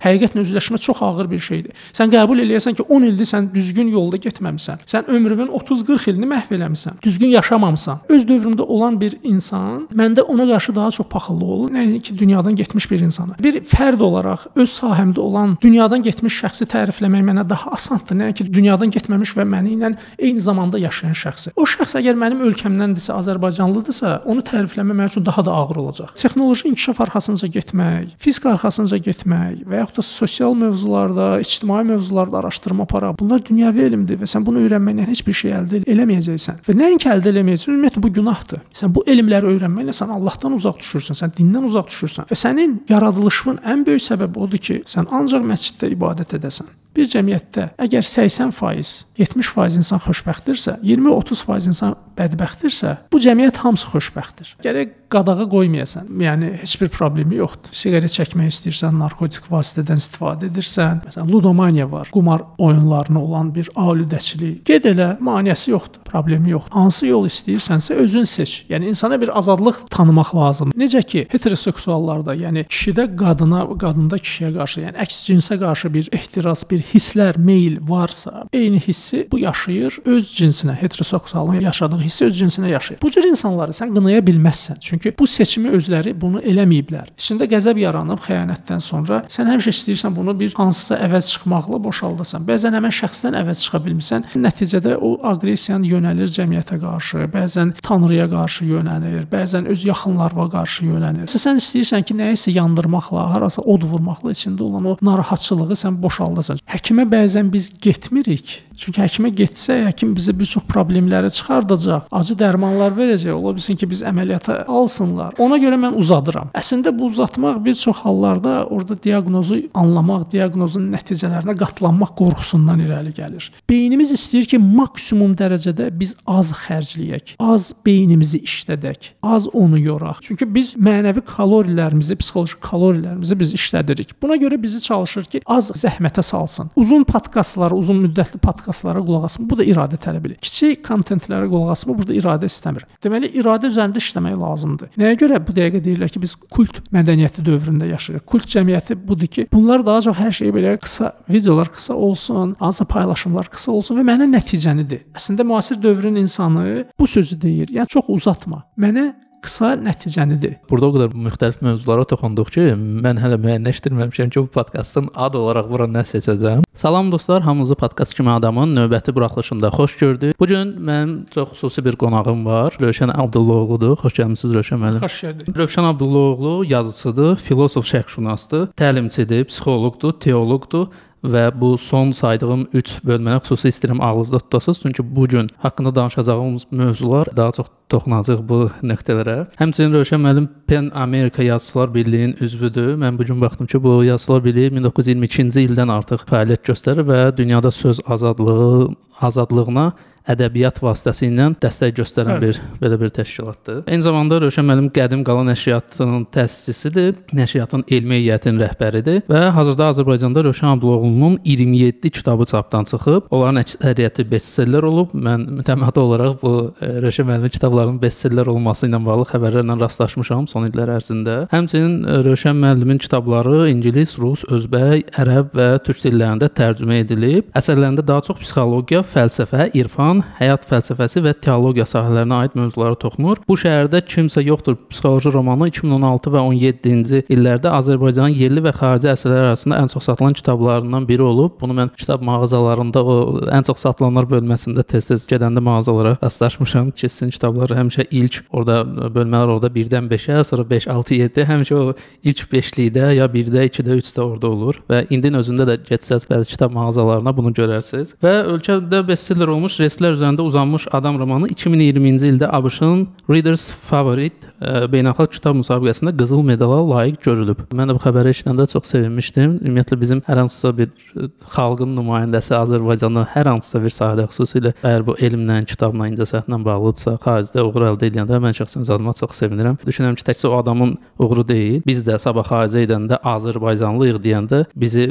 Həqiqətlə üzləşmə çox ağır bir şeydir. Sən qəbul eləyəsən ki, 10 ildir sən düzgün yolda getməmisən. Sən ömrünün 30-40 ilini məhv eləmisən. Düzgün yaşamamısan. Öz dövrümdə olan bir insan məndə ona qarşı daha çox paxıllıq olur, nəinki ki, dünyadan getmiş bir insana. Bir fərd olaraq öz sahəmdə olan dünyadan getmiş şəxsi tərifləmək mənə daha asandır, nəinki ki, dünyadan getməmiş və məni ilə eyni zamanda yaşayan şəxsi. O şəxs əgər mənim ölkəmdəndirsə, Azərbaycanlıdırsa, onu tərifləmək mənim üçün daha da ağır olacaq. Texnoloji inkişaf arxasınca getmək, fizika arxasınca getmək və ya yaxud da sosial mövzularda, ictimai mövzularda araşdırma apara. Bunlar dünyəvi elmdir və sən bunu öyrənməklə heç bir şey əldə eləməyəcəksən. Və nəinki əldə eləməyəcəksən, ümumiyyətlə bu günahdır. Sən bu elmləri öyrənməklə sən Allahdan uzaq düşürsən, sən dindən uzaq düşürsən. Və sənin yaradılışının ən böyük səbəbi odur ki, sən ancaq məsciddə ibadət edəsən. Bir cəmiyyətdə əgər 80%, 70% insan xoşbəxtdirsə, 20-30% insan bədbəxtdirsə, bu cəmiyyət hamısı xoşbəxtdir. Gərək qadağa qoymayasan. Yəni heç bir problemi yoxdur. Siqaret çəkmək istəyirsən, narkotik vasitədən istifadə edirsən. Məsələn, ludomaniya var. Qumar oyunlarına olan bir aludəçilik. Get elə, maneəsi yoxdur, problemi yoxdur. Hansı yol istəyirsənsə özün seç. Yəni insana bir azadlıq tanımaq lazımdır. Necə ki heteroseksuallarda, yəni kişidə qadına, qadında kişiyə qarşı, yəni əks cinsə qarşı bir ehtiras, bir hisslər, meyl varsa, eyni hissi bu yaşayır öz cinsinə, heteroseksualın yaşadığı hissi öz cinsinə yaşayır. Bu cür insanları sən qınaya bilməzsən. Çünki Çünki bu seçimi özləri bunu eləməyiblər. İçində qəzəb yaranıb xəyanətdən sonra sən həmişə istəyirsən bunu bir hansısa əvəz çıxmaqla boşaldasan. Bəzən həmin şəxsdən əvəz çıxa bilmirsən. Nəticədə o aqressiyan yönəlir cəmiyyətə qarşı, bəzən tanrıya qarşı yönəlir, bəzən öz yaxınlarına qarşı yönəlir. Sən istəyirsən ki, nəyisə yandırmaqla, harasa od vurmaqla içində olan o narahatçılığı sən boşaldasan. Həkimə bəzən biz getmirik Çünki həkimə getsək, həkim bizə bir çox problemləri çıxardacaq, acı dərmanlar verəcək. Ola bilsin ki, biz əməliyyata alsınlar. Ona görə mən uzadıram. Əslində bu uzatmaq bir çox hallarda orada diaqnozu anlamaq, diaqnozun nəticələrinə qatlanmaq qorxusundan irəli gəlir. Beynimiz istəyir ki, maksimum dərəcədə biz az xərcləyək, az beynimizi işlədək, az onu yoraq. Çünki biz mənəvi kalorilərimizi, psixoloji kalorilərimizi biz işlədirik. Buna görə bizi çalışır ki, az zəhmətə salsın. Uzun podkastlar, uzun müddətli podkastlar podkastlara qulaq asmır. Bu da iradə tələbidir. Kiçik kontentlərə qulaq asmır, burada iradə istəmir. Deməli iradə üzərində işləmək lazımdır. Nəyə görə bu dəqiqə deyirlər ki, biz kult mədəniyyəti dövründə yaşayırıq. Kult cəmiyyəti budur ki, bunlar daha çox hər şeyi belə qısa videolar qısa olsun, hansısa paylaşımlar qısa olsun və mənə nəticənidir. Əslində müasir dövrün insanı bu sözü deyir. Yəni çox uzatma. Mənə qısa nəticəlidir. Burada o qədər müxtəlif mövzulara toxunduq ki, mən hələ müəyyənləşdirməmişəm ki, bu podkastın ad olaraq bura nə seçəcəm. Salam dostlar, hamınızı podkast kimi adamın növbəti buraxılışında xoş gördük. Bu gün mənim çox xüsusi bir qonağım var. Rövşən Abdullahoğludur. Xoş gəlmisiniz Rövşən müəllim. Xoş gəldik. Rövşən Abdullahoğlu yazıçıdır, filosof şərqşünasdır, təlimçidir, psixoloqdur, teoloqdur və bu son saydığım 3 bölməni xüsusi istəyirəm ağlınızda tutasınız, çünki bu gün haqqında danışacağımız mövzular daha çox toxunacaq bu nöqtələrə. Həmçinin Rövşən müəllim PEN Amerika Yazıçılar Birliyinin üzvüdür. Mən bu gün baxdım ki, bu Yazıçılar Birliyi 1922-ci ildən artıq fəaliyyət göstərir və dünyada söz azadlığı azadlığına ədəbiyyat vasitəsilə dəstək göstərən Hə. bir belə bir təşkilatdır. Eyni zamanda Rövşən müəllim qədim qala nəşriyyatının təsisçisidir, nəşriyyatın elmi heyətinin rəhbəridir və hazırda Azərbaycanda Rövşən Abdullaoğlunun 27 kitabı çapdan çıxıb, onların əksəriyyəti bestseller olub. Mən mütəmadi olaraq bu e, Rövşən müəllimin kitablarının bestseller olması ilə bağlı xəbərlərlə rastlaşmışam son illər ərzində. Həmçinin e, Rövşən müəllimin kitabları ingilis, rus, özbək, ərəb və türk dillərində tərcümə edilib. Əsərlərində daha çox psixologiya, fəlsəfə, irfan, insanın həyat fəlsəfəsi və teologiya sahələrinə aid mövzulara toxunur. Bu şəhərdə kimsə yoxdur psixoloji romanı 2016 və 17-ci illərdə Azərbaycanın yerli və xarici əsərləri arasında ən çox satılan kitablarından biri olub. Bunu mən kitab mağazalarında o ən çox satılanlar bölməsində tez-tez gedəndə mağazalara rastlaşmışam ki, sizin kitablar həmişə ilk orada bölmələr orada 1-dən 5-ə, sonra 5, 6, 7 həmişə o ilk 5-likdə ya 1-də, 2-də, 3-də orada olur və indin özündə də getsəz bəzi kitab mağazalarına bunu görərsiniz. Və ölkədə bestseller olmuş Rest Prinsiplər üzərində uzanmış adam romanı 2020-ci ildə ABŞ-ın Readers Favorite ə, e, beynəlxalq kitab müsabiqəsində qızıl medala layiq görülüb. Mən də bu xəbəri eşidəndə çox sevinmişdim. Ümumiyyətlə bizim hər hansısa bir e, xalqın nümayəndəsi Azərbaycanda hər hansısa bir sahədə, xüsusilə əgər bu elmlə, kitabla, incəsənətlə bağlıdırsa, xaricdə uğur əldə edəndə mən şəxsən özümə çox sevinirəm. Düşünürəm ki, təkcə o adamın uğuru deyil, biz də sabah xaricə edəndə Azərbaycanlıyıq deyəndə bizi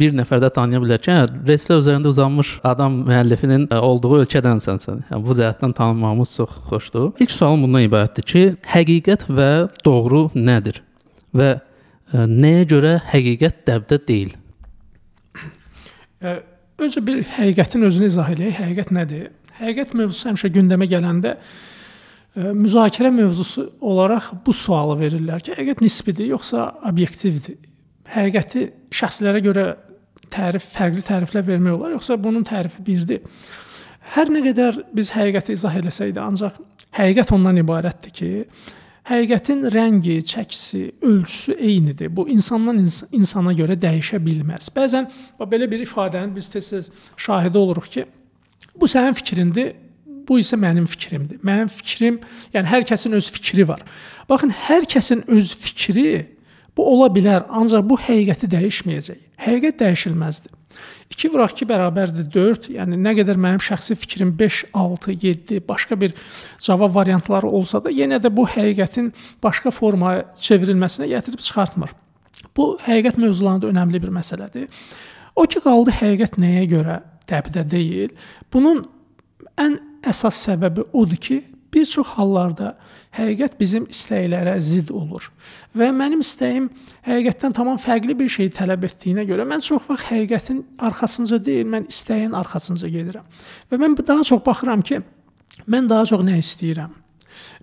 bir nəfərdə tanıya bilər ki, hə, relslər üzərində uzanmış adam müəllifinin e, olduğu ölkə ölkədənsənsə, yəni bu cəhətdən tanınmağımız çox xoşdur. İlk sualım bundan ibarətdir ki, həqiqət və doğru nədir? Və ə, e, nəyə görə həqiqət dəbdə deyil? Ə, e, öncə bir həqiqətin özünü izah eləyək. Həqiqət nədir? Həqiqət mövzusu həmişə gündəmə gələndə ə, e, müzakirə mövzusu olaraq bu sualı verirlər ki, həqiqət nisbidir yoxsa obyektivdir? Həqiqəti şəxslərə görə tərif fərqli təriflər vermək olar, yoxsa bunun tərifi birdir? Hər nə qədər biz həqiqəti izah eləsək də, ancaq həqiqət ondan ibarətdir ki, həqiqətin rəngi, çəkisi, ölçüsü eynidir. Bu insandan ins insana görə dəyişə bilməz. Bəzən belə bir ifadənin biz tez-tez şahidi oluruq ki, bu sənin fikrindir, bu isə mənim fikrimdir. Mənim fikrim, yəni hər kəsin öz fikri var. Baxın, hər kəsin öz fikri bu ola bilər, ancaq bu həqiqəti dəyişməyəcək. Həqiqət dəyişilməzdir. 2 vuraq 2 bərabərdir 4. Yəni nə qədər mənim şəxsi fikrim 5, 6, 7 başqa bir cavab variantları olsa da, yenə də bu həqiqətin başqa formaya çevrilməsinə gətirib çıxartmır. Bu həqiqət mövzularında önəmli bir məsələdir. O ki qaldı həqiqət nəyə görə təbdə deyil. Bunun ən əsas səbəbi odur ki, bir çox hallarda həqiqət bizim istəklərə zidd olur. Və mənim istəyim həqiqətdən tamam fərqli bir şey tələb etdiyinə görə mən çox vaxt həqiqətin arxasınca deyil, mən istəyin arxasınca gedirəm. Və mən daha çox baxıram ki, mən daha çox nə istəyirəm.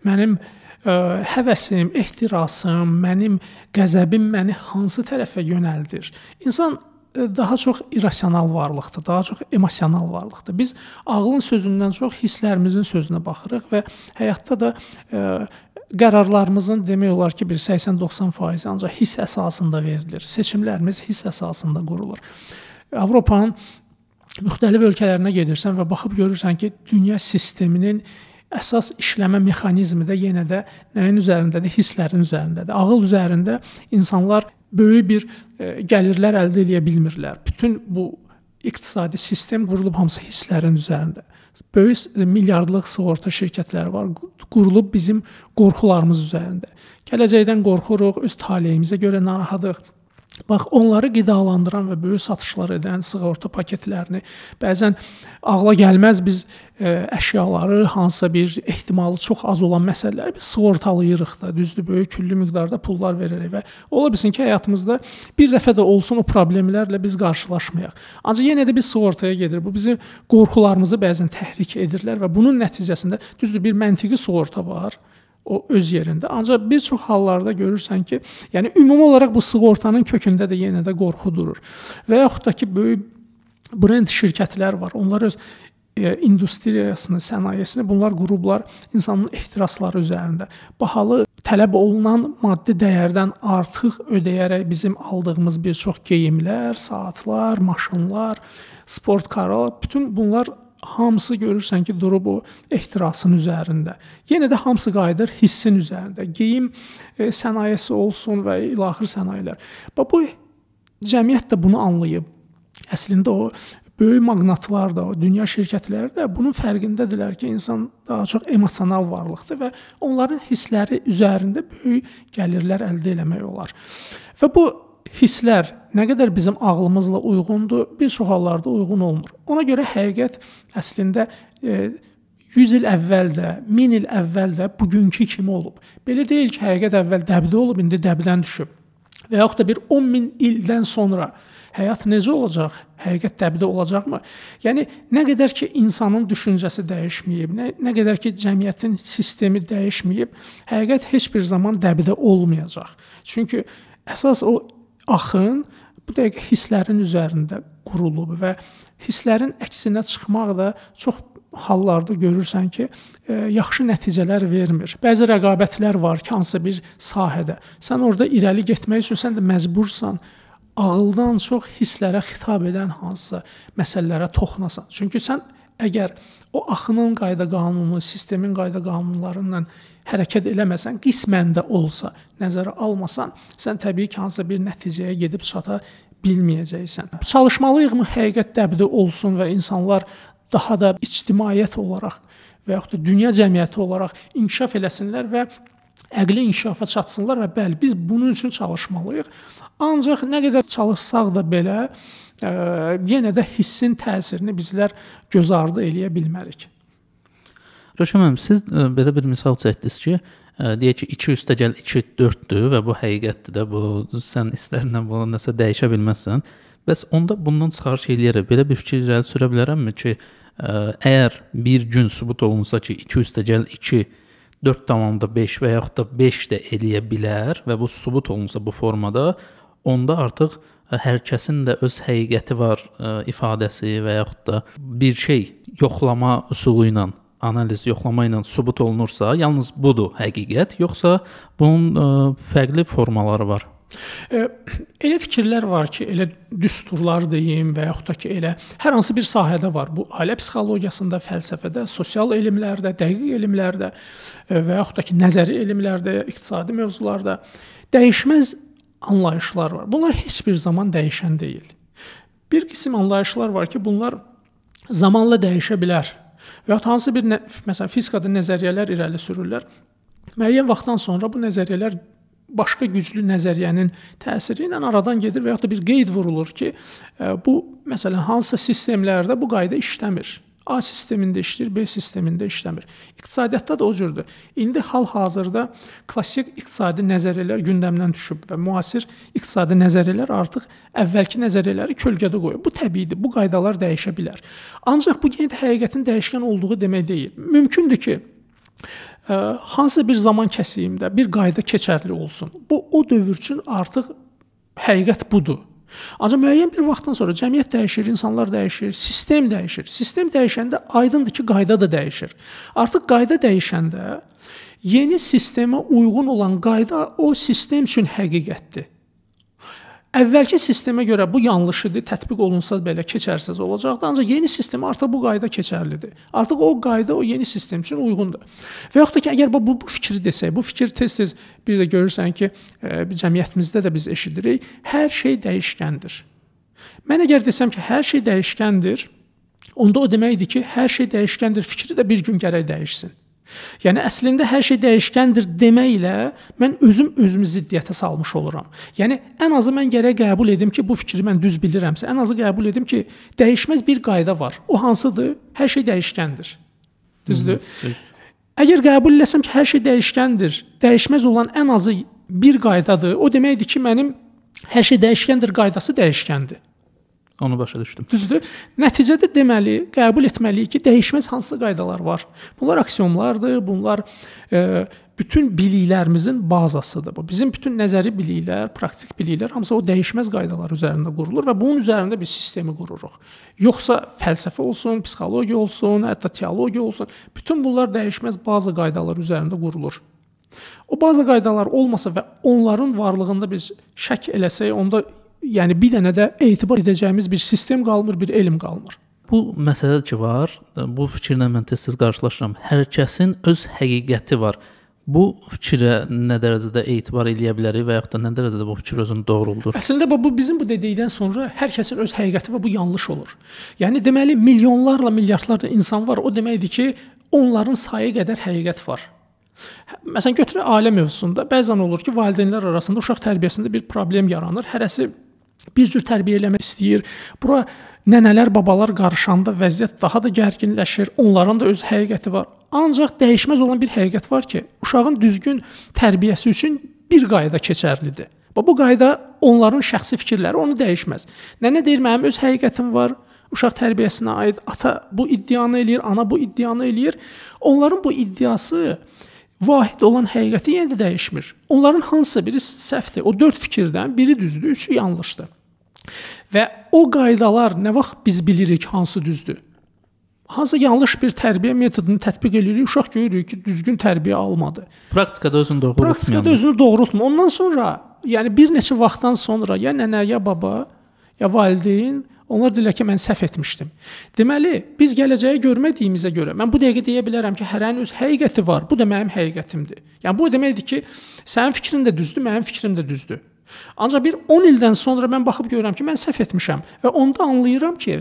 Mənim ə, e, həvəsim, ehtirasım, mənim qəzəbim məni hansı tərəfə yönəldir? İnsan daha çox irrasional varlıqdır, daha çox emosional varlıqdır. Biz ağlın sözündən çox hisslərimizin sözünə baxırıq və həyatda da ə, e, qərarlarımızın demək olar ki, bir 80-90% ancaq hiss əsasında verilir. Seçimlərimiz hiss əsasında qurulur. Avropanın müxtəlif ölkələrinə gedirsən və baxıb görürsən ki, dünya sisteminin Əsas işləmə mexanizmi də yenə də nəyin üzərindədir? Hisslərin üzərindədir. Ağıl üzərində insanlar böyük bir e, gəlirlər əldə edə bilmirlər. Bütün bu iqtisadi sistem qurulub hamısı hisslərin üzərində. Böyük e, milyardlıq sığorta şirkətləri var, qurulub bizim qorxularımız üzərində. Gələcəkdən qorxuruq, öz taleyimizə görə narahatıq. Bax, onları qidalandıran və böyük satışlar edən sığorta paketlərini, bəzən ağla gəlməz biz ə, e, əşyaları, hansısa bir ehtimalı çox az olan məsələləri biz sığortalayırıq da, düzdür, böyük küllü miqdarda pullar veririk və ola bilsin ki, həyatımızda bir dəfə də olsun o problemlərlə biz qarşılaşmayaq. Ancaq yenə də biz sığortaya gedirik. Bu bizim qorxularımızı bəzən təhrik edirlər və bunun nəticəsində düzdür, bir məntiqi sığorta var o öz yerində. Ancaq bir çox hallarda görürsən ki, yəni ümumi olaraq bu sığortanın kökündə də yenə də qorxu durur. Və yaxud da ki, böyük brend şirkətlər var. Onlar öz e, industriyasını, sənayesini bunlar qurublar insanın ehtirasları üzərində. Bahalı tələb olunan maddi dəyərdən artıq ödəyərək bizim aldığımız bir çox geyimlər, saatlar, maşınlar, sport karalar, bütün bunlar hamısı görürsən ki, durub o ehtirasın üzərində. Yenə də hamısı qayıdır hissin üzərində. Geyim e, sənayesi olsun və ilaxır sənayelər. Bax bu cəmiyyət də bunu anlayıb. Əslində o böyük maqnatlar da, o dünya şirkətləri də bunun fərqindədirlər ki, insan daha çox emosional varlıqdır və onların hissləri üzərində böyük gəlirlər əldə etmək olar. Və bu hisslər nə qədər bizim ağlımızla uyğundur, bir çox hallarda uyğun olmur. Ona görə həqiqət əslində e, 100 il əvvəl də, 1000 il əvvəl də bugünkü kimi olub. Belə deyil ki, həqiqət əvvəl Dəbdə olub, indi Dəbdən düşüb. Və yaxud da bir 10 min ildən sonra həyat necə olacaq? Həqiqət təbdə olacaqmı? Yəni nə qədər ki insanın düşüncəsi dəyişməyib, nə, nə qədər ki cəmiyyətin sistemi dəyişməyib, həqiqət heç bir zaman dəbdə olmayacaq. Çünki əsas o axın bu dəqiqə hisslərin üzərində qurulub və hisslərin əksinə çıxmaq da çox hallarda görürsən ki, e, yaxşı nəticələr vermir. Bəzi rəqabətlər var ki, hansısa bir sahədə. Sən orada irəli getmək üçün sən də məcbursan ağıldan çox hisslərə xitab edən hansısa məsələlərə toxunasan. Çünki sən əgər o axının qayda qanunu, sistemin qayda qanunlarından hərəkət eləməsən, qismən də olsa, nəzərə almasan, sən təbii ki, hansısa bir nəticəyə gedib çata bilməyəcəksən. Çalışmalıyıqmı həqiqət dəbdi olsun və insanlar daha da ictimaiyyət olaraq və yaxud da dünya cəmiyyəti olaraq inkişaf eləsinlər və əqli inkişafa çatsınlar və bəli biz bunun üçün çalışmalıyıq. Ancaq nə qədər çalışsaq da belə ə, e, yenə də hissin təsirini bizlər göz ardı eləyə bilmərik. Rəşəməm, siz e, belə bir misal çəkdiniz ki, deyək ki 2 üstəgəl 2 4-dür və bu həqiqətdir də. Bu sən istərlə bunu nəsə dəyişə bilməzsən. Bəs onda bundan çıxarış eləyərək belə bir fikir irəli sürə bilərəmmi ki, əgər bir gün sübut olunsa ki 2 üstəgəl 2 4.5 və yaxud da 5 də eləyə bilər və bu sübut olunsa bu formada, onda artıq hər kəsin də öz həqiqəti var ifadəsi və yaxud da bir şey yoxlama üsulu ilə analiz yoxlama ilə sübut olunursa, yalnız budur həqiqət, yoxsa bunun ə, e, fərqli formaları var? Ə, e, elə fikirlər var ki, elə düsturlar deyim və yaxud da ki, elə hər hansı bir sahədə var. Bu ailə psixologiyasında, fəlsəfədə, sosial elmlərdə, dəqiq elmlərdə e, və yaxud da ki, nəzəri elmlərdə, iqtisadi mövzularda dəyişməz anlayışlar var. Bunlar heç bir zaman dəyişən deyil. Bir qism anlayışlar var ki, bunlar zamanla dəyişə bilər və ya hansı bir nə, məsələn fizikada nəzəriyyələr irəli sürürlər. Müəyyən vaxtdan sonra bu nəzəriyyələr başqa güclü nəzəriyyənin təsiri ilə aradan gedir və ya da bir qeyd vurulur ki, e, bu məsələn hansısa sistemlərdə bu qayda işləmir. A sistemində işləyir, B sistemində işləmir. İqtisadiyyatda da o cürdür. İndi hal-hazırda klassik iqtisadi nəzəriyyələr gündəmdən düşüb və müasir iqtisadi nəzəriyyələr artıq əvvəlki nəzəriyyələri kölgədə qoyur. Bu təbiidir. Bu qaydalar dəyişə bilər. Ancaq bu yenə də həqiqətin dəyişkən olduğu demək deyil. Mümkündür ki, e, hansısa bir zaman kəsiyində bir qayda keçərli olsun. Bu o dövr üçün artıq həqiqət budur. Ancaq müəyyən bir vaxtdan sonra cəmiyyət dəyişir, insanlar dəyişir, sistem dəyişir. Sistem dəyişəndə aydındır ki, qayda da dəyişir. Artıq qayda dəyişəndə yeni sistemə uyğun olan qayda o sistem üçün həqiqətdir. Əvvəlki sistemə görə bu yanlış idi, tətbiq olunsa belə keçərsiz olacaqdı, ancaq yeni sistem artıq bu qayda keçərlidir. Artıq o qayda o yeni sistem üçün uyğundur. Və yaxud da ki, əgər bu, bu fikri desək, bu fikir tez-tez bir də görürsən ki, e, cəmiyyətimizdə də biz eşidirik, hər şey dəyişkəndir. Mən əgər desəm ki, hər şey dəyişkəndir, onda o deməkdir ki, hər şey dəyişkəndir fikri də bir gün gərək dəyişsin. Yəni əslində hər şey dəyişkəndir deməklə mən özüm özümü ziddiyyətə salmış oluram. Yəni ən azı mən gərək qəbul edim ki, bu fikri mən düz bilirəmsə, ən azı qəbul edim ki, dəyişməz bir qayda var. O hansıdır? Hər şey dəyişkəndir. Düzdür? Düz. Əgər qəbul etsəm ki, hər şey dəyişkəndir, dəyişməz olan ən azı bir qaydadır. O deməkdir ki, mənim hər şey dəyişkəndir qaydası dəyişkəndir. Onu başa düşdüm. Düzdür? Nəticədə deməli, qəbul etməliyik ki, dəyişməz hansısa qaydalar var. Bunlar aksiomlardır, bunlar e, bütün biliklərimizin bazasıdır bu. Bizim bütün nəzəri biliklər, praktik biliklər hamısı o dəyişməz qaydalar üzərində qurulur və bunun üzərində biz sistemi qururuq. Yoxsa fəlsəfə olsun, psixologiya olsun, hətta teologiya olsun, bütün bunlar dəyişməz baza qaydalar üzərində qurulur. O baza qaydalar olmasa və onların varlığında biz şək eləsək, onda yəni bir dənə də etibar edəcəyimiz bir sistem qalmır, bir elm qalmır. Bu məsələ ki var, bu fikirlə mən tez-tez qarşılaşıram. Hər kəsin öz həqiqəti var. Bu fikrə nə dərəcədə etibar eləyə bilərik və yaxud da nə dərəcədə bu fikir özünü doğruldur? Əslində bu bizim bu dedikdən sonra hər kəsin öz həqiqəti və bu yanlış olur. Yəni deməli milyonlarla, milyardlarla insan var. O deməkdir ki, onların sayı qədər həqiqət var. Məsələn götürək ailə mövzusunda bəzən olur ki, valideynlər arasında uşaq tərbiyəsində bir problem yaranır. Hərəsi bir cür tərbiyə eləmək istəyir. Bura nənələr, babalar qarışanda vəziyyət daha da gərginləşir. Onların da öz həqiqəti var. Ancaq dəyişməz olan bir həqiqət var ki, uşağın düzgün tərbiyəsi üçün bir qayda keçərlidir. Və bu qayda onların şəxsi fikirləri onu dəyişməz. Nənə deyir, mənim öz həqiqətim var. Uşaq tərbiyəsinə aid ata bu iddianı eləyir, ana bu iddianı eləyir. Onların bu iddiası vahid olan həqiqəti yenə də dəyişmir. Onların hansısa biri səhvdir. O 4 fikirdən biri düzdür, üçü yanlışdır. Və o qaydalar nə vaxt biz bilirik hansı düzdür? Hansı yanlış bir tərbiyə metodunu tətbiq eləyirik, uşaq görürük ki, düzgün tərbiyə almadı. Praktikada özünü doğrultmur. Praktikada özünü doğrultmur. Ondan sonra, yəni bir neçə vaxtdan sonra ya nənə, ya baba, ya valideyn Onlar deyirlər ki, mən səhv etmişdim. Deməli, biz gələcəyi görmədiyimizə görə mən bu dəqiqə deyə bilərəm ki, hərənin öz həqiqəti var. Bu da mənim həqiqətimdir. Yəni bu o deməkdir ki, sənin fikrin də düzdür, mənim fikrim də düzdür. Ancaq bir 10 ildən sonra mən baxıb görürəm ki, mən səhv etmişəm və onda anlayıram ki,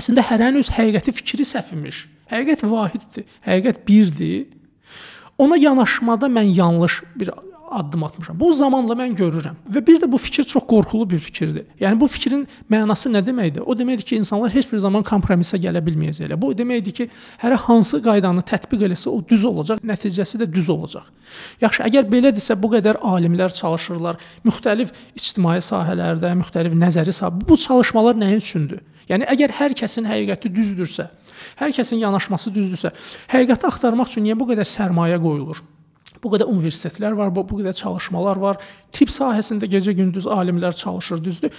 əslində hərənin öz həqiqəti fikri səhv imiş. Həqiqət vahiddir, həqiqət birdir. Ona yanaşmada mən yanlış bir addım atmışam. Bu zamanla mən görürəm. Və bir də bu fikir çox qorxulu bir fikirdir. Yəni bu fikrin mənası nə deməkdir? O deməkdir ki, insanlar heç bir zaman kompromisə gələ bilməyəcəklər. Bu deməkdir ki, hər hansı qaydanı tətbiq eləsə o düz olacaq, nəticəsi də düz olacaq. Yaxşı, əgər belədirsə, bu qədər alimlər çalışırlar, müxtəlif ictimai sahələrdə, müxtəlif nəzəri sahə. Bu çalışmalar nə üçündür? Yəni əgər hər kəsin həqiqəti düzdürsə, hər kəsin yanaşması düzdürsə, həqiqəti axtarmaq üçün niyə bu qədər sərmayə qoyulur? Bu qədər universitetlər var, bu, bu qədər çalışmalar var. Tibb sahəsində gecə-gündüz alimlər çalışır, düzdür?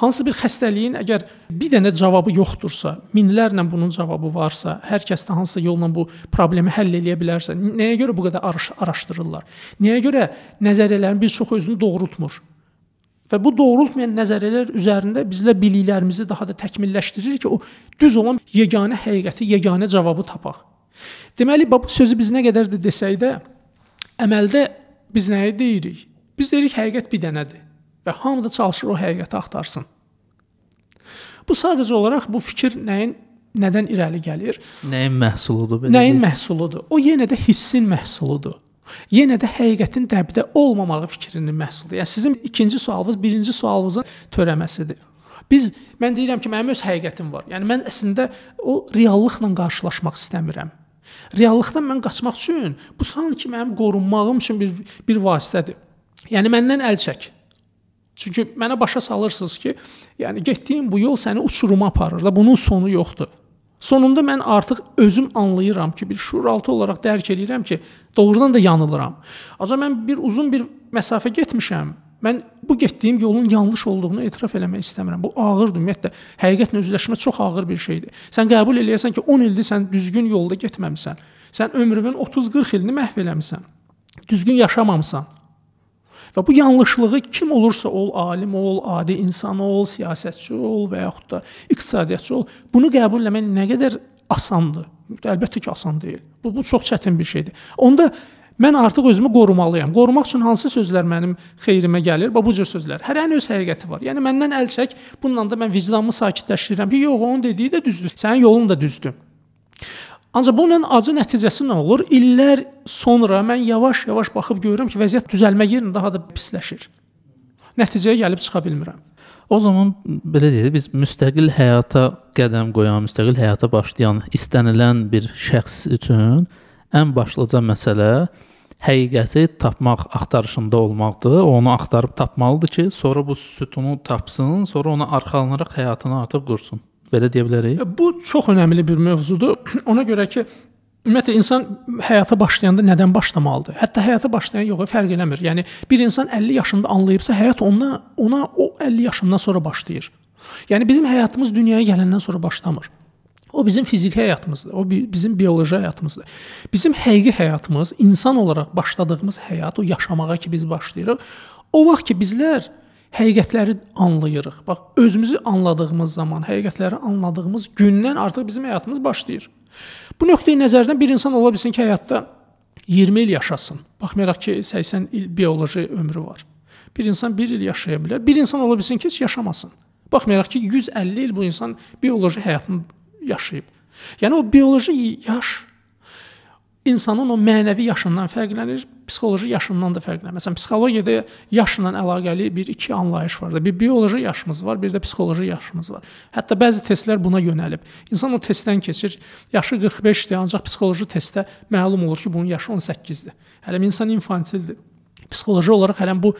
Hansı bir xəstəliyin əgər bir dənə cavabı yoxdursa, minlərlə bunun cavabı varsa, hər kəs də hansı yolla bu problemi həll edə bilərsə, nəyə görə bu qədər araşdırırlar? Nəyə görə nəzəriyyələrin bir çoxu özünü doğrultmur? Və bu doğrultmayan nəzəriyyələr üzərində bizlər biliklərimizi daha da təkmilləşdirir ki, o düz olan yeganə həqiqəti, yeganə cavabı tapaq. Deməli, bu sözü biz nə qədər də desək də, Əməldə biz nəyi deyirik? Biz deyirik həqiqət bir dənədir və hamı da çalışır o həqiqəti axtarsın. Bu sadəcə olaraq bu fikir nəyin nədən irəli gəlir? Nəyin məhsuludur belə? Nəyin deyil? məhsuludur? O yenə də hissin məhsuludur. Yenə də həqiqətin dəbdə olmamağı fikrinin məhsuludur. Yəni sizin ikinci sualınız birinci sualınızın törəməsidir. Biz mən deyirəm ki, mənim öz həqiqətim var. Yəni mən əslində o reallıqla qarşılaşmaq istəmirəm. Reallıqdan mən qaçmaq üçün bu sanki mənim qorunmağım üçün bir bir vasitədir. Yəni məndən əl çək. Çünki mənə başa salırsınız ki, yəni getdiyin bu yol səni uçuruma aparır da bunun sonu yoxdur. Sonunda mən artıq özüm anlayıram ki, bir şuuraltı olaraq dərk eləyirəm ki, doğrudan da yanılıram. Ancaq mən bir uzun bir məsafə getmişəm Mən bu getdiyim yolun yanlış olduğunu etiraf eləmək istəmirəm. Bu ağırdır ümumiyyətlə. Həqiqətlə üzləşmə çox ağır bir şeydir. Sən qəbul eləyəsən ki, 10 ildir sən düzgün yolda getməmisən. Sən ömrünün 30-40 ilini məhv eləmisən. Düzgün yaşamamısan. Və bu yanlışlığı kim olursa ol, alim ol, adi insan ol, siyasətçi ol və yaxud da iqtisadiyyatçı ol, bunu qəbul etmək nə qədər asandır. Əlbəttə ki, asan deyil. Bu, bu çox çətin bir şeydir. Onda Mən artıq özümü qorumalıyam. Qorumaq üçün hansı sözlər mənim xeyrimə gəlir? Bax bu cür sözlər. Hərənin öz həqiqəti var. Yəni məndən əl çək, bununla da mən vicdanımı sakitləşdirirəm. Yox, onun dediyi də düzdür. Sənin yolun da düzdür. Ancaq bunun acı nəticəsi nə olur? İllər sonra mən yavaş-yavaş baxıb görürəm ki, vəziyyət düzəlmə yerinə daha da pisləşir. Nəticəyə gəlib çıxa bilmirəm. O zaman belə deyək, biz müstəqil həyata qədəm qoyan, müstəqil həyata başlayan, istənilən bir şəxs üçün ən başlıca məsələ həqiqəti tapmaq axtarışında olmaqdır. Onu axtarıb tapmalıdır ki, sonra bu sütunu tapsın, sonra ona arxalanaraq həyatını artıq qursun. Belə deyə bilərik. E, bu çox önəmli bir mövzudur. Ona görə ki, Ümumiyyətlə insan həyata başlayanda nədən başlamalıdır? Hətta həyata başlayan yox, fərq eləmir. Yəni bir insan 50 yaşında anlayıbsa, həyat ona ona o 50 yaşından sonra başlayır. Yəni bizim həyatımız dünyaya gələndən sonra başlamır. O bizim fiziki həyatımızdır, o bizim bioloji həyatımızdır. Bizim həqiqi həyatımız, insan olaraq başladığımız həyat, o yaşamağa ki biz başlayırıq, o vaxt ki bizlər həqiqətləri anlayırıq. Bax, özümüzü anladığımız zaman, həqiqətləri anladığımız gündən artıq bizim həyatımız başlayır. Bu nöqteyi nəzərdən bir insan ola bilsin ki, həyatda 20 il yaşasın. Baxmayaraq ki, 80 il bioloji ömrü var. Bir insan 1 il yaşaya bilər. Bir insan ola bilsin ki, heç yaşamasın. Baxmayaraq ki, 150 il bu insan bioloji həyatını yaşayıb. Yəni o bioloji yaş insanın o mənəvi yaşından fərqlənir, psixoloji yaşından da fərqlənir. Məsələn, psixologiyada yaşla əlaqəli bir iki anlayış var da. Bir bioloji yaşımız var, bir də psixoloji yaşımız var. Hətta bəzi testlər buna yönəlib. İnsan o testdən keçir, yaşı 45-dir, ancaq psixoloji testdə məlum olur ki, bunun yaşı 18-dir. Hələ insan infantildir. Psixoloji olaraq hələ bu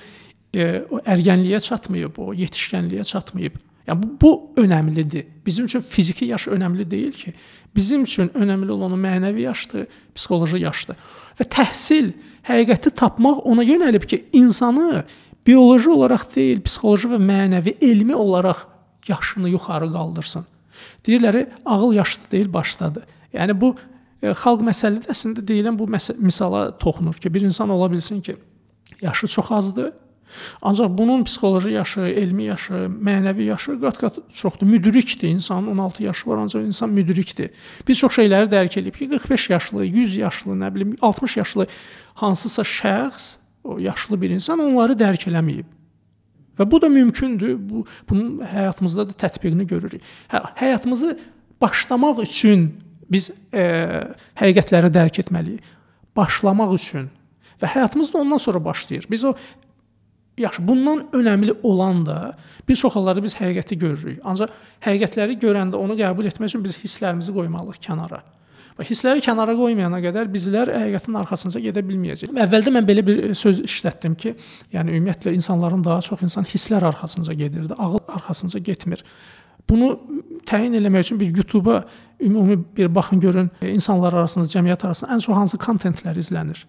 e, o ərgənliyə çatmayıb, o yetişkənliyə çatmayıb. Yəni bu, bu önəmlidir. Bizim üçün fiziki yaş önəmli deyil ki. Bizim üçün önəmli olan o mənəvi yaşdır, psixoloji yaşdır. Və təhsil həqiqəti tapmaq ona yönəlib ki, insanı bioloji olaraq deyil, psixoloji və mənəvi, elmi olaraq yaşını yuxarı qaldırsın. Deyirlər, ağıl yaşlı deyil, başdadır. Yəni bu e, xalq məsələdə əslində deyilən bu məsələ, misala toxunur ki, bir insan ola bilsin ki, yaşı çox azdır, Ancaq bunun psixoloji yaşı, elmi yaşı, mənəvi yaşı qat-qat çoxdur. Müdrikdir insan, 16 yaşı var, ancaq insan müdrikdir. Bir çox şeyləri dərk edib ki, 45 yaşlı, 100 yaşlı, nə bilim, 60 yaşlı hansısa şəxs, o yaşlı bir insan onları dərk eləməyib. Və bu da mümkündür. Bu bunun həyatımızda da tətbiqini görürük. Hə, həyatımızı başlamaq üçün biz e, həqiqətləri dərk etməliyik. Başlamaq üçün və həyatımız da ondan sonra başlayır. Biz o Yaxşı, bundan önəmli olan da bir çox hallarda biz həqiqəti görürük. Ancaq həqiqətləri görəndə onu qəbul etmək üçün biz hisslərimizi qoymalıyıq kənara. Və hissləri kənara qoymayana qədər bizlər həqiqətin arxasınca gedə bilməyəcəyik. Əvvəldə mən belə bir e, söz işlətdim ki, yəni ümumiyyətlə insanların daha çox insan hisslər arxasınca gedirdi, ağıl arxasınca getmir. Bunu təyin eləmək üçün bir YouTube-a ümumi bir baxın görün, insanlar arasında, cəmiyyət arasında ən çox hansı kontentlər izlənir?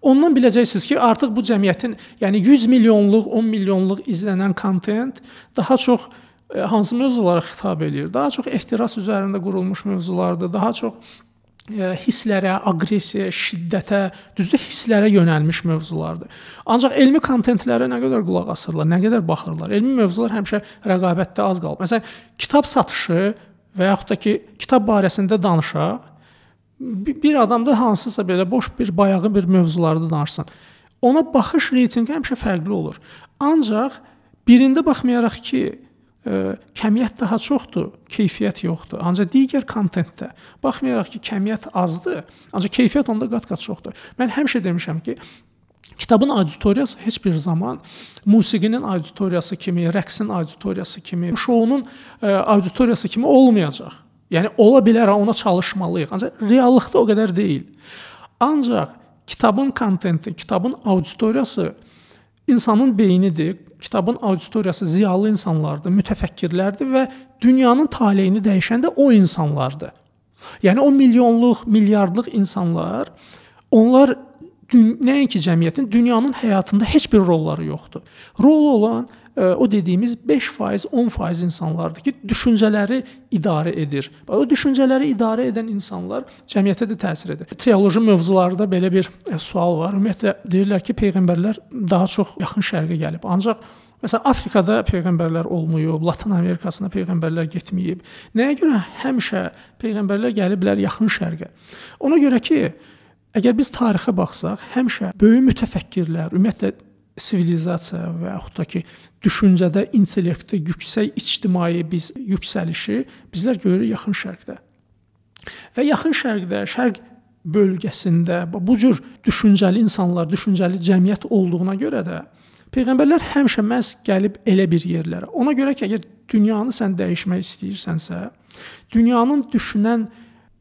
Ondan biləcəksiniz ki, artıq bu cəmiyyətin, yəni 100 milyonluq, 10 milyonluq izlənən kontent daha çox ə, e, hansı mövzulara xitab eləyir? Daha çox ehtiras üzərində qurulmuş mövzulardır, daha çox ə, e, hisslərə, aqressiyaya, şiddətə, düzdür, hisslərə yönəlmiş mövzulardır. Ancaq elmi kontentlərə nə qədər qulaq asırlar, nə qədər baxırlar. Elmi mövzular həmişə rəqabətdə az qalır. Məsələn, kitab satışı və yaxud da ki, kitab barəsində danışaq, bir adam da hansısa belə boş bir bayağı bir mövzularda danışsın. Ona baxış reytinqi həmişə fərqli olur. Ancaq birində baxmayaraq ki, ə, e, kəmiyyət daha çoxdur, keyfiyyət yoxdur. Ancaq digər kontentdə baxmayaraq ki, kəmiyyət azdır, ancaq keyfiyyət onda qat-qat çoxdur. Mən həmişə demişəm ki, Kitabın auditoriyası heç bir zaman musiqinin auditoriyası kimi, rəqsin auditoriyası kimi, şounun e, auditoriyası kimi olmayacaq. Yəni ola bilər ona çalışmalıyıq, ancaq reallıqda o qədər deyil. Ancaq kitabın kontenti, kitabın auditoriyası insanın beynidir. Kitabın auditoriyası ziyalı insanlardır, mütəfəkkirlərdir və dünyanın taleyini dəyişən də o insanlardır. Yəni o milyonluq, milyardlıq insanlar, onlar nəinki cəmiyyətin, dünyanın həyatında heç bir rolları yoxdur. Rol olan o dediyimiz 5%, 10% insanlardır ki, düşüncələri idarə edir. O düşüncələri idarə edən insanlar cəmiyyətə də təsir edir. Teoloji mövzularda belə bir e, sual var. Ümumiyyətlə deyirlər ki, peyğəmbərlər daha çox yaxın şərqə gəlib. Ancaq Məsələn, Afrikada peyğəmbərlər olmayıb, Latin Amerikasına peyğəmbərlər getməyib. Nəyə görə həmişə peyğəmbərlər gəliblər yaxın şərqə? Ona görə ki, Əgər biz tarixə baxsaq, həmişə böyük mütəfəkkirlər, ümumiyyətlə sivilizasiya və yaxud da ki, düşüncədə, intellektdə yüksək ictimai biz yüksəlişi bizlər görürük yaxın şərqdə. Və yaxın şərqdə, şərq bölgəsində bu cür düşüncəli insanlar, düşüncəli cəmiyyət olduğuna görə də peyğəmbərlər həmişə məhz gəlib elə bir yerlərə. Ona görə ki, əgər dünyanı sən dəyişmək istəyirsənsə, dünyanın düşünən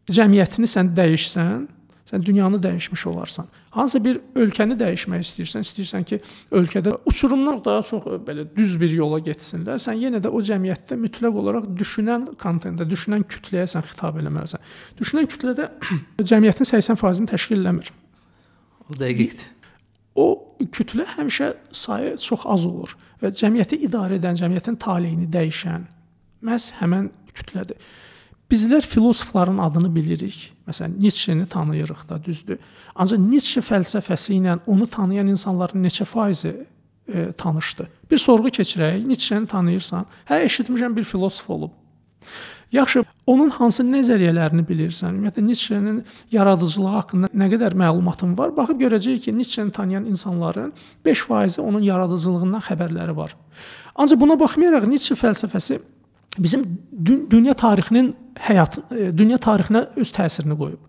cəmiyyətini sən dəyişsən, sən dünyanı dəyişmiş olarsan. Hansı bir ölkəni dəyişmək istəyirsən, istəyirsən ki, ölkədə uçurumdan daha çox e, belə düz bir yola getsinlər, sən yenə də o cəmiyyətdə mütləq olaraq düşünən kontentə, düşünən kütləyə sən xitab eləməlisən. Düşünən kütlədə cəmiyyətin 80%-ni təşkil eləmir. O dəqiqdir. O kütlə həmişə sayı çox az olur və cəmiyyəti idarə edən, cəmiyyətin taleyini dəyişən məhz həmin kütlədir. Bizlər filosofların adını bilirik Məsələn, Nietzsche-ni tanıyırıq da, düzdür. Ancaq Nietzsche fəlsəfəsi ilə onu tanıyan insanların neçə faizi e, tanışdı? Bir sorğu keçirək, Nietzsche-ni tanıyırsan? Hə, eşitmişəm bir filosof olub. Yaxşı, onun hansı nəzəriyyələrini bilirsən? Ümumiyyətlə Nietzsche-nin yaradıcılığı haqqında nə qədər məlumatın var? Baxıb görəcək ki, Nietzsche-ni tanıyan insanların 5%-i onun yaradıcılığından xəbərləri var. Ancaq buna baxmayaraq Nietzsche fəlsəfəsi bizim dü dünya tarixinin həyat e, dünya tarixinə öz təsirini qoyub.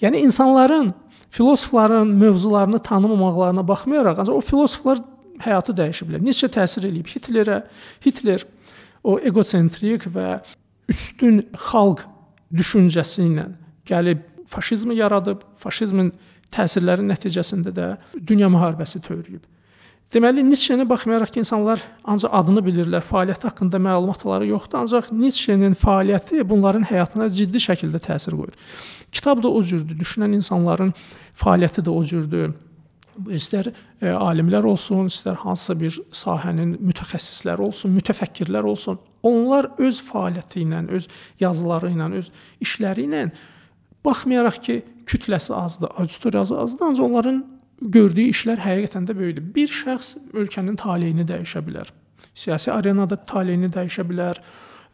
Yəni insanların filosofların mövzularını tanımamaqlarına baxmayaraq, ancaq o filosoflar həyatı dəyişiblər. Neçə təsir eləyib Hitlerə. Hitler o eqosentrik və üstün xalq düşüncəsi ilə gəlib faşizmi yaradıb, faşizmin təsirləri nəticəsində də dünya müharibəsi törəyib. Deməli, Nietzsche-nə baxmayaraq ki, insanlar ancaq adını bilirlər, fəaliyyəti haqqında məlumatları yoxdur, ancaq Nietzsche-nin fəaliyyəti bunların həyatına ciddi şəkildə təsir qoyur. Kitab da o cürdür, düşünən insanların fəaliyyəti də o cürdür istər e, alimlər olsun, istər hansısa bir sahənin mütəxəssisləri olsun, mütəfəkkirlər olsun, onlar öz fəaliyyəti ilə, öz yazıları ilə, öz işləri ilə baxmayaraq ki, kütləsi azdır, auditoriyası azdır, ancaq onların gördüyü işlər həqiqətən də böyükdür. Bir şəxs ölkənin taleyini dəyişə bilər. Siyasi arenada taleyini dəyişə bilər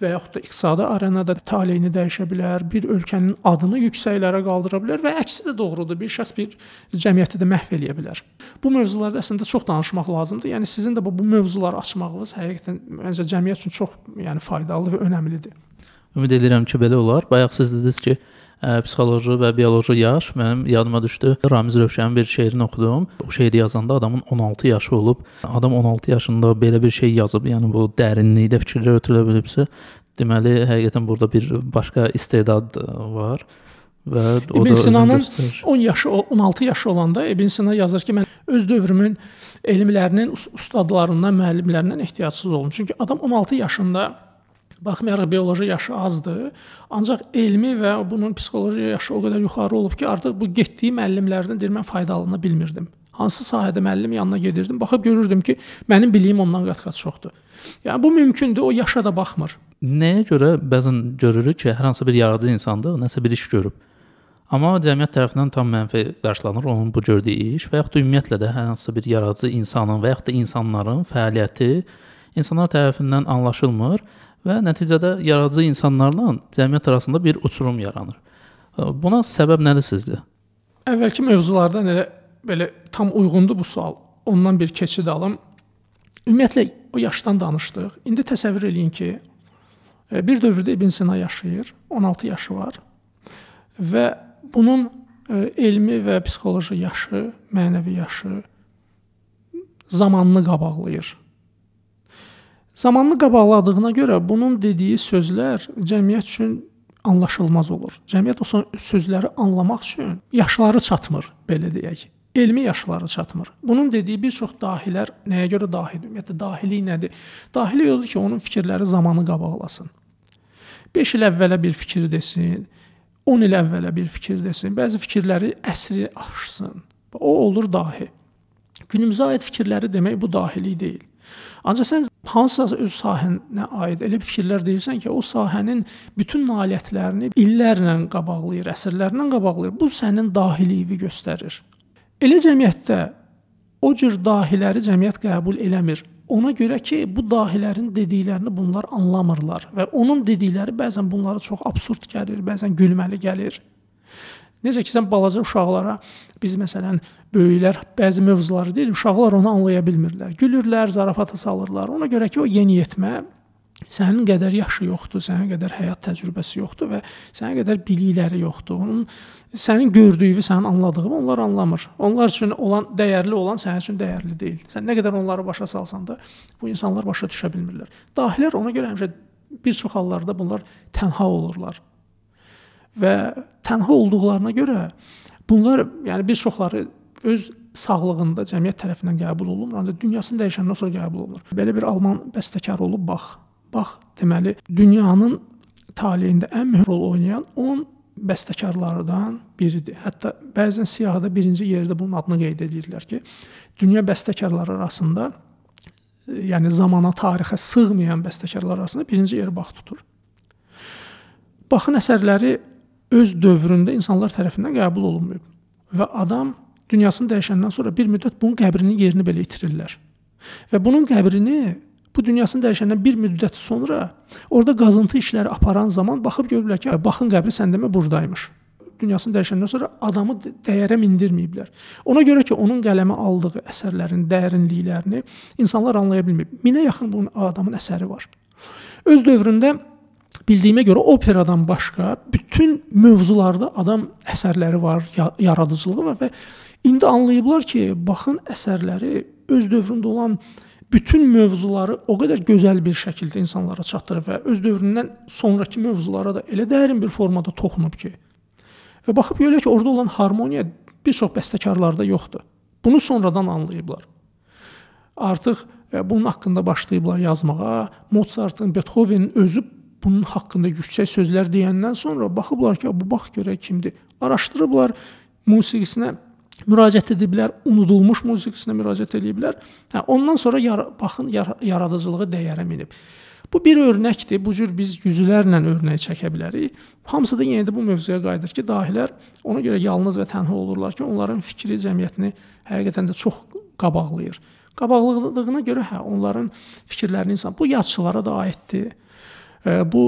və yaxud da iqtisadi arenada taleyini dəyişə bilər, bir ölkənin adını yüksəklərə qaldıra bilər və əksi də doğrudur. Bir şəxs bir cəmiyyəti də məhv eləyə bilər. Bu mövzularda əslində çox danışmaq lazımdır. Yəni sizin də bu, bu mövzuları açmağınız həqiqətən məncə cəmiyyət üçün çox yəni faydalı və önəmlidir. Ümid edirəm ki, belə olar. Bayaq siz dediniz ki, ə, psixoloji və bioloji yaş mənim yadıma düşdü. Ramiz Rövşənin bir şeirini oxudum. O şeiri yazanda adamın 16 yaşı olub. Adam 16 yaşında belə bir şey yazıb. Yəni bu dərinlikdə fikirlər ötürülə bilibsə, deməli həqiqətən burada bir başqa istedad var və o İbn Sinanın 10 yaşı 16 yaşı olanda İbn Sina yazır ki, mən öz dövrümün elmlərinin ustadlarından, müəllimlərindən ehtiyacsız oldum. Çünki adam 16 yaşında Baxmayaraq bioloji yaşı azdır, ancaq elmi və bunun psixoloji yaşı o qədər yuxarı olub ki, artıq bu getdiyim müəllimlərdən deyir mən faydalana bilmirdim. Hansı sahədə müəllim yanına gedirdim, baxıb görürdüm ki, mənim biliyim ondan qat-qat çoxdur. Yəni bu mümkündür, o yaşa da baxmır. Nəyə görə bəzən görürük ki, hər hansı bir yaradıcı insanda nəsə bir iş görüb. Amma cəmiyyət tərəfindən tam mənfi qarşılanır onun bu gördüyü iş və yaxud ümumiyyətlə də hər hansı bir yaradıcı insanın və yaxud da insanların fəaliyyəti insanlar tərəfindən anlaşılmır və nəticədə yaradıcı insanlarla cəmiyyət arasında bir uçurum yaranır. E, buna səbəb nədir sizcə? Əvvəlki mövzulardan elə belə tam uyğundur bu sual. Ondan bir keçid alım. Ümumiyyətlə o yaşdan danışdıq. İndi təsəvvür eləyin ki, e, bir dövrdə İbn Sina yaşayır, 16 yaşı var. Və bunun e, elmi və psixoloji yaşı, mənəvi yaşı zamanını qabaqlayır. Zamanını qabaqladığına görə bunun dediyi sözlər cəmiyyət üçün anlaşılmaz olur. Cəmiyyət o sözləri anlamaq üçün yaşları çatmır, belə deyək elmi yaşları çatmır. Bunun dediyi bir çox dahilər nəyə görə dahil? Ümumiyyətlə dahilik nədir? Dahilik odur ki, onun fikirləri zamanı qabaqlasın. 5 il əvvələ bir fikir desin, 10 il əvvələ bir fikir desin, bəzi fikirləri əsri aşsın. O olur dahi. Günümüzə aid fikirləri demək bu dahilik deyil. Ancaq sən hansısa öz sahənə aid elə fikirlər deyirsən ki, o sahənin bütün nailiyyətlərini illərlə qabaqlayır, əsrlərlə qabaqlayır. Bu sənin dahiliyi göstərir. Elə cəmiyyətdə o cür dahiləri cəmiyyət qəbul eləmir. Ona görə ki, bu dahilərin dediklərini bunlar anlamırlar və onun dedikləri bəzən bunlara çox absurd gəlir, bəzən gülməli gəlir. Necə ki sən balaca uşaqlara biz məsələn böyüklər bəzi mövzuları deyir, uşaqlar onu anlaya bilmirlər. Gülürlər, zarafata salırlar. Ona görə ki o yeniyetmə sənin qədər yaşı yoxdur, sənin qədər həyat təcrübəsi yoxdur və sənin qədər bilikləri yoxdur. Onun sənin gördüyünü, sənin anladığını onlar anlamır. Onlar üçün olan dəyərli olan sənin üçün dəyərli deyil. Sən nə qədər onları başa salsan da bu insanlar başa düşə bilmirlər. Dahilər ona görə həmişə bir çox hallarda bunlar tənha olurlar və tənha olduqlarına görə bunlar, yəni bir çoxları öz sağlığında cəmiyyət tərəfindən qəbul olunmur, ancaq dünyasını dəyişəndən sonra qəbul olunur. Belə bir alman bəstəkarı olub Bax. Bax deməli dünyanın taleyində ən mühüm rol oynayan 10 bəstəkarlardan biridir. Hətta bəzən siyahıda birinci yerdə bunun adını qeyd edirlər ki, dünya bəstəkarları arasında yəni zamana, tarixə sığmayan bəstəkarlar arasında birinci yer Bax tutur. Baxın əsərləri öz dövründə insanlar tərəfindən qəbul olunmayıb. Və adam dünyasını dəyişəndən sonra bir müddət bunun qəbrinin yerini belə itirirlər. Və bunun qəbrini bu dünyasını dəyişəndən bir müddət sonra orada qazıntı işləri aparan zaman baxıb görürlər ki, baxın qəbri səndəmə burdaymış. Dünyasını dəyişəndən sonra adamı dəyərə mindirməyiblər. Ona görə ki, onun qələmə aldığı əsərlərin dərinliklərini insanlar anlaya bilməyib. Minə yaxın bunun adamın əsəri var. Öz dövründə bildiyimə görə operadan başqa bütün mövzularda adam əsərləri var, yaradıcılığı var və indi anlayıblar ki, baxın əsərləri öz dövründə olan bütün mövzuları o qədər gözəl bir şəkildə insanlara çatdırır və öz dövründən sonrakı mövzulara da elə dərin bir formada toxunub ki. Və baxıb görürlər ki, orada olan harmoniya bir çox bəstəkarlarda yoxdur. Bunu sonradan anlayıblar. Artıq e, bunun haqqında başlayıblar yazmağa. Mozartın, Beethovenin özü bunun haqqında yüksək sözlər deyəndən sonra baxıblar ki, bu bax görə kimdir. Araşdırıblar musiqisinə müraciət ediblər, unudulmuş musiqisinə müraciət ediblər. Hə, ondan sonra yar baxın yar yaradıcılığı dəyərə minib. Bu bir örnəkdir. Bu cür biz yüzlərlə örnək çəkə bilərik. Hamısı da yenə də bu mövzuya qayıdır ki, dahilər ona görə yalnız və tənha olurlar ki, onların fikri cəmiyyətini həqiqətən də çox qabaqlayır. Qabaqladığına görə hə, onların fikirlərini insan bu yazıçılara da aiddir. Bu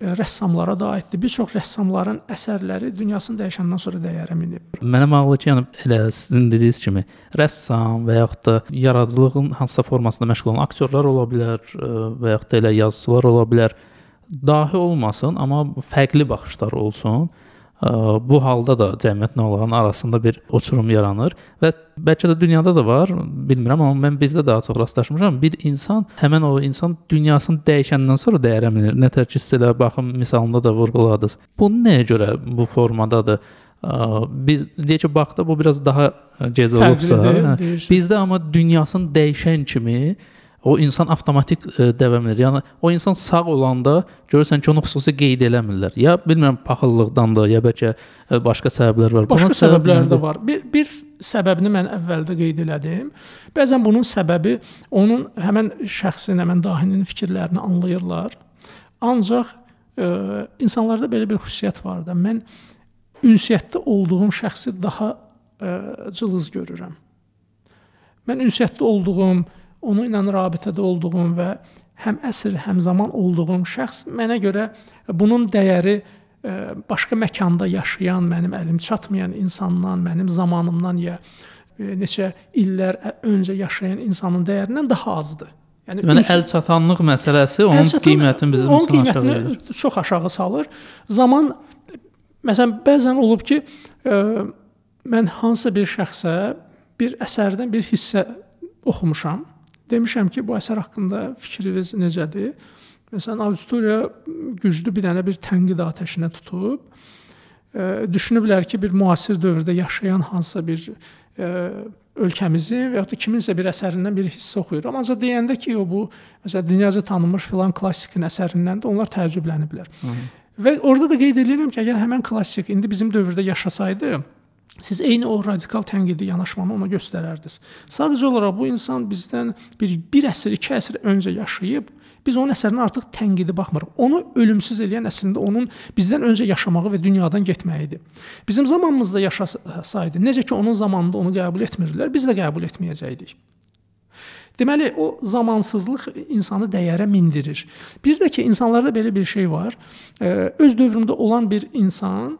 e, rəssamlara da aiddir. Bir çox rəssamların əsərləri dünyasını dəyişəndən sonra dəyərə minib. Mənim ağlı ki, yəni elə sizin dediyiniz kimi rəssam və yaxud da yaradıcılığın hansısa formasında məşğul olan aktyorlar ola bilər e, və yaxud da elə yazıçılar ola bilər. Dahi olmasın, amma fərqli baxışlar olsun. Bu halda da cəmiyyət növlərin arasında bir uçurum yaranır və bəlkə də dünyada da var, bilmirəm, amma mən bizdə daha çox rastlaşmışam. Bir insan həmin o insan dünyasını dəyişəndən sonra dəyərlənir. Nətər ki, siz elə baxın misalında da vurğuladınız. Bu nəyə görə bu formadadır? biz deyək ki, baxda bu biraz daha gec olubsa, hə, bizdə amma dünyasını dəyişən kimi o insan avtomatik ə, e, dəvam edir. Yəni o insan sağ olanda görürsən ki, onu xüsusi qeyd eləmirlər. Ya bilmirəm paxıllıqdandır, ya bəlkə ə, e, başqa səbəblər var. Başqa Buna səbəblər də var. Bir bir səbəbini mən əvvəldə qeyd elədim. Bəzən bunun səbəbi onun həmin şəxsin, həmin dahinin fikirlərini anlayırlar. Ancaq ə, e, insanlarda belə bir xüsusiyyət var da. Mən ünsiyyətdə olduğum şəxsi daha ə, cılız görürəm. Mən ünsiyyətdə olduğum ə, onu ilə rabitədə olduğum və həm əsr, həm zaman olduğum şəxs mənə görə bunun dəyəri e, başqa məkanda yaşayan, mənim əlim çatmayan insandan, mənim zamanımdan ya e, neçə illər öncə yaşayan insanın dəyərindən daha azdır. Yəni Deməli yəni üz... əl çatanlıq məsələsi onun çatan, qiymətini bizim üçün aşağı salır. Çox aşağı salır. Zaman məsələn bəzən olub ki, ə, e, mən hansı bir şəxsə bir əsərdən bir hissə oxumuşam Demişəm ki, bu əsər haqqında fikriniz necədir? Məsələn, auditoriya güclü bir dənə bir tənqid atəşinə tutub. E, düşünüblər ki, bir müasir dövrdə yaşayan hansısa bir e, ölkəmizin və yaxud da kiminsə bir əsərindən bir hissə oxuyuram. Ancaq deyəndə ki, o bu məsələn dünyaca tanınmış filan klassikin əsərindən də onlar təəccübləniblər. Hı -hı. Və orada da qeyd edirəm ki, əgər həmin klassik indi bizim dövrdə yaşasaydı, siz eyni o radikal tənqidi yanaşmanı ona göstərərdiniz. Sadəcə olaraq bu insan bizdən bir 1 əsr, 2 əsr öncə yaşayıb, biz onun əsərinə artıq tənqidi baxmırıq. Onu ölümsüz eləyən əslində onun bizdən öncə yaşamağı və dünyadan getməyi idi. Bizim zamanımızda yaşasaydı, necə ki onun zamanında onu qəbul etmirdilər, biz də qəbul etməyəcəkdik. Deməli, o zamansızlıq insanı dəyərə mindirir. Bir də ki, insanlarda belə bir şey var. Öz dövründə olan bir insan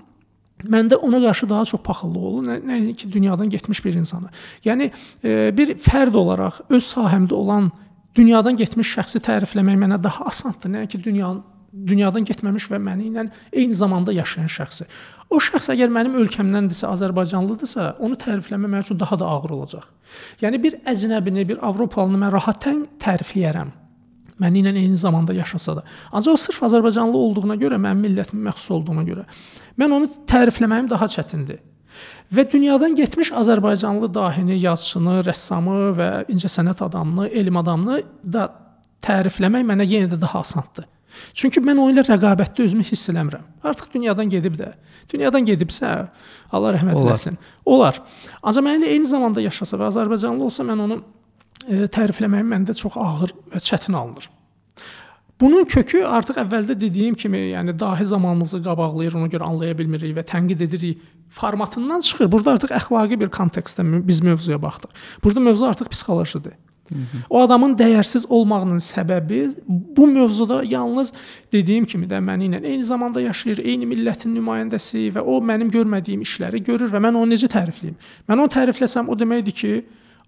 məndə ona qarşı daha çox paxıllıq olur. Nə, nəinki ki, dünyadan getmiş bir insanı. Yəni e, bir fərd olaraq öz sahəmdə olan dünyadan getmiş şəxsi tərifləmək mənə daha asandır. Nəinki dünyanın dünyadan getməmiş və məni ilə eyni zamanda yaşayan şəxsi. O şəxs əgər mənim ölkəmdəndirsə, Azərbaycanlıdırsa, onu tərifləmək mənim üçün daha da ağır olacaq. Yəni bir əcnəbini, bir avropalını mən rahat tərifləyərəm məni ilə eyni zamanda yaşasa da. Ancaq o sırf azərbaycanlı olduğuna görə, mənim millətimə məxsus olduğuna görə mən onu tərifləməyim daha çətindir. Və dünyadan getmiş azərbaycanlı dahini, yazıçını, rəssamı və incəsənət adamını, elm adamını da tərifləmək mənə yenə də daha asandır. Çünki mən onunla rəqabətdə özümü hiss eləmirəm. Artıq dünyadan gedib də. Dünyadan gedibsə, Allah rəhmət olar. eləsin. Olar. Ancaq mənimlə eyni zamanda yaşasa və azərbaycanlı olsa, mən onun E, tərifləmək məndə çox ağır və çətin alınır. Bunun kökü artıq əvvəldə dediyim kimi, yəni dahi zamanımızı qabaqlayır, ona görə anlaya bilmirik və tənqid edirik formatından çıxır. Burada artıq əxlaqi bir kontekstdə biz mövzuya baxdıq. Burada mövzu artıq psixolojiyadır. O adamın dəyərsiz olmağının səbəbi bu mövzuda yalnız dediyim kimi də məni ilə eyni zamanda yaşayır, eyni millətin nümayəndəsi və o mənim görmədiyim işləri görür və mən onu necə tərifləyim? Mən onu tərifləsəm o deməkdir ki,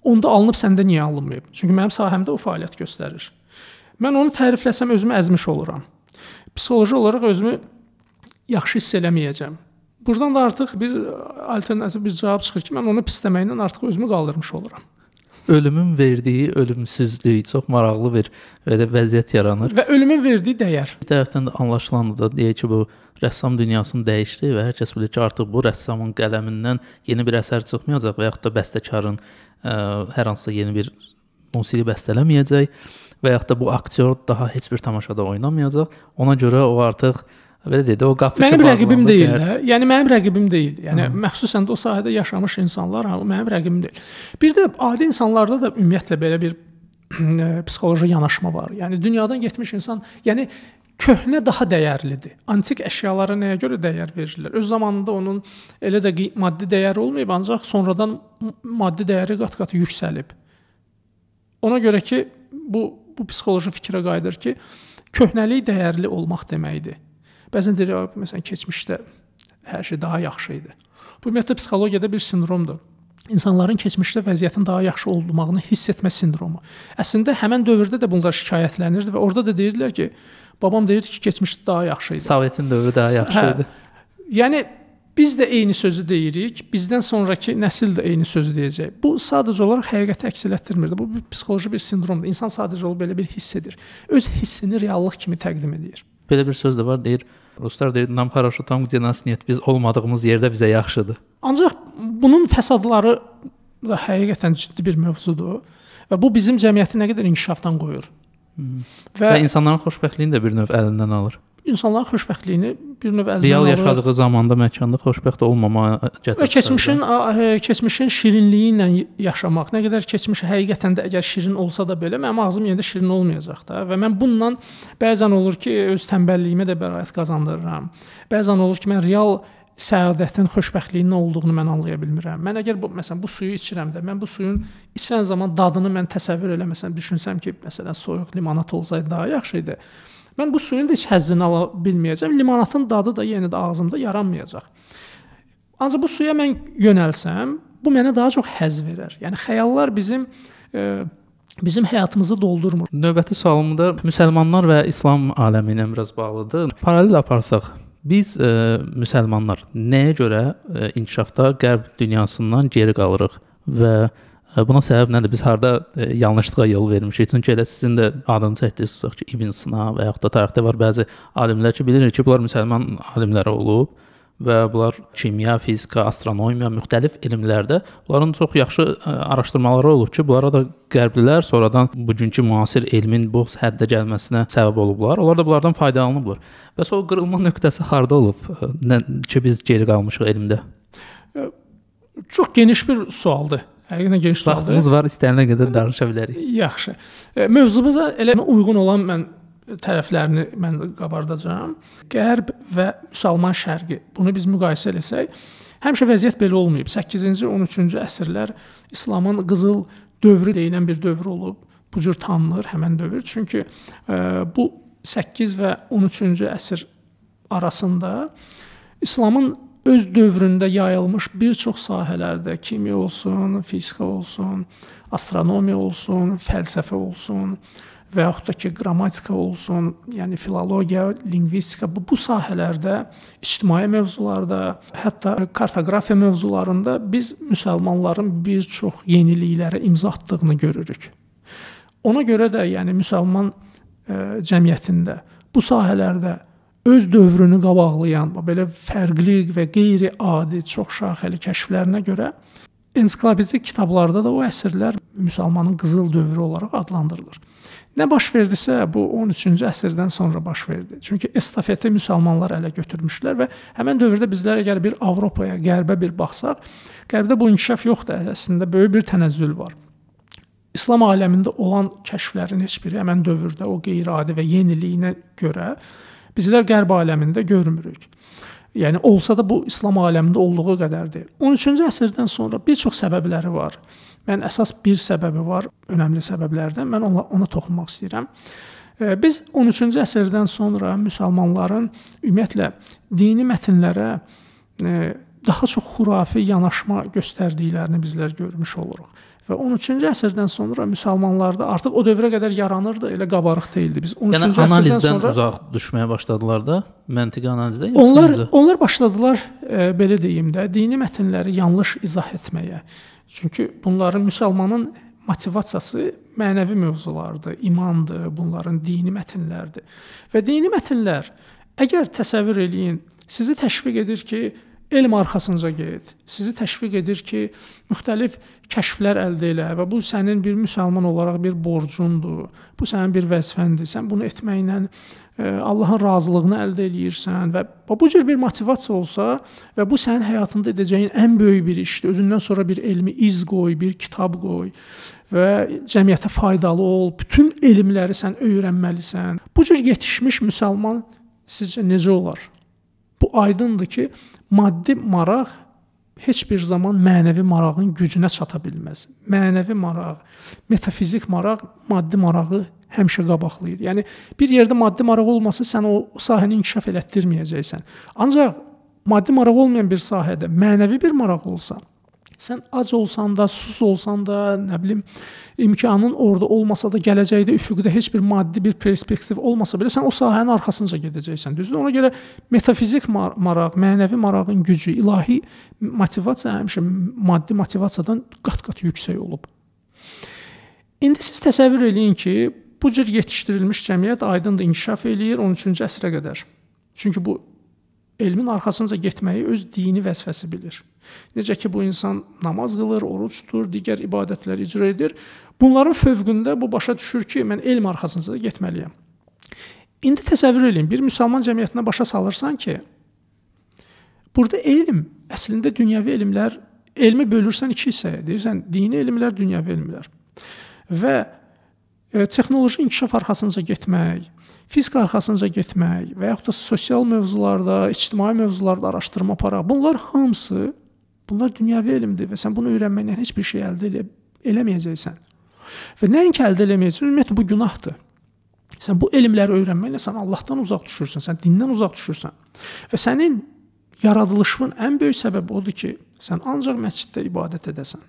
Onda alınıb səndə niyə alınmayıb? Çünki mənim sahəmdə o fəaliyyət göstərir. Mən onu tərifləsəm özümü əzmiş oluram. Psixoloji olaraq özümü yaxşı hiss eləməyəcəm. Burdan da artıq bir alternativ bir cavab çıxır ki, mən onu pisləməklə artıq özümü qaldırmış oluram. Ölümün verdiyi ölümsüzlük çox maraqlı bir belə vəziyyət yaranır. Və ölümün verdiyi dəyər. Bir tərəfdən də anlaşılandı da deyək ki, bu rəssam dünyasını dəyişdi və hər kəs bilir ki, artıq bu rəssamın qələmindən yeni bir əsər çıxmayacaq və yaxud da bəstəkarın hər hansısa yeni bir musiqi bəstələməyəcək və yaxud da bu aktyor daha heç bir tamaşada oynamayacaq. Ona görə o artıq belə dedi, o qapıçı mənim rəqibim deyil də. Dəyər... Yəni mənim rəqibim deyil. Yəni Hı. məxsusən də o sahədə yaşamış insanlar, ha, mənim rəqibim deyil. Bir də adi insanlarda da ümumiyyətlə belə bir e, psixoloji yanaşma var. Yəni dünyadan getmiş insan, yəni köhnə daha dəyərlidir. Antik əşyalara nəyə görə dəyər verirlər? Öz zamanında onun elə də maddi dəyəri olmayıb, ancaq sonradan maddi dəyəri qat-qat yüksəlib. Ona görə ki, bu bu psixoloji fikrə qayıdır ki, köhnəlik dəyərli olmaq deməkdir. Bəzən deyirlər, məsələn, keçmişdə hər şey daha yaxşı idi. Bu ümumiyyətlə psixologiyada bir sindromdur insanların keçmişdə vəziyyətin daha yaxşı olmağını hiss etmə sindromu. Əslində həmin dövrdə də bunlar şikayətlənirdi və orada da deyirdilər ki, Babam deyirdi ki, keçmiş daha yaxşı idi. Sovetin dövrü daha yaxşı hə. idi. Hə, yəni biz də eyni sözü deyirik, bizdən sonrakı nəsil də eyni sözü deyəcək. Bu sadəcə olaraq həqiqəti əks etdirmir. Bu bir psixoloji bir sindromdur. İnsan sadəcə olaraq belə bir hiss edir. Öz hissini reallıq kimi təqdim edir. Belə bir söz də var, deyir, ruslar deyir, "Nam хорошо там, где нас нет." Biz olmadığımız yerdə bizə yaxşıdır. Ancaq bunun fəsadları da həqiqətən ciddi bir mövzudur və bu bizim cəmiyyəti nə qədər inkişafdan qoyur. Və, mhm. və insanların xoşbəxtliyini də bir növ əlindən alır. İnsanların xoşbəxtliyini bir növ əlindən Real alır. Real yaşadığı zamanda məkanda xoşbəxt olmamağa gətirir. Və keçmişin keçmişin şirinliyi ilə yaşamaq. Nə qədər keçmiş həqiqətən də əgər şirin olsa da belə, mənim ağzım yenə də şirin olmayacaq da və mən bununla bəzən olur ki, öz tənbəlliyimə də bəraət qazandırıram. Bəzən olur ki, mən real səadətin, xoşbəxtliyin nə olduğunu mən anlaya bilmirəm. Mən əgər bu məsələn bu suyu içirəm də, mən bu suyun içən zaman dadını mən təsəvvür eləməsəm, düşünsəm ki, məsələn soyuq limonat olsaydı daha yaxşı idi. Mən bu suyun da heç həzzini ala bilməyəcəm. Limonatın dadı da yenə yəni də ağzımda yaranmayacaq. Ancaq bu suya mən yönəlsəm, bu mənə daha çox həzz verər. Yəni xəyallar bizim e, bizim həyatımızı doldurmur. Növbəti sualımda müsəlmanlar və İslam aləmi ilə biraz bağlıdır. Paralel aparsaq, Biz e, müsəlmanlar nəyə görə e, inkişafda qərb dünyasından geri qalırıq və e, buna səbəb nədir? Biz harda e, yanlışlığa yol vermişik? Çünki elə sizin də adınızı çəkdiniz, tutaq ki, İbn Sina və yaxud da tarixdə var bəzi alimlər ki, bilirik ki, bunlar müsəlman alimləri olub və bunlar kimya, fizika, astronomiya, müxtəlif elmlərdə bunların çox yaxşı e, araşdırmaları olub ki, bunlara da qərblilər sonradan bugünkü müasir elmin bu həddə gəlməsinə səbəb olublar. Onlar da bunlardan faydalanıblar. Bəs o qırılma nöqtəsi harda olub? E, nə ki biz geri qalmışıq elmdə? E, çox geniş bir sualdır. Həqiqətən geniş sualdır. Vaxtımız var, istənilən qədər danışa bilərik. Yaxşı. Mövzumuza elə uyğun olan mən tərəflərini mən qabardacağam. Qərb və müsəlman şərqi. Bunu biz müqayisə eləsək, həmişə vəziyyət belə olmayıb. 8-ci, 13-cü əsrlər İslamın qızıl dövrü deyilən bir dövr olub. Bu cür tanınır həmin dövr. Çünki ə, e, bu 8 və 13-cü əsr arasında İslamın öz dövründə yayılmış bir çox sahələrdə kimya olsun, fizika olsun, astronomiya olsun, fəlsəfə olsun, və yaxud da ki, qrammatika olsun, yəni filologiya, lingvistika bu, bu sahələrdə, ictimai mövzularda, hətta kartoqrafiya mövzularında biz müsəlmanların bir çox yeniliklərə imza atdığını görürük. Ona görə də, yəni müsəlman ə, e, cəmiyyətində bu sahələrdə öz dövrünü qabaqlayan belə fərqli və qeyri-adi çox şaxəli kəşflərinə görə ensiklopediya kitablarda da o əsrlər müsəlmanın qızıl dövrü olaraq adlandırılır. Nə baş verdisə, bu 13-cü əsrdən sonra baş verdi. Çünki estafeti müsəlmanlar ələ götürmüşdülər və həmin dövrdə bizlər əgər bir Avropaya, qərbə bir baxsaq, qərbdə bu inkişaf yoxdur, əslində böyük bir tənəzzül var. İslam aləmində olan kəşflərin heç biri həmin dövrdə o qeyri-adi və yeniliyinə görə bizlər qərb aləmində görmürük. Yəni olsa da bu İslam aləmində olduğu qədər deyil. 13-cü əsrdən sonra bir çox səbəbləri var mən əsas bir səbəbi var, önəmli səbəblərdən. Mən ona, ona toxunmaq istəyirəm. Biz 13-cü əsrdən sonra müsəlmanların ümumiyyətlə dini mətnlərə e, daha çox xurafi yanaşma göstərdiklərini bizlər görmüş oluruq. Və 13-cü əsrdən sonra müsəlmanlarda artıq o dövrə qədər yaranırdı, elə qabarıq deyildi. Biz 13-cü yəni, əsrdən sonra analizdən uzaq düşməyə başladılar da, məntiqi analizdə. Onlar necə? onlar başladılar e, belə deyim də, dini mətnləri yanlış izah etməyə. E, Çünki bunların müsəlmanın motivasiyası mənəvi mövzulardır, imandır, bunların dini mətnlərdir. Və dini mətnlər əgər təsəvvür eləyin, sizi təşviq edir ki, elm arxasınca get. Sizi təşviq edir ki, müxtəlif kəşflər əldə elə və bu sənin bir müsəlman olaraq bir borcundur. Bu sənin bir vəzifəndir. Sən bunu etməklə Allahın razılığını əldə eləyirsən və bu cür bir motivasiya olsa və bu sənin həyatında edəcəyin ən böyük bir işdir. Özündən sonra bir elmi iz qoy, bir kitab qoy və cəmiyyətə faydalı ol. Bütün elmləri sən öyrənməlisən. Bu cür yetişmiş müsəlman sizcə necə olar? Bu aydındır ki, maddi maraq heç bir zaman mənəvi marağın gücünə çata bilməz. Mənəvi maraq, metafizik maraq maddi marağı həmişə qabaqlayır. Yəni bir yerdə maddi marağı olmasa sən o sahəni inkişaf elətdirməyəcəksən. Ancaq maddi marağı olmayan bir sahədə mənəvi bir maraq olsa, sən ac olsan da, sus olsan da, nə bilim, imkanın orada olmasa da, gələcəkdə üfüqdə heç bir maddi bir perspektiv olmasa belə sən o sahənin arxasınca gedəcəksən. Düzdür? Ona görə metafizik mar maraq, mənəvi marağın gücü, ilahi motivasiya həmişə maddi motivasiyadan qat-qat yüksək olub. İndi siz təsəvvür eləyin ki, Bu cür yetişdirilmiş cəmiyyət aydındır inkişaf eləyir 13-cü əsrə qədər. Çünki bu elmin arxasınca getməyi öz dini vəzifəsi bilir. Necə ki bu insan namaz qılır, oruc tutur, digər ibadətlər icra edir. Bunların fövqündə bu başa düşür ki, mən elm arxasınca da getməliyəm. İndi təsəvvür eləyin, bir müsəlman cəmiyyətinə başa salırsan ki, burada elm əslində dünyəvi elmlər, elmi bölürsən iki hissəyə, deyirsən dini elmlər, dünyəvi elmlər. Və texnoloji inkişaf arxasınca getmək, fizika arxasınca getmək və yaxud da sosial mövzularda, ictimai mövzularda araşdırma aparaq. Bunlar hamısı bunlar dünyəvi elmdir və sən bunu öyrənməklə heç bir şey əldə elə, eləməyəcəksən. Və nəinki əldə eləməyəcəksən, ümumiyyətlə bu günahdır. Sən bu elmləri öyrənməklə sən Allahdan uzaq düşürsən, sən dindən uzaq düşürsən. Və sənin yaradılışının ən böyük səbəbi odur ki, sən ancaq məsciddə ibadət edəsən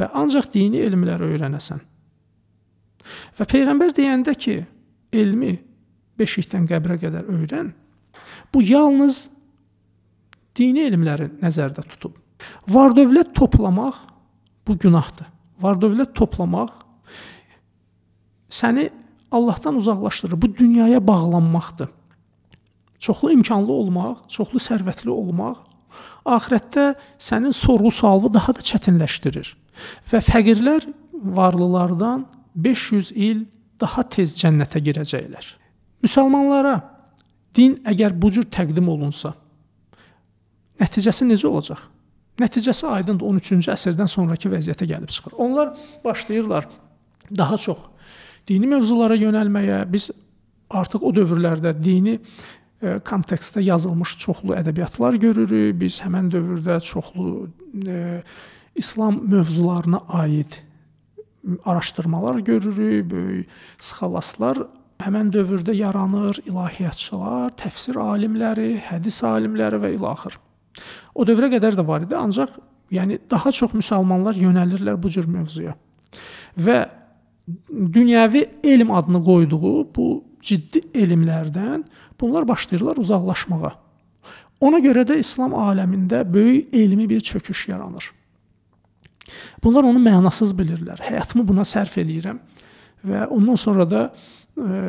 və ancaq dini elmləri öyrənəsən. Və peyğəmbər deyəndə ki, elmi beşikdən qəbrə qədər öyrən, bu yalnız dini elmləri nəzərdə tutub. Var-dövlət toplamaq bu günahdır. Var-dövlət toplamaq səni Allahdan uzaqlaşdırır. Bu dünyaya bağlanmaqdır. Çoxlu imkanlı olmaq, çoxlu sərvətli olmaq axirətdə sənin sorğu-sualı daha da çətinləşdirir və fəqirlər varlılardan 500 il daha tez cənnətə girəcəklər. Müslümanlara din əgər bu cür təqdim olunsa, nəticəsi necə olacaq? Nəticəsi aydındır 13-cü əsrdən sonrakı vəziyyətə gəlib çıxır. Onlar başlayırlar daha çox dini mövzulara yönəlməyə. Biz artıq o dövrlərdə dini e, kontekstdə yazılmış çoxlu ədəbiyyatlar görürük. Biz həmin dövrdə çoxlu e, İslam mövzularına aid araşdırmalar görürük, böyük sxalaslar həmən dövrdə yaranır, ilahiyyatçılar, təfsir alimləri, hədis alimləri və ilaxır. O dövrə qədər də var idi, ancaq yəni daha çox müsəlmanlar yönəlirlər bu cür mövzuya. Və dünyəvi elm adını qoyduğu bu ciddi elmlərdən bunlar başlayırlar uzaqlaşmağa. Ona görə də İslam aləmində böyük elmi bir çöküş yaranır. Bunlar onu mənasız bilirlər. Həyatımı buna sərf eləyirəm və ondan sonra da e,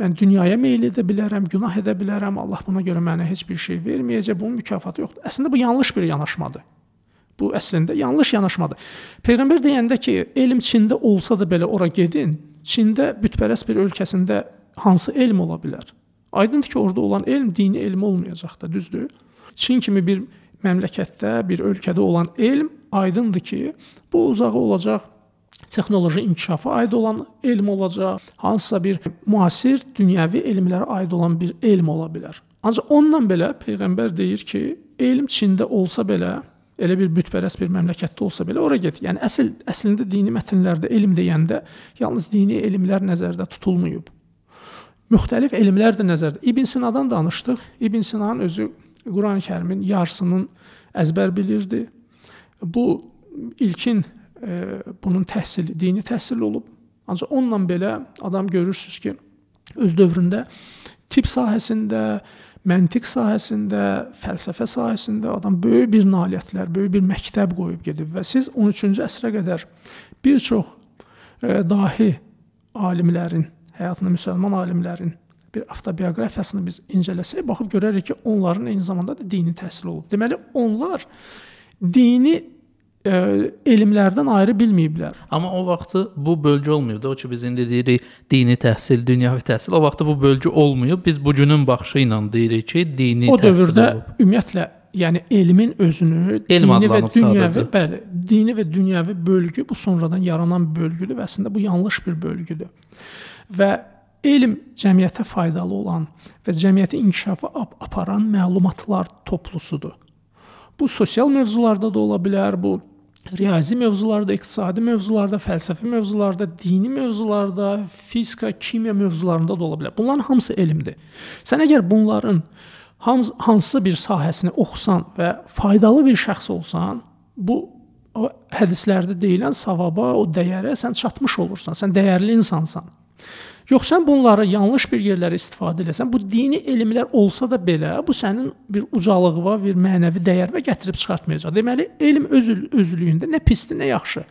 mən dünyaya meyl edə bilərəm, günah edə bilərəm. Allah buna görə mənə heç bir şey verməyəcək. Bunun mükafatı yoxdur. Əslində bu yanlış bir yanaşmadır. Bu əslində yanlış yanaşmadır. Peyğəmbər deyəndə ki, elm Çində olsa da belə ora gedin. Çində bütpərəst bir ölkəsində hansı elm ola bilər? Aydındır ki, orada olan elm dini elm olmayacaq da, düzdür? Çin kimi bir məmləkətdə, bir ölkədə olan elm aydındır ki, bu uzağı olacaq texnoloji inkişafa aid olan elm olacaq, hansısa bir müasir dünyəvi elmlərə aid olan bir elm ola bilər. Ancaq ondan belə peyğəmbər deyir ki, elm Çində olsa belə, elə bir bütpərəst bir məmləkətdə olsa belə ora get. Yəni əsl əslində dini mətnlərdə elm deyəndə yalnız dini elmlər nəzərdə tutulmayıb. Müxtəlif elmlər də nəzərdə. İbn Sinadan danışdıq. İbn Sinanın özü Qurani-Kərimin yarısının əzbər bilirdi. Bu ilkin e, bunun təhsili, dini təhsil olub. Ancaq onunla belə adam görürsüz ki, öz dövründə tibb sahəsində, məntiq sahəsində, fəlsəfə sahəsində adam böyük bir nailiyyətlər, böyük bir məktəb qoyub gedib və siz 13-cü əsrə qədər bir çox e, dahi alimlərin, həyatında müsəlman alimlərin bir avtobioqrafiyasını biz incələsək, baxıb görərik ki, onların eyni zamanda da dini təhsil olub. Deməli, onlar dini ə, e, elmlərdən ayrı bilməyiblər. Amma o vaxtı bu bölgü olmuyordu. O ki biz indi deyirik dini təhsil, dünyəvi təhsil. O vaxtı bu bölgü olmuyub. Biz bu günün baxışı ilə deyirik ki, dini o təhsil. O dövrdə olub. ümumiyyətlə yəni elmin özünü Elm dini və dünyəvi, sadəcə. bəli, dini və dünyəvi bölgü bu sonradan yaranan bölgüdür və əslində bu yanlış bir bölgüdür. Və Elm cəmiyyətə faydalı olan və cəmiyyəti inkişafa aparan məlumatlar toplusudur. Bu sosial mövzularda da ola bilər, bu riyazi mövzularda, iqtisadi mövzularda, fəlsəfi mövzularda, dini mövzularda, fizika, kimya mövzularında da ola bilər. Bunların hamısı elmdir. Sən əgər bunların hansı bir sahəsini oxusan və faydalı bir şəxs olsan, bu o hədislərdə deyilən savaba, o dəyərə sən çatmış olursan. Sən dəyərli insansan. Yox, sən bunları yanlış bir yerlərə istifadə eləsən, bu dini elmlər olsa da belə, bu sənin bir ucalığa, bir mənəvi dəyər və gətirib çıxartmayacaq. Deməli, elm öz özlüyündə nə pisdir, nə yaxşı.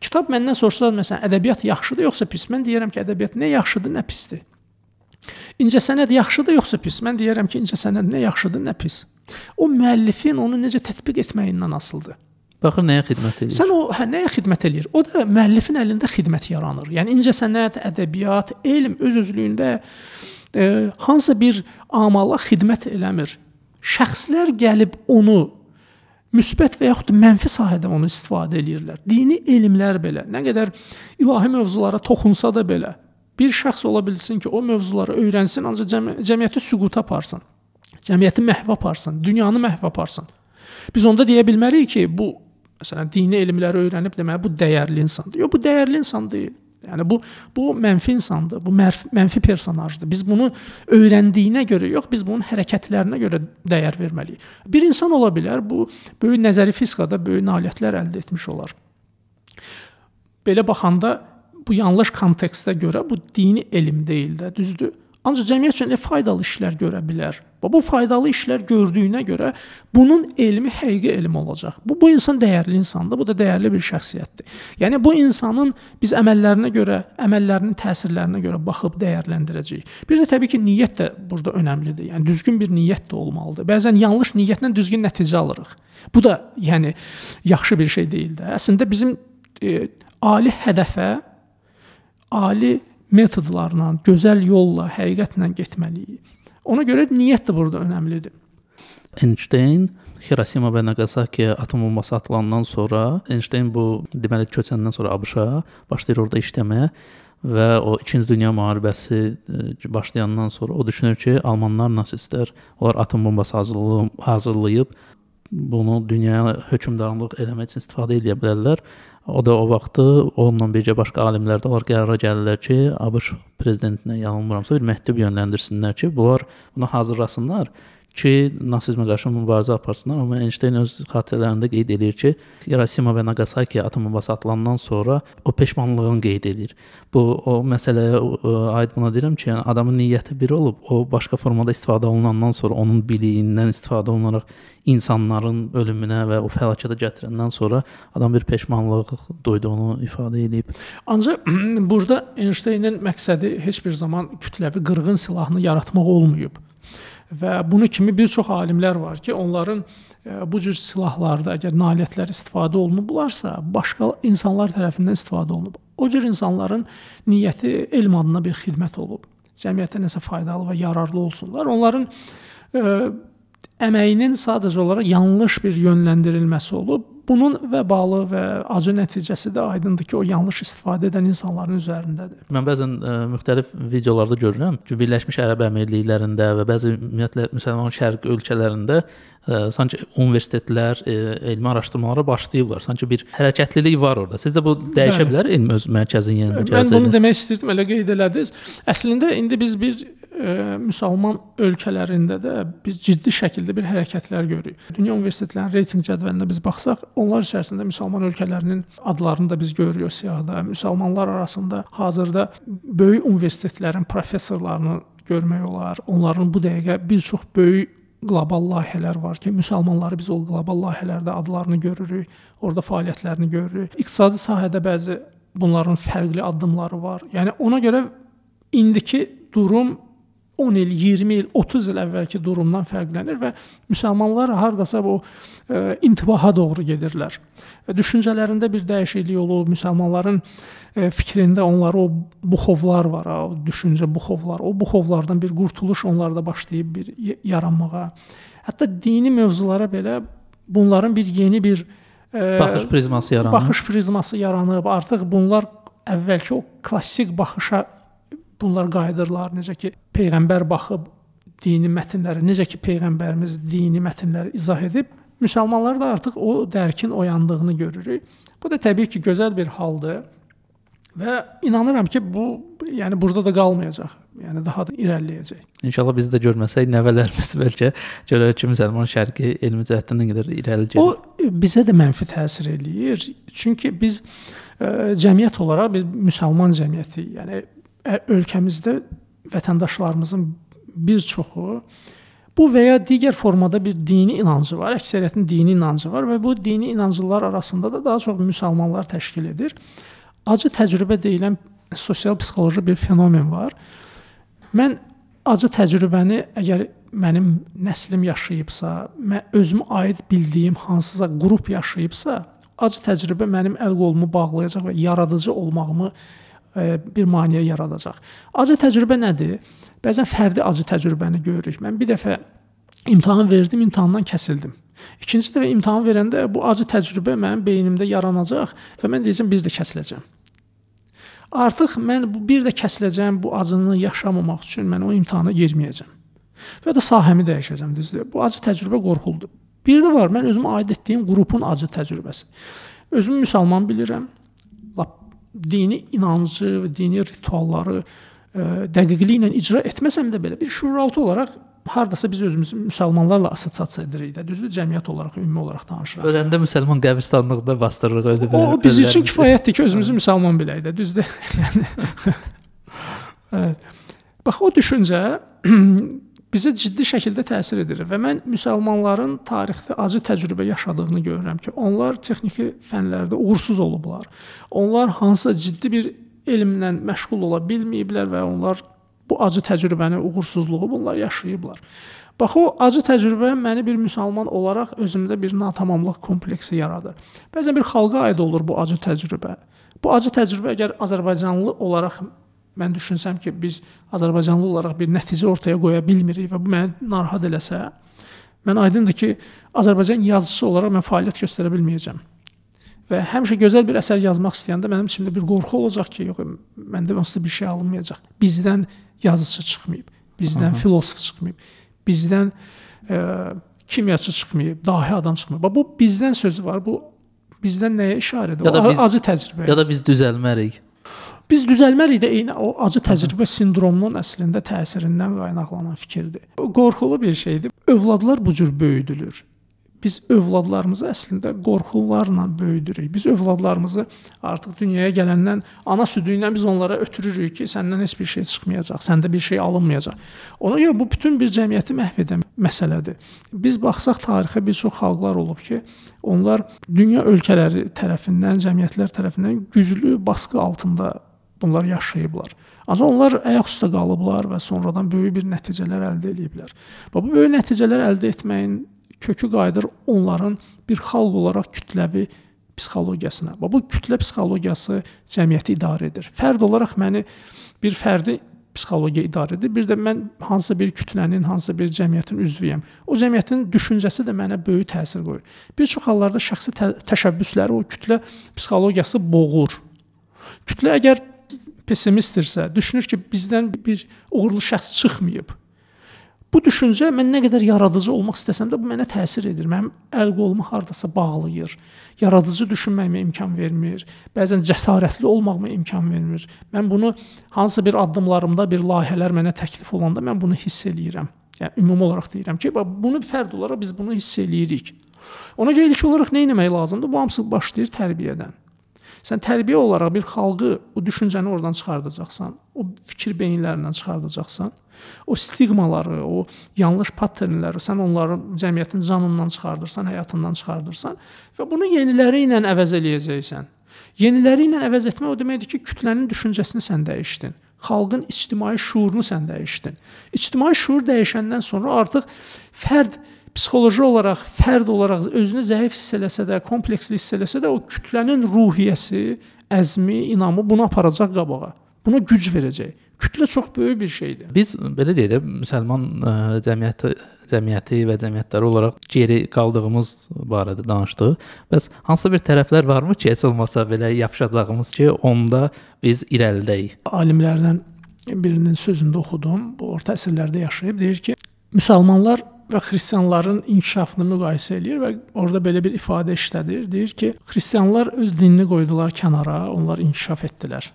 Kitab məndən sorsalar məsələn, ədəbiyyat yaxşıdır yoxsa pis? Mən deyirəm ki, ədəbiyyat nə yaxşıdır, nə pisdir. İncəsənət yaxşıdır yoxsa pis? Mən deyirəm ki, incəsənət nə yaxşıdır, nə pis. O müəllifin onu necə tətbiq etməyindən asılıdır. Baxır nəyə xidmət edir. Sən o hə, nəyə xidmət eləyir? O da müəllifin əlində xidmət yaranır. Yəni incəsənət, ədəbiyyat, elm öz-özlüyündə e, hansısa bir amala xidmət eləmir. Şəxslər gəlib onu müsbət və yaxud mənfi sahədə onu istifadə eləyirlər. Dini elmlər belə, nə qədər ilahi mövzulara toxunsa da belə, bir şəxs ola bilsin ki, o mövzuları öyrənsin, ancaq cəmi cəmiyyəti süquta aparsın. Cəmiyyəti məhvə aparsın, dünyanı məhvə aparsın. Biz onda deyə bilmərik ki, bu Məsələn, dini elmləri öyrənib deməli bu dəyərli insandır. Yox, bu dəyərli insan deyil. Yəni bu bu mənfi insandır, bu mərf, mənfi personajdır. Biz bunu öyrəndiyinə görə yox, biz bunun hərəkətlərinə görə dəyər verməliyik. Bir insan ola bilər, bu böyük nəzəri fizikada böyük nailiyyətlər əldə etmiş olar. Belə baxanda bu yanlış kontekstə görə bu dini elm deyil də, düzdür? Ancaq cəmiyyət üçün faydalı işlər görə bilər. Və bu faydalı işlər gördüyünə görə bunun elmi həqiqi elm olacaq. Bu bu insan dəyərli insandır, bu da dəyərli bir şəxsiyyətdir. Yəni bu insanın biz əməllərinə görə, əməllərinin təsirlərinə görə baxıb dəyərləndirəcəyik. Bir də təbii ki, niyyət də burada əhəmilidir. Yəni düzgün bir niyyət də olmalıdır. Bəzən yanlış niyyətlə düzgün nəticə alırıq. Bu da yəni yaxşı bir şey deyil də. Əslində bizim e, ali hədəfə, ali metodlarla, gözəl yolla, həqiqətlə getməliyik. Ona görə niyyət də burada əhəmilidir. Einstein Hirosima və Nagasaki atom bombası atılandan sonra Einstein bu deməli köçəndən sonra ABŞ-a başlayır orada işləməyə və o 2-ci dünya müharibəsi e, başlayandan sonra o düşünür ki, almanlar nasistlər onlar atom bombası hazırlayıb bunu dünyaya hökmdarlıq eləmək üçün istifadə edə bilərlər O da o vaxtı onunla birgə başqa alimlər də onlar qərara gəlirlər ki, ABŞ prezidentinə yanılmıramsa bir məktub yönləndirsinlər ki, bunlar buna hazırlasınlar ki, nasizmə qarşı mübarizə aparsınlar. Amma Einstein öz xatirələrində qeyd edir ki, Hiroşima və Nagasaki atom bombası atılandan sonra o peşmanlığını qeyd edir. Bu o məsələyə aid buna deyirəm ki, yəni adamın niyyəti bir olub, o başqa formada istifadə olunandan sonra onun biliyindən istifadə olunaraq insanların ölümünə və o fəlakətə gətirəndən sonra adam bir peşmanlıq duyduğunu ifadə edib. Ancaq burada Einsteinin məqsədi heç bir zaman kütləvi qırğın silahını yaratmaq olmayıb. Və bunu kimi bir çox alimlər var ki, onların e, bu cür silahlarda əgər nailiyyətlər istifadə olunublarsa, başqa insanlar tərəfindən istifadə olunub. O cür insanların niyyəti elm adına bir xidmət olub. Cəmiyyətə nəsə faydalı və yararlı olsunlar. Onların ə, e, əməyinin sadəcə olaraq yanlış bir yönləndirilməsi olub. Bunun və bağlı və acı nəticəsi də aydındır ki, o yanlış istifadə edən insanların üzərindədir. Mən bəzən ə, e, müxtəlif videolarda görürəm ki, Birləşmiş Ərəb Əmirliklərində və bəzi ümumiyyətlə müsəlman şərq ölkələrində ə, e, sanki universitetlər ə, e, elmi araşdırmalara başlayıblar. Sanki bir hərəkətlilik var orada. Sizcə bu dəyişə bilər elm öz mərkəzinin yanında gələcək? Mən bunu demək istirdim, elə qeyd elədiniz. Əslində indi biz bir müsəlman ölkələrində də biz ciddi şəkildə bir hərəkətlər görürük. Dünya universitetlərinin reytinq cədvəlinə biz baxsaq, onlar içərisində müsəlman ölkələrinin adlarını da biz görürük siyahıda. Müsəlmanlar arasında hazırda böyük universitetlərin professorlarını görmək olar. Onların bu dəqiqə bir çox böyük qlobal layihələr var ki, müsəlmanları biz o qlobal layihələrdə adlarını görürük, orada fəaliyyətlərini görürük. İqtisadi sahədə bəzi bunların fərqli addımları var. Yəni ona görə indiki durum 10 il, 20 il, 30 il əvvəlki durumdan fərqlənir və müsəlmanlar hardasa bu e, intibaha doğru gedirlər. Və düşüncələrində bir dəyişiklik olub, müsəlmanların e, fikrində onlara o buxovlar var, o düşüncə buxovlar. O buxovlardan bir qurtuluş onlarda başlayıb bir yaranmağa. Hətta dini mövzulara belə bunların bir yeni bir e, baxış prizması yaranır. Baxış prizması yaranıb. Artıq bunlar əvvəlki o klassik baxışa Bunlar qayıdırlar, necə ki peyğəmbər baxıb dini mətnləri, necə ki peyğəmbərimiz dini mətnləri izah edib, müsəlmanlar da artıq o dərkin oyandığını görürük. Bu da təbii ki, gözəl bir haldır. Və inanıram ki, bu yəni burada da qalmayacaq. Yəni daha da irəliləyəcək. İnşallah biz də görməsək nəvələrimiz bəlkə görər ki, müsəlman şərqi elmi cəhətdən nə qədər irəli gedir. O bizə də mənfi təsir eləyir. Çünki biz ə, e, cəmiyyət olaraq biz müsəlman cəmiyyətiyik. Yəni ölkəmizdə vətəndaşlarımızın bir çoxu bu və ya digər formada bir dini inancı var. Əksəriyyətinin dini inancı var və bu dini inanclılar arasında da daha çox müsəlmanlar təşkil edir. Acı təcrübə deyilən sosial psixoloji bir fenomen var. Mən acı təcrübəni əgər mənim nəslim yaşayıbsa, mən özümə aid bildiyim hansısa qrup yaşayıbsa, acı təcrübə mənim əl qolumu bağlayacaq və yaradıcı olmağımı E, bir maneə yaradacaq. Acı təcrübə nədir? Bəzən fərdi acı təcrübəni görürük. Mən bir dəfə imtahan verdim, imtahandan kəsildim. İkinci dəfə imtahan verəndə bu acı təcrübə mənim beynimdə yaranacaq və mən deyəcəm bir də kəsiləcəm. Artıq mən bu bir də kəsiləcəm, bu acını yaşamamaq üçün mən o imtahana girməyəcəm. Və ya da sahəmi dəyişəcəm, düzdür? Bu acı təcrübə qorxuludur. Bir də var, mən özümə aid etdiyim qrupun acı təcrübəsi. Özümü müsəlman bilirəm dini inancı və dini ritualları ə, e, dəqiqliklə icra etməsəm də belə bir şuuraltı olaraq hardasa biz özümüzü müsəlmanlarla assosiasiya edirik də, düzdür? Cəmiyyət olaraq, ümumi olaraq danışırıq. Öləndə müsəlman qəbristanlığında basdırırıq ödü belə. O biz üçün kifayətdir ki, özümüzü müsəlman bilək də, düzdür? yəni Bax o düşüncə bizə ciddi şəkildə təsir edir və mən müsəlmanların tarixdə acı təcrübə yaşadığını görürəm ki, onlar texniki fənlərdə uğursuz olublar. Onlar hansısa ciddi bir elmlə məşğul ola bilməyiblər və onlar bu acı təcrübəni, uğursuzluğu bunlar yaşayıblar. Bax o acı təcrübə məni bir müsəlman olaraq özümdə bir natamamlıq kompleksi yaradır. Bəzən bir xalqa aid olur bu acı təcrübə. Bu acı təcrübə əgər Azərbaycanlı olaraq mən düşünsəm ki, biz Azərbaycanlı olaraq bir nəticə ortaya qoya bilmirik və bu məni narahat eləsə, mən aydındır ki, Azərbaycan yazıçısı olaraq mən fəaliyyət göstərə bilməyəcəm. Və həmişə gözəl bir əsər yazmaq istəyəndə mənim içimdə bir qorxu olacaq ki, yox, məndə onsuz bir şey alınmayacaq. Bizdən yazıçı çıxmayıb, bizdən Aha. filosof çıxmayıb, bizdən e, kimyaçı çıxmayıb, dahi adam çıxmayıb. Bax bu bizdən sözü var. Bu bizdən nəyə işarədir? Ya da biz, acı təcrübə. Ya da biz düzəlmərik. Biz düzəlmərik də eyni o acı təcrübə sindromunun əslində təsirindən qaynaqlanan fikirdir. Qorxulu bir şeydir. Övladlar bu cür böyüdülür. Biz övladlarımızı əslində qorxularla böyüdürük. Biz övladlarımızı artıq dünyaya gələndən ana südü ilə biz onlara ötürürük ki, səndən heç bir şey çıxmayacaq, səndə bir şey alınmayacaq. Ona görə bu bütün bir cəmiyyəti məhv edən məsələdir. Biz baxsaq tarixə bir çox xalqlar olub ki, onlar dünya ölkələri tərəfindən, cəmiyyətlər tərəfindən güclü basqı altında bunlar yaşayıblar. Ancaq onlar ayaq üstə qalıblar və sonradan böyük bir nəticələr əldə ediblər. Və bu böyük nəticələr əldə etməyin kökü qayıdır onların bir xalq olaraq kütləvi psixologiyasına. Və bu kütlə psixologiyası cəmiyyəti idarə edir. Fərd olaraq məni bir fərdi psixologiya idarə edir. Bir də mən hansısa bir kütlənin, hansısa bir cəmiyyətin üzvüyəm. O cəmiyyətin düşüncəsi də mənə böyük təsir qoyur. Bir çox hallarda şəxsi tə təşəbbüsləri o kütlə psixologiyası boğur. Kütlə əgər pessimistdirsə, düşünür ki, bizdən bir uğurlu şəxs çıxmayıb. Bu düşüncə mən nə qədər yaradıcı olmaq istəsəm də bu mənə təsir edir. Mənim əl qolumu hardasa bağlayır. Yaradıcı düşünməyimə imkan vermir. Bəzən cəsarətli olmağıma imkan vermir. Mən bunu hansısa bir addımlarımda, bir layihələr mənə təklif olanda mən bunu hiss eləyirəm. Yəni ümumi olaraq deyirəm ki, bunu fərd olaraq biz bunu hiss eləyirik. Ona görə ilk olaraq nə etmək lazımdır? Bu hamısı başlayır tərbiyədən. Sən tərbiyə olaraq bir xalqı o düşüncəni oradan çıxardacaqsan, o fikir beyinlərindən çıxardacaqsan. O stigmaları, o yanlış paternləri sən onları cəmiyyətin canından çıxardırsan, həyatından çıxardırsan və bunu yeniləri ilə əvəz eləyəcəksən. Yeniləri ilə əvəz etmək o deməkdir ki, kütlənin düşüncəsini sən dəyişdin xalqın ictimai şuurunu sən dəyişdin. İctimai şuur dəyişəndən sonra artıq fərd psixoloji olaraq, fərd olaraq özünü zəif hiss eləsə də, kompleksli hiss eləsə də, o kütlənin ruhiyyəsi, əzmi, inamı bunu aparacaq qabağa. Buna güc verəcək. Kütlə çox böyük bir şeydir. Biz belə deyək də, müsəlman ə, e, cəmiyyəti cəmiyyəti və cəmiyyətləri olaraq geri qaldığımız barədə danışdıq. Bəs hansı bir tərəflər varmı ki, heç olmasa belə yapışacağımız ki, onda biz irəlidəyik. Alimlərdən birinin sözündə oxudum. Bu orta əsrlərdə yaşayıb, deyir ki, müsəlmanlar və xristianların inkişafını müqayisə eləyir və orada belə bir ifadə işlədir. Deyir ki, xristianlar öz dinini qoydular kənara, onlar inkişaf etdilər.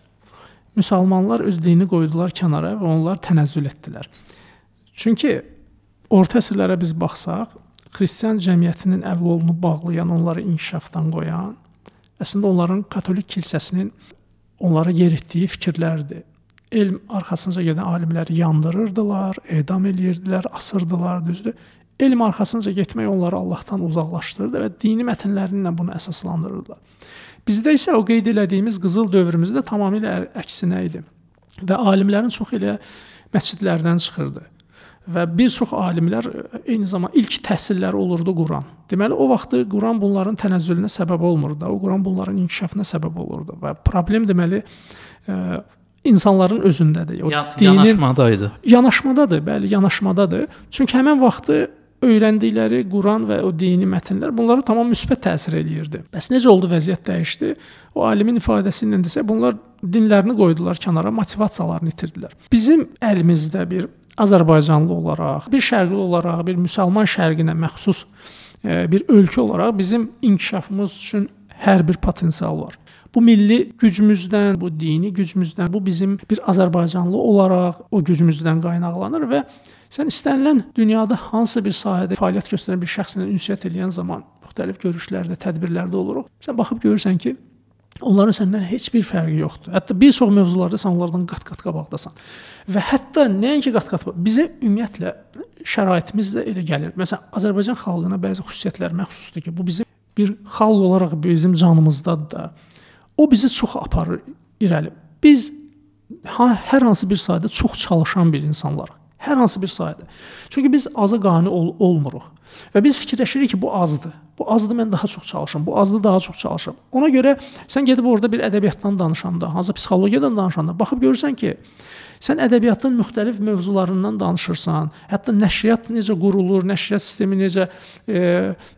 Müsəlmanlar öz dinini qoydular kənara və onlar tənəzzül etdilər. Çünki orta əsrlərə biz baxsaq, xristian cəmiyyətinin əlvolunu bağlayan, onları inkişafdan qoyan, əslində onların katolik kilsəsinin onlara yer etdiyi fikirlərdir elm arxasınca gedən alimləri yandırırdılar, edam eləyirdilər, asırdılar, düzdür? Elm arxasınca getmək onları Allahdan uzaqlaşdırdı və dini mətnlərlə bunu əsaslandırırdılar. Bizdə isə o qeyd elədiyimiz qızıl dövrümüzdə tamamilə əksinə idi. Və alimlərin çox elə məscidlərdən çıxırdı. Və bir çox alimlər e, eyni zamanda ilk təhsilləri olurdu Quran. Deməli o vaxtı Quran bunların tənəzzülünə səbəb olmurdu da, o Quran bunların inkişafına səbəb olurdu və problem deməli e, insanların özündədir. O ya, dinin yanaşmadaydı. Yanaşmadadır, bəli, yanaşmadadır. Çünki həmin vaxtı öyrəndikləri Quran və o dini mətnlər bunlara tamam müsbət təsir eləyirdi. Bəs necə oldu vəziyyət dəyişdi? O alimin ifadəsi ilə desə, bunlar dinlərini qoydular kənara, motivasiyalarını itirdilər. Bizim əlimizdə bir Azərbaycanlı olaraq, bir şərqli olaraq, bir müsəlman şərqinə məxsus e, bir ölkə olaraq bizim inkişafımız üçün hər bir potensial var bu milli gücümüzdən, bu dini gücümüzdən, bu bizim bir Azərbaycanlı olaraq o gücümüzdən qaynaqlanır və sən istənilən dünyada hansı bir sahədə fəaliyyət göstərən bir şəxslə ünsiyyət edən zaman müxtəlif görüşlərdə, tədbirlərdə oluruq. Sən baxıb görürsən ki, Onların səndən heç bir fərqi yoxdur. Hətta bir çox mövzularda sən onlardan qat-qat qabaqdasan. Və hətta nəinki qat-qat bizə ümumiyyətlə şəraitimiz də elə gəlir. Məsələn, Azərbaycan xalqına bəzi xüsusiyyətlər məxsusdur ki, bu bizim bir xalq olaraq bizim canımızdadır da. O bizi çox aparır irəli. Biz hər hansı bir sahədə çox çalışan bir insanlarıq. Hər hansı bir sahədə. Çünki biz aza qane ol olmuruq və biz fikirləşirik ki, bu azdır. Bu azdır, mən daha çox çalışım. Bu azdır, daha çox çalışım. Ona görə sən gedib orada bir ədəbiyyatdan danışanda, hansı psixologiyadan danışanda baxıb görürsən ki, sən ədəbiyyatın müxtəlif mövzularından danışırsan, hətta nəşriyyat necə qurulur, nəşriyyat sistemi necə e,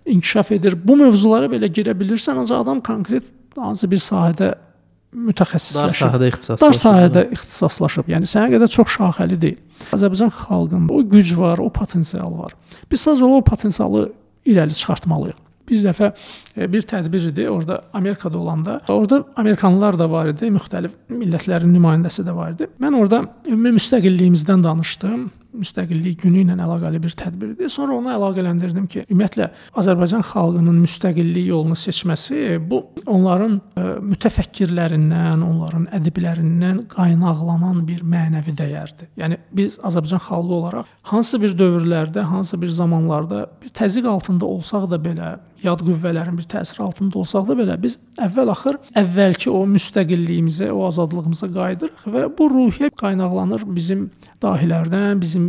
inkişaf edir. Bu mövzulara belə girə bilirsən, ancaq adam konkret hansı bir sahədə mütəxəssisləşib. Dar sahədə ixtisaslaşıb. Dar yəni. sahədə ixtisaslaşıb. Yəni sənə qədər çox şaxəli deyil. Azərbaycan xalqında o güc var, o potensial var. Biz sadəcə o potensialı irəli çıxartmalıyıq. Bir dəfə e, bir tədbir idi, orada Amerikada olanda. Orada amerikanlılar da var idi, müxtəlif millətlərin nümayəndəsi də var idi. Mən orada ümumi müstəqilliyimizdən danışdım müstəqillik günü ilə əlaqəli bir tədbirdir. Sonra onu əlaqələndirdim ki, ümumiyyətlə Azərbaycan xalqının müstəqillik yolunu seçməsi bu onların e, mütəfəkkirlərindən, onların ədiblərindən qaynaqlanan bir mənəvi dəyərdir. Yəni biz Azərbaycan xalqı olaraq hansı bir dövrlərdə, hansı bir zamanlarda bir təzyiq altında olsaq da belə yad qüvvələrin bir təsiri altında olsaq da belə biz əvvəl-axır əvvəlki o müstəqilliyimizə, o azadlığımıza qayıdırıq və bu ruhiyyə qaynaqlanır bizim dahilərdən, bizim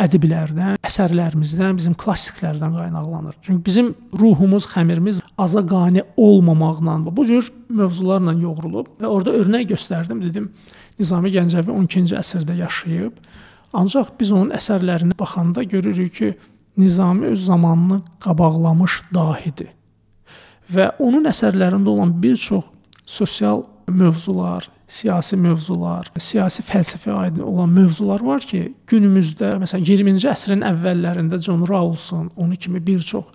ədiblərdən, əsərlərimizdən, bizim klassiklərdən qaynaqlanır. Çünki bizim ruhumuz, xəmirimiz aza qane olmamaqla bu cür mövzularla yoğrulub və orada örnək göstərdim, dedim Nizami Gəncəvi 12-ci əsrdə yaşayıb. Ancaq biz onun əsərlərinə baxanda görürük ki, Nizami öz zamanını qabaqlamış dahidir və onun əsərlərində olan bir çox sosial mövzular, siyasi mövzular, siyasi fəlsəfəyə aid olan mövzular var ki, günümüzdə məsələn 20-ci əsrin əvvəllərində John Rawls'un onun kimi bir çox ə,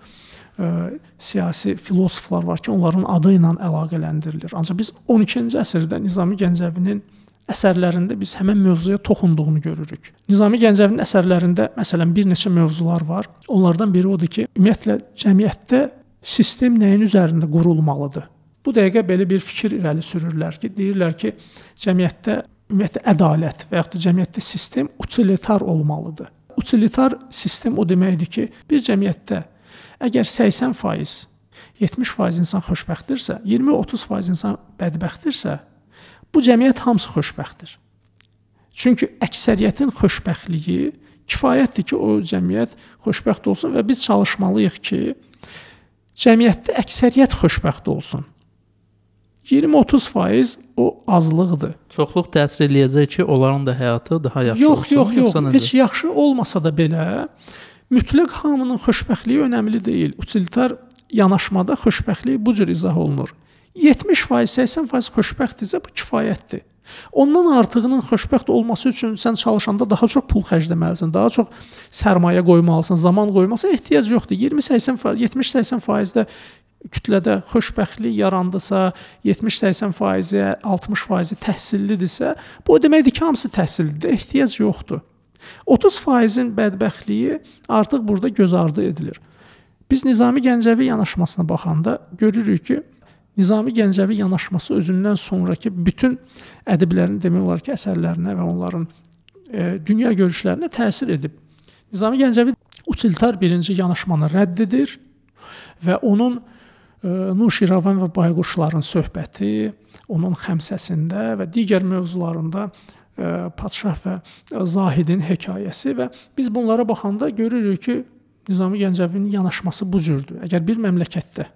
e, siyasi filosoflar var ki, onların adı ilə əlaqələndirilir. Ancaq biz 12-ci əsrdə Nizami Gəncəvinin əsərlərində biz həmin mövzuya toxunduğunu görürük. Nizami Gəncəvinin əsərlərində məsələn bir neçə mövzular var. Onlardan biri odur ki, ümumiyyətlə cəmiyyətdə sistem nəyin üzərində qurulmalıdır? Bu dəqiqə belə bir fikir irəli sürürlər ki, deyirlər ki, cəmiyyətdə ümumiyyətlə ədalət və yaxud da cəmiyyətdə sistem utilitar olmalıdır. Utilitar sistem o deməkdir ki, bir cəmiyyətdə əgər 80%, 70% insan xoşbəxtdirsə, 20-30% insan bədbəxtdirsə, Bu cəmiyyət hamısı xoşbəxtdir. Çünki əksəriyyətin xoşbəxtliyi kifayətdir ki, o cəmiyyət xoşbəxt olsun və biz çalışmalıyıq ki, cəmiyyətdə əksəriyyət xoşbəxt olsun. 20-30% o azlıqdır. Çoxluq təsir eləyəcək ki, onların da həyatı daha yaxşı yox, olsun. Yox, yox, yox. Heç yaxşı olmasa da belə mütləq hamının xoşbəxtliyi önəmli deyil. Utilitar yanaşmada xoşbəxtlik bu cür izah olunur. 70%, 80% xoşbəxtdirsə bu kifayətdir. Ondan artığının xoşbəxt olması üçün sən çalışanda daha çox pul xərcləməlisən, daha çox sərmayə qoymalısan, zaman qoymalısan, ehtiyac yoxdur. 20-80 70-80%də kütlədə xoşbəxtlik yarandısa, 70-80%-ə, 60%-ə təhsillidirsə, bu o deməkdir ki, hamısı təhsillidir, ehtiyac yoxdur. 30%-in bədbəxtliyi artıq burada göz ardı edilir. Biz Nizami Gəncəvi yanaşmasına baxanda görürük ki, Nizami Gəncəvi yanaşması özündən sonrakı bütün ədiblərin demək olar ki, əsərlərinə və onların e, dünya görüşlərinə təsir edib. Nizami Gəncəvi utilitar birinci yanaşmanı rədd edir və onun e, Nuşiravan və Bayquşların söhbəti, onun xəmsəsində və digər mövzularında e, padşah və zahidin hekayəsi və biz bunlara baxanda görürük ki, Nizami Gəncəvinin yanaşması bu cürdür. Əgər bir məmləkətdə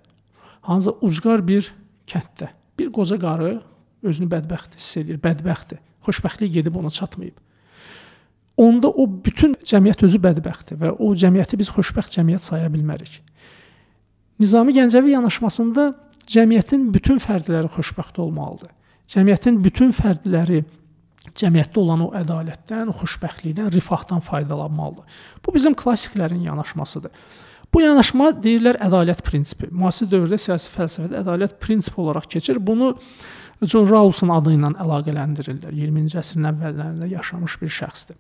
Ancaq ucqar bir kənddə bir qoca qarı özünü bədbəxt hiss eləyir, bədbəxtdir. Xoşbəxtlik gedib ona çatmayıb. Onda o bütün cəmiyyət özü bədbəxtdir və o cəmiyyəti biz xoşbəxt cəmiyyət saya bilmərik. Nizami Gəncəvi yanaşmasında cəmiyyətin bütün fərdləri xoşbəxt olmalıdır. Cəmiyyətin bütün fərdləri cəmiyyətdə olan o ədalətdən, xoşbəxtlikdən, rifahdan faydalanmalıdır. Bu bizim klassiklərin yanaşmasıdır. Bu yanaşma deyirlər ədalət prinsipi. Müasir dövrdə siyasi fəlsəfədə ədalət prinsipi olaraq keçir. Bunu John Rawls'un adı ilə əlaqələndirirlər. 20-ci əsrin əvvəllərində yaşamış bir şəxsdir.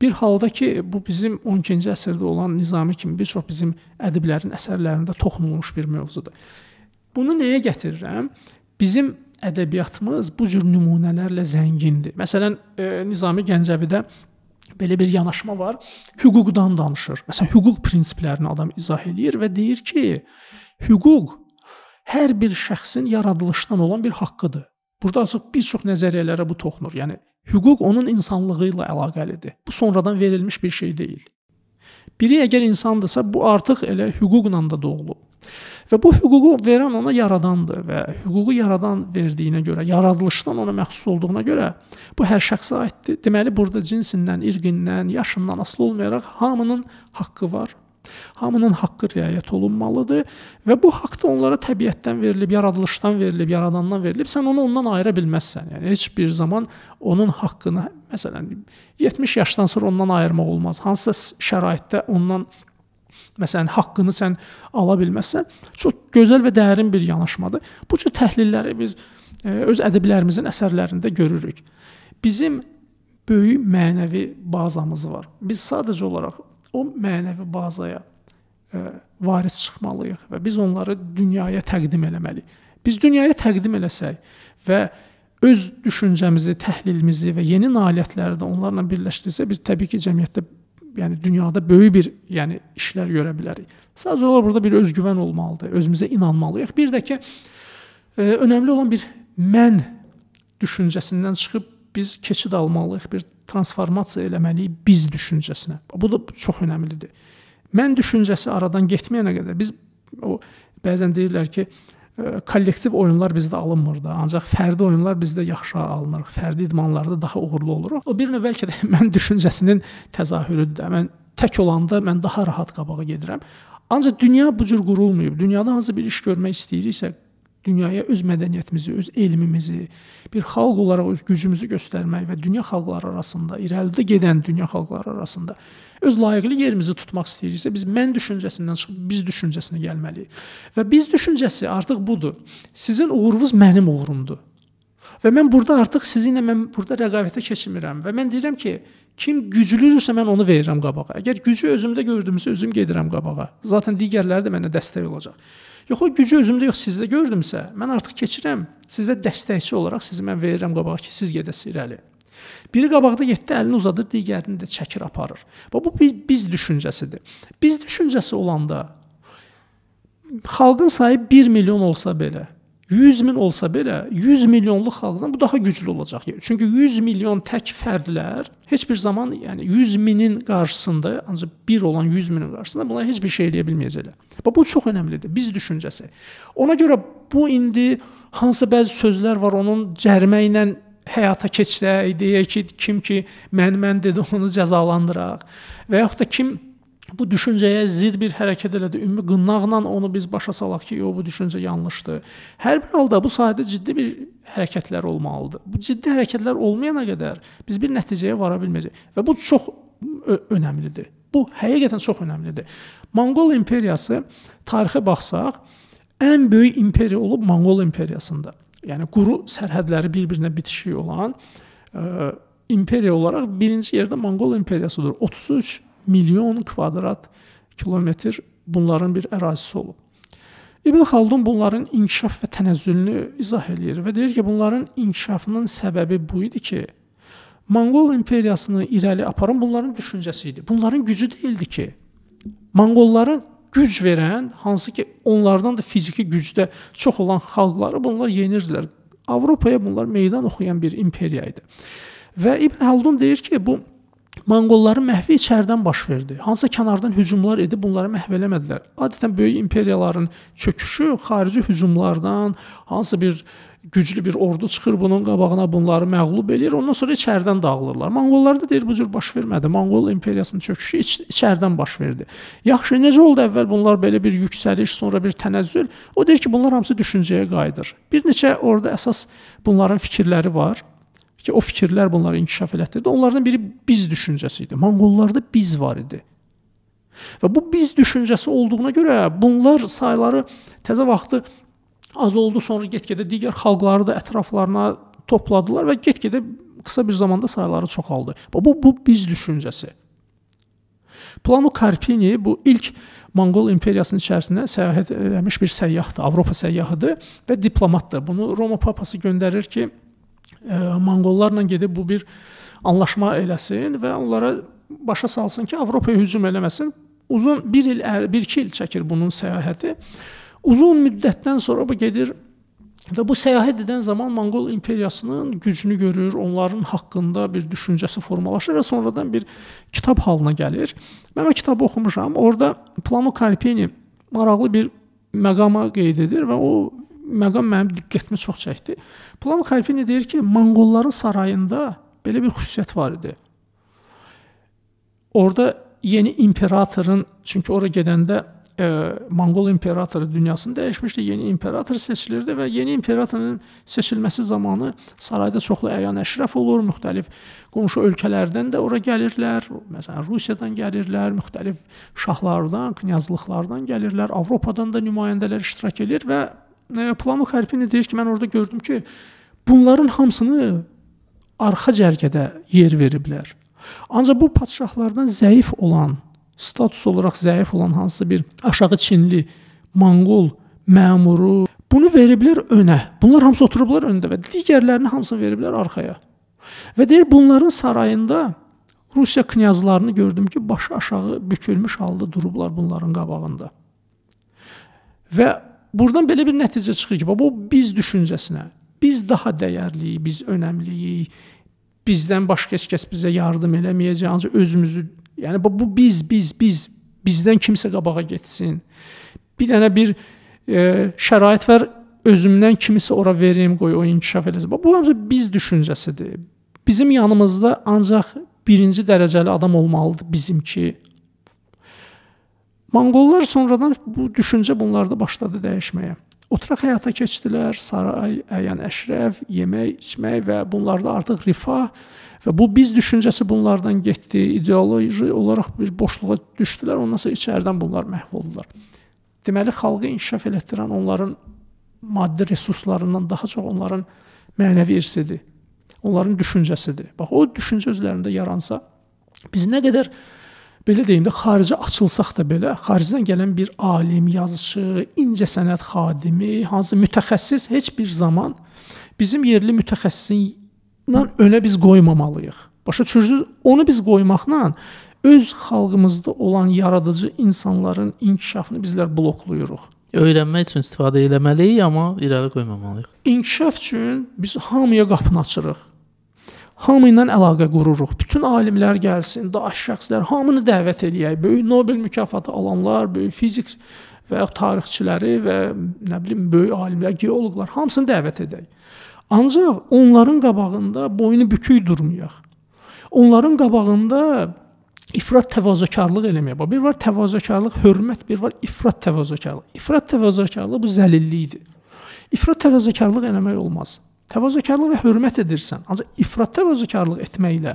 Bir halda ki, bu bizim 12-ci əsrdə olan Nizami kimi bir çox bizim ədiblərin əsərlərində toxunulmuş bir mövzudur. Bunu nəyə gətirirəm? Bizim ədəbiyyatımız bu cür nümunələrlə zəngindir. Məsələn, e, Nizami Gəncəvidə belə bir yanaşma var. Hüquqdan danışır. Məsələn, hüquq prinsiplərini adam izah eləyir və deyir ki, hüquq hər bir şəxsin yaradılışdan olan bir haqqıdır. Burada açıq bir çox nəzəriyyələrə bu toxunur. Yəni hüquq onun insanlığı ilə əlaqəlidir. Bu sonradan verilmiş bir şey deyil. Biri əgər insandırsa, bu artıq elə hüquqla da doğulub. Və bu hüququ verən ona yaradandır və hüququ yaradan verdiyinə görə, yaradılışdan ona məxsus olduğuna görə bu hər şəxsə aiddir. Deməli burada cinsindən, irqindən, yaşından asılı olmayaraq hamının haqqı var. Hamının haqqı riayət olunmalıdır və bu haqq da onlara təbiətdən verilib, yaradılışdan verilib, yaradandan verilib. Sən onu ondan ayıra bilməzsən. Yəni heç bir zaman onun haqqını, məsələn, 70 yaşdan sonra ondan ayırmaq olmaz. Hansısa şəraitdə ondan məsələn, haqqını sən ala bilməzsən, çox gözəl və dərin bir yanaşmadır. Bu cür təhlilləri biz e, öz ədiblərimizin əsərlərində görürük. Bizim böyük mənəvi bazamız var. Biz sadəcə olaraq o mənəvi bazaya e, varis çıxmalıyıq və biz onları dünyaya təqdim eləməliyik. Biz dünyaya təqdim eləsək və öz düşüncəmizi, təhlilimizi və yeni nailiyyətləri də onlarla birləşdirsək, biz təbii ki, cəmiyyətdə yəni dünyada böyük bir yəni işlər görə bilərik. Sadəcə olaraq burada bir özgüvən olmalıdır, özümüzə inanmalıyıq. Bir də ki, ə, e, önəmli olan bir mən düşüncəsindən çıxıb biz keçid almalıyıq, bir transformasiya eləməliyik biz düşüncəsinə. Bu da çox önəmlidir. Mən düşüncəsi aradan getməyənə qədər biz o bəzən deyirlər ki, kollektiv oyunlar bizdə alınmır da, ancaq fərdi oyunlar bizdə yaxşı alınır. Fərdi idmanlarda daha uğurlu oluruq. O bir növ bəlkə də mən düşüncəsinin təzahürüdür də. Mən tək olanda mən daha rahat qabağa gedirəm. Ancaq dünya bu cür qurulmayıb. Dünyada hansı bir iş görmək istəyiriksə, dünyaya öz mədəniyyətimizi, öz elmimizi, bir xalq olaraq öz gücümüzü göstərmək və dünya xalqları arasında, irəlidə gedən dünya xalqları arasında öz layiqli yerimizi tutmaq istəyiriksə, biz mən düşüncəsindən çıxıb biz düşüncəsinə gəlməliyik. Və biz düşüncəsi artıq budur. Sizin uğurunuz mənim uğurumdur. Və mən burada artıq sizinlə mən burada rəqabətə keçmirəm və mən deyirəm ki, kim güclüdürsə mən onu verirəm qabağa. Əgər gücü özümdə gördümsə özüm gedirəm qabağa. Zaten digərləri də mənə dəstək olacaq. Yox o gücü özümdə yox sizdə gördümsə, mən artıq keçirəm. Sizə dəstəkçi olaraq sizi mən verirəm qabağa ki, siz gedəsiz irəli. Biri qabaqda getdi, əlini uzadır, digərini də çəkir aparır. Və bu biz, biz düşüncəsidir. Biz düşüncəsi olanda xalqın sayı 1 milyon olsa belə 100 min olsa belə 100 milyonluq xalqdan bu daha güclü olacaq. Çünki 100 milyon tək fərdlər heç bir zaman, yəni 100 minin qarşısında, ancaq 1 olan 100 minin qarşısında buna heç bir şey eləyə bilməyəcəklər. Bax bu çox əhəmilidir biz düşüncəsi. Ona görə bu indi hansı bəzi sözlər var onun cərimə ilə həyata keçirək, deyək ki, kim ki mən mən dedi onu cəzalandıraq və yaxud da kim bu düşüncəyə zid bir hərəkət elədi. Ümumi qınaqla onu biz başa salaq ki, yox bu düşüncə yanlışdır. Hər bir halda bu sahədə ciddi bir hərəkətlər olmalıdır. Bu ciddi hərəkətlər olmayana qədər biz bir nəticəyə vara bilməyəcəyik və bu çox önəmlidir. Bu həqiqətən çox önəmlidir. Monqol imperiyası tarixə baxsaq, ən böyük imperiya olub Monqol imperiyasında. Yəni quru sərhədləri bir-birinə bitişik olan ə, imperiya olaraq birinci yerdə Monqol imperiyasıdır. 33 milyon kvadrat kilometr bunların bir ərazisi olub. İbn Xaldun bunların inkişaf və tənəzzülünü izah eləyir və deyir ki, bunların inkişafının səbəbi bu idi ki, Monqol imperiyasını irəli aparan bunların düşüncəsi idi. Bunların gücü değildi ki. Monqolların güc verən, hansı ki onlardan da fiziki gücdə çox olan xalqları bunlar yenirdilər. Avropaya bunlar meydan oxuyan bir imperiya idi. Və İbn Haldun deyir ki, bu Monqolların məhvi içəridən baş verdi. Hansısa kənardan hücumlar edib bunları məhv eləmədilər. Adətən böyük imperiyaların çöküşü xarici hücumlardan, hansısa bir güclü bir ordu çıxır bunun qabağına, bunları məğlub eləyir, ondan sonra içəridən dağılırlar. Monqollarda deyir bu cür baş vermədi. Monqol imperiyasının çöküşü iç içəridən baş verdi. Yaxşı, necə oldu əvvəl bunlar belə bir yüksəliş, sonra bir tənəzzül? O deyir ki, bunlar hamısı düşüncəyə qayıdır. Bir neçə orada əsas bunların fikirləri var ki, o fikirlər bunları inkişaf elətdirdi. Onlardan biri biz düşüncəsi idi. Monqollarda biz var idi. Və bu biz düşüncəsi olduğuna görə bunlar sayları təzə vaxtı az oldu, sonra get-gedə digər xalqları da ətraflarına topladılar və get-gedə qısa bir zamanda sayları çoxaldı. Bu bu biz düşüncəsi. Plano Karpini bu ilk Monqol imperiyasının içərisinə səyahət etmiş bir səyyahdır, Avropa səyyahıdır və diplomatdır. Bunu Roma papası göndərir ki, monqollarla gedib bu bir anlaşma eləsin və onlara başa salsın ki, Avropaya hücum eləməsin. Uzun 1 il, 1-2 il çəkir bunun səyahəti. Uzun müddətdən sonra bu gedir və bu səyahət edən zaman Monqol imperiyasının gücünü görür, onların haqqında bir düşüncəsi formalaşır və sonradan bir kitab halına gəlir. Mən o kitabı oxumuşam. Orada Plano Carpini maraqlı bir məqama qeyd edir və o məqam mənim diqqətimi çox çəkdi. Plam Xəlfini deyir ki, Monqolların sarayında belə bir xüsusiyyət var idi. Orda yeni imperatorun, çünki ora gedəndə e, Monqol imperatoru dünyasını dəyişmişdi, yeni imperator seçilirdi və yeni imperatorun seçilməsi zamanı sarayda çoxlu əyan əşrəf olur, müxtəlif qonşu ölkələrdən də ora gəlirlər, məsələn Rusiyadan gəlirlər, müxtəlif şahlardan, knyazlıqlardan gəlirlər, Avropadan da nümayəndələr iştirak edir və e, Plamuk hərfini deyir ki, mən orada gördüm ki, bunların hamısını arxa cərgədə yer veriblər. Ancaq bu padşahlardan zəif olan, status olaraq zəif olan hansısa bir aşağı Çinli, Monqol məmuru bunu veriblər önə. Bunlar hamısı oturublar öndə və digərlərini hamısını veriblər arxaya. Və deyir bunların sarayında Rusiya knyazlarını gördüm ki, başı aşağı bükülmüş halda durublar bunların qabağında. Və Buradan belə bir nəticə çıxır ki, bax bu biz düşüncəsinə, biz daha dəyərliyik, biz önəmliyik. Bizdən başqa heç kəs bizə yardım eləməyəcək, ancaq özümüzü, yəni bu biz, biz, biz, bizdən kimsə qabağa getsin. Bir dənə bir e, şərait var, özümdən kimisə ora verim, qoy o inkişaf eləsin. Bu hamısı biz düşüncəsidir. Bizim yanımızda ancaq birinci dərəcəli adam olmalıdır bizimki. Monqollar sonradan bu düşüncə bunlarda başladı dəyişməyə. Oturaq həyata keçdilər, saray, əyan əşrəf, yemək, içmək və bunlarda artıq rifah və bu biz düşüncəsi bunlardan getdi. İdeoloji olaraq bir boşluğa düşdülər, ondan sonra içəridən bunlar məhv oldular. Deməli, xalqı inkişaf elətdirən onların maddi resurslarından daha çox onların mənəvi irsidir. Onların düşüncəsidir. Bax, o düşüncə özlərində yaransa, biz nə qədər belə deyim də xaricə açılsaq da belə, xaricdən gələn bir alim, yazıçı, incə sənət xadimi, hansı mütəxəssis heç bir zaman bizim yerli mütəxəssisinlə önə biz qoymamalıyıq. Başa düşürsüz? Onu biz qoymaqla öz xalqımızda olan yaradıcı insanların inkişafını bizlər bloklayırıq. Öyrənmək üçün istifadə etməliyik, amma irəli qoymamalıyıq. İnkişaf üçün biz hamıya qapını açırıq hamı ilə əlaqə qururuq. Bütün alimlər gəlsin, daş şəxslər hamını dəvət eləyək. Böyük Nobel mükafatı alanlar, böyük fizik və tarixçiləri və nə bilim böyük alimlər, geoloqlar hamısını dəvət edək. Ancaq onların qabağında boynu bükük durmayaq. Onların qabağında ifrat təvazökarlıq eləməyə. Bax, bir var təvazökarlıq, hörmət, bir var ifrat təvazökarlıq. İfrat təvazökarlıq bu zəlillikdir. İfrat təvazökarlıq eləmək olmaz. Təvazökarlıq və hörmət edirsən. Ancaq ifrat təvazökarlıq etməklə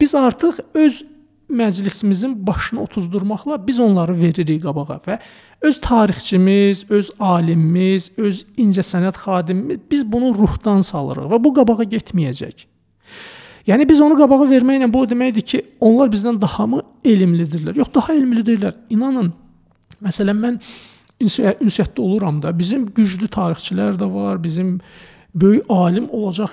biz artıq öz məclisimizin başını otuzdurmaqla biz onları veririk qabağa və öz tarixçimiz, öz alimimiz, öz incəsənət xadimimiz biz bunu ruhdan salırıq və bu qabağa getməyəcək. Yəni biz onu qabağa verməklə bu deməkdir ki, onlar bizdən daha mı elmlidirlər? Yox, daha elmlidirlər. İnanın. Məsələn mən ünsiyyətdə oluram da, bizim güclü tarixçilər də var, bizim böyük alim olacaq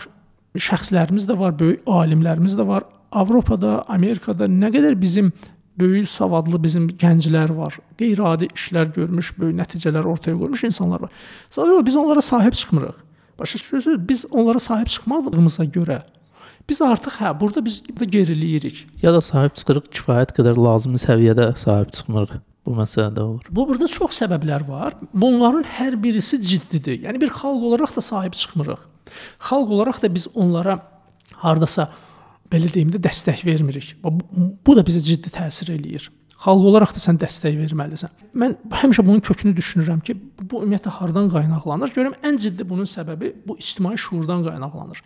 şəxslərimiz də var, böyük alimlərimiz də var. Avropada, Amerikada nə qədər bizim böyük savadlı bizim gənclər var. Qeyri-adi işlər görmüş, böyük nəticələr ortaya qoymuş insanlar var. Sadəcə biz onlara sahib çıxmırıq. Başa düşürsüz? Biz onlara sahib çıxmadığımıza görə biz artıq hə burada biz burada geriləyirik. Ya da sahib çıxırıq kifayət qədər lazımi səviyyədə sahib çıxmırıq bu məsələdə olur? Bu burada çox səbəblər var. Bunların hər birisi ciddidir. Yəni bir xalq olaraq da sahib çıxmırıq. Xalq olaraq da biz onlara hardasa belə deyim də dəstək vermirik. Bu, bu da bizə ciddi təsir eləyir. Xalq olaraq da sən dəstək verməlisən. Mən həmişə bunun kökünü düşünürəm ki, bu ümumiyyətlə hardan qaynaqlanır? Görüm ən ciddi bunun səbəbi bu ictimai şuurdan qaynaqlanır.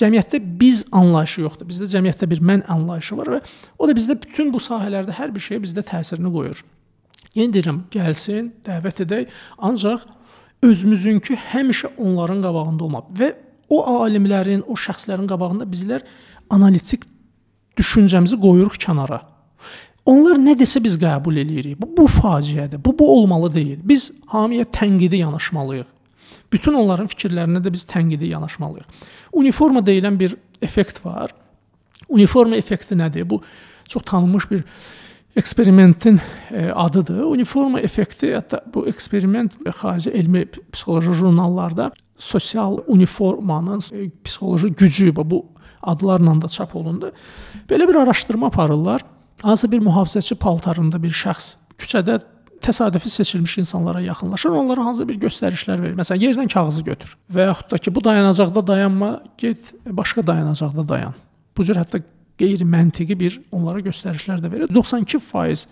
Cəmiyyətdə biz anlayışı yoxdur. Bizdə cəmiyyətdə bir mən anlayışı var və o da bizdə bütün bu sahələrdə hər bir şeyə bizdə təsirini qoyur. Yenə deyirəm, gəlsin, dəvət edək, ancaq özümüzünkü həmişə onların qabağında olmaq və o alimlərin, o şəxslərin qabağında bizlər analitik düşüncəmizi qoyuruq kənara. Onlar nə desə biz qəbul eləyirik. Bu bu faciədir. Bu bu olmalı deyil. Biz hamiyə tənqidi yanaşmalıyıq. Bütün onların fikirlərinə də biz tənqidi yanaşmalıyıq. Uniforma deyilən bir effekt var. Uniforma effekti nədir? Bu çox tanınmış bir e, eksperimentin e, adıdır. Uniforma effekti, hətta bu eksperiment xarici elmi psixoloji jurnallarda sosial uniformanın e, psixoloji gücü bu adlarla da çap olundu. Belə bir araşdırma aparırlar. Hansı bir mühafizəçi paltarında bir şəxs küçədə təsadüfi seçilmiş insanlara yaxınlaşır, onlara hansı bir göstərişlər verir. Məsələn, yerdən kağızı götür və yaxud da ki, bu dayanacaqda dayanma, get başqa dayanacaqda dayan. Bu cür hətta qeyri-məntiqi bir onlara göstərişlər də verir. 92%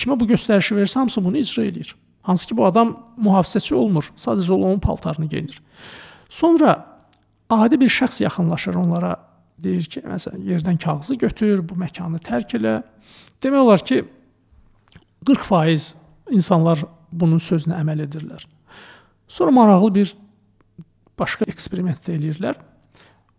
kimə bu göstərişi versə, hamısı bunu icra eləyir. Hansı ki, bu adam mühafizəçi olmur, sadəcə onun paltarını geyinir. Sonra adi bir şəxs yaxınlaşır onlara, deyir ki, məsələn, yerdən kağızı götür, bu məkanı tərk elə. Demək olar ki, 40% insanlar bunun sözünə əməl edirlər. Sonra maraqlı bir başqa eksperiment də eləyirlər.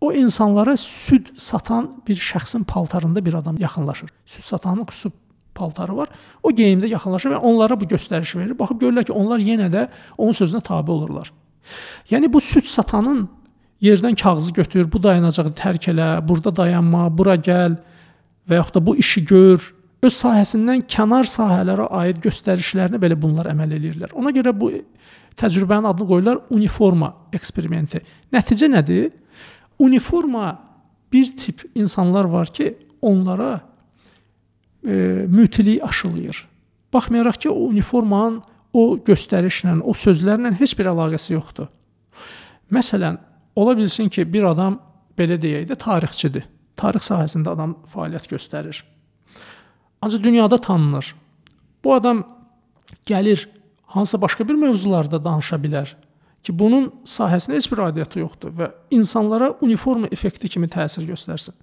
O insanlara süd satan bir şəxsin paltarında bir adam yaxınlaşır. Süd satanın xüsusi paltarı var. O geyimdə yaxınlaşır və onlara bu göstəriş verir. Baxıb görürlər ki, onlar yenə də onun sözünə tabe olurlar. Yəni bu süd satanın yerdən kağızı götür, bu dayanacağı tərk elə, burada dayanma, bura gəl və yaxud da bu işi gör. Öz sahəsindən kənar sahələrə aid göstərişlərini belə bunlar əməl eləyirlər. Ona görə bu təcrübənin adını qoyurlar uniforma eksperimenti. Nəticə nədir? uniforma bir tip insanlar var ki, onlara e, mütilik aşılıyır. Baxmayaraq ki, o uniformanın o göstərişlə, o sözlərlə heç bir əlaqəsi yoxdur. Məsələn, ola bilsin ki, bir adam belə deyək də tarixçidir. Tarix sahəsində adam fəaliyyət göstərir. Ancaq dünyada tanınır. Bu adam gəlir hansı başqa bir mövzularda danışa bilər ki, bunun sahəsinə heç bir aidiyyəti yoxdur və insanlara uniforma effekti kimi təsir göstərsin.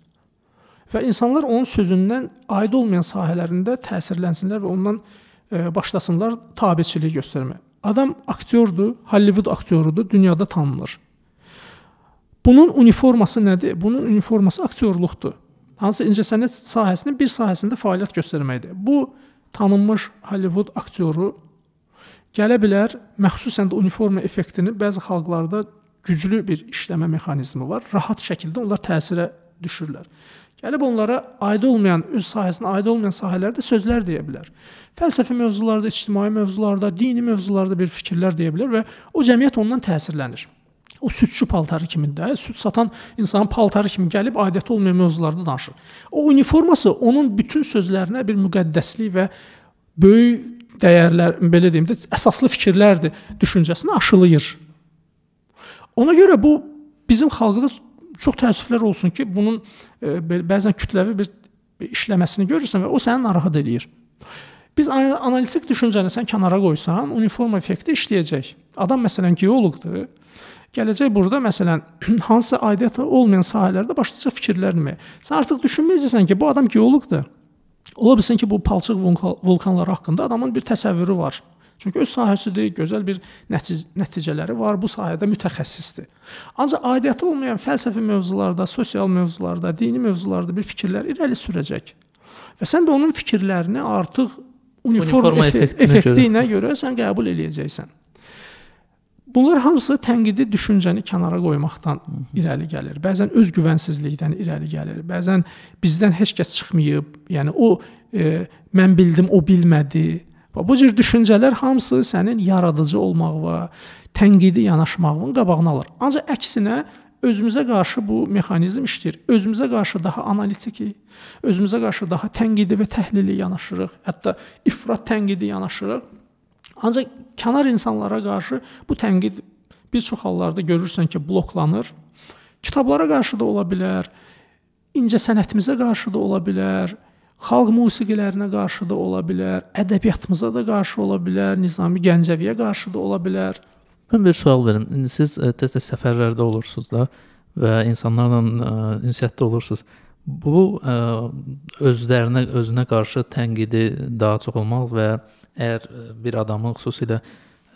Və insanlar onun sözündən aid olmayan sahələrində təsirlənsinlər və ondan e, başlasınlar tabeçilik göstərməyə. Adam aktyordur, Hollywood aktyorudur, dünyada tanınır. Bunun uniforması nədir? Bunun uniforması aktyorluqdur. Hansı incəsənət sahəsinin bir sahəsində fəaliyyət göstərməkdir. Bu tanınmış Hollywood aktyoru Gələ bilər, məxsusən də uniforma effektini bəzi xalqlarda güclü bir işləmə mexanizmi var. Rahat şəkildə onlar təsirə düşürlər. Gəlib onlara aid olmayan, öz sahəsinə aid olmayan sahələrdə sözlər deyə bilər. Fəlsəfi mövzularda, ictimai mövzularda, dini mövzularda bir fikirlər deyə bilər və o cəmiyyət ondan təsirlənir. O südçü paltarı kimi də, süd satan insanın paltarı kimi gəlib adəti olmayan mövzularda danışır. O uniforması onun bütün sözlərinə bir müqəddəslik və böyük dəyərlər, belə deyim də, əsaslı fikirlərdir düşüncəsini aşılayır. Ona görə bu bizim xalqda çox təəssüflər olsun ki, bunun e, bəzən kütləvi bir işləməsini görürsən və o səni narahat eləyir. Biz analitik düşüncəni sən kənara qoysan, uniform effekti işləyəcək. Adam məsələn geoloqdur. Gələcək burada məsələn hansısa aidiyyəti olmayan sahələrdə başlayacaq fikirlərini. Sən artıq düşünməyəcəksən ki, bu adam geoloqdur. Ola bilsin ki, bu palçıq vulkanları haqqında adamın bir təsəvvürü var. Çünki öz sahəsidir, gözəl bir nəticələri var, bu sahədə mütəxəssisdir. Ancaq aidiyyəti olmayan fəlsəfi mövzularda, sosial mövzularda, dini mövzularda bir fikirlər irəli sürəcək. Və sən də onun fikirlərini artıq uniform, uniform effekti, effekti ilə görə sən qəbul eləyəcəksən. Bunlar hamısı tənqidi düşüncəni kənara qoymaqdan irəli gəlir. Bəzən özgüvənsizlikdən irəli gəlir. Bəzən bizdən heç kəs çıxmayıb, yəni o e, mən bildim, o bilmədi. Və bu cür düşüncələr hamısı sənin yaradıcı olmaq və tənqidi yanaşmağın qabağını alır. Ancaq əksinə özümüzə qarşı bu mexanizm işləyir. Özümüzə qarşı daha analitiki, özümüzə qarşı daha tənqidi və təhlili yanaşırıq. Hətta ifrat tənqidi yanaşırıq. Ancaq kənar insanlara qarşı bu tənqid bir çox hallarda görürsən ki, bloklanır. Kitablara qarşı da ola bilər, incə sənətimizə qarşı da ola bilər, xalq musiqilərinə qarşı da ola bilər, ədəbiyyatımıza da qarşı ola bilər, Nizami Gəncəviyə qarşı da ola bilər. Mən bir sual verim. İndi siz e, tez-tez səfərlərdə olursunuz da və insanlarla ə, e, ünsiyyətdə olursunuz. Bu ə, e, özlərinə, özünə qarşı tənqidi daha çox olmaq və Əgər e, bir adamın xüsusilə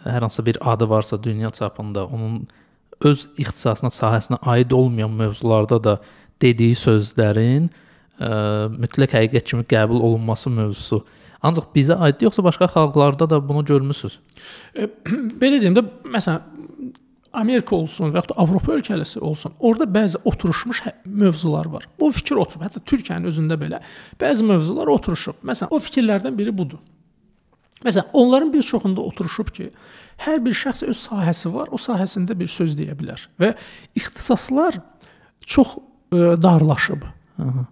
hər hansı bir adı varsa dünya çapında onun öz ixtisasına, sahəsinə aid olmayan mövzularda da dediyi sözlərin ə, e, mütləq həqiqət kimi qəbul olunması mövzusu. Ancaq bizə aiddir yoxsa başqa xalqlarda da bunu görmüsüz? E, belə deyim də, məsələn, Amerika olsun və ya Avropa ölkələri olsun, orada bəzi oturuşmuş hə, mövzular var. Bu fikir oturub, hətta Türkiyənin özündə belə bəzi mövzular oturuşub. Məsələn, o fikirlərdən biri budur. Məsələn, onların bir çoxunda oturuşub ki, hər bir şəxs öz sahəsi var, o sahəsində bir söz deyə bilər və ixtisaslar çox ə, e, darlaşıb. Aha.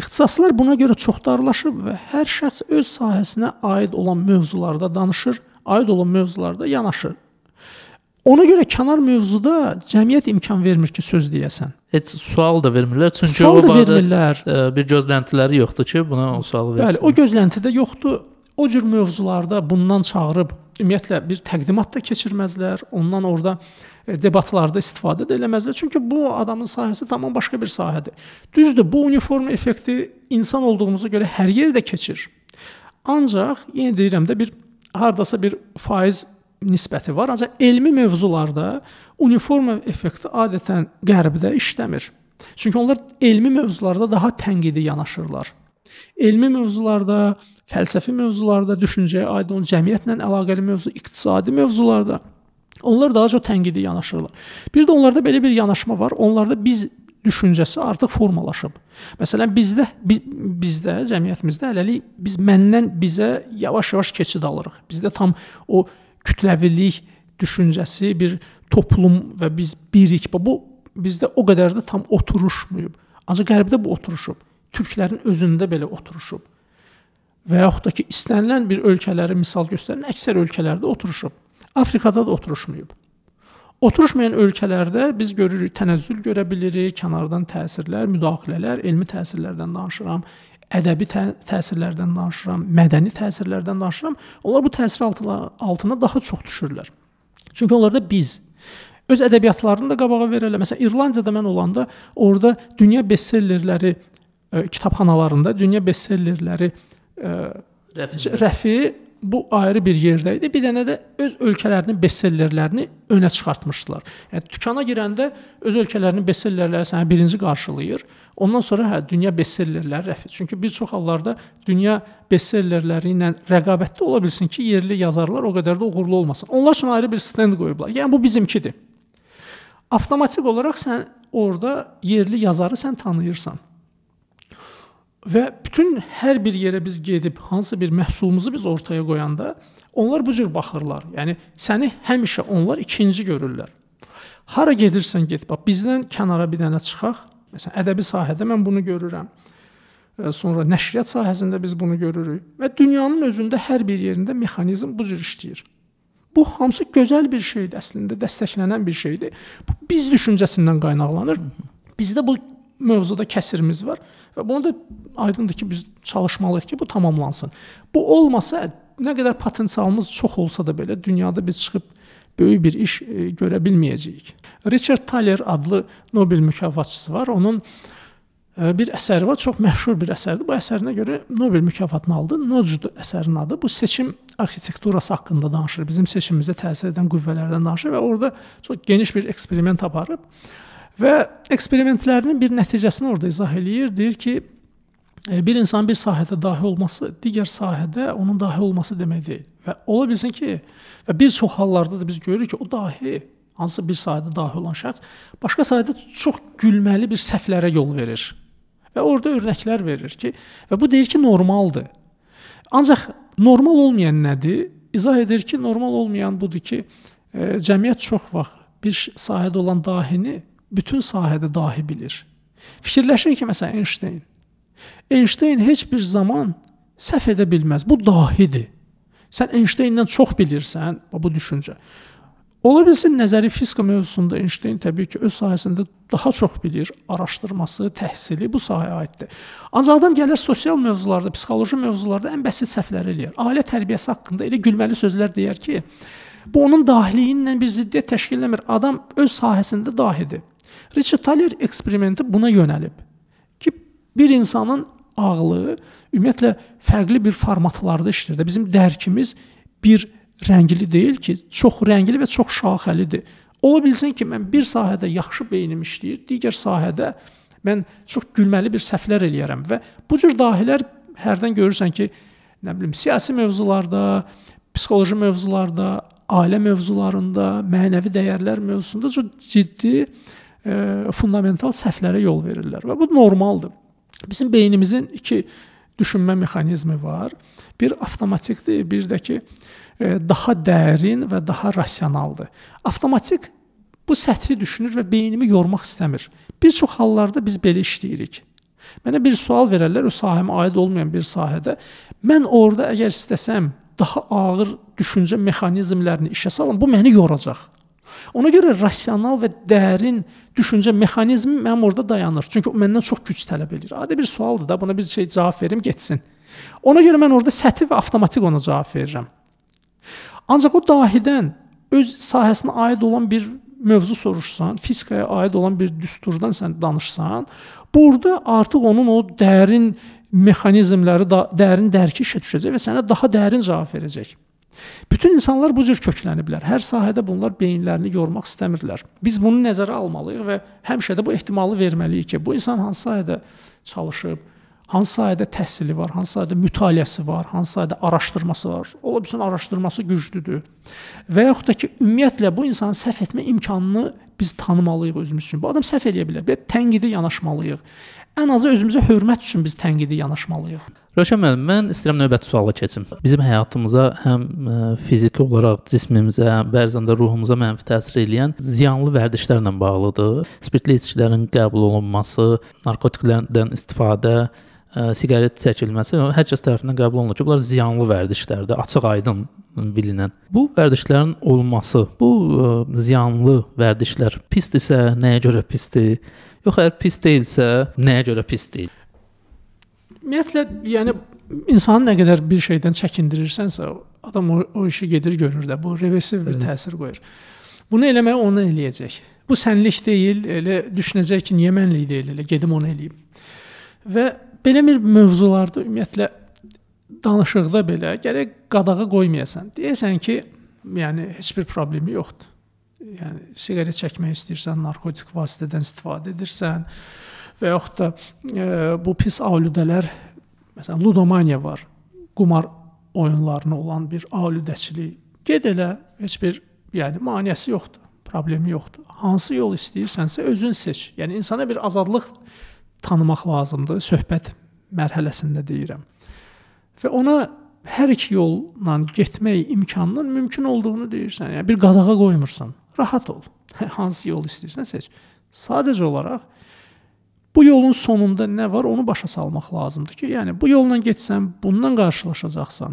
İxtisaslar buna görə çox darlaşıb və hər şəxs öz sahəsinə aid olan mövzularda danışır, aid olan mövzularda yanaşır. Ona görə kənar mövzuda cəmiyyət imkan vermir ki, söz deyəsən. Heç sual da vermirlər, çünki sual o barədə e, bir gözləntiləri yoxdur ki, buna o sualı versin. Bəli, o gözlənti də yoxdur o cür mövzularda bundan çağırıb ümumiyyətlə bir təqdimat da keçirməzlər. Ondan orada e, debatlarda istifadə də eləməzlər. Çünki bu adamın sahəsi tamam başqa bir sahədir. Düzdür, bu uniform effekti insan olduğumuza görə hər yerdə keçir. Ancaq yenə deyirəm də bir hardasa bir faiz nisbəti var. Ancaq elmi mövzularda uniform effekti adətən qərbdə işləmir. Çünki onlar elmi mövzularda daha tənqidi yanaşırlar. Elmi mövzularda fəlsəfi mövzularda, düşüncəyə aid olan cəmiyyətlə əlaqəli mövzu, iqtisadi mövzularda onlar daha çox tənqidi yanaşırlar. Bir də onlarda belə bir yanaşma var. Onlarda biz düşüncəsi artıq formalaşıb. Məsələn, bizdə bizdə cəmiyyətimizdə hələlik biz məndən bizə yavaş-yavaş keçid alırıq. Bizdə tam o kütləvilik düşüncəsi bir toplum və biz birik. Bu bizdə o qədər də tam oturuşmayıb. Ancaq qərbdə bu oturuşub. Türklərin özündə belə oturuşub və yaxud da ki, istənilən bir ölkələri misal göstərin, əksər ölkələrdə oturuşub. Afrikada da oturuşmayıb. Oturuşmayan ölkələrdə biz görürük, tənəzzül görə bilirik, kənardan təsirlər, müdaxilələr, elmi təsirlərdən danışıram, ədəbi tə təsirlərdən danışıram, mədəni təsirlərdən danışıram. Onlar bu təsir altına, altına daha çox düşürlər. Çünki onlarda biz öz ədəbiyyatlarını da qabağa verirlər. Məsələn, İrlandiyada mən olanda orada dünya bestsellerləri e, kitabxanalarında dünya bestsellerləri e, Rəfi. Rəfi bu ayrı bir yerdə idi. Bir dənə də öz ölkələrinin bestsellerlərini önə çıxartmışdılar. Yəni dükana girəndə öz ölkələrinin bestsellerləri səni birinci qarşılayır. Ondan sonra hə dünya bestsellerləri rəfi. Çünki bir çox hallarda dünya bestsellerləri ilə rəqabətdə ola bilsin ki, yerli yazarlar o qədər də uğurlu olmasın. Onlar üçün ayrı bir stend qoyublar. Yəni bu bizimkidir. Avtomatik olaraq sən orada yerli yazarı sən tanıyırsan. Və bütün hər bir yerə biz gedib hansı bir məhsulumuzu biz ortaya qoyanda onlar bu cür baxırlar. Yəni səni həmişə onlar ikinci görürlər. Hara gedirsən get. Bax bizdən kənara bir dənə çıxaq. Məsələn, ədəbi sahədə mən bunu görürəm. Sonra nəşriyyat sahəsində biz bunu görürük. Və dünyanın özündə hər bir yerində mexanizm bu cür işləyir. Bu hamısı gözəl bir şeydir əslində, dəstəklənən bir şeydir. Bu biz düşüncəsindən qaynaqlanır. Bizdə bu mövzuda kəsirimiz var və bunu da aydındır ki, biz çalışmalıyıq ki, bu tamamlansın. Bu olmasa nə qədər potensialımız çox olsa da belə dünyada biz çıxıb böyük bir iş e, görə bilməyəcəyik. Richard Thaler adlı Nobel mükafatçısı var. Onun e, bir əsəri var, çox məşhur bir əsərdir. Bu əsərinə görə Nobel mükafatını aldı. Nodjud əsərinin adı. Bu seçim arxitekturası haqqında danışır. Bizim seçimimizə təsir edən qüvvələrdən danışır və orada çox geniş bir eksperiment aparıb Və eksperimentlərinin bir nəticəsini orada izah eləyir. Deyir ki, e, bir insan bir sahədə dahi olması digər sahədə onun dahi olması demək deyil. Və ola bilsin ki, və bir çox hallarda da biz görürük ki, o dahi hansısa bir sahədə dahi olan şəxs başqa sahədə çox gülməli bir səhvlərə yol verir. Və orada örnəklər verir ki, və bu deyir ki, normaldır. Ancaq normal olmayan nədir? İzah edir ki, normal olmayan budur ki, e, cəmiyyət çox vaxt bir sahədə olan dahini bütün sahədə dahi bilir. Fikirləşir ki, məsələn, Einstein. Einstein heç bir zaman səhv edə bilməz. Bu dahidir. Sən Einsteindən çox bilirsən, bu düşüncə. Ola bilsin nəzəri fizika mövzusunda Einstein təbii ki öz sahəsində daha çox bilir, araşdırması, təhsili bu sahəyə aiddir. Ancaq adam gəlir sosial mövzularda, psixoloji mövzularda ən bəsit səhvlər eləyir. Ailə tərbiyəsi haqqında elə gülməli sözlər deyər ki, bu onun dahiliyi ilə bir ziddiyyət təşkil etmir. Adam öz sahəsində dahidir. Richard Thaler eksperimenti buna yönəlib ki, bir insanın ağlı ümumiyyətlə fərqli bir formatlarda işləyir. Bizim dərkimiz bir rəngli deyil ki, çox rəngli və çox şaxəlidir. Ola bilsin ki, mən bir sahədə yaxşı beynim işləyir, digər sahədə mən çox gülməli bir səhvlər eləyərəm və bu cür dahilər hərdən görürsən ki, nə bilim, siyasi mövzularda, psixoloji mövzularda, ailə mövzularında, mənəvi dəyərlər mövzusunda çox ciddi e, fundamental səhvlərə yol verirlər və bu normaldır. Bizim beynimizin iki düşünmə mexanizmi var. Bir avtomatikdir, bir də ki e, daha dərin və daha rasionaldır. Avtomatik bu səthi düşünür və beynimi yormaq istəmir. Bir çox hallarda biz belə işləyirik. Mənə bir sual verərlər, o sahəmə aid olmayan bir sahədə. Mən orada əgər istəsəm daha ağır düşüncə mexanizmlərini işə salım, bu məni yoracaq. Ona görə rasional və dərin düşüncə mexanizmi mənim orada dayanır. Çünki o məndən çox güc tələb edir. Adi bir sualdır da, buna bir şey cavab verim, getsin. Ona görə mən orada səthi və avtomatik ona cavab verirəm. Ancaq o dahidən öz sahəsinə aid olan bir mövzu soruşsan, fizikaya aid olan bir düsturdan sən danışsan, burada artıq onun o dərin mexanizmləri, dərin dərki işə düşəcək və sənə daha dərin cavab verəcək. Bütün insanlar bu cür kökləniblər. Hər sahədə bunlar beyinlərini yormaq istəmirlər. Biz bunu nəzərə almalıyıq və həmişə də bu ehtimalı verməliyik ki, bu insan hansı sahədə çalışıb, hansı sahədə təhsili var, hansı sahədə mütaliəsi var, hansı sahədə araşdırması var. Ola bilsin araşdırması güclüdür. Və yaxud da ki, ümumiyyətlə bu insanın səhv etmə imkanını biz tanımalıyıq özümüz üçün. Bu adam səhv eləyə bilər. Bir tənqidi yanaşmalıyıq ən azı özümüzə hörmət üçün biz tənqidi yanaşmalıyıq. Rəşad müəllim, mən istəyirəm növbəti suala keçim. Bizim həyatımıza həm e, fiziki olaraq cismimizə, bəzən də ruhumuza mənfi təsir edən ziyanlı vərdişlərlə bağlıdır. Spirtli içkilərin qəbul olunması, narkotiklərdən istifadə, ə, e, siqaret çəkilməsi hər kəs tərəfindən qəbul olunur ki, bunlar ziyanlı vərdişlərdir, açıq-aydın bilinən. Bu vərdişlərin olması, bu ə, e, ziyanlı vərdişlər pisdirsə, nəyə görə pisdir? Yox əgər pis deyilsə, nəyə görə pis deyil? Ümumiyyətlə, yəni insanı nə qədər bir şeydən çəkindirirsənsə, adam o, o işi gedir görür də. Bu reversiv bir Hı. təsir qoyur. Bunu eləmək onu eləyəcək. Bu sənlik deyil, elə düşünəcək ki, niyə mənlik deyil, elə gedim onu eləyim. Və belə bir mövzularda ümumiyyətlə danışıqda belə gərək qadağa qoymayasan. Deyəsən ki, yəni heç bir problemi yoxdur yəni siqaret çəkmək istəyirsən, narkotik vasitədən istifadə edirsən və yaxud da e, bu pis alüdələr məsələn ludomaniya var. Qumar oyunlarına olan bir alüdəçilik. Ged elə heç bir yəni maneəsi yoxdur, problemi yoxdur. Hansı yol istəyirsənsə özün seç. Yəni insana bir azadlıq tanımaq lazımdır söhbət mərhələsində deyirəm. Və ona hər iki yolla getmək imkanının mümkün olduğunu deyirsən. Yəni bir qadağa qoymursan. Rahat ol. Hansı yol istəyirsən seç. Sadəcə olaraq bu yolun sonunda nə var, onu başa salmaq lazımdır ki, yəni bu yolla getsən, bundan qarşılaşacaqsan.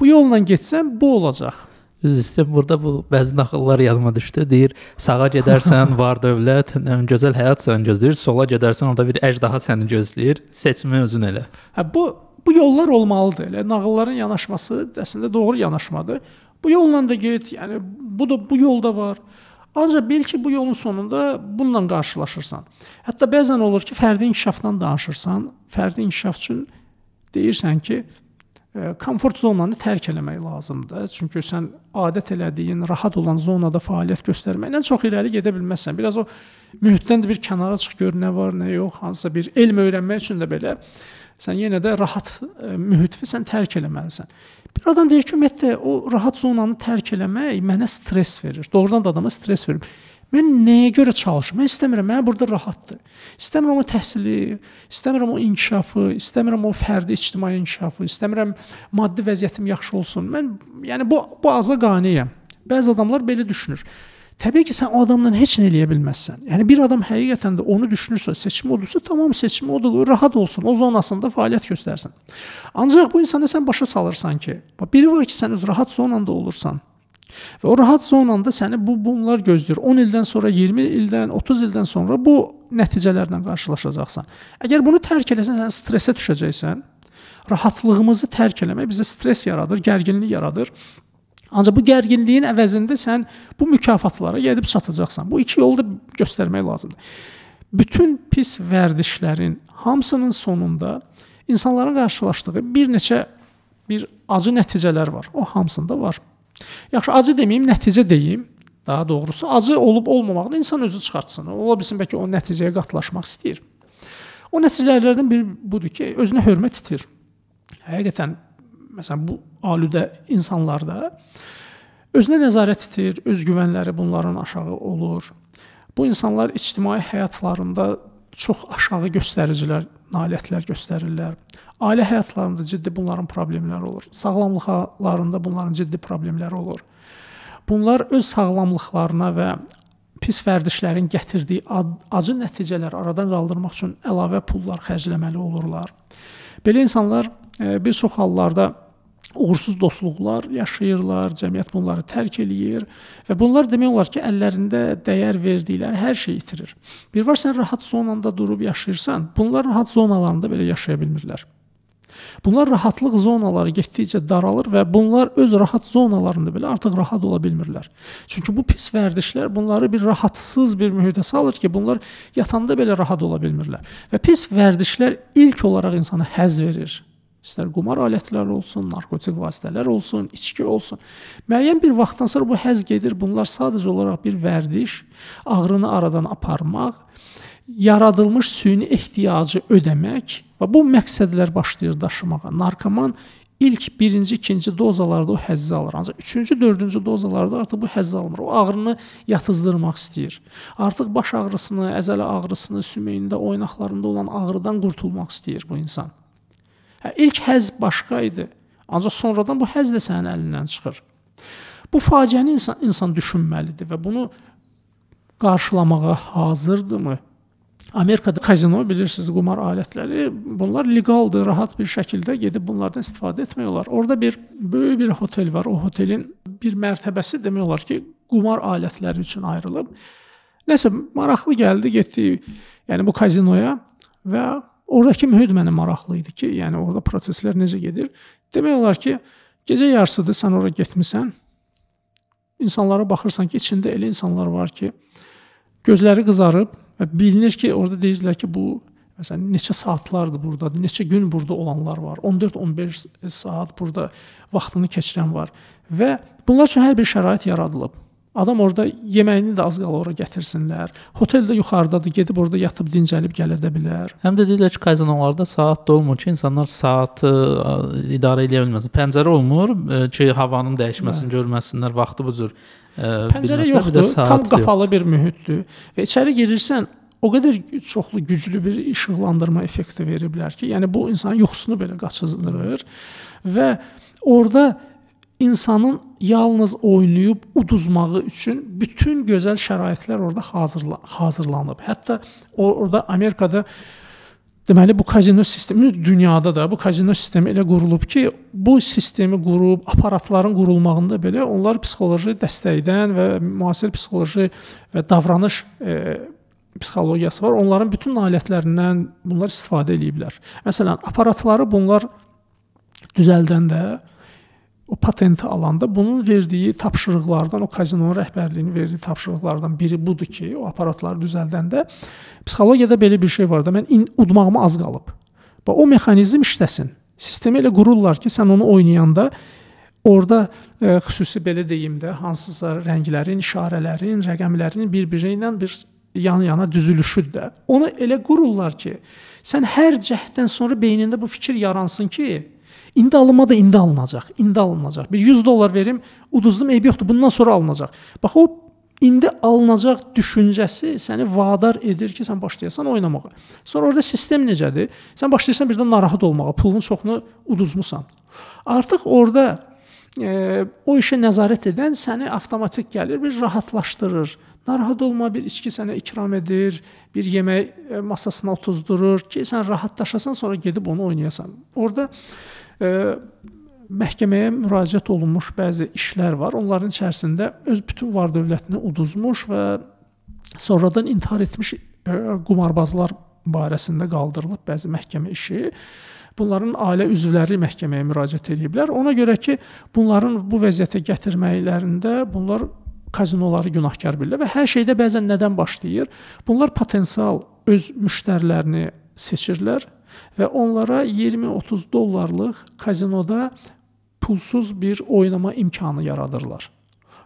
Bu yolla getsən bu olacaq. Düz istəyirəm burada bu bəzi naxıllar yadıma düşdü. Deyir, sağa gedərsən var dövlət, gözəl həyat səni gözləyir. Sola gedərsən orada bir əjdaha səni gözləyir. Seçimi özün elə. Hə bu bu yollar olmalıdır. Elə nağılların yanaşması əslində doğru yanaşmadır. Bu yolla da get, yəni bu da bu yolda var. Ancaq belki bu yolun sonunda bununla qarşılaşırsan. Hətta bəzən olur ki, fərdi inkişafdan danışırsan, fərdi inkişaf üçün deyirsən ki, e, komfort zonanı tərk eləmək lazımdır. Çünki sən adət elədiyin, rahat olan zonada fəaliyyət göstərməklə çox irəli gedə bilməzsən. Biraz o mühitdən də bir kənara çıx gör nə var, nə yox, hansısa bir elm öyrənmək üçün də belə sən yenə də rahat e, mühitvi sən tərk eləməlisən. Bir adam deyir ki, ümumiyyətlə o rahat zonanı tərk eləmək mənə stress verir. Doğrudan da adama stress verir. Mən nəyə görə çalışım? Mən istəmirəm, mənə burada rahatdır. İstəmirəm o təhsili, istəmirəm o inkişafı, istəmirəm o fərdi ictimai inkişafı, istəmirəm maddi vəziyyətim yaxşı olsun. Mən yəni bu bu aza qaniyəm. Bəzi adamlar belə düşünür. Təbii ki, sən o adamla heç nə eləyə bilməzsən. Yəni bir adam həqiqətən də onu düşünürsə, seçimi odursa, tamam seçimi odur, rahat olsun, o zonasında fəaliyyət göstərsin. Ancaq bu insanı sən başa salırsan ki, biri var ki, sən öz rahat zonanda olursan, Və o rahat zonanda səni bu bunlar gözləyir. 10 ildən sonra, 20 ildən, 30 ildən sonra bu nəticələrlə qarşılaşacaqsan. Əgər bunu tərk eləsən, sən stressə düşəcəksən. Rahatlığımızı tərk eləmək bizə stres yaradır, gərginlik yaradır. Ancaq bu gərginliyin əvəzində sən bu mükafatlara gedib çatacaqsan. Bu iki yolu da göstərmək lazımdır. Bütün pis vərdişlərin hamısının sonunda insanların qarşılaşdığı bir neçə bir acı nəticələr var. O hamısında var. Yaxşı, acı deməyim, nəticə deyim. Daha doğrusu acı olub olmamağını insan özü çıxartsın. Ola bilsin bəlkə o nəticəyə qatlaşmaq istəyir. O nəticələrdən biri budur ki, özünə hörmət itir. Həqiqətən Məsələn, bu alüdə insanlarda özünə nəzarət itir, özgüvənləri bunların aşağı olur. Bu insanlar ictimai həyatlarında çox aşağı göstəricilər, nailiyyətlər göstərirlər. Ailə həyatlarında ciddi bunların problemləri olur. Sağlamlıq hallarında bunların ciddi problemləri olur. Bunlar öz sağlamlıqlarına və pis vərdişlərin gətirdiyi acı nəticələri aradan qaldırmaq üçün əlavə pullar xərcləməli olurlar. Belə insanlar e, bir çox hallarda uğursuz dostluqlar yaşayırlar, cəmiyyət bunları tərk eləyir və bunlar demək olar ki, əllərində dəyər verdikləri hər şeyi itirir. Bir var sən rahat zonanda durub yaşayırsan, bunlar rahat zonalarında belə yaşaya bilmirlər. Bunlar rahatlıq zonaları getdikcə daralır və bunlar öz rahat zonalarında belə artıq rahat ola bilmirlər. Çünki bu pis vərdişlər bunları bir rahatsız bir mühitə salır ki, bunlar yatanda belə rahat ola bilmirlər. Və pis vərdişlər ilk olaraq insana həzz verir istər qumar alətləri olsun, narkotik vasitələr olsun, içki olsun. Müəyyən bir vaxtdan sonra bu həzm gedir. Bunlar sadəcə olaraq bir vərdiş, ağrını aradan aparmaq, yaradılmış süni ehtiyacı ödəmək və bu məqsədlər başlayır daşımağa. Narkoman ilk birinci, ikinci dozalarda o həzzi alır. Ancaq üçüncü, dördüncü dozalarda artıq bu həzzi almır. O ağrını yatızdırmaq istəyir. Artıq baş ağrısını, əzələ ağrısını, sümeyində, oynaqlarında olan ağrıdan qurtulmaq istəyir bu insan. İlk həzz başqa idi. Ancaq sonradan bu həzz də sənin əlindən çıxır. Bu faciəni insan, insan düşünməlidir və bunu qarşılamağa hazırdımı? Amerikada kazino bilirsiniz, qumar alətləri, bunlar leqaldır, rahat bir şəkildə gedib bunlardan istifadə etmək olar. Orda bir böyük bir otel var. O otelin bir mərtəbəsi demək olar ki, qumar alətləri üçün ayrılıb. Nəsə maraqlı gəldi, getdi. Yəni bu kazinoya və Oradakı mühit mənə maraqlı idi ki, yəni orada proseslər necə gedir. Demək olar ki, gecə yarısıdır sən ora getmisən. İnsanlara baxırsan ki, içində elə insanlar var ki, gözləri qızarıb və bilinir ki, orada deyirlər ki, bu Məsələn, neçə saatlardır burdadır, neçə gün burada olanlar var. 14-15 saat burada vaxtını keçirən var və bunlar üçün hər bir şərait yaradılıb. Adam orada yeməyini də az qalır ora gətirsinlər. Hotel də yuxarıdadır, gedib orada yatıb dincəlib gələ də bilər. Həm də deyirlər ki, kazinolarda saat da olmur ki, insanlar saatı idarə edə bilməsin. Pəncərə olmur e, ki, havanın dəyişməsini Bəli. Hə. görməsinlər, vaxtı bu cür. E, Pəncərə yoxdur, tam qapalı yoxdur. bir mühitdir. Və içəri girirsən, o qədər çoxlu güclü bir işıqlandırma effekti veriblər ki, yəni bu insanın yuxusunu belə qaçırdırır və orada insanın yalnız oynayıb uduzmağı üçün bütün gözəl şəraitlər orada hazırla hazırlanıb. Hətta orada Amerikada Deməli bu kazino sistemi dünyada da bu kazino sistemi elə qurulub ki, bu sistemi qurub aparatların qurulmağında belə onlar psixoloji dəstəkdən və müasir psixoloji və davranış e, psixologiyası var. Onların bütün alətlərindən bunlar istifadə eləyiblər. Məsələn, aparatları bunlar düzəldəndə e, o patenti alanda bunun verdiyi tapşırıqlardan, o kazinonun rəhbərliyinin verdiyi tapşırıqlardan biri budur ki, o aparatları düzəldəndə psixologiyada belə bir şey var da, mən in, udmağıma az qalıb. Və o mexanizm işləsin. Sistemi elə qururlar ki, sən onu oynayanda orada e, xüsusi belə deyim də, hansısa rənglərin, işarələrin, rəqəmlərin bir-biri ilə bir yan-yana düzülüşüdür də. Onu elə qururlar ki, sən hər cəhddən sonra beynində bu fikir yaransın ki, İndi alınma da indi alınacaq. İndi alınacaq. Bir 100 dollar verim, uduzdum, eybi yoxdur. Bundan sonra alınacaq. Bax o indi alınacaq düşüncəsi səni vadar edir ki, sən başlayasan oynamağa. Sonra orada sistem necədir? Sən başlayırsan birdən narahat olmağa, pulun çoxunu uduzmusan. Artıq orada e, o işə nəzarət edən səni avtomatik gəlir, bir rahatlaşdırır. Narahat olma, bir içki sənə ikram edir, bir yemək e, masasına otuzdurur ki, sən rahatlaşasan, sonra gedib onu oynayasan. Orda məhkəməyə müraciət olunmuş bəzi işlər var. Onların içərisində öz bütün var dövlətini uduzmuş və sonradan intihar etmiş qumarbazlar barəsində qaldırılıb bəzi məhkəmə işi. Bunların ailə üzvləri məhkəməyə müraciət ediblər. Ona görə ki, bunların bu vəziyyətə gətirməklərində bunlar kazinoları günahkar bilirlər və hər şeydə bəzən nədən başlayır? Bunlar potensial öz müştərilərini seçirlər və onlara 20-30 dollarlıq kazinoda pulsuz bir oynama imkanı yaradırlar.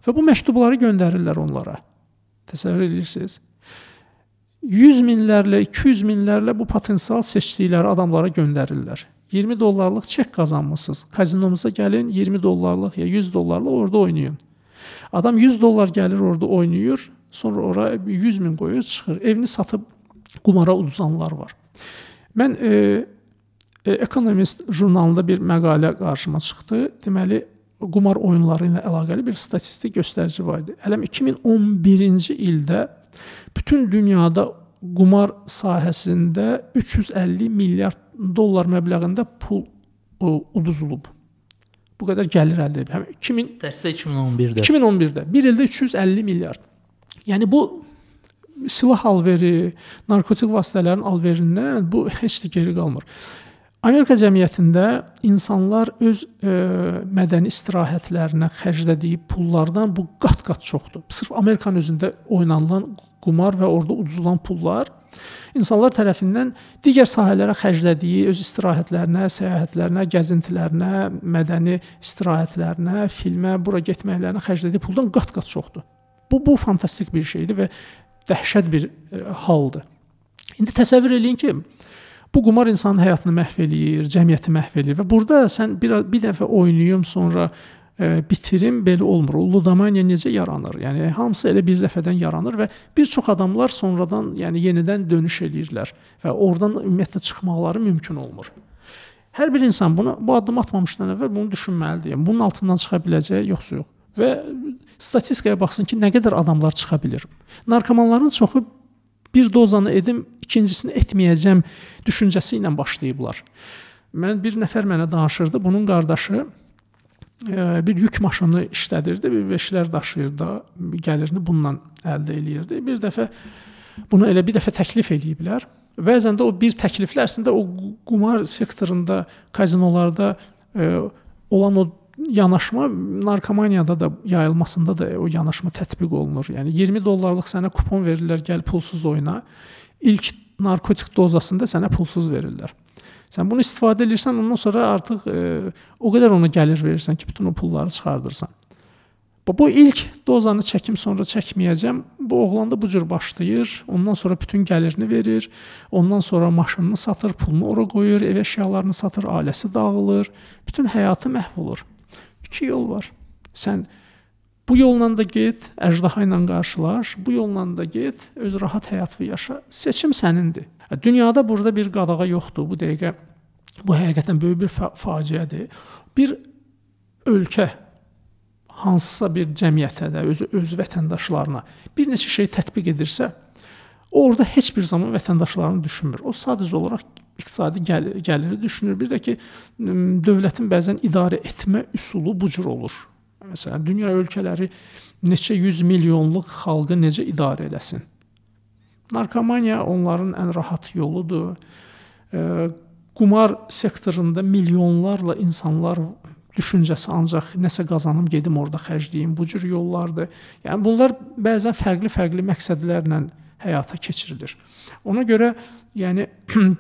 Və bu məktubları göndərirlər onlara. Təsəvvür edirsiniz? 100 minlərlə, 200 minlərlə bu potensial seçdikləri adamlara göndərirlər. 20 dollarlıq çek qazanmısınız. Kazinomuza gəlin, 20 dollarlıq ya 100 dollarlıq orada oynayın. Adam 100 dollar gəlir orada oynayır, sonra ora 100 min qoyur, çıxır. Evini satıb qumara uduzanlar var. Mən e, e, Economist jurnalında bir məqalə qarşıma çıxdı. Deməli, qumar oyunları ilə əlaqəli bir statistik göstərici var idi. Hələm 2011-ci ildə bütün dünyada qumar sahəsində 350 milyard dollar məbləğində pul e, uduzulub. Bu qədər gəlir əldə edib. Həm 2000 dərsə 2011-də. 2011-də 1 ildə 350 milyard. Yəni bu silah alveri, narkotik vasitələrin alverindən bu heç də geri qalmır. Amerika cəmiyyətində insanlar öz e, mədəni istirahətlərinə xərclədiyi pullardan bu qat-qat çoxdur. Sırf Amerikanın özündə oynanılan qumar və orada uduzulan pullar insanlar tərəfindən digər sahələrə xərclədiyi öz istirahətlərinə, səyahətlərinə, gəzintilərinə, mədəni istirahətlərinə, filmə, bura getməklərinə xərclədiyi puldan qat-qat çoxdur. Bu bu fantastik bir şeydir və dəhşət bir e, haldır. İndi təsəvvür eləyin ki, bu qumar insanın həyatını məhv eləyir, cəmiyyəti məhv eləyir və burada sən bir bir dəfə oynayım, sonra ə, e, bitirim belə olmur. Ludomaniya necə yaranır? Yəni hamısı elə bir dəfədən yaranır və bir çox adamlar sonradan, yəni yenidən dönüş eləyirlər və oradan ümumiyyətlə çıxmaqları mümkün olmur. Hər bir insan bunu bu addım atmamışdan əvvəl bunu düşünməlidir. Yəni, bunun altından çıxa biləcəyi yoxsa yox. Və statistikaya baxsın ki, nə qədər adamlar çıxa bilir. Narkomanların çoxu bir dozanı edim, ikincisini etməyəcəm düşüncəsi ilə başlayıblar. Mən bir nəfər mənə danışırdı, bunun qardaşı e, bir yük maşını işlədirdi, bir veşlər daşıyırdı, gəlirini bununla əldə eləyirdi. Bir dəfə bunu elə bir dəfə təklif eləyiblər. Bəzən də o bir təkliflər əslində o qumar sektorunda, kazinolarda e, olan o yanaşma narkomaniyada da yayılmasında da o yanaşma tətbiq olunur. Yəni 20 dollarlıq sənə kupon verirlər, gəl pulsuz oyna. İlk narkotik dozasında sənə pulsuz verirlər. Sən bunu istifadə edirsən, ondan sonra artıq e, o qədər ona gəlir verirsən ki, bütün o pulları çıxardırsan. Bu ilk dozanı çəkim sonra çəkməyəcəm. Bu oğlan da bu cür başlayır. Ondan sonra bütün gəlirini verir. Ondan sonra maşınını satır, pulunu ora qoyur, ev əşyalarını satır, ailəsi dağılır. Bütün həyatı məhv olur. İki yol var. Sən bu yolla da get, əjdaha ilə qarşılaş, bu yolla da get, öz rahat həyatını yaşa. Seçim sənindir. E, dünyada burada bir qadağa yoxdur. Bu dəqiqə bu həqiqətən böyük bir fa faciədir. Bir ölkə hansısa bir cəmiyyətə də öz öz vətəndaşlarına bir neçə şey tətbiq edirsə, orada heç bir zaman vətəndaşlarını düşünmür. O sadəcə olaraq iqtisadi gəl gəliri düşünür. Bir də ki, dövlətin bəzən idarə etmə üsulu bu cür olur. Məsələn, dünya ölkələri neçə 100 milyonluq xalqı necə idarə eləsin? Narkomaniya onların ən rahat yoludur. E, qumar sektorunda milyonlarla insanlar düşüncəsi ancaq nəsə qazanım gedim orada xərcləyim bu cür yollardır. Yəni bunlar bəzən fərqli-fərqli məqsədlərlə həyata keçirilir. Ona görə yəni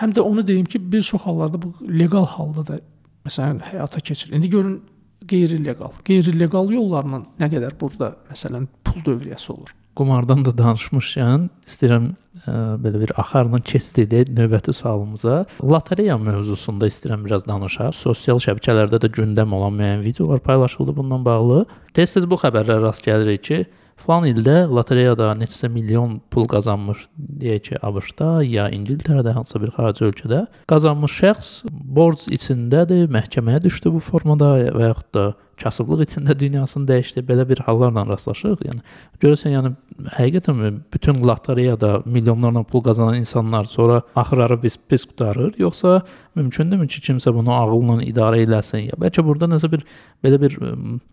həm də onu deyim ki, bir çox hallarda bu leqal halda da məsələn həyata keçirilir. İndi görün qeyri-leqal, qeyri-leqal yollarla nə qədər burada məsələn pul dövriyyəsi olur. Qumardan da danışmışkən istəyirəm ə, e, belə bir axarla keçdi deyə növbəti sualımıza lotereya mövzusunda istəyirəm biraz danışaq. Sosial şəbəkələrdə də gündəm olan müəyyən videolar paylaşıldı bununla bağlı. Tez-tez bu xəbərlərə rast gəlirik ki, Falan ildə lotereyada neçə milyon pul qazanmış, deyək ki, ABŞ-da ya İngiltərədə hansısa bir xarici ölkədə qazanmış şəxs borc içindədir, məhkəməyə düşdü bu formada və yaxud da kasıblıq içində dünyasını dəyişdi. Belə bir hallarla rastlaşırıq. Yəni görürsən, yəni həqiqətən bütün lotereyada milyonlarla pul qazanan insanlar sonra axırları biz pis qutarır, yoxsa mümkündürmü ki, kimsə bunu ağılla idarə eləsin? Ya bəlkə burada nəsə bir belə bir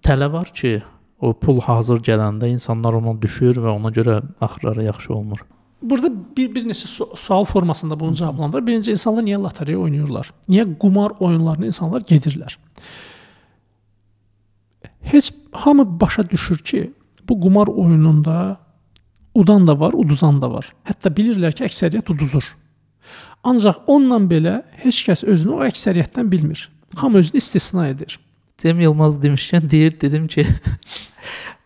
tələ var ki, o pul hazır gələndə insanlar ona düşür və ona görə axırları yaxşı olmur. Burada bir bir neçə su sual formasında bunu cavablandır. Birinci insanlar niyə lotereya oynayırlar? Niyə qumar oyunlarına insanlar gedirlər? Heç hamı başa düşür ki, bu qumar oyununda udan da var, uduzan da var. Hətta bilirlər ki, əksəriyyət uduzur. Ancaq onunla belə heç kəs özünü o əksəriyyətdən bilmir. Hamı özünü istisna edir. Cem Yılmaz demişkən deyir, dedim ki,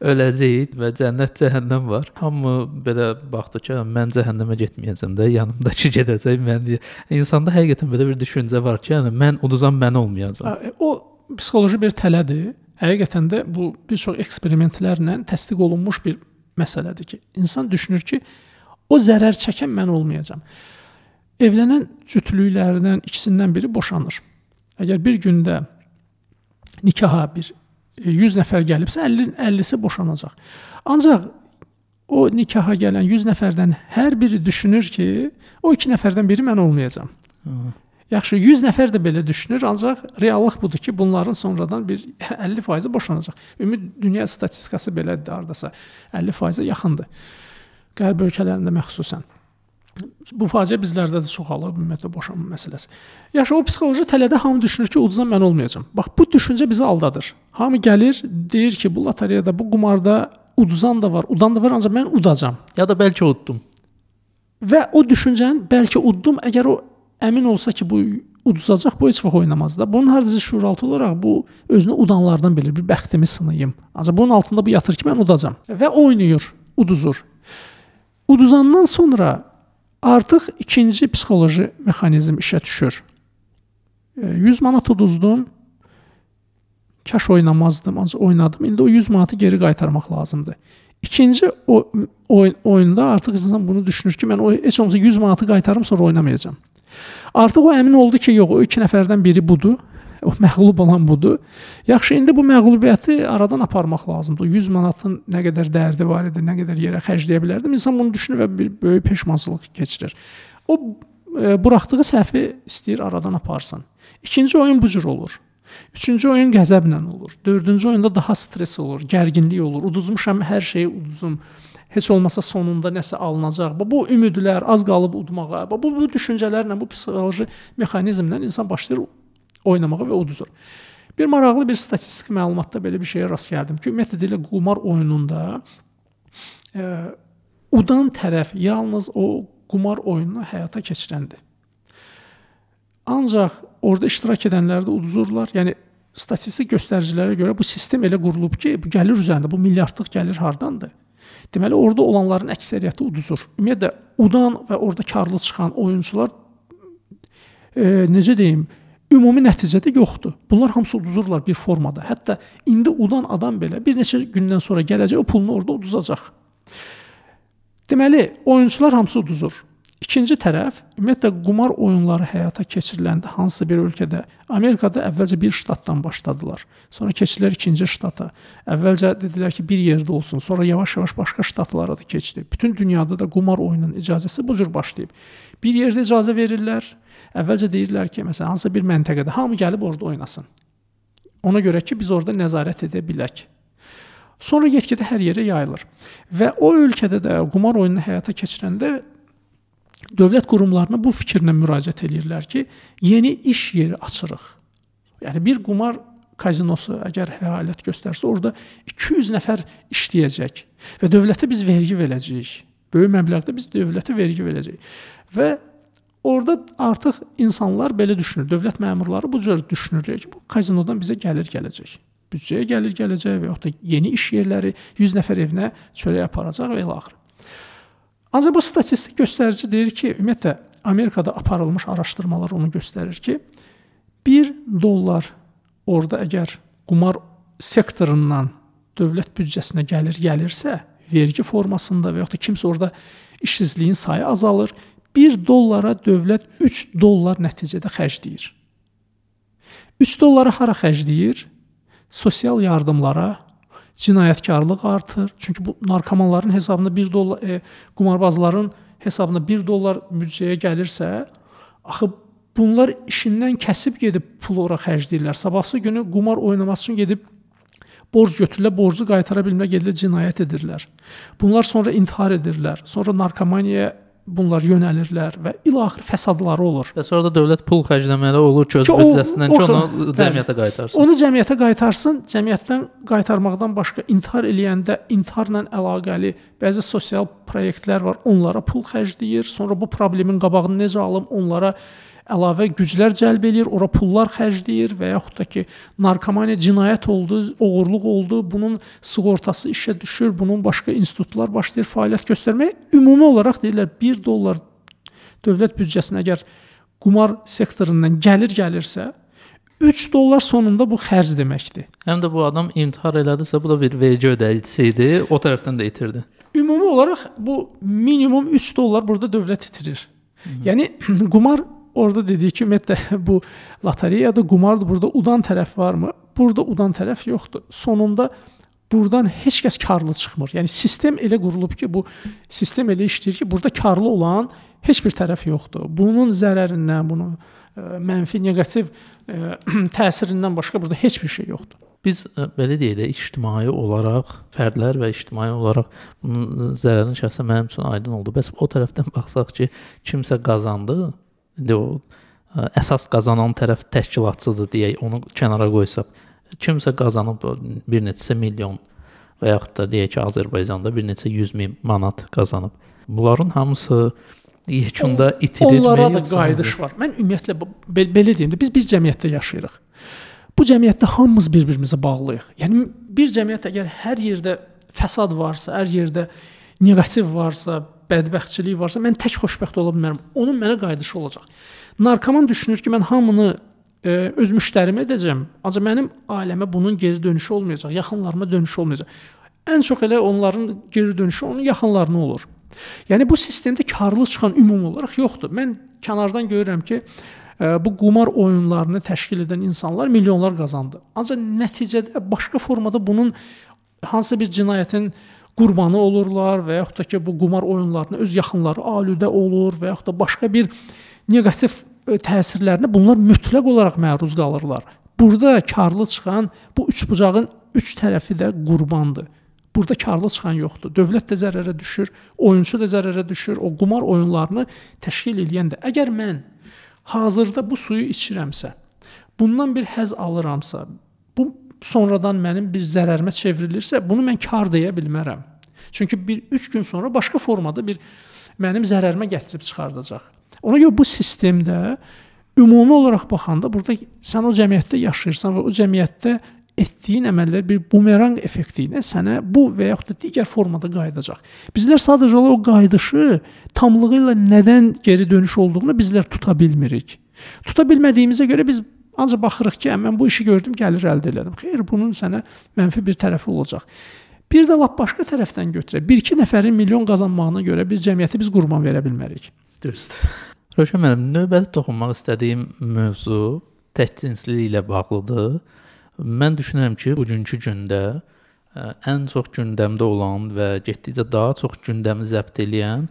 öləcəyik və cənnət cəhənnəm var. Hamı belə baxdı ki, hə, mən cəhənnəmə getməyəcəm də, yanımdakı gedəcək mən deyə. E, insanda həqiqətən belə bir düşüncə var ki, yəni mən uduzam mən olmayacam. E, o psixoloji bir tələdir. Həqiqətən də bu bir çox eksperimentlərlə təsdiq olunmuş bir məsələdir ki, insan düşünür ki, o zərər çəkən mən olmayacam. Evlənən cütlüklərdən ikisindən biri boşanır. Əgər bir gündə nikaha bir 100 e, nəfər gəlibsə, 50 50-si boşanacaq. Ancaq o nikaha gələn 100 nəfərdən hər biri düşünür ki, o 2 nəfərdən biri mən olmayacam. Hı. Yaxşı, 100 nəfər də belə düşünür, ancaq reallıq budur ki, bunların sonradan bir 50% boşanacaq. Ümumi dünya statistikası belədir hardasa. 50%-ə yaxındır. Qərb ölkələrində məxsusən bu faciə bizlərdə də çoxalıb ümumiyyətlə boşanma məsələsi. Yaxşı, o psixoloji tələdə hamı düşünür ki, ucuza mən olmayacam. Bax bu düşüncə bizi aldadır. Hamı gəlir, deyir ki, bu lotereyada, bu qumarda uduzan da var, udan da var, ancaq mən udacam. Ya da bəlkə uddum. Və o düşüncəni bəlkə uddum, əgər o əmin olsa ki, bu uduzacaq, bu heç vaxt oynamaz da. Bunun hər hansı şuuraltı olaraq bu özünü udanlardan bilir, bir bəxtimi sınayım. Ancaq bunun altında bu yatır ki, mən udacam və oynayır, uduzur. Uduzandan sonra Artıq ikinci psixoloji mexanizm işə düşür. 100 e, manat uduzdum. Kaş oynamazdım, ancaq oynadım. İndi o 100 manatı geri qaytarmaq lazımdır. İkinci oyun oyunda artıq insan bunu düşünür ki, mən o heç olmasa 100 manatı qaytarım, sonra oynamayacağam. Artıq o əmin oldu ki, yox, o 2 nəfərdən biri budur. O məğlub olan budur. Yaxşı, indi bu məğlubiyyəti aradan aparmaq lazımdır. 100 manatın nə qədər dərdi var idi, nə qədər yerə xərcləyə bilərdim. İnsan bunu düşünür və bir böyük peşmançılıq keçirir. O e, buraxdığı səhvi istəyir aradan aparsın. İkinci oyun bu cür olur. Üçüncü oyun qəzəblə olur. Dördüncü oyunda daha stres olur, gərginlik olur. Uduzmuşam hər şeyi uduzum heç olmasa sonunda nəsə alınacaq. Bu ümidlər az qalıb udmağa. Bu bu düşüncələrlə, bu psixoloji mexanizmlə insan başlayır oynamağa və uduzur. Bir maraqlı bir statistik məlumatda belə bir şeyə rast gəldim ki, ümumiyyətlə belə qumar oyununda ə, e, udan tərəf yalnız o qumar oyununu həyata keçirəndir. Ancaq orada iştirak edənlər də uduzurlar. Yəni statistik göstəricilərə görə bu sistem elə qurulub ki, bu gəlir üzərində bu milyardlıq gəlir hardandır? Deməli orada olanların əksəriyyəti uduzur. Ümumiyyətlə udan və orada karlı çıxan oyunçular e, necə deyim, e, ümumi nəticədə yoxdur. Bunlar hamısı uduzurlar bir formada. Hətta indi udan adam belə bir neçə gündən sonra gələcək o pulunu orada uduzacaq. Deməli, oyunçular hamısı uduzur. İkinci tərəf, ümumiyyətlə qumar oyunları həyata keçiriləndə hansısa bir ölkədə, Amerikada əvvəlcə bir ştatdan başladılar. Sonra keçdilər ikinci ştata. Əvvəlcə dedilər ki, bir yerdə olsun, sonra yavaş-yavaş başqa ştatlara da keçdi. Bütün dünyada da qumar oyununun icazəsi bu cür başlayıb. Bir yerdə icazə verirlər. Əvvəlcə deyirlər ki, məsələn, hansısa bir məntəqədə hamı gəlib orada oynasın. Ona görə ki, biz orada nəzarət edə bilək. Sonra get-gedə hər yerə yayılır. Və o ölkədə də qumar oyununu həyata keçirəndə dövlət qurumlarına bu fikirlə müraciət eləyirlər ki, yeni iş yeri açırıq. Yəni bir qumar kazinosu əgər fəaliyyət göstərsə, orada 200 nəfər işləyəcək və dövlətə biz vergi verəcəyik. Böyük məbləğdə biz dövlətə vergi verəcəyik. Və orada artıq insanlar belə düşünür. Dövlət məmurları bu cür düşünürlər ki, bu kazinodan bizə gəlir gələcək. Büdcəyə gəlir gələcək və yaxud da yeni iş yerləri 100 nəfər evinə çörək aparacaq və elə axır. Ancaq bu statistik göstərici deyir ki, ümumiyyətlə Amerikada aparılmış araşdırmalar onu göstərir ki, 1 dollar orada əgər qumar sektorundan dövlət büdcəsinə gəlir gəlirsə, vergi formasında və yaxud da kimsə orada işsizliyin sayı azalır. 1 dollara dövlət 3 dollar nəticədə xərcləyir. 3 dolları hara xərcləyir? Sosial yardımlara, cinayətkarlıq artır. Çünki bu narkomanların hesabına 1 dollar, e, qumarbazların hesabına 1 dollar büdcəyə gəlirsə, axı bunlar işindən kəsib gedib pulu ora xərcləyirlər. Sabahsı günü qumar oynamaq üçün gedib borc götürülə, borcu qaytara bilmə gedilə cinayət edirlər. Bunlar sonra intihar edirlər. Sonra narkomaniyaya bunlar yönəlirlər və ilaxır fəsadları olur. Və sonra da dövlət pul xərcləməli olur ki, öz büdcəsindən ki, onu hə. cəmiyyətə qaytarsın. Onu cəmiyyətə qaytarsın, cəmiyyətdən qaytarmaqdan başqa intihar eləyəndə intiharla əlaqəli bəzi sosial layihələr var. Onlara pul xərcləyir, sonra bu problemin qabağını necə alım, onlara əlavə güclər cəlb eləyir, ora pullar xərcləyir və yaxud da ki, narkomaniya cinayət oldu, oğurluq oldu, bunun sığortası işə düşür, bunun başqa institutlar başlayır fəaliyyət göstərməyə. Ümumi olaraq deyirlər 1 dollar dövlət büdcəsinə əgər qumar sektorundan gəlir gəlirsə, 3 dollar sonunda bu xərc deməkdir. Həm də bu adam intihar elədisə, bu da bir vergi ödəyicisi idi, o tərəfdən də itirdi. Ümumi olaraq bu minimum 3 dollar burada dövlət itirir. Hı -hı. Yəni qumar Orada dedik ki, ümumiyyətlə bu lotereyada qumardır. Burada udan tərəf varmı? Burada udan tərəf yoxdur. Sonunda burdan heç kəs karlı çıxmır. Yəni sistem elə qurulub ki, bu sistem elə işləyir ki, burada karlı olan heç bir tərəf yoxdur. Bunun zərərindən, bunun ə, e, mənfi, neqativ ə, e, təsirindən başqa burada heç bir şey yoxdur. Biz ə, e, belə deyək də, ictimai olaraq fərdlər və ictimai olaraq bunun zərərin şəxsən mənim üçün aydın oldu. Bəs o tərəfdən baxsaq ki, kimsə qazandı, indi o ə, e, əsas qazanan tərəf təşkilatçıdır deyək, onu kənara qoysaq, kimsə qazanıb bir neçə milyon və yaxud da deyək ki, Azərbaycanda bir neçə 100 min manat qazanıb. Bunların hamısı yekunda itirilmir. Onlara da qayıdış var. Mən ümumiyyətlə belə, belə deyim də, biz bir cəmiyyətdə yaşayırıq. Bu cəmiyyətdə hamımız bir-birimizə bağlıyıq. Yəni bir cəmiyyət əgər hər yerdə fəsad varsa, hər yerdə neqativ varsa, bədbəxtçilik varsa, mən tək xoşbəxt ola bilmərəm. Onun mənə qayıdışı olacaq. Narkoman düşünür ki, mən hamını ə, e, öz müştərimə edəcəm, ancaq mənim ailəmə bunun geri dönüşü olmayacaq, yaxınlarıma dönüşü olmayacaq. Ən çox elə onların geri dönüşü onun yaxınlarına olur. Yəni bu sistemdə karlı çıxan ümum olaraq yoxdur. Mən kənardan görürəm ki, e, bu qumar oyunlarını təşkil edən insanlar milyonlar qazandı. Ancaq nəticədə başqa formada bunun hansısa bir cinayətin qurbanı olurlar və yaxud da ki, bu qumar oyunlarına öz yaxınları alüdə olur və yaxud da başqa bir neqativ e, təsirlərinə bunlar mütləq olaraq məruz qalırlar. Burada karlı çıxan bu üç bucağın üç tərəfi də qurbandır. Burada karlı çıxan yoxdur. Dövlət də zərərə düşür, oyunçu da zərərə düşür. O qumar oyunlarını təşkil edən də. Əgər mən hazırda bu suyu içirəmsə, bundan bir həzz alıramsa, bu sonradan mənim bir zərərimə çevrilirsə, bunu mən kar deyə bilmərəm. Çünki bir 3 gün sonra başqa formada bir mənim zərərimə gətirib çıxardacaq. Ona görə bu sistemdə ümumi olaraq baxanda burada sən o cəmiyyətdə yaşayırsan və o cəmiyyətdə etdiyin əməllər bir bumerang effekti ilə sənə bu və yaxud da digər formada qayıdacaq. Bizlər sadəcə olaraq o qayıdışı tamlığı ilə nədən geri dönüş olduğunu bizlər tuta bilmirik. Tuta bilmədiyimizə görə biz Ancaq baxırıq ki, mən bu işi gördüm, gəlir əldə elədim. Xeyr, bunun sənə mənfi bir tərəfi olacaq. Bir də lap başqa tərəfdən götürək. 1-2 nəfərin milyon qazanmağına görə bir cəmiyyəti biz qurban verə bilmərik. Düzdür. Rövşən müəllim, növbəti toxunmaq istədiyim mövzu təkcinslilik ilə bağlıdır. Mən düşünürəm ki, bugünkü gündə e, ən çox gündəmdə olan və getdikcə daha çox gündəmi zəbt eləyən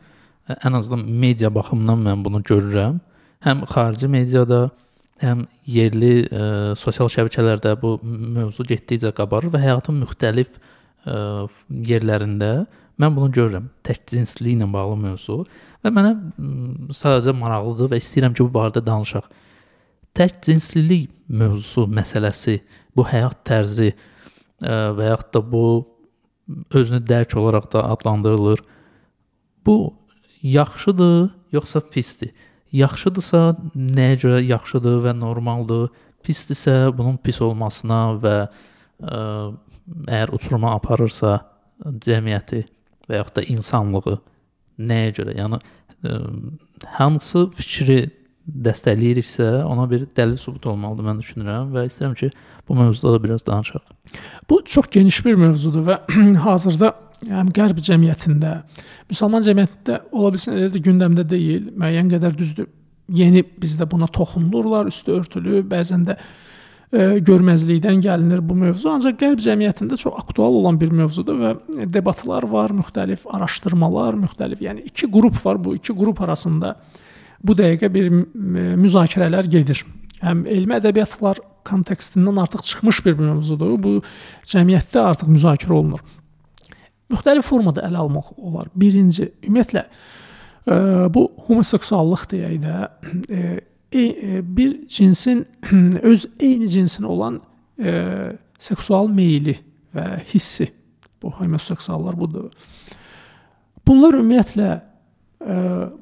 e, ən azından media baxımından mən bunu görürəm. Həm xarici mediada, həm yerli ə, e, sosial şəbəkələrdə bu mövzu getdikcə qabarır və həyatın müxtəlif ə, e, yerlərində mən bunu görürəm. Tək cinsliyi ilə bağlı mövzu və mənə ə, sadəcə maraqlıdır və istəyirəm ki, bu barədə danışaq. Tək cinslilik mövzusu, məsələsi, bu həyat tərzi ə, e, və yaxud da bu özünü dərk olaraq da adlandırılır. Bu yaxşıdır, yoxsa pisdir? Yaxşıdırsa nəyə görə yaxşıdır və normaldır, pisdirsə bunun pis olmasına və ə, e, əgər uçuruma aparırsa cəmiyyəti və yaxud da insanlığı nəyə görə? Yəni ə, e, hansı fikri dəstəkləyiriksə, ona bir dəlil sübut olmalıdır mən düşünürəm və istəyirəm ki, bu mövzuda da biraz danışaq. Bu çox geniş bir mövzudur və hazırda yəni qərb cəmiyyətində, müsəlman cəmiyyətində ola bilsin elə də gündəmdə deyil, müəyyən qədər düzdür. Yeni bizdə buna toxunulurlar, üstü örtülü, bəzən də ə, e, görməzlikdən gəlinir bu mövzu. Ancaq qərb cəmiyyətində çox aktual olan bir mövzudur və debatlar var, müxtəlif araşdırmalar, müxtəlif, yəni iki qrup var. Bu iki qrup arasında bu dəqiqə bir e, müzakirələr gedir. Həm elmi ədəbiyyatlar kontekstindən artıq çıxmış bir mövzudur. Bu cəmiyyətdə artıq müzakirə olunur müxtəlif formada ələ almaq olar. Birinci, ümumiyyətlə ə, e, bu homoseksuallıq deyək də ə, e, e, bir cinsin öz eyni cinsinə olan e, seksual meyli və hissi. Bu homoseksuallar budur. Bunlar ümumiyyətlə e,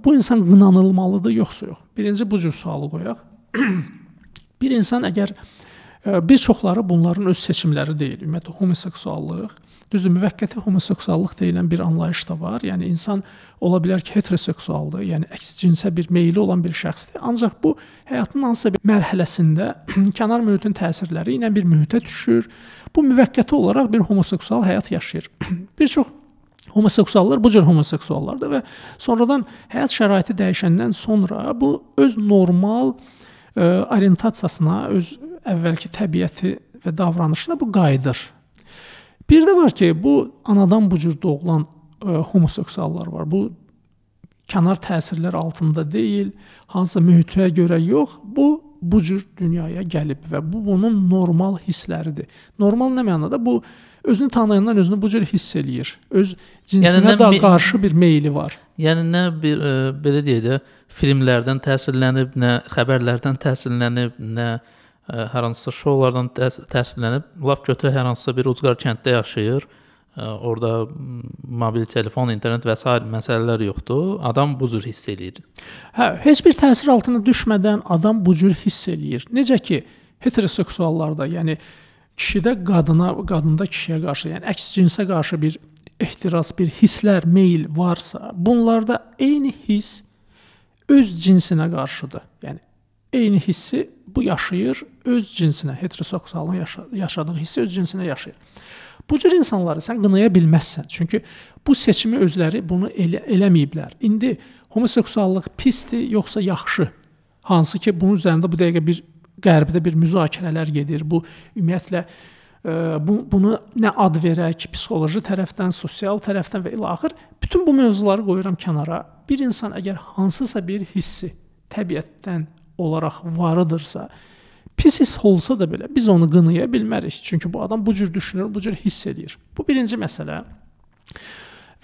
bu insan qınanılmalıdır yoxsa yox? Birinci bu cür sualı qoyaq. bir insan əgər e, Bir çoxları bunların öz seçimləri deyil. Ümumiyyətlə homoseksuallıq, düzdür, müvəqqəti homoseksuallıq deyilən bir anlayış da var. Yəni insan ola bilər ki, heteroseksualdır, yəni əks cinsə bir meyli olan bir şəxsdir. Ancaq bu həyatının hansısa bir mərhələsində kənar mühitin təsirləri ilə bir mühitə düşür. Bu müvəqqəti olaraq bir homoseksual həyat yaşayır. bir çox Homoseksuallar bu cür homoseksuallardır və sonradan həyat şəraiti dəyişəndən sonra bu öz normal ə, e, orientasiyasına, öz əvvəlki təbiəti və davranışına bu qayıdır. Bir də var ki, bu anadan bu cür doğulan ə, e, homoseksuallar var. Bu kənar təsirlər altında deyil, hansısa mühitə görə yox. Bu bu cür dünyaya gəlib və bu bunun normal hissləridir. Normal nə mənada? Bu özünü tanıyandan özünü bu cür hiss eləyir. Öz cinsinə yəni, də qarşı bir meyli var. Yəni nə bir ə, e, belə deyək də filmlərdən təsirlənib, nə xəbərlərdən təsirlənib, nə ə, hər hansısa şoulardan təs təsirlənib lap götürə hər hansısa bir ucqar kənddə yaşayır. Orda mobil telefon, internet və s. məsələlər yoxdur. Adam bu cür hiss eləyir. Hə, heç bir təsir altına düşmədən adam bu cür hiss eləyir. Necə ki heteroseksuallarda, yəni kişidə qadına, qadında kişiyə qarşı, yəni əks cinsə qarşı bir ehtiras, bir hisslər, meyl varsa, bunlarda eyni hiss öz cinsinə qarşıdır. Yəni eyni hissi bu yaşayır, öz cinsinə, heteroseksualın yaşa yaşadığı hissi öz cinsinə yaşayır. Bu cür insanları sən qınaya bilməzsən. Çünki bu seçimi özləri bunu elə eləməyiblər. İndi homoseksuallıq pisdir yoxsa yaxşı? Hansı ki, bunun üzərində bu dəqiqə bir qərbdə bir müzakirələr gedir. Bu ümumiyyətlə e, bu bunu nə ad verək, psixoloji tərəfdən, sosial tərəfdən və ilaxır bütün bu mövzuları qoyuram kənara. Bir insan əgər hansısa bir hissi təbiətdən olaraq varıdırsa, pis hiss olsa da belə biz onu qınaya bilmərik. Çünki bu adam bu cür düşünür, bu cür hiss eləyir. Bu birinci məsələ.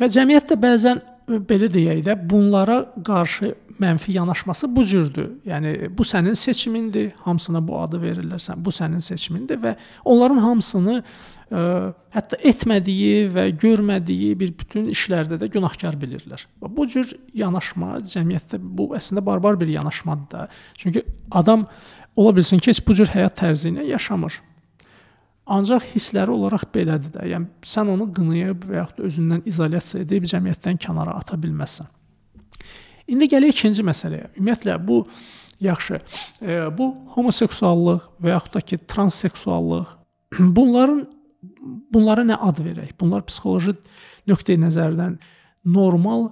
Və cəmiyyət də bəzən belə deyək də bunlara qarşı mənfi yanaşması bu cürdür. Yəni e, bu sənin seçimindir, hamısına bu adı verirlər. Sən bu sənin seçimindir və onların hamısını ə, e, hətta etmədiyi və görmədiyi bir bütün işlərdə də günahkar bilirlər. Bu cür yanaşma cəmiyyətdə bu əslində barbar bir yanaşmadır da. Çünki adam ola bilsin ki, heç bu cür həyat tərzi ilə yaşamır. Ancaq hissləri olaraq belədir də. Yəni sən onu qınayıb və yaxud özündən izolyasiya edib cəmiyyətdən kənara ata bilməzsən. İndi gələk ikinci məsələyə. Ümumiyyətlə bu yaxşı. E, bu homoseksuallıq və yaxud da ki transseksuallıq bunların bunlara nə ad verək? Bunlar psixoloji nöqteyi nəzərdən normal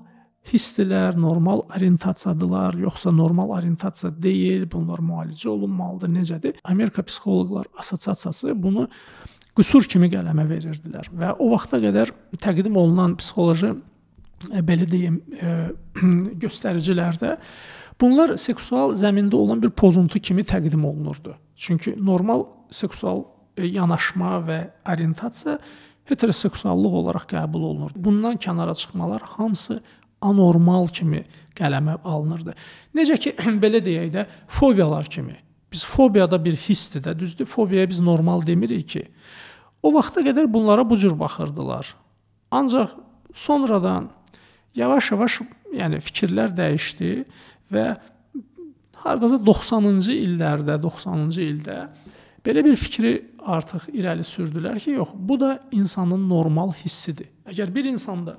hisslər, normal orientasiyadılar, yoxsa normal orientasiya deyil, bunlar müalicə olunmalıdır, necədir? Amerika psixoloqlar assosiasiyası bunu qüsur kimi qələmə verirdilər və o vaxta qədər təqdim olunan psixoloji E, belə deyim, e, göstəricilərdə bunlar seksual zəmində olan bir pozuntu kimi təqdim olunurdu. Çünki normal seksual e, yanaşma və orientasiya heteroseksuallıq olaraq qəbul olunur. Bundan kənara çıxmalar hamısı anormal kimi qələmə alınırdı. Necə ki belə deyək də, fobiyalar kimi. Biz fobiyada bir hissdir də, düzdür? Fobiyaya biz normal demirik ki. O vaxta qədər bunlara bu cür baxırdılar. Ancaq sonradan yavaş-yavaş yəni fikirlər dəyişdi və hardasa 90-cı illərdə, 90-cı ildə belə bir fikri artıq irəli sürdülər ki, yox, bu da insanın normal hissidir. Əgər bir insanda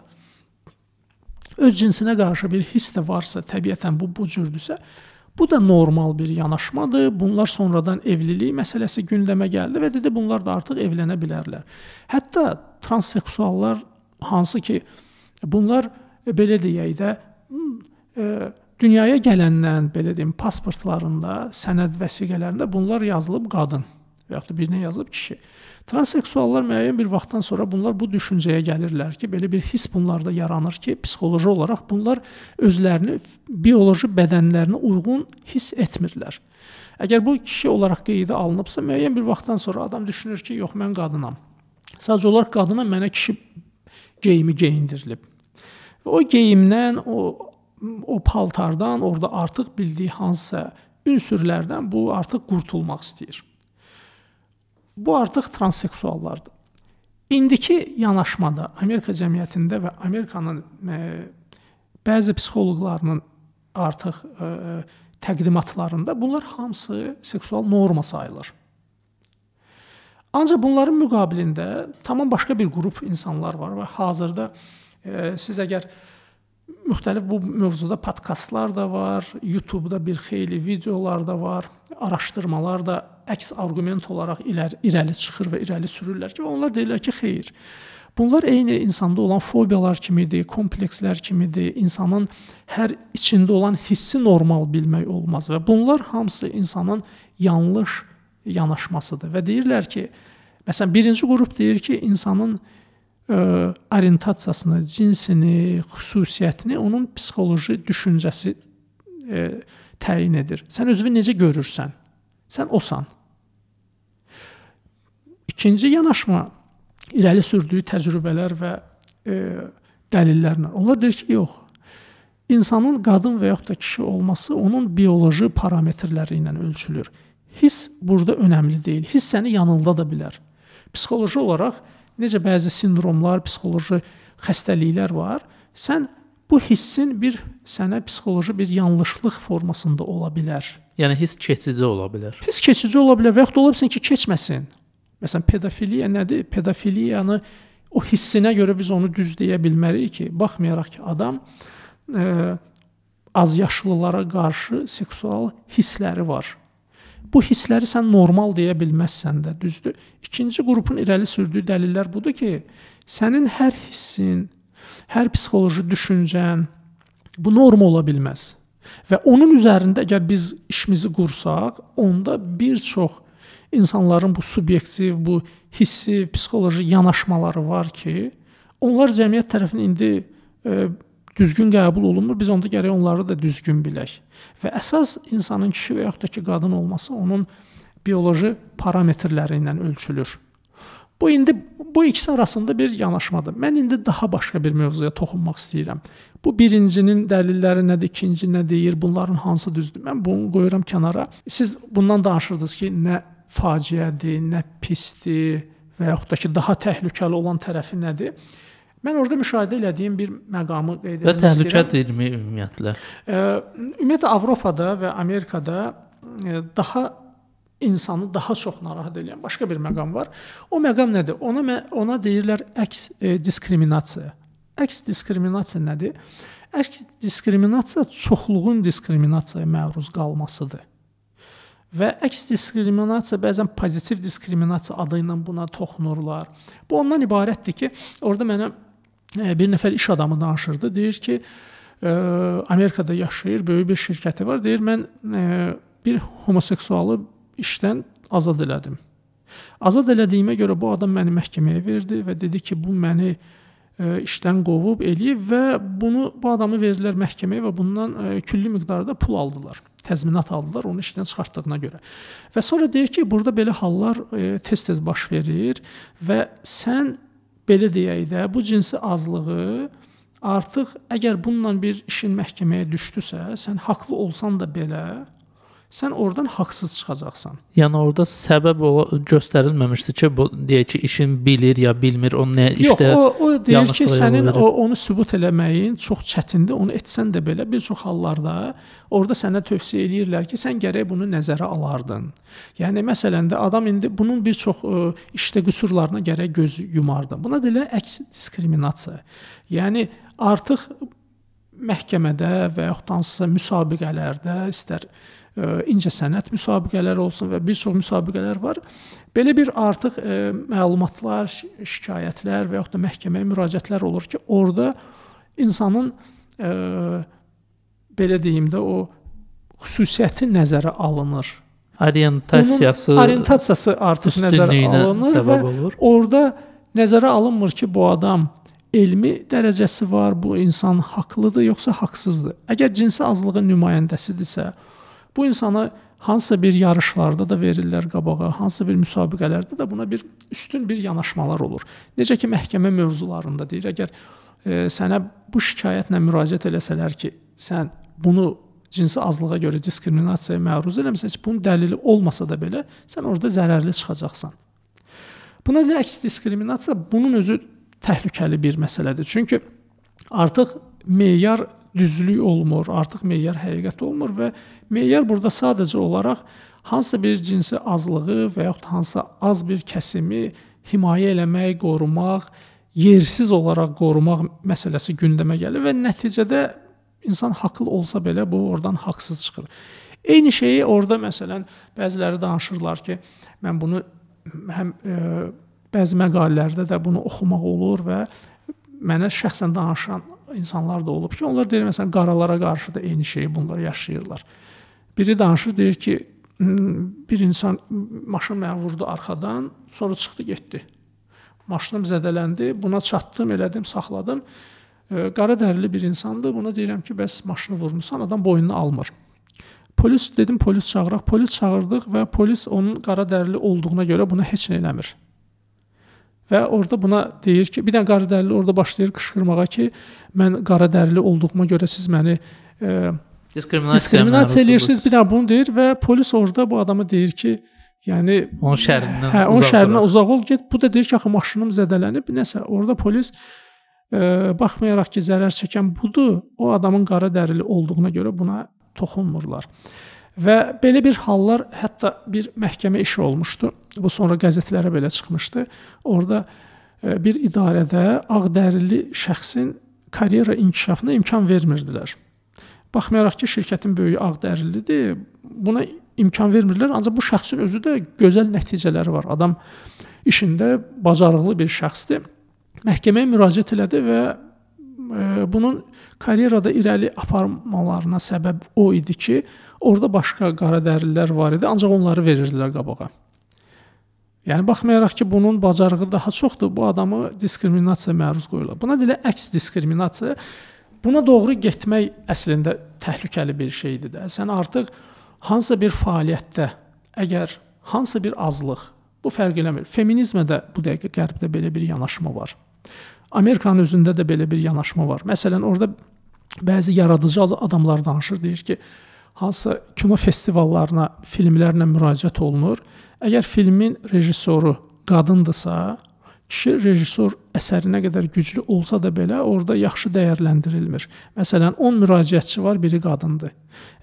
öz cinsinə qarşı bir hiss də varsa, təbiətən bu bu cürdüsə, bu da normal bir yanaşmadır. Bunlar sonradan evlilik məsələsi gündəmə gəldi və dedi bunlar da artıq evlənə bilərlər. Hətta transseksuallar hansı ki bunlar E, belə deyək də e, dünyaya gələndən belə deyim pasportlarında, sənəd vəsiqələrində bunlar yazılıb qadın və yaxud da birinə yazılıb kişi. Transseksuallar müəyyən bir vaxtdan sonra bunlar bu düşüncəyə gəlirlər ki, belə bir hiss bunlarda yaranır ki, psixoloji olaraq bunlar özlərini bioloji bədənlərinə uyğun hiss etmirlər. Əgər bu kişi olaraq qeydə alınıbsa, müəyyən bir vaxtdan sonra adam düşünür ki, yox mən qadınam. Sadəcə olaraq qadına mənə kişi geyimi geyindirilib. Və o geyimdən, o o paltardan, orada artıq bildiyi hansısa ünsürlərdən bu artıq qurtulmaq istəyir. Bu artıq transseksuallardır. İndiki yanaşmada Amerika cəmiyyətində və Amerikanın ə, e, bəzi psixoloqlarının artıq ə, e, təqdimatlarında bunlar hamısı seksual norma sayılır. Ancaq bunların müqabilində tamam başqa bir qrup insanlar var və hazırda Siz əgər müxtəlif bu mövzuda podkastlar da var, YouTube-da bir xeyli videolar da var, araşdırmalar da əks arqument olaraq iləri, irəli çıxır və irəli sürürlər ki, onlar deyirlər ki, xeyr. Bunlar eyni insanda olan fobiyalar kimidir, komplekslər kimidir. İnsanın hər içində olan hissi normal bilmək olmaz və bunlar hamısı insanın yanlış yanaşmasıdır və deyirlər ki, məsələn birinci qrup deyir ki, insanın ə, orientasiyasını, cinsini, xüsusiyyətini onun psixoloji düşüncəsi ə, e, təyin edir. Sən özünü necə görürsən? Sən osan. İkinci yanaşma irəli sürdüyü təcrübələr və ə, e, dəlillərlə. Onlar deyir ki, yox. İnsanın qadın və yaxud da kişi olması onun bioloji parametrləri ilə ölçülür. Hiss burada önəmli deyil. Hiss səni yanılda da bilər. Psixoloji olaraq necə bəzi sindromlar, psixoloji xəstəliklər var. Sən bu hissin bir sənə psixoloji bir yanlışlıq formasında ola bilər. Yəni hiss keçici ola bilər. Hiss keçici ola bilər və yaxud da ola bilsin ki, keçməsin. Məsələn, pedofiliya nədir? Pedofiliyanı o hissinə görə biz onu düz deyə bilmərik ki, baxmayaraq ki, adam ə, e, az yaşlılara qarşı seksual hissləri var bu hissləri sən normal deyə bilməzsən də, düzdür? İkinci qrupun irəli sürdüyü dəlillər budur ki, sənin hər hissin, hər psixoloji düşüncən bu norma ola bilməz. Və onun üzərində əgər biz işimizi qursaq, onda bir çox insanların bu subyektiv, bu hissi, psixoloji yanaşmaları var ki, onlar cəmiyyət tərəfindən indi e, düzgün qəbul olunmur. Biz onda gərək onları da düzgün bilək. Və əsas insanın kişi və yaxud da ki qadın olması onun bioloji parametrləri ilə ölçülür. Bu indi bu ikisi arasında bir yanaşmadır. Mən indi daha başqa bir mövzuya toxunmaq istəyirəm. Bu birincinin dəlilləri nədir, ikinci nə deyir, bunların hansı düzdür? Mən bunu qoyuram kənara. Siz bundan danışırdınız ki, nə faciədir, nə pisdir və yaxud da ki, daha təhlükəli olan tərəfi nədir? Mən orada müşahidə elədiyim bir məqamı qeyd etmək istəyirəm. Və təhlükədirmi ümumiyyətlə? Ümumiyyətlə Avropada və Amerikada daha insanı daha çox narahat edən başqa bir məqam var. O məqam nədir? Ona ona deyirlər əks e, diskriminasiya. Əks diskriminasiya nədir? Əks diskriminasiya çoxluğun diskriminasiyaya məruz qalmasıdır. Və əks diskriminasiya bəzən pozitiv diskriminasiya adı ilə buna toxunurlar. Bu ondan ibarətdir ki, orada mənə bir nəfər iş adamı danışırdı. Deyir ki, ə, Amerikada yaşayır, böyük bir şirkəti var. Deyir, mən ə, e, bir homoseksualı işdən azad elədim. Azad elədiyimə görə bu adam məni məhkəməyə verdi və dedi ki, bu məni ə, e, işdən qovub eləyib və bunu bu adamı verdilər məhkəməyə və bundan ə, e, külli miqdarda pul aldılar. Təzminat aldılar onu işdən çıxartdığına görə. Və sonra deyir ki, burada belə hallar tez-tez baş verir və sən belə deyək də, bu cinsi azlığı artıq əgər bununla bir işin məhkəməyə düşdüsə, sən haqlı olsan da belə sən oradan haqsız çıxacaqsan. Yəni orada səbəb ola göstərilməmişdi ki, bu deyək ki, işin bilir ya bilmir, o nə işdə. Yox, o, o deyir ki, sənin o, onu sübut eləməyin çox çətindir. Onu etsən də belə bir çox hallarda orada sənə tövsiyə eləyirlər ki, sən gərək bunu nəzərə alardın. Yəni məsələn də adam indi bunun bir çox ə, e, işdə qüsurlarına gərək göz yumardı. Buna deyilə əks diskriminasiya. Yəni artıq məhkəmədə və yaxud hansısa müsabiqələrdə istər E, incəsənət müsabiqələri olsun və bir çox müsabiqələr var. Belə bir artıq e, məlumatlar, şikayətlər və yaxud da məhkəməyə müraciətlər olur ki, orada insanın e, belə deyim də o xüsusiyyəti nəzərə alınır. Orientasiyası Onun orientasiyası artıq nəzərə alınır və olur. orada nəzərə alınmır ki, bu adam elmi dərəcəsi var, bu insan haqlıdır yoxsa haqsızdır. Əgər cinsi azlığın nümayəndəsidirsə, Bu insanı hansısa bir yarışlarda da verirlər qabağa, hansısa bir müsabiqələrdə də buna bir üstün bir yanaşmalar olur. Necə ki məhkəmə mövzularında deyir, əgər e, sənə bu şikayətlə müraciət eləsələr ki, sən bunu cinsi azlığa görə diskriminasiyaya məruz eləmisən, heç bunun dəlili olmasa da belə, sən orada zərərli çıxacaqsan. Buna görə əks diskriminasiya bunun özü təhlükəli bir məsələdir. Çünki artıq meyar düzlük olmur, artıq meyar həqiqət olmur və meyar burada sadəcə olaraq hansısa bir cinsi azlığı və yaxud hansısa az bir kəsimi himayə eləmək, qorumaq, yersiz olaraq qorumaq məsələsi gündəmə gəlir və nəticədə insan haqlı olsa belə bu oradan haqsız çıxır. Eyni şeyi orada məsələn bəziləri danışırlar ki, mən bunu həm e, bəzi məqalələrdə də bunu oxumaq olur və mənə şəxsən danışan insanlar da olub ki, onlar deyir məsələn qaralara qarşı da eyni şeyi bunlar yaşayırlar. Biri danışır, deyir ki, hmm, bir insan maşın məni vurdu arxadan, sonra çıxdı getdi. Maşınım zədələndi, buna çatdım, elədim, saxladım. E, qara dərili bir insandır. Buna deyirəm ki, bəs maşını vurmusan, adam boynunu almır. Polis dedim, polis çağıraq. Polis çağırdıq və polis onun qara dərili olduğuna görə buna heç nə eləmir. Və orada buna deyir ki, bir dənə qaradərili orada başlayır qışqırmağa ki, mən qaradərili olduğuma görə siz məni e, diskriminasiya, diskriminasiya eləyirsiniz. Bir dənə bunu deyir və polis orada bu adama deyir ki, yəni onun şərindən hə, onun şərindən uzaq ol get. Bu da deyir ki, axı maşınım zədələnib, nəsə. Orada polis e, baxmayaraq ki, zərər çəkən budur, o adamın qaradərili olduğuna görə buna toxunmurlar. Və belə bir hallar hətta bir məhkəmə işi olmuşdu. Bu sonra qəzetlərə belə çıxmışdı. Orda e, bir idarədə ağdərili şəxsin karyera inkişafına imkan vermirdilər. Baxmayaraq ki, şirkətin böyüyü ağdərilidir, buna imkan vermirlər, ancaq bu şəxsin özü də gözəl nəticələri var. Adam işində bacarıqlı bir şəxsdir. Məhkəməyə müraciət elədi və e, bunun karyerada irəli aparmalarına səbəb o idi ki, Orda başqa qaradərlilər var idi, ancaq onları verirdilər qabağa. Yəni baxmayaraq ki, bunun bacarığı daha çoxdur, bu adamı diskriminasiyaya məruz qoyurlar. Buna deyilə əks diskriminasiya. Buna doğru getmək əslində təhlükəli bir şeydir də. Sən artıq hansısa bir fəaliyyətdə əgər hansısa bir azlıq, bu fərq eləmir. Feminizmə də bu dəqiqə qərbdə belə bir yanaşma var. Amerikanın özündə də belə bir yanaşma var. Məsələn, orada bəzi yaradıcı adamlar danışır, deyir ki, hansısa kino festivallarına filmlərlə müraciət olunur. Əgər filmin rejissoru qadındırsa, kişi rejissor əsərinə qədər güclü olsa da belə orada yaxşı dəyərləndirilmir. Məsələn, 10 müraciətçi var, biri qadındır.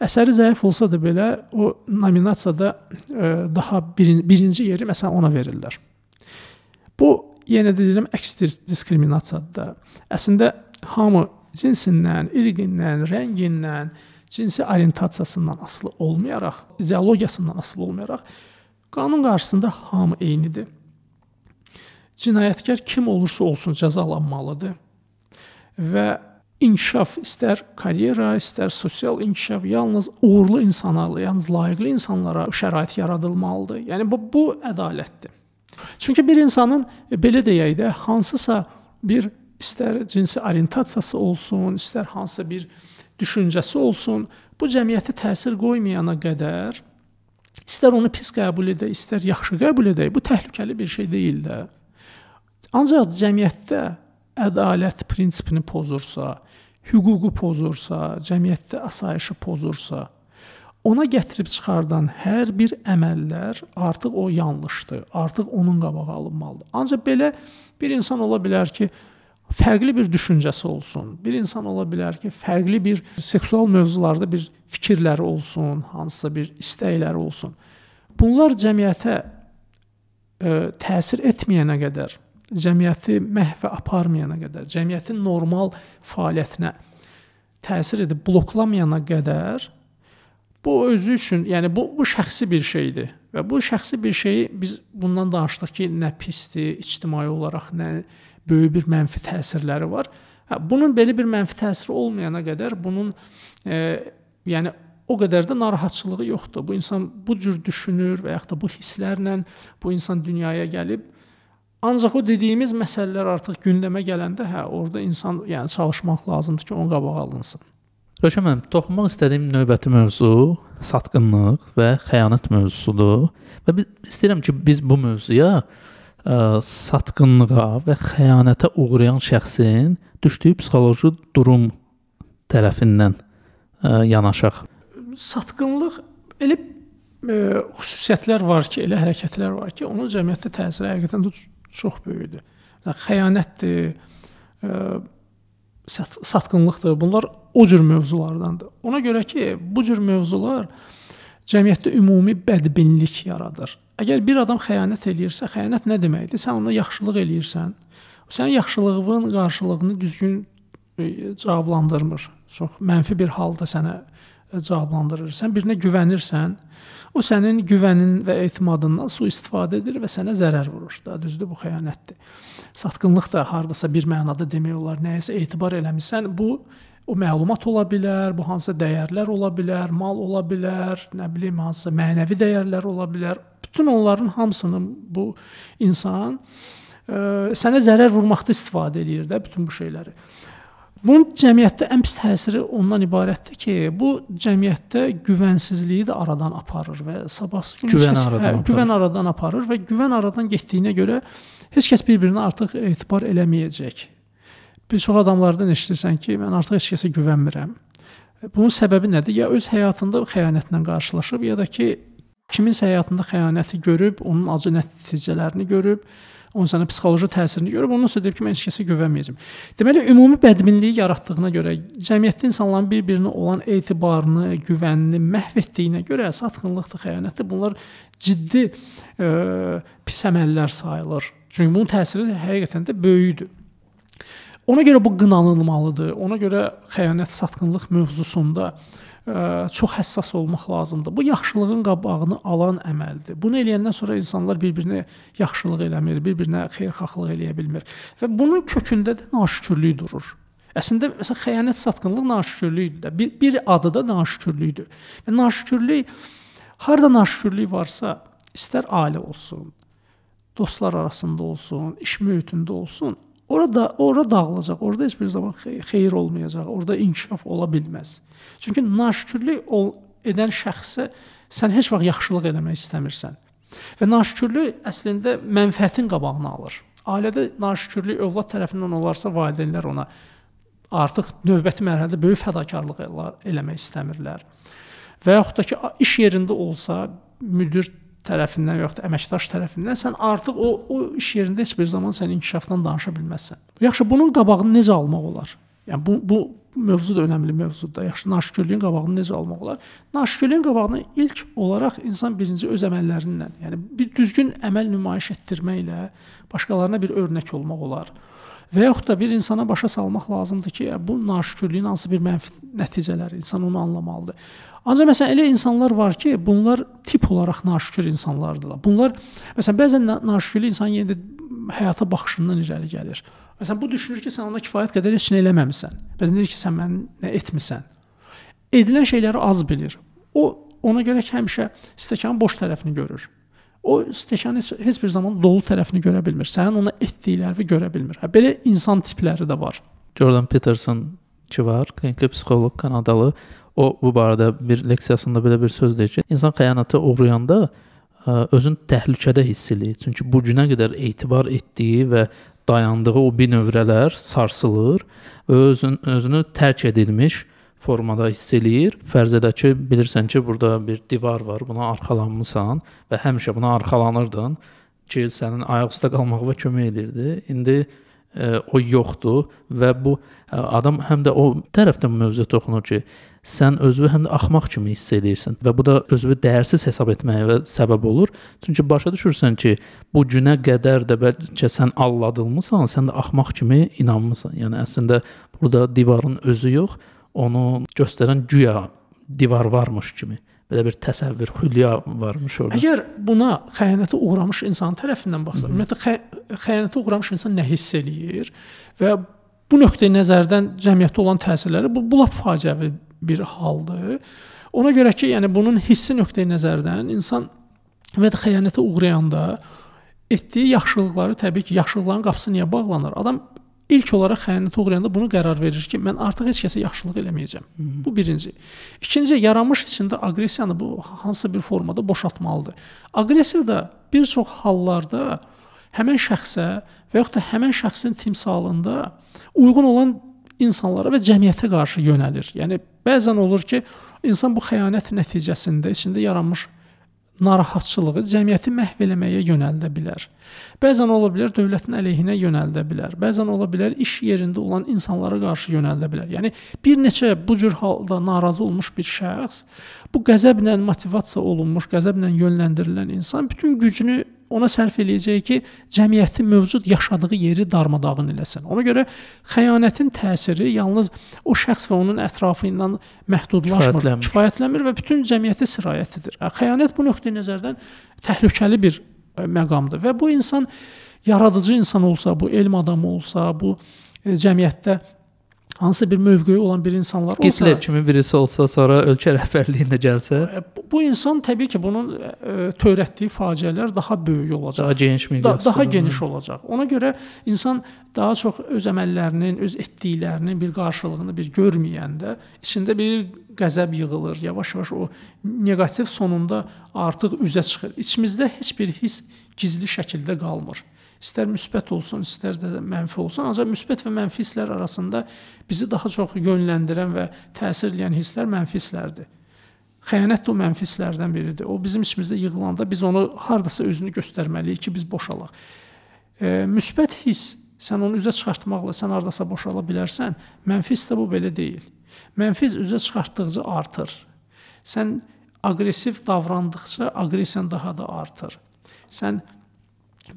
Əsəri zəif olsa da belə o nominasiyada e, daha birin, birinci yeri məsələn ona verirlər. Bu yenə də deyirəm əks diskriminasiyadır. Əslində hamı cinsindən, irqindən, rəngindən, e, cinsi orientasiyasından asılı olmayaraq, ideologiyasından asılı olmayaraq qanun qarşısında hamı eynidir. Cinayətkar kim olursa olsun cəzalanmalıdır. Və inkişaf istər karyera, istər sosial inkişaf yalnız uğurlu insanlara, yalnız layiqli insanlara şərait yaradılmalıdır. Yəni bu bu ədalətdir. Çünki bir insanın e, belə deyək də hansısa bir istər cinsi orientasiyası olsun, istər hansısa bir düşüncəsi olsun, bu cəmiyyətə təsir qoymayana qədər istər onu pis qəbul edə, istər yaxşı qəbul edə, bu təhlükəli bir şey deyil də. Ancaq cəmiyyətdə ədalət prinsipini pozursa, hüququ pozursa, cəmiyyətdə asayişi pozursa, ona gətirib çıxardan hər bir əməllər artıq o yanlışdır. Artıq onun qabağı alınmalıdır. Ancaq belə bir insan ola bilər ki, fərqli bir düşüncəsi olsun. Bir insan ola bilər ki, fərqli bir seksual mövzularda bir fikirləri olsun, hansısa bir istəkləri olsun. Bunlar cəmiyyətə ə, e, təsir etməyənə qədər, cəmiyyəti məhvə aparmayana qədər, cəmiyyətin normal fəaliyyətinə təsir edib bloklamayana qədər bu özü üçün, yəni bu bu şəxsi bir şeydir və bu şəxsi bir şeyi biz bundan danışdıq ki, nə pisdir, ictimai olaraq nə böyük bir mənfi təsirləri var. Hə, bunun belə bir mənfi təsiri olmayana qədər bunun e, yəni o qədər də narahatçılığı yoxdur. Bu insan bu cür düşünür və yaxud da bu hisslərlə bu insan dünyaya gəlib. Ancaq o dediyimiz məsələlər artıq gündəmə gələndə, hə, orada insan yəni çalışmaq lazımdır ki, onun qabağı alınsın. Rəşəm müəllim, toxunmaq istədiyim növbəti mövzu satqınlıq və xəyanət mövzusudur və biz istəyirəm ki, biz bu mövzuya ə, satqınlığa və xəyanətə uğrayan şəxsin düşdüyü psixoloji durum tərəfindən ə, yanaşaq. Satqınlıq elə ə, xüsusiyyətlər var ki, elə hərəkətlər var ki, onun cəmiyyətdə təsiri həqiqətən də çox böyükdür. Xəyanətdir, ə, sat satqınlıqdır. Bunlar o cür mövzulardandır. Ona görə ki, bu cür mövzular cəmiyyətdə ümumi bədbinlik yaradır. Əgər bir adam xəyanət eləyirsə, xəyanət nə deməkdir? Sən ona yaxşılıq eləyirsən. Sənin yaxşılığının qarşılığını düzgün e, cavablandırmır. Çox mənfi bir halda sənə e, cavablandırır. Sən birinə güvənirsən, o sənin güvənin və etimadından sui-istifadə edir və sənə zərər vurur. Da düzdür bu xəyanətdir. Satqınlıq da hardasa bir mənada demək olar, nəyisə etibar eləmisən, bu o məlumat ola bilər, bu hansısa dəyərlər ola bilər, mal ola bilər, nə bilim hansısa mənəvi dəyərlər ola bilər Bütün onların hamısını bu insan ə, e, sənə zərər vurmaqda istifadə eləyir də bütün bu şeyləri. Bunun cəmiyyətdə ən pis təsiri ondan ibarətdir ki, bu cəmiyyətdə güvənsizliyi də aradan aparır və sabahsı gün güvən, aradan, hə, aparır. güvən aradan aparır və güvən aradan getdiyinə görə heç kəs bir-birinə artıq etibar eləməyəcək. Bir çox adamlardan eşidirsən ki, mən artıq heç kəsə güvənmirəm. Bunun səbəbi nədir? Ya öz həyatında xəyanətlə qarşılaşıb, ya da ki, kiminsə həyatında xəyanəti görüb, onun acı nəticələrini görüb, onun sənə psixoloji təsirini görüb, ondan sonra deyib ki, mən heç kəsə güvənməyəcəm. Deməli, ümumi bədminliyi yaratdığına görə, cəmiyyətdə insanların bir-birinə olan etibarını, güvənini məhv etdiyinə görə satqınlıqdır, xəyanətdir. Bunlar ciddi ə, pis əməllər sayılır. Çünki bunun təsiri həqiqətən də böyükdür. Ona görə bu qınanılmalıdır. Ona görə xəyanət, satqınlıq mövzusunda ə, e, çox həssas olmaq lazımdır. Bu yaxşılığın qabağını alan əməldir. Bunu eləyəndən sonra insanlar bir-birinə yaxşılıq eləmir, bir-birinə xeyirxahlıq eləyə bilmir və bunun kökündə də naşükürlük durur. Əslində məsələn xəyanət, satqınlıq naşükürlükdür də. Bir, bir adı da naşükürlükdür. Və naşükürlük harda naşükürlük varsa, istər ailə olsun, dostlar arasında olsun, iş mühitində olsun, Orada ora dağılacaq. Orada heç bir zaman xeyir olmayacaq. Orada inkişaf ola bilməz. Çünki naşükürlük edən şəxsə sən heç vaxt yaxşılıq eləmək istəmirsən. Və naşükürlük əslində mənfəətin qabağını alır. Ailədə naşükürlük övlad tərəfindən olarsa, valideynlər ona artıq növbəti mərhələdə böyük fədakarlıq eləmək istəmirlər. Və yaxud da ki, iş yerində olsa, müdür tərəfindən və yaxud əməkdaş tərəfindən sən artıq o o iş yerində heç bir zaman sən inkişafdan danışa bilməzsən. Yaxşı, bunun qabağını necə almaq olar? Yəni bu bu mövzu da önəmli mövzudur. Yaxşı, naşükürlüyün qabağını necə almaq olar? Naşükürlüyün qabağını ilk olaraq insan birinci öz əməllərindən, yəni bir düzgün əməl nümayiş etdirməklə başqalarına bir örnək olmaq olar. Və yaxud da bir insana başa salmaq lazımdır ki, bu naşükürlüyün hansı bir mənfi nəticələri, insan onu anlamalıdır. Ancaq məsələn elə insanlar var ki, bunlar tip olaraq naşükür insanlardırlar. Bunlar məsələn bəzən naşükürlü insan yenə də həyata baxışından irəli gəlir. Məsələn bu düşünür ki, sən ona kifayət qədər heç nə eləməmisən. Bəzən deyir ki, sən məni nə etmisən. Edilən şeyləri az bilir. O ona görə ki, həmişə stəkanın boş tərəfini görür. O stəkan heç, heç bir zaman dolu tərəfini görə bilmir. Sənin ona etdiklərini görə bilmir. Hə, belə insan tipləri də var. Jordan Peterson ki var, kliniki psixoloq Kanadalı. O bu barədə bir leksiyasında belə bir söz deyir ki, insan xəyanətə uğrayanda ə, özün təhlükədə hiss eləyir. Çünki bu günə qədər etibar etdiyi və dayandığı o binövrələr sarsılır və özün özünü tərk edilmiş formada hiss eləyir. Fərzədəki bilirsən ki, burada bir divar var, buna arxalanmısan və həmişə buna arxalanırdın ki, sənin ayaq üstə qalmağına kömək edirdi. İndi ə, e, o yoxdur və bu ə, e, adam həm də o tərəfdən mövzuya toxunur ki, sən özünü həm də axmaq kimi hiss edirsən və bu da özünü dəyərsiz hesab etməyə səbəb olur. Çünki başa düşürsən ki, bu günə qədər də bəlkə sən alladılmısan, sən də axmaq kimi inanmısan. Yəni əslində burada divarın özü yox, onu göstərən güya divar varmış kimi belə bir təsəvvür, xülya varmış orada. Əgər buna xəyanətə uğramış insan tərəfindən baxsaq, ümumiyyətlə xəyanətə uğramış insan nə hiss eləyir və bu nöqteyi nəzərdən cəmiyyətdə olan təsirləri bu, bu lap faciəvi bir haldır. Ona görə ki, yəni bunun hissi nöqteyi nəzərdən insan ümumiyyətlə xəyanətə uğrayanda etdiyi yaxşılıqları təbii ki, yaxşılıqların qapısı niyə bağlanır? Adam ilk olaraq xəyanətə uğrayanda bunu qərar verir ki, mən artıq heç kəsə yaxşılıq eləməyəcəm. Hı -hı. Bu birinci. İkinci, yaranmış içində aqressiyanı bu hansısa bir formada boşaltmalıdır. Aqressiya da bir çox hallarda həmin şəxsə və yaxud da həmin şəxsin timsalında uyğun olan insanlara və cəmiyyətə qarşı yönəlir. Yəni bəzən olur ki, insan bu xəyanət nəticəsində içində yaranmış narahatçılığı cəmiyyəti məhv eləməyə yönəldə bilər. Bəzən ola bilər dövlətin əleyhinə yönəldə bilər. Bəzən ola bilər iş yerində olan insanlara qarşı yönəldə bilər. Yəni bir neçə bu cür halda narazı olmuş bir şəxs bu qəzəblə motivasiya olunmuş, qəzəblə yönləndirilən insan bütün gücünü ona sərf eləyəcək ki, cəmiyyətin mövcud yaşadığı yeri darmadağın eləsin. Ona görə xəyanətin təsiri yalnız o şəxs və onun ətrafı ilə məhdudlaşmır, kifayətlənmir. kifayətlənmir və bütün cəmiyyəti sirayətidir. Xəyanət bu nöqteyi-nəzərdən təhlükəli bir məqamdır və bu insan yaradıcı insan olsa, bu elm adamı olsa, bu e, cəmiyyətdə hansısa bir mövqeyi olan bir insanlar olsa... Hitler kimi birisi olsa, sonra ölkə rəhbərliyində gəlsə... E, bu insan təbii ki, bunun ə, e, törətdiyi faciələr daha böyük olacaq. Daha geniş miqyaslı. Da, daha geniş olacaq. Ona görə insan daha çox öz əməllərinin, öz etdiklərinin bir qarşılığını bir görməyəndə içində bir qəzəb yığılır. Yavaş-yavaş o neqativ sonunda artıq üzə çıxır. İçimizdə heç bir his gizli şəkildə qalmır istər müsbət olsun, istər də mənfi olsun, ancaq müsbət və mənfi hisslər arasında bizi daha çox yönləndirən və təsir edən hisslər mənfi hisslərdir. Xəyanət də o mənfi hisslərdən biridir. O bizim içimizdə yığılanda biz onu hardasa özünü göstərməliyik ki, biz boşalaq. E, müsbət hiss sən onu üzə çıxartmaqla sən hardasa boşala bilərsən, mənfi hiss də bu belə deyil. Mənfi hiss üzə çıxartdıqca artır. Sən aqressiv davrandıqca aqressiyan daha da artır. Sən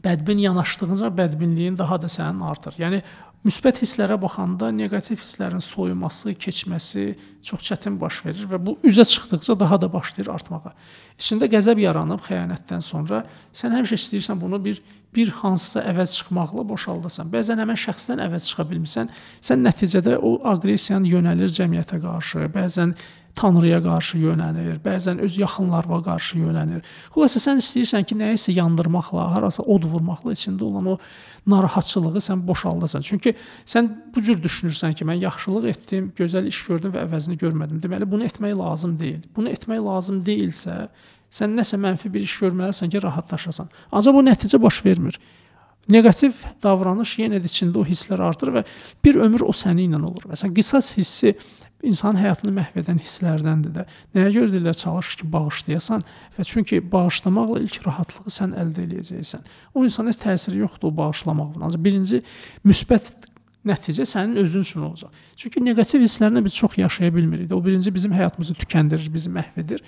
bədbin yanaşdığınca bədbinliyin daha da sənin artır. Yəni müsbət hisslərə baxanda neqativ hisslərin soyuması, keçməsi çox çətin baş verir və bu üzə çıxdıqca daha da başlayır artmağa. İçində qəzəb yaranıb xəyanətdən sonra sən həmişə istəyirsən bunu bir bir hansısa əvəz çıxmaqla boşaldasan. Bəzən həmin şəxsdən əvəz çıxa bilmirsən. Sən nəticədə o aqressiyan yönəlir cəmiyyətə qarşı. Bəzən Tanrıya qarşı yönənir, bəzən öz yaxınlarına qarşı yönənir. Xülasə sən istəyirsən ki, nəyisə yandırmaqla, harasa od vurmaqla içində olan o narahatçılığı sən boşaldasan. Çünki sən bu cür düşünürsən ki, mən yaxşılıq etdim, gözəl iş gördüm və əvəzini görmədim. Deməli bunu etmək lazım deyil. Bunu etmək lazım deyilsə, sən nəsə mənfi bir iş görməlisən ki, rahatlaşasan. Ancaq bu nəticə baş vermir. Neqativ davranış yenə də içində o hisslər artır və bir ömür o səni ilə olur. Məsələn, qisas hissi insan həyatını məhv edən hisslərdəndir də. Nəyə görə deyirlər çalış ki, bağışlayasan və çünki bağışlamaqla ilk rahatlığı sən əldə eləyəcəksən. O insana heç təsiri yoxdur o bağışlamağın. Ancaq birinci müsbət nəticə sənin özün üçün olacaq. Çünki neqativ hisslərlə biz çox yaşaya bilmirik. O birinci bizim həyatımızı tükəndirir, bizi məhv edir.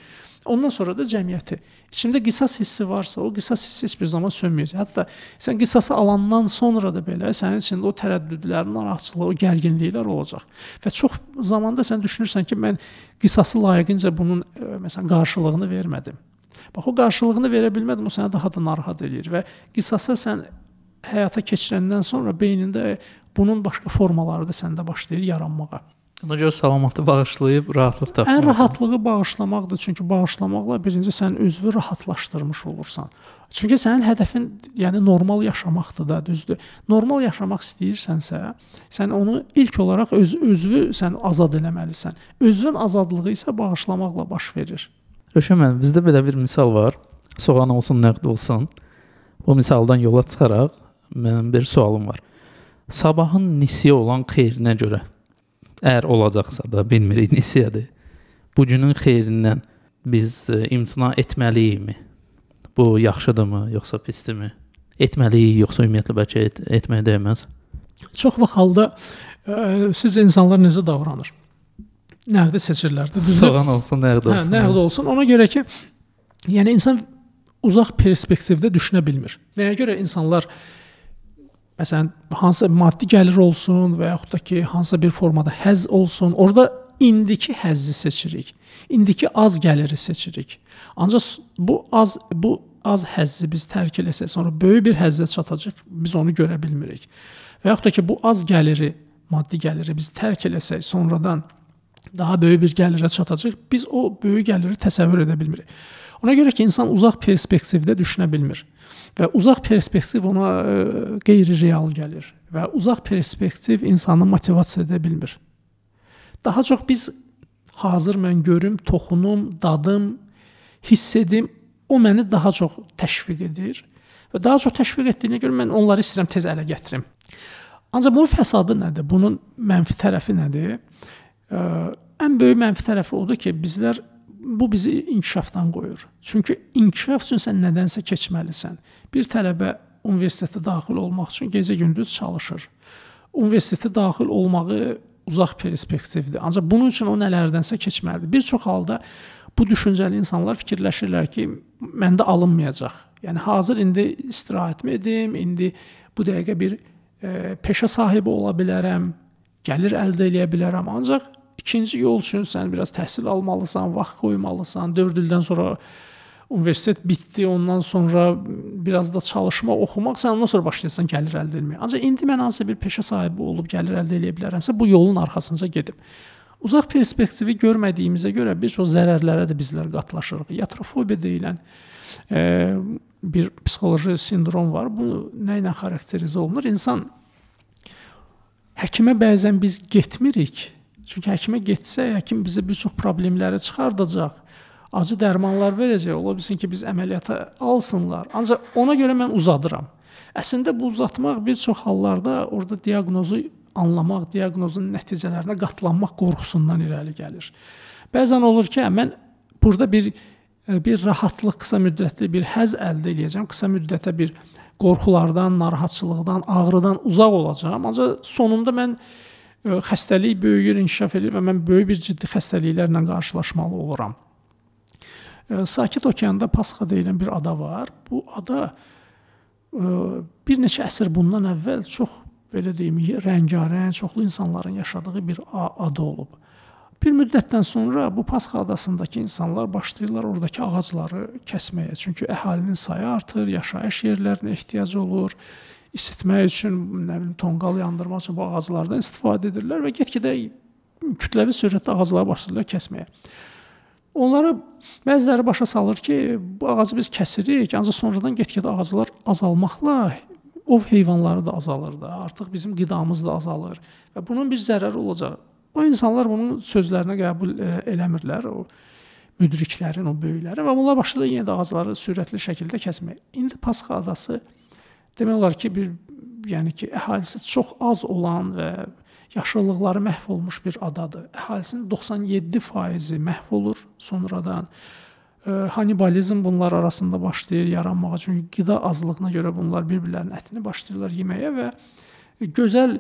Ondan sonra da cəmiyyəti. İçində qisas hissi varsa, o qisas hissi heç bir zaman sönməyəcək. Hətta sən qisası alandan sonra da belə sənin içində o tərəddüdlər, narahatçılıq, o gərginliklər olacaq. Və çox zamanda sən düşünürsən ki, mən qisası layiqincə bunun e, məsələn qarşılığını vermədim. Bax o qarşılığını verə bilmədim, o səni daha da narahat eləyir və qisasa sən həyata keçirəndən sonra beynində bunun başqa formaları da səndə başlayır yaranmağa. Ona görə salamatı bağışlayıb rahatlıq tapmaq. Ən rahatlığı bağışlamaqdır, çünki bağışlamaqla birinci sən özünü rahatlaşdırmış olursan. Çünki sənin hədəfin, yəni normal yaşamaqdır da, düzdür? Normal yaşamaq istəyirsənsə, sən onu ilk olaraq öz özünü sən azad eləməlisən. Özünün azadlığı isə bağışlamaqla baş verir. Rəşəm müəllim, bizdə belə bir misal var. Soğan olsun, nəqd olsun. Bu misaldan yola çıxaraq mənim bir sualım var. Sabahın nisiyə olan xeyrinə görə. Əgər olacaqsa da bilmirik nisiyədir. Bu günün xeyrindən biz e, imtina etməliyikmi? Bu yaxşıdırmı, yoxsa pisdirmi? Etməliyik, yoxsa ümumiyyətlə bəlkə et, etməyə dəyməz? Çox vaxt halda ə, e, siz insanlar necə davranır? Nəğdə seçirlərdi. Soğan olsun, nəğdə hə, olsun. Hə, nəğdə olsun. Ona görə ki, yəni insan uzaq perspektivdə düşünə bilmir. Nəyə görə insanlar məsələn, hansısa maddi gəlir olsun və yaxud da ki, hansısa bir formada həzz olsun, orada indiki həzzi seçirik. İndiki az gəliri seçirik. Ancaq bu az bu az həzzi biz tərk eləsək, sonra böyük bir həzzə çatacaq, biz onu görə bilmirik. Və yaxud da ki, bu az gəliri, maddi gəliri biz tərk eləsək, sonradan daha böyük bir gəlirə çatacaq, biz o böyük gəliri təsəvvür edə bilmirik. Ona görə ki, insan uzaq perspektivdə düşünə bilmir. Və uzaq perspektiv ona e, qeyri-real gəlir və uzaq perspektiv insanı motivasiya edə bilmir. Daha çox biz hazır mən görüm, toxunum, dadım, hiss edim, o məni daha çox təşviq edir və daha çox təşviq etdiyinə görə mən onları istəyirəm tez ələ gətirim. Ancaq bunun fəsadı nədir? Bunun mənfi tərəfi nədir? Ə, e, ən böyük mənfi tərəfi odur ki, bizlər bu bizi inkişafdan qoyur. Çünki inkişaf üçün sən nədənsə keçməlisən. Bir tələbə universitetə daxil olmaq üçün gecə-gündüz çalışır. Universitetə daxil olmağı uzaq perspektivdir. Ancaq bunun üçün o nələrdənsə keçməlidir. Bir çox halda bu düşüncəli insanlar fikirləşirlər ki, məndə alınmayacaq. Yəni hazır indi istirahətmi edim, indi bu dəqiqə bir e, peşə sahibi ola bilərəm, gəlir əldə edə bilərəm. Ancaq ikinci yol üçün sən biraz təhsil almalısan, vaxt qoymalısan, 4 ildən sonra universitet bitdi, ondan sonra biraz da çalışma, oxumaq, sən ondan sonra başlayırsan gəlir əldə etməyə. Ancaq indi mən hansısa bir peşə sahibi olub gəlir əldə edə bilərəmsə, bu yolun arxasınca gedib. Uzaq perspektivi görmədiyimizə görə bir çox zərərlərə də bizlər qatlaşırıq. Yatrofobiya deyilən e, bir psixoloji sindrom var. Bu nə ilə xarakterizə olunur? İnsan həkimə bəzən biz getmirik. Çünki həkimə getsək, həkim bizə bir çox problemləri çıxardacaq acı dərmanlar verəcək. Ola bilsin ki, biz əməliyyata alsınlar. Ancaq ona görə mən uzadıram. Əslində bu uzatmaq bir çox hallarda orada diaqnozu anlamaq, diaqnozun nəticələrinə qatlanmaq qorxusundan irəli gəlir. Bəzən olur ki, hə, mən burada bir e, bir rahatlıq, qısa müddətli bir həz əldə edəcəm, qısa müddətə bir qorxulardan, narahatçılıqdan, ağrıdan uzaq olacağam. Ancaq sonunda mən e, xəstəlik böyüyür, inkişaf edir və mən böyük bir ciddi xəstəliklərlə qarşılaşmalı oluram. Sakit okeanda Pasxa deyilən bir ada var. Bu ada e, bir neçə əsr bundan əvvəl çox belə deyim, rəngarəng, çoxlu insanların yaşadığı bir ada olub. Bir müddətdən sonra bu Pasxa adasındakı insanlar başlayırlar oradakı ağacları kəsməyə. Çünki əhalinin sayı artır, yaşayış yerlərinə ehtiyac olur. İsitmək üçün, nə bilim, tonqal yandırmaq üçün bu ağaclardan istifadə edirlər və get-gedə kütləvi sürətdə ağacları başlayırlar kəsməyə. Onlara Bəziləri başa salır ki, bu ağacı biz kəsirik, ancaq sonradan get-gedə ağaclar azalmaqla ov heyvanları da azalır da, artıq bizim qidamız da azalır və bunun bir zərəri olacaq. O insanlar bunun sözlərinə qəbul e, eləmirlər, o müdriklərin, o böyükləri və onlar başlayır yenə də ağacları sürətli şəkildə kəsməyə. İndi Pasxa adası demək olar ki, bir yəni ki, əhalisi çox az olan və yaşıllıqları məhv olmuş bir adadır. Əhalisinin 97%-i məhv olur sonradan. E, Hanibalizm bunlar arasında başlayır yaranmağa. Çünki qida azlığına görə bunlar bir-birlərinin ətini başlayırlar yeməyə və gözəl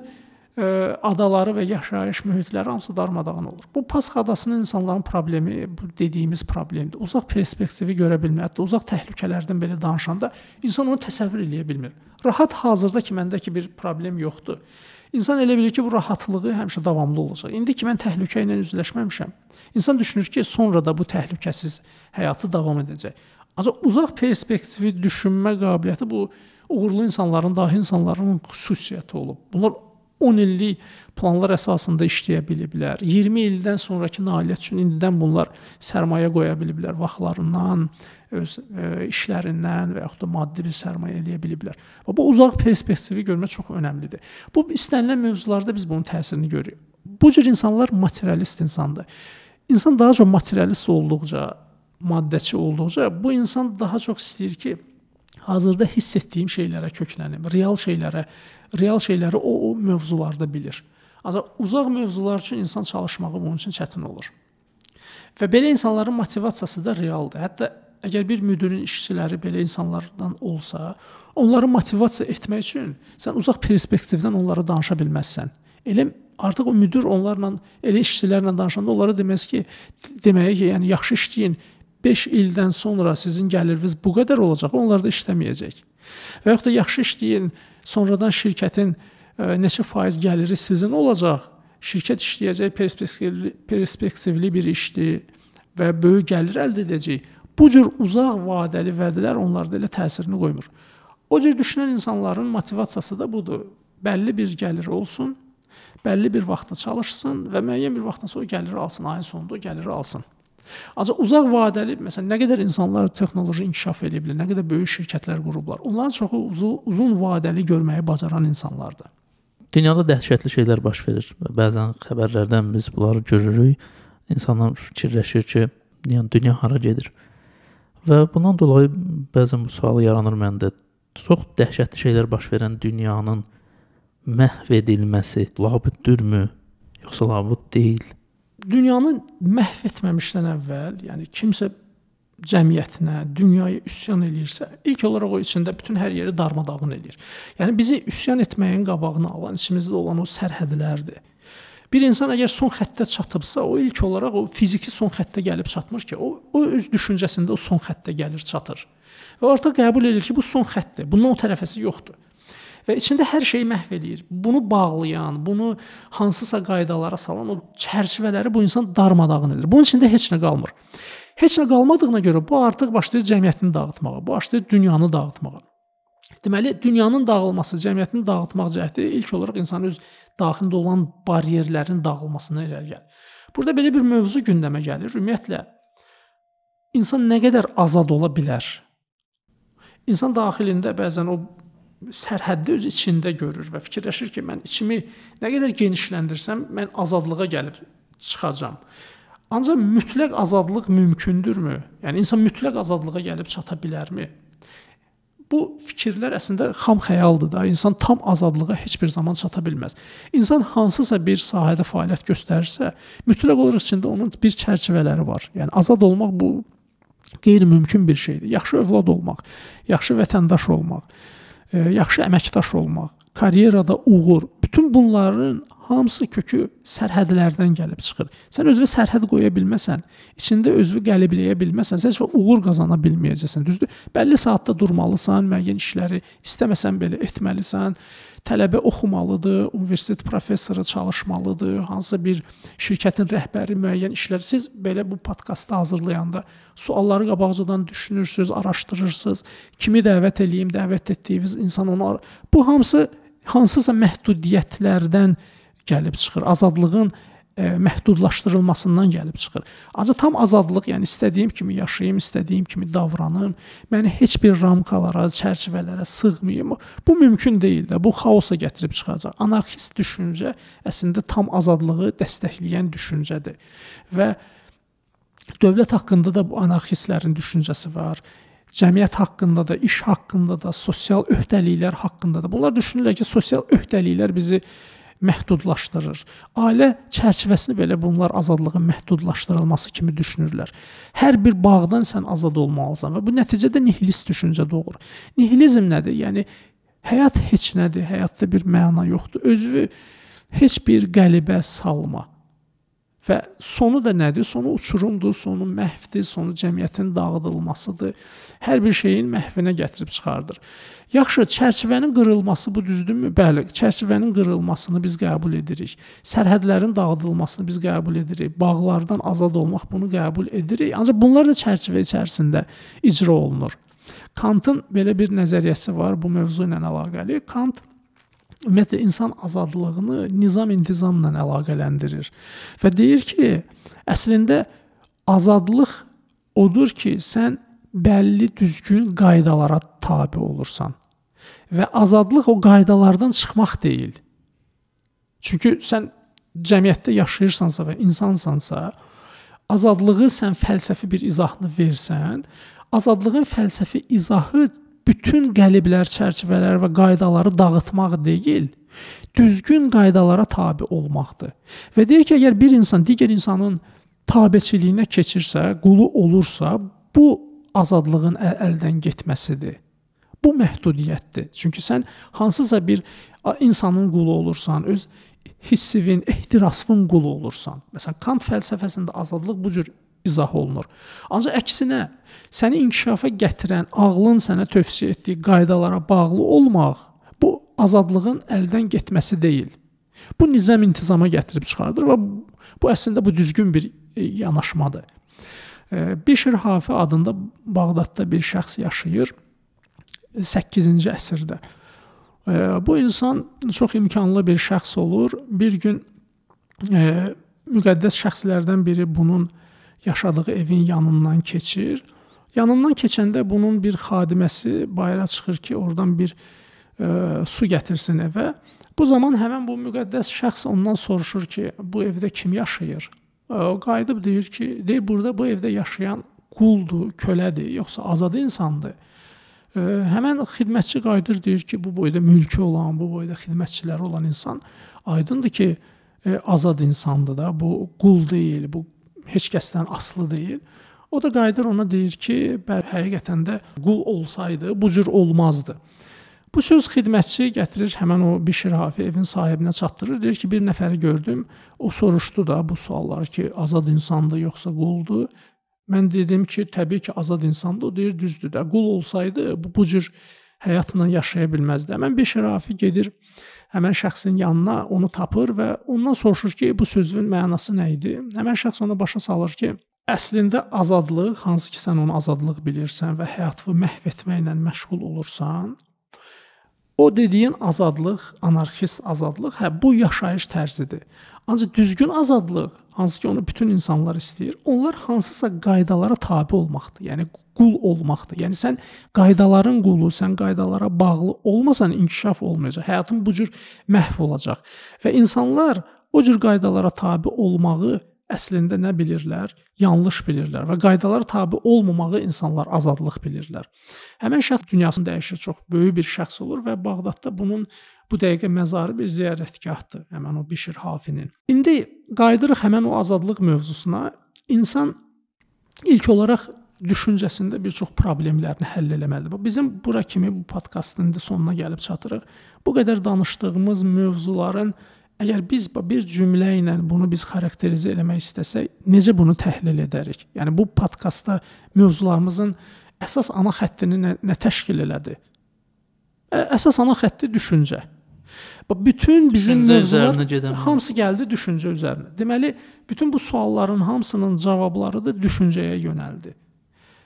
e, adaları və yaşayış mühitləri hamısı darmadağın olur. Bu Pasx adasının insanların problemi bu dediyimiz problemdir. Uzaq perspektivi görə bilmir. Hətta uzaq təhlükələrdən belə danışanda insan onu təsəvvür eləyə bilmir. Rahat hazırda ki, məndəki bir problem yoxdur İnsan elə bilir ki, bu rahatlığı həmişə davamlı olacaq. İndi ki mən təhlükə ilə üzləşməmişəm. İnsan düşünür ki, sonra da bu təhlükəsiz həyatı davam edəcək. Ancaq uzaq perspektivi düşünmə qabiliyyəti bu uğurlu insanların, dahi insanların xüsusiyyəti olub. Bunlar 10 illik planlar əsasında işləyə biliblər. 20 ildən sonrakı nailiyyət üçün indidən bunlar sərmayə qoya biliblər vaxtlarından, öz ə, e, işlərindən və yaxud da maddi bir sərmayə eləyə biliblər. Və bu uzaq perspektivi görmək çox əhəmilidir. Bu istənilən mövzularda biz bunun təsirini görürük. Bu cür insanlar materialist insandır. İnsan daha çox materialist olduqca, maddəçi olduqca bu insan daha çox istəyir ki, hazırda hiss etdiyim şeylərə köklənim, real şeylərə, real şeyləri o, o mövzularda bilir. Ancaq uzaq mövzular üçün insan çalışmağı bunun üçün çətin olur. Və belə insanların motivasiyası da realdır. Hətta Əgər bir müdirin işçiləri belə insanlardan olsa, onları motivasiya etmək üçün sən uzaq perspektivdən onlara danışa bilməzsən. Elə artıq o müdir onlarla, elə işçilərlə danışanda onlara deməz ki, deməyə ki, yəni yaxşı işləyin, 5 ildən sonra sizin gəliriniz bu qədər olacaq, onlar da işləməyəcək. Və yaxud da yaxşı işləyin, sonradan şirkətin ə, e, neçə faiz gəliri sizin olacaq. Şirkət işləyəcək perspektivli, perspektivli bir işdir və böyük gəlir əldə edəcək. Bu cür uzaq vadəli vədlər onlarda elə təsirini qoymur. O cür düşünən insanların motivasiyası da budur. Bəlli bir gəlir olsun, bəlli bir vaxtda çalışsın və müəyyən bir vaxtdan sonra gəliri alsın, ayın sonunda gəliri alsın. Ancaq uzaq vadəli, məsələn, nə qədər insanlar texnoloji inkişaf edə bilər, nə qədər böyük şirkətlər qurublar. Onların çoxu uzun, uzun vadəli görməyi bacaran insanlardır. Dünyada dəhşətli şeylər baş verir. Bəzən xəbərlərdən biz bunları görürük. İnsanlar fikirləşir ki, yəni dünya hara gedir? Və bundan dolayı bəzən bu sual yaranır məndə. Çox dəhşətli şeylər baş verən dünyanın məhv edilməsi labüddürmü, yoxsa labüd deyil? Dünyanı məhv etməmişdən əvvəl, yəni kimsə cəmiyyətinə, dünyaya üsyan eləyirsə, ilk olaraq o içində bütün hər yeri darmadağın eləyir. Yəni bizi üsyan etməyin qabağını alan içimizdə olan o sərhədlərdir. Bir insan əgər son xəttə çatıbsa, o ilk olaraq o fiziki son xəttə gəlib çatmır ki, o, o öz düşüncəsində o son xəttə gəlir, çatır. Və artıq qəbul edir ki, bu son xəttdir. Bundan o tərəfəsi yoxdur. Və içində hər şeyi məhv eləyir. Bunu bağlayan, bunu hansısa qaydalara salan o çərçivələri bu insan darmadağın edir. Bunun içində heç nə qalmır. Heç nə qalmadığına görə bu artıq başlayır cəmiyyətini dağıtmağa, başlayır dünyanı dağıtmağa. Deməli, dünyanın dağılması, cəmiyyətini dağıtmaq cəhdi ilk olaraq insanın öz daxilində olan bariyerlərin dağılmasına irəli gəlir. Burada belə bir mövzu gündəmə gəlir. Ümumiyyətlə insan nə qədər azad ola bilər? İnsan daxilində bəzən o sərhəddi öz içində görür və fikirləşir ki, mən içimi nə qədər genişləndirsəm, mən azadlığa gəlib çıxacağam. Ancaq mütləq azadlıq mümkündürmü? Yəni insan mütləq azadlığa gəlib çata bilərmi? bu fikirlər əslində xam xəyaldır da. İnsan tam azadlığa heç bir zaman çata bilməz. İnsan hansısa bir sahədə fəaliyyət göstərirsə, mütləq olaraq içində onun bir çərçivələri var. Yəni azad olmaq bu qeyri-mümkün bir şeydir. Yaxşı övlad olmaq, yaxşı vətəndaş olmaq, e, yaxşı əməkdaş olmaq, karyerada uğur, bütün bunların hamısı kökü sərhədlərdən gəlib çıxır. Sən özünə sərhəd qoya bilməsən, içində özünü qəlibləyə bilməsən, sən heç vaxt uğur qazana bilməyəcəksən. Düzdür? Bəlli saatda durmalısan, müəyyən işləri istəməsən belə etməlisən. Tələbə oxumalıdır, universitet professoru çalışmalıdır, hansısa bir şirkətin rəhbəri müəyyən işlər. Siz belə bu podkastı hazırlayanda sualları qabaqcadan düşünürsüz, araşdırırsınız. Kimi dəvət eləyim, dəvət etdiyiniz insan onu bu hamısı hansısa məhdudiyyətlərdən gəlib çıxır. Azadlığın ə, e, məhdudlaşdırılmasından gəlib çıxır. Ancaq tam azadlıq, yəni istədiyim kimi yaşayım, istədiyim kimi davranım, məni heç bir ramkalara, çərçivələrə sığmayım. Bu mümkün deyil də, bu xaosa gətirib çıxaracaq. Anarxist düşüncə əslində tam azadlığı dəstəkləyən düşüncədir. Və dövlət haqqında da bu anarxistlərin düşüncəsi var cəmiyyət haqqında da, iş haqqında da, sosial öhdəliklər haqqında da. Bunlar düşünürlər ki, sosial öhdəliklər bizi məhdudlaşdırır. Ailə çərçivəsini belə bunlar azadlığın məhdudlaşdırılması kimi düşünürlər. Hər bir bağdan sən azad olmalısan və bu nəticədə nihilist düşüncə doğur. Nihilizm nədir? Yəni həyat heç nədir, həyatda bir məna yoxdur. Özünü heç bir qəlibə salma. Və sonu da nədir? Sonu uçurumdur, sonu məhvdir, sonu cəmiyyətin dağıdılmasıdır. Hər bir şeyin məhvinə gətirib çıxardır. Yaxşı, çərçivənin qırılması bu düzdürmü? Bəli, çərçivənin qırılmasını biz qəbul edirik. Sərhədlərin dağıdılmasını biz qəbul edirik. Bağlardan azad olmaq bunu qəbul edirik. Ancaq bunlar da çərçivə içərisində icra olunur. Kantın belə bir nəzəriyyəsi var bu mövzu ilə əlaqəli. Kant ümumiyyətlə insan azadlığını nizam-intizamla əlaqələndirir və deyir ki, əslində azadlıq odur ki, sən bəlli düzgün qaydalara tabe olursan. Və azadlıq o qaydalardan çıxmaq deyil. Çünki sən cəmiyyətdə yaşayırsansa və insansansa, azadlığı sən fəlsəfi bir izahını versən, azadlığın fəlsəfi izahı bütün qəliblər, çərçivələr və qaydaları dağıtmaq deyil, düzgün qaydalara tabe olmaqdır. Və deyir ki, əgər bir insan digər insanın tabeçiliyinə keçirsə, qulu olursa, bu azadlığın əldən getməsidir. Bu məhdudiyyətdir. Çünki sən hansısa bir insanın qulu olursan, öz hissivin, ehtirasvın qulu olursan. Məsələn, Kant fəlsəfəsində azadlıq bu cür izah olunur. Ancaq əksinə, səni inkişafa gətirən ağlın sənə tövsiyə etdiyi qaydalara bağlı olmaq bu azadlığın əldən getməsi deyil. Bu nizam intizama gətirib çıxardır və bu əslində bu düzgün bir e, yanaşmadır. E, Bişir Hafi adında Bağdadda bir şəxs yaşayır 8-ci e, əsrdə. Bu insan çox imkanlı bir şəxs olur. Bir gün müqəddəs şəxslərdən biri bunun yaşadığı evin yanından keçir. Yanından keçəndə bunun bir xadiməsi bayıra çıxır ki, oradan bir e, su gətirsin evə. Bu zaman həmin bu müqəddəs şəxs ondan soruşur ki, bu evdə kim yaşayır? E, o qayıdıb deyir ki, deyir burada bu evdə yaşayan quldur, kölədir, yoxsa azad insandır? Ə, e, həmən xidmətçi qayıdır deyir ki, bu boyda mülki olan, bu boyda xidmətçiləri olan insan aydındır ki, ə, e, azad insandır da, bu qul deyil, bu heç kəsdən aslı deyil. O da qayıdır ona deyir ki, bəli, həqiqətən də qul olsaydı bu cür olmazdı. Bu söz xidmətçi gətirir həmin o Bişir Hafiyevin sahibinə çatdırır. Deyir ki, bir nəfəri gördüm. O soruşdu da bu sualları ki, azad insandı yoxsa quldu? Mən dedim ki, təbii ki, azad insandı. O deyir, düzdür də. Qul olsaydı bu, bu cür həyatını yaşaya bilməzdi. Həmən Beşir Rafi gedir həmən şəxsin yanına, onu tapır və ondan soruşur ki, bu sözün mənası nə idi? Həmən şəxs onu başa salır ki, əslində azadlıq, hansı ki sən onu azadlıq bilirsən və həyatını məhv etməklə məşğul olursan, O dediyin azadlıq, anarxist azadlıq, hə bu yaşayış tərzidir. Ancaq düzgün azadlıq, hansı ki onu bütün insanlar istəyir, onlar hansısa qaydalara tabe olmaqdır. Yəni qul olmaqdır. Yəni sən qaydaların qulu, sən qaydalara bağlı olmasan inkişaf olmayacaq. Həyatın bu cür məhv olacaq. Və insanlar o cür qaydalara tabe olmağı əslində nə bilirlər? Yanlış bilirlər və qaydalara tabe olmamağı insanlar azadlıq bilirlər. Həmin şəxs dünyasını dəyişir, çox böyük bir şəxs olur və Bağdadda bunun bu dəqiqə məzarı bir ziyarətgahdır, həmin o Bişir Hafinin. İndi qayıdırıq həmin o azadlıq mövzusuna. İnsan ilk olaraq düşüncəsində bir çox problemlərini həll eləməlidir. Bu bizim bura kimi bu podkastın indi sonuna gəlib çatırıq. Bu qədər danışdığımız mövzuların əgər biz bir cümlə ilə bunu biz xarakterizə eləmək istəsək, necə bunu təhlil edərik? Yəni bu podkastda mövzularımızın əsas ana xəttini nə, nə təşkil elədi? Əsas ana xətti düşüncə. Bax bütün bizim mövzular hamısı gəldi düşüncə üzərinə. Deməli, bütün bu sualların hamısının cavabları da düşüncəyə yönəldi.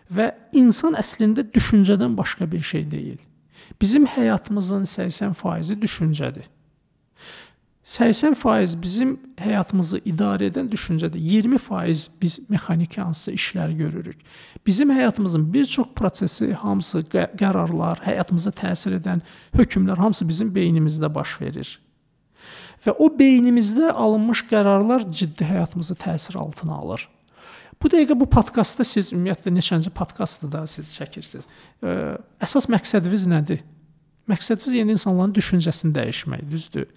Və insan əslində düşüncədən başqa bir şey deyil. Bizim həyatımızın 80%-i düşüncədir. 80% bizim həyatımızı idarə edən düşüncədir. 20% biz mexaniki hansısa işlər görürük. Bizim həyatımızın bir çox prosesi, hamısı qərarlar, həyatımıza təsir edən hökmlər hamısı bizim beynimizdə baş verir. Və o beynimizdə alınmış qərarlar ciddi həyatımızı təsir altına alır. Bu dəqiqə bu podkastda siz ümumiyyətlə neçənci podkastdır da siz çəkirsiniz. Əsas məqsədiniz nədir? Məqsədiniz yəni insanların düşüncəsini dəyişmək, düzdür?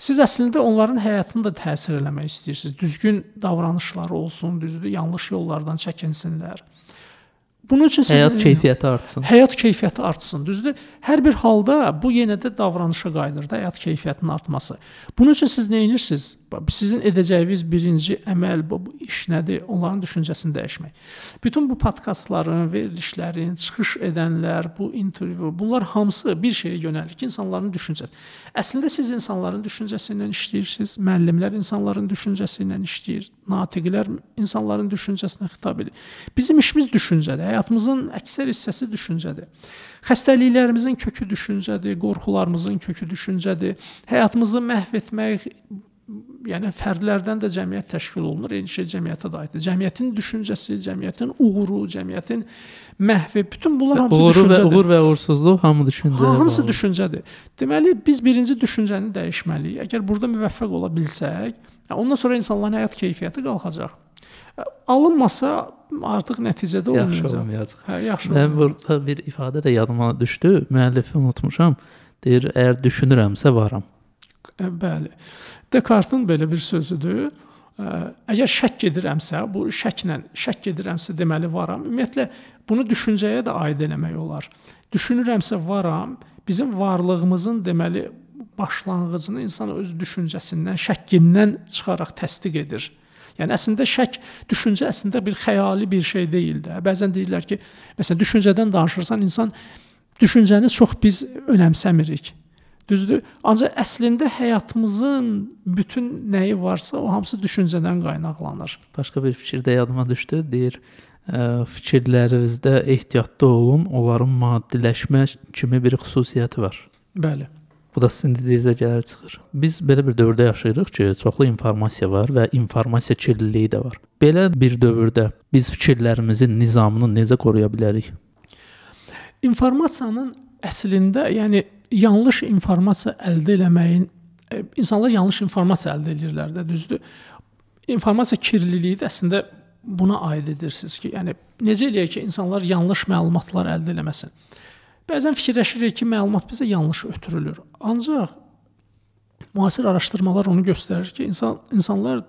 Siz əslində onların həyatını da təsir eləmək istəyirsiniz. Düzgün davranışları olsun, düzdür? Yanlış yollardan çəkinsinlər. Bunun üçün sizin həyat keyfiyyəti artsın. Həyat keyfiyyəti artsın, düzdür? Hər bir halda bu yenə də davranışa qayıdır da, həyat keyfiyyətinin artması. Bunun üçün siz nə edirsiniz? Sizin edəcəyiniz birinci əməl bu, bu iş nədir? Onların düşüncəsini dəyişmək. Bütün bu podkastların, verilişlərin, çıxış edənlər, bu intervyu, bunlar hamısı bir şeyə yönəlik insanların düşüncəsi. Əslində siz insanların düşüncəsi ilə işləyirsiniz. Müəllimlər insanların düşüncəsi ilə işləyir. Natiqlər insanların düşüncəsinə xitab edir. Bizim işimiz düşüncədir. Həyatımızın əksər hissəsi düşüncədir. Xəstəliklərimizin kökü düşüncədir, qorxularımızın kökü düşüncədir. Həyatımızı məhv etmək yəni fərdlərdən də cəmiyyət təşkil olunur, elçi cəmiyyətə də aiddir. Cəmiyyətin düşüncəsi, cəmiyyətin uğuru, cəmiyyətin məhvi, bütün bunlar hamısı uğuru düşüncədir. Uğur və uğur və uğursuzluq hamı düşüncədir. Ha, hamısı bağlı. düşüncədir. Deməli biz birinci düşüncəni dəyişməliyik. Əgər burada müvəffəq ola bilsək, ondan sonra insanların həyat keyfiyyəti qalxacaq. E, alınmasa artıq nəticədə olmayacaq. Yaxşı olmayacaq. Hə, yaxşı. Mən burada bir ifadə də yadıma düşdü. Müəllifi unutmuşam. Deyir, əgər düşünürəmsə varam. E, bəli. Descartes-ın belə bir sözüdür. Əgər şək edirəmsə, bu şəklə, şək edirəmsə deməli varam. Ümumiyyətlə bunu düşüncəyə də aid eləmək olar. Düşünürəmsə varam, bizim varlığımızın deməli başlanğıcını insan öz düşüncəsindən, şəkkindən çıxaraq təsdiq edir. Yəni əslində şək düşüncə əslində bir xəyali bir şey deyil də. Bəzən deyirlər ki, məsələn düşüncədən danışırsan, insan düşüncəni çox biz önəmsəmirik. Düzdür? Ancaq əslində həyatımızın bütün nəyi varsa, o hamısı düşüncədən qaynaqlanır. Başqa bir fikir də yadıma düşdü. Deyir, ə, fikirlərinizdə ehtiyatlı olun, onların maddiləşmə kimi bir xüsusiyyəti var. Bəli. Bu da sizin dediyinizə gəlir çıxır. Biz belə bir dövrdə yaşayırıq ki, çoxlu informasiya var və informasiya kirliliyi də var. Belə bir dövrdə biz fikirlərimizin nizamını necə qoruya bilərik? İnformasiyanın əslində, yəni yanlış informasiya əldə eləməyin e, insanlar yanlış informasiya əldə edirlər də, düzdür? İnformasiya kirliliyi də əslində buna aid edirsiniz ki, yəni necə eləyək ki, insanlar yanlış məlumatlar əldə eləməsin. Bəzən fikirləşirik ki, məlumat bizə yanlış ötürülür. Ancaq müasir araşdırmalar onu göstərir ki, insan insanlar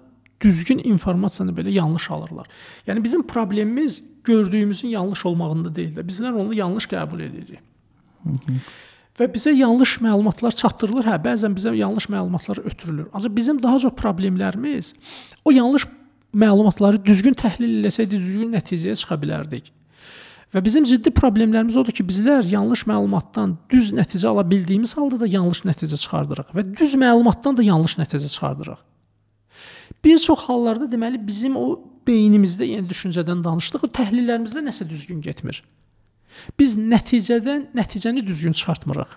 düzgün informasiyanı belə yanlış alırlar. Yəni bizim problemimiz gördüyümüzün yanlış olmağında deyil də, bizlər onu yanlış qəbul edirik. Hı -hı və bizə yanlış məlumatlar çatdırılır. Hə, bəzən bizə yanlış məlumatlar ötürülür. Ancaq bizim daha çox problemlərimiz o yanlış məlumatları düzgün təhlil eləsəydik, düzgün nəticəyə çıxa bilərdik. Və bizim ciddi problemlərimiz odur ki, bizlər yanlış məlumatdan düz nəticə ala bildiyimiz halda da yanlış nəticə çıxardırıq və düz məlumatdan da yanlış nəticə çıxardırıq. Bir çox hallarda deməli bizim o beynimizdə, yəni düşüncədən danışdıq, o təhlillərimizdə nəsə düzgün getmir. Biz nəticədən nəticəni düzgün çıxartmırıq.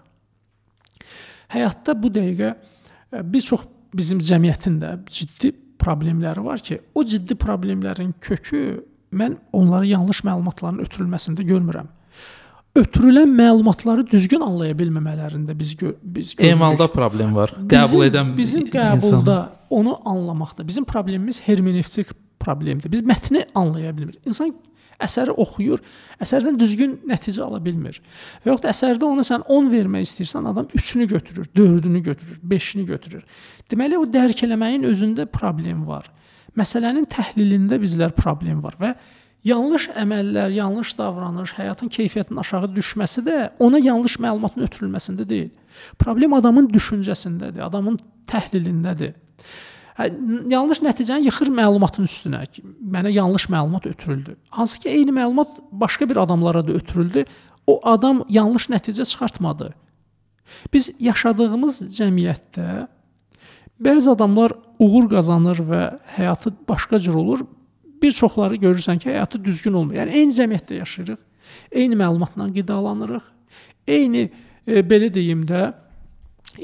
Həyatda bu dəqiqə e, bir çox bizim cəmiyyətin də ciddi problemləri var ki, o ciddi problemlərin kökü mən onları yanlış məlumatların ötürülməsində görmürəm. Ötürülən məlumatları düzgün anlaya bilməmələrində biz gör biz görürük. Emalda problem var. Bizim, qəbul edən bizim qəbulda insan. onu anlamaqda. Bizim problemimiz hermenevtik problemdir. Biz mətni anlaya bilmirik. İnsan əsəri oxuyur, əsərdən düzgün nəticə ala bilmir. Və yoxsa əsərdə ona sən 10 vermək istəyirsən, adam 3-ünü götürür, 4-ünü götürür, 5-ini götürür. Deməli o dərk eləməyin özündə problem var. Məsələnin təhlilində bizlər problem var və yanlış əməllər, yanlış davranış, həyatın keyfiyyətinin aşağı düşməsi də ona yanlış məlumatın ötürülməsində deyil. Problem adamın düşüncəsindədir, adamın təhlilindədir. Hə, yanlış nəticəni yıxır məlumatın üstünə. Mənə yanlış məlumat ötürüldü. Hansı ki, eyni məlumat başqa bir adamlara da ötürüldü. O adam yanlış nəticə çıxartmadı. Biz yaşadığımız cəmiyyətdə bəzi adamlar uğur qazanır və həyatı başqa cür olur. Bir çoxları görürsən ki, həyatı düzgün olmur. Yəni eyni cəmiyyətdə yaşayırıq. Eyni məlumatla qidalanırıq. Eyni e, belə deyim də,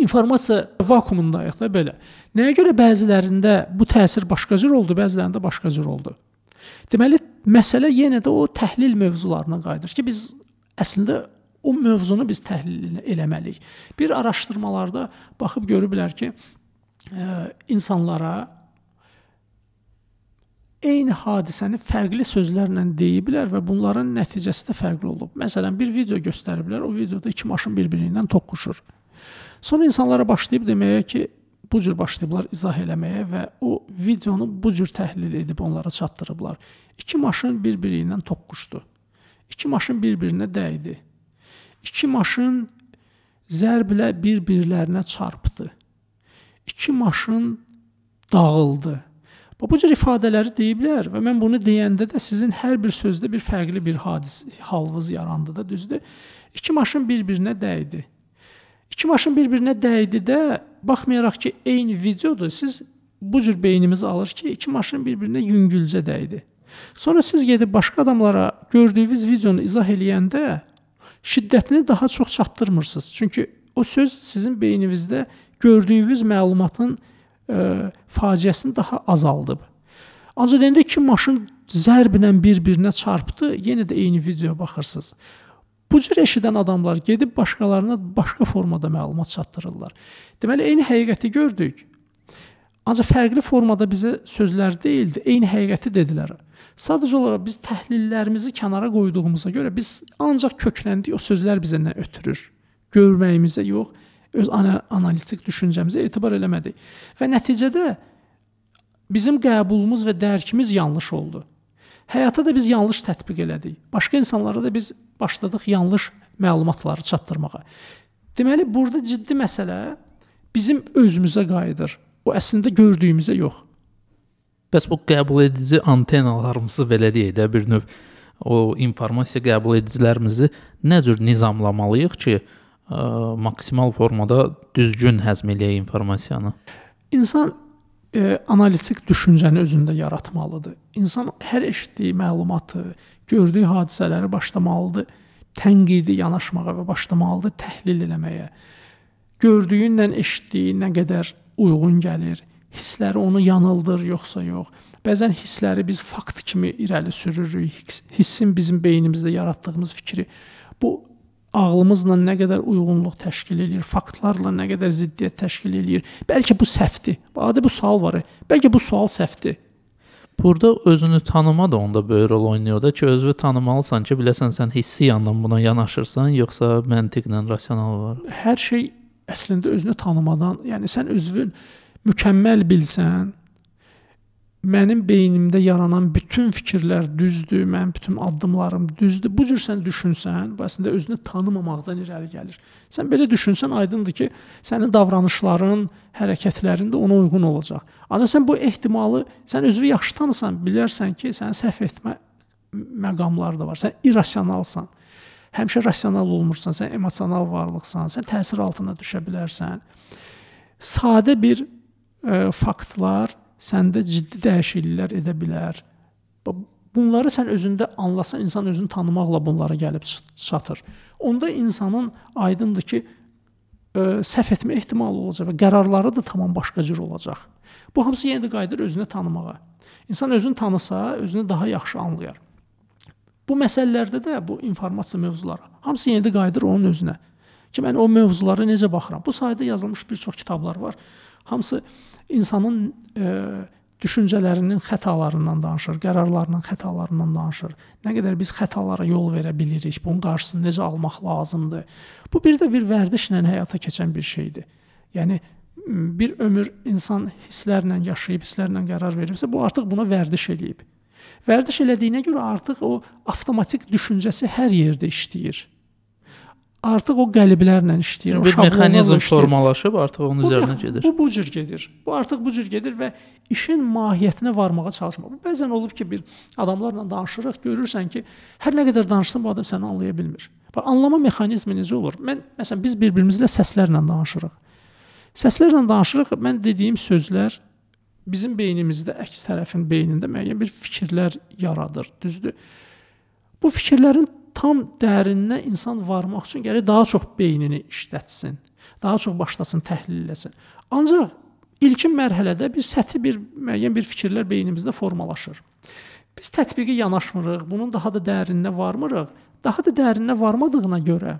informasiya vakuumundayıq da belə. Nəyə görə bəzilərində bu təsir başqa cür oldu, bəzilərində başqa cür oldu? Deməli, məsələ yenə də o təhlil mövzularına qayıdır ki, biz əslində o mövzunu biz təhlil eləməliyik. Bir araşdırmalarda baxıb görüblər ki, e, insanlara eyni hadisəni fərqli sözlərlə deyiblər və bunların nəticəsi də fərqli olub. Məsələn, bir video göstəriblər, o videoda iki maşın bir-biri ilə toqquşur. Sonra insanlara başlayıb deməyə ki, bu cür başlayıblar izah eləməyə və o videonu bu cür təhlil edib onlara çatdırıblar. İki maşın bir-biri ilə toqquşdu. İki maşın bir-birinə dəydi. İki maşın zərblə bir-birlərinə çarpdı. İki maşın dağıldı. Bu cür ifadələri deyiblər və mən bunu deyəndə də sizin hər bir sözdə bir fərqli bir hadis halınız yarandı da, düzdür? İki maşın bir-birinə dəydi. İki maşın bir-birinə dəydi də, baxmayaraq ki, eyni videodur, siz bu cür beynimiz alır ki, iki maşın bir-birinə yüngülcə dəydi. Sonra siz gedib başqa adamlara gördüyünüz videonu izah eləyəndə şiddətini daha çox çatdırmırsınız. Çünki o söz sizin beyninizdə gördüyünüz məlumatın ə, e, faciəsini daha azaldıb. Ancaq deyəndə ki, maşın zərblə bir-birinə çarpdı, yenə də eyni videoya baxırsınız. Bu cür eşidən adamlar gedib başqalarına başqa formada məlumat çatdırırlar. Deməli eyni həqiqəti gördük. Ancaq fərqli formada bizə sözlər deyildi, eyni həqiqəti dedilər. Sadəcə olaraq biz təhlillərimizi kənara qoyduğumuza görə biz ancaq kökləndik o sözlər bizə nə ötürür. Görməyimizə yox, öz ana analitik düşüncəmizə etibar eləmədik. Və nəticədə bizim qəbulumuz və dərkimiz yanlış oldu. Həyata da biz yanlış tətbiq elədik. Başqa insanlara da biz başladıq yanlış məlumatları çatdırmağa. Deməli, burada ciddi məsələ bizim özümüzə qayıdır. O əslində gördüyümüzə yox. Bəs bu qəbul edici antenalarımızı belə deyək də bir növ o informasiya qəbul edicilərimizi nə cür nizamlamalıyıq ki, ə, maksimal formada düzgün həzm eləyək informasiyanı? İnsan e, analitik düşüncəni özündə yaratmalıdır. İnsan hər eşitdiyi məlumatı, gördüyü hadisələri başlamalıdır tənqidi yanaşmağa və başlamalıdır təhlil eləməyə. Gördüyünlə eşitdiyi nə qədər uyğun gəlir, hissləri onu yanıldır yoxsa yox. Bəzən hissləri biz fakt kimi irəli sürürük. Hissin bizim beynimizdə yaratdığımız fikri. Bu ağlımızla nə qədər uyğunluq təşkil eləyir, faktlarla nə qədər ziddiyyət təşkil eləyir. Bəlkə bu səhvdir. Adi bu sual var. Bəlkə bu sual səhvdir. Burada özünü tanıma da onda böyük rol oynayır da ki, özünü tanımalısan ki, biləsən sən hissi yandan buna yanaşırsan, yoxsa məntiqlə, rasional olaraq. Hər şey əslində özünü tanımadan, yəni sən özün mükəmməl bilsən, mənim beynimdə yaranan bütün fikirlər düzdür, mənim bütün addımlarım düzdür. Bu cür sən düşünsən, bu əslində özünü tanımamaqdan irəli gəlir. Sən belə düşünsən, aydındır ki, sənin davranışların, hərəkətlərin də ona uyğun olacaq. Ancaq sən bu ehtimalı sən özünü yaxşı tanısan, bilərsən ki, sən səhv etmə məqamları da var. Sən irrasionalsan. Həmişə rasional olmursan, sən emosional varlıqsan, sən təsir altına düşə bilərsən. Sadə bir e, faktlar səndə ciddi dəyişikliklər edə bilər. Bunları sən özündə anlasan, insan özünü tanımaqla bunlara gəlib çatır. Onda insanın aydındır ki, ə, e, səhv etmə ehtimalı olacaq və qərarları da tamam başqa cür olacaq. Bu hamısı yenə də qayıdır özünü tanımağa. İnsan özünü tanısa, özünü daha yaxşı anlayar. Bu məsələlərdə də bu informasiya mövzuları hamısı yenə də qayıdır onun özünə. Ki mən o mövzulara necə baxıram? Bu sayda yazılmış bir çox kitablar var. Hamısı insanın e, düşüncələrinin xətalarından danışır, qərarlarının xətalarından danışır. Nə qədər biz xətalara yol verə bilirik, bunun qarşısını necə almaq lazımdır. Bu bir də bir vərdişlə həyata keçən bir şeydir. Yəni bir ömür insan hisslərlə yaşayıb, hisslərlə qərar veribsə, bu artıq buna vərdiş eləyib. Vərdiş elədiyinə görə artıq o avtomatik düşüncəsi hər yerdə işləyir artıq o qəliblərlə işləyir. Bir mexanizm formalaşıb artıq onun bu, üzərinə gedir. Bu bu cür gedir. Bu artıq bu cür gedir və işin mahiyyətinə varmağa çalışmaq. Bu bəzən olub ki, bir adamlarla danışırıq, görürsən ki, hər nə qədər danışsan bu adam səni anlaya bilmir. Bax anlama mexanizmi necə olur? Mən məsələn biz bir-birimizlə səslərlə danışırıq. Səslərlə danışırıq. Mən dediyim sözlər bizim beynimizdə əks tərəfin beynində müəyyən bir fikirlər yaradır, düzdür? Bu fikirlərin tam dərininə insan varmaq üçün gəlir daha çox beynini işlətsin, daha çox başlasın təhlil eləsin. Ancaq ilkin mərhələdə bir səthi bir müəyyən bir fikirlər beynimizdə formalaşır. Biz tətbiqi yanaşmırıq, bunun daha da dərininə varmırıq. Daha da dərininə varmadığına görə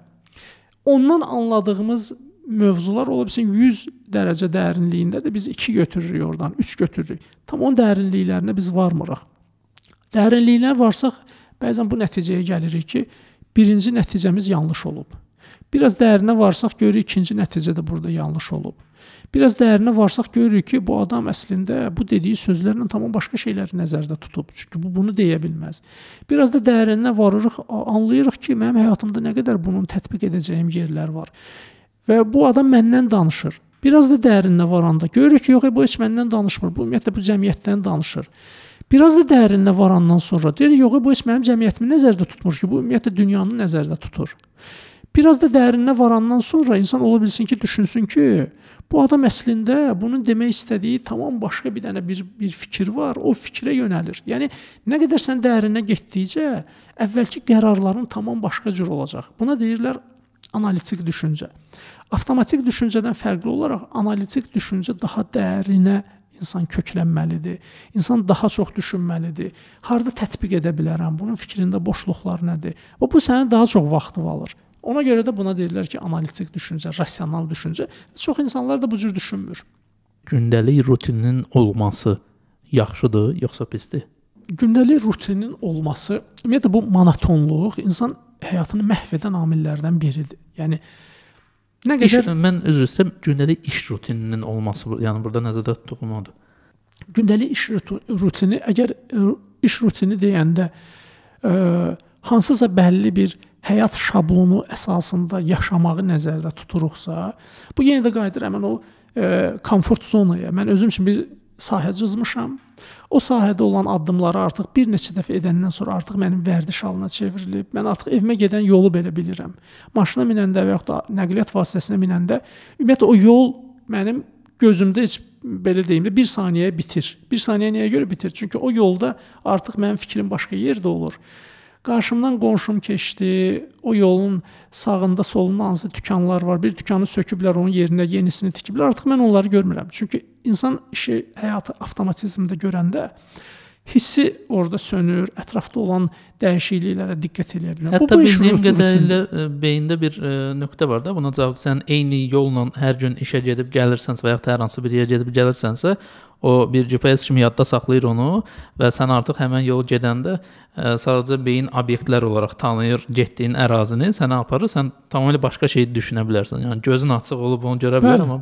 ondan anladığımız mövzular ola bilsin 100 dərəcə dərinliyində də biz 2 götürürük oradan, 3 götürürük. Tam onun dərinliklərinə biz varmırıq. Dərinliyinə varsaq Bəzən bu nəticəyə gəlirik ki, birinci nəticəmiz yanlış olub. Biraz dərinə varsaq görürük ikinci nəticə də burada yanlış olub. Biraz dərinə varsaq görürük ki, bu adam əslində bu dediyi sözlərlə tamam başqa şeyləri nəzərdə tutub. Çünki bu bunu deyə bilməz. Biraz da dərininə varırıq, anlayırıq ki, mənim həyatımda nə qədər bunun tətbiq edəcəyim yerlər var. Və bu adam məndən danışır. Biraz da dərininə varanda görürük ki, yox, e, bu heç məndən danışmır. Bu ümumiyyətlə bu cəmiyyətdən danışır. Biraz da dərininə varandan sonra deyir, yox, bu heç mənim cəmiyyətimi nəzərdə tutmur ki, bu ümumiyyətlə dünyanı nəzərdə tutur. Biraz da dərininə varandan sonra insan ola bilsin ki, düşünsün ki, bu adam əslində bunun demək istədiyi tamam başqa bir dənə bir bir fikir var, o fikrə yönəlir. Yəni nə qədər sən dərininə getdikcə əvvəlki qərarların tamam başqa cür olacaq. Buna deyirlər analitik düşüncə. Avtomatik düşüncədən fərqli olaraq analitik düşüncə daha dərinə İnsan köklənməlidir. İnsan daha çox düşünməlidir. Harda tətbiq edə bilərəm? Bunun fikrində boşluqlar nədir? Və bu sənin daha çox vaxtını alır. Ona görə də buna deyirlər ki, analitik düşüncə, rasional düşüncə. Çox insanlar da bu cür düşünmür. Gündəlik rutinin olması yaxşıdır, yoxsa pisdir? Gündəlik rutinin olması, ümumiyyətlə bu monotonluq insan həyatını məhv edən amillərdən biridir. Yəni Nə qədər? İş, mən üzr istəyirəm, gündəlik iş rutininin olması, yəni burada nəzərdə tutulmalıdır. Gündəlik iş rutini, əgər e, iş rutini deyəndə ə, e, hansısa bəlli bir həyat şablonu əsasında yaşamağı nəzərdə tuturuqsa, bu yenə də qayıdır həmin o ə, e, komfort zonaya. Mən özüm üçün bir sahə cızmışam. O sahədə olan addımları artıq bir neçə dəfə edəndən sonra artıq mənim vərdiş halına çevrilib. Mən artıq evimə gedən yolu belə bilirəm. Maşına minəndə və yaxud da nəqliyyat vasitəsinə minəndə ümumiyyətlə o yol mənim gözümdə heç belə deyim də 1 saniyəyə bitir. 1 saniyə niyə görə bitir? Çünki o yolda artıq mənim fikrim başqa yerdə olur. Qarşımdan qonşum keçdi. O yolun sağında, solunda hansı dükanlar var. Bir dükanı söküblər, onun yerinə yenisini tikiblər. Artıq mən onları görmürəm. Çünki insan işi, həyatı avtomatizmdə görəndə hissi orada sönür, ətrafda olan dəyişikliklərə diqqət eləyə bilirəm. Hətta bu, bu bildiyim qədərilə e, beyində bir ə, e, nöqtə var da. Buna cavab sən eyni yolla hər gün işə gedib gəlirsənsə və ya hər hansı bir yerə gedib gəlirsənsə, o bir GPS kimi yadda saxlayır onu və sən artıq həmin yolu gedəndə ə, e, sadəcə beyin obyektlər olaraq tanıyır getdiyin ərazini, səni aparır, sən tamamilə başqa şey düşünə bilərsən. Yəni gözün açıq olub onu görə bilər, amma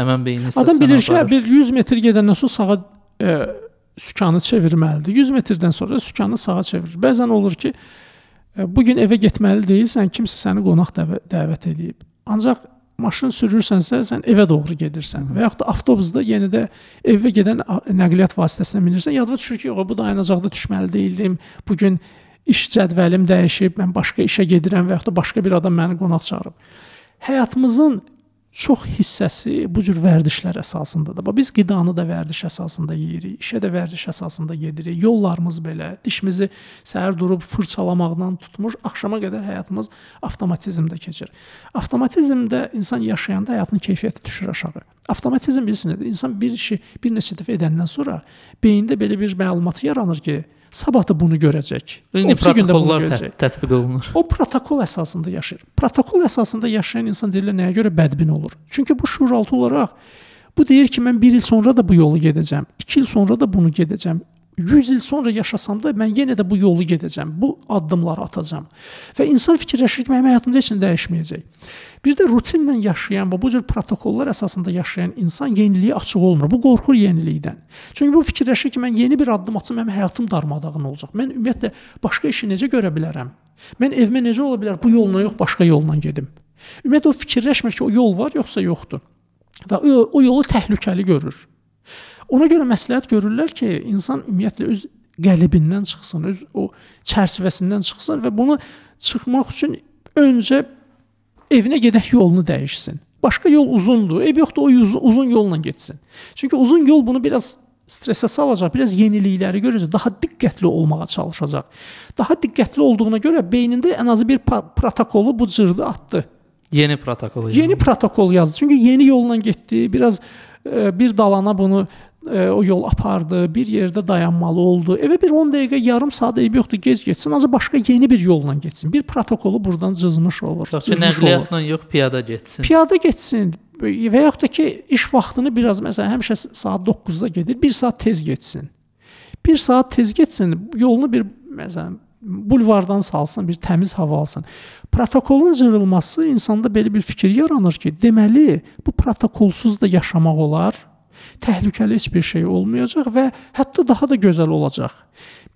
həmin beyin hissəsi. Adam bilir ki, hə, bir 100 metr gedəndən sonra sağa ə, sükanı çevirməlidir. 100 metrdən sonra sükanı sağa çevir. Bəzən olur ki, e, bu gün evə getməli deyilsən, kimsə səni qonaq dəvət eləyib. Ancaq maşın sürürsənsə, sən evə doğru gedirsən və yaxud da avtobusda yenə də evə gedən nəqliyyat vasitəsinə minirsən, yadına düşür ki, yox, bu dayanacaqda düşməli deyildim. Bu gün iş cədvəlim dəyişib, mən başqa işə gedirəm və yaxud da başqa bir adam məni qonaq çağırıb. Həyatımızın çox hissəsi bu cür vərdişlər əsasındadır. Bax biz qidanı da vərdiş əsasında yeyirik, işə də vərdiş əsasında gedirik. Yollarımız belə, dişimizi səhər durub fırçalamaqdan tutmuş axşama qədər həyatımız avtomatizmdə keçir. Avtomatizmdə insan yaşayanda həyatının keyfiyyəti düşür aşağı. Avtomatizm bilirsiniz, insan bir işi bir neçə dəfə edəndən sonra beyində belə bir məlumat yaranır ki, sabah da bunu görəcək. İndi protokollar tə tətbiq olunur. O protokol əsasında yaşayır. Protokol əsasında yaşayan insan deyirlər nəyə görə bədbin olur? Çünki bu şuuraltı olaraq bu deyir ki, mən 1 il sonra da bu yolu gedəcəm, 2 il sonra da bunu gedəcəm, 100 il sonra yaşasam da mən yenə də bu yolu gedəcəm, bu addımları atacağam. Və insan fikirləşir ki, mənim həyatımda heç nə dəyişməyəcək. Bir də rutinlə yaşayan və bu cür protokollar əsasında yaşayan insan yeniliyə açıq olmur. Bu qorxur yenilikdən. Çünki bu fikirləşir ki, mən yeni bir addım atsam mənim həyatım darmadağın olacaq. Mən ümumiyyətlə başqa işi necə görə bilərəm? Mən evimə necə ola bilər bu yolla yox, başqa yolla gedim? Ümumiyyətlə o fikirləşmir ki, o yol var yoxsa yoxdur. Və o, o yolu təhlükəli görür. Ona görə məsləhət görürlər ki, insan ümumiyyətlə öz qəlbindən çıxsın, öz o çərçivəsindən çıxsın və bunu çıxmaq üçün öncə evinə gedək yolunu dəyişsin. Başqa yol uzundur. Eb yoxdur o uzun, uzun yolla getsin. Çünki uzun yol bunu biraz stressə salacaq, biraz yenilikləri görəcək, daha diqqətli olmağa çalışacaq. Daha diqqətli olduğuna görə beynində ən azı bir protokolu bu cırdı atdı. Yeni protokol. Yeni yəni. protokol yazdı. Çünki yeni yolla getdi, biraz e, bir dalana bunu E, o yol apardı, bir yerdə dayanmalı oldu. Evə bir 10 dəqiqə, yarım saat eybi yoxdur, gec getsin, azı başqa yeni bir yolla getsin. Bir protokolu buradan cızmış olur. Yoxsa nəqliyyatla yox, piyada getsin. Piyada getsin və yaxud da ki, iş vaxtını biraz məsələn həmişə saat 9-da gedir, 1 saat tez getsin. 1 saat tez getsin, yolunu bir məsələn bulvardan salsın, bir təmiz hava alsın. Protokolun cırılması insanda belə bir fikir yaranır ki, deməli bu protokolsuz da yaşamaq olar təhlükəli heç bir şey olmayacaq və hətta daha da gözəl olacaq.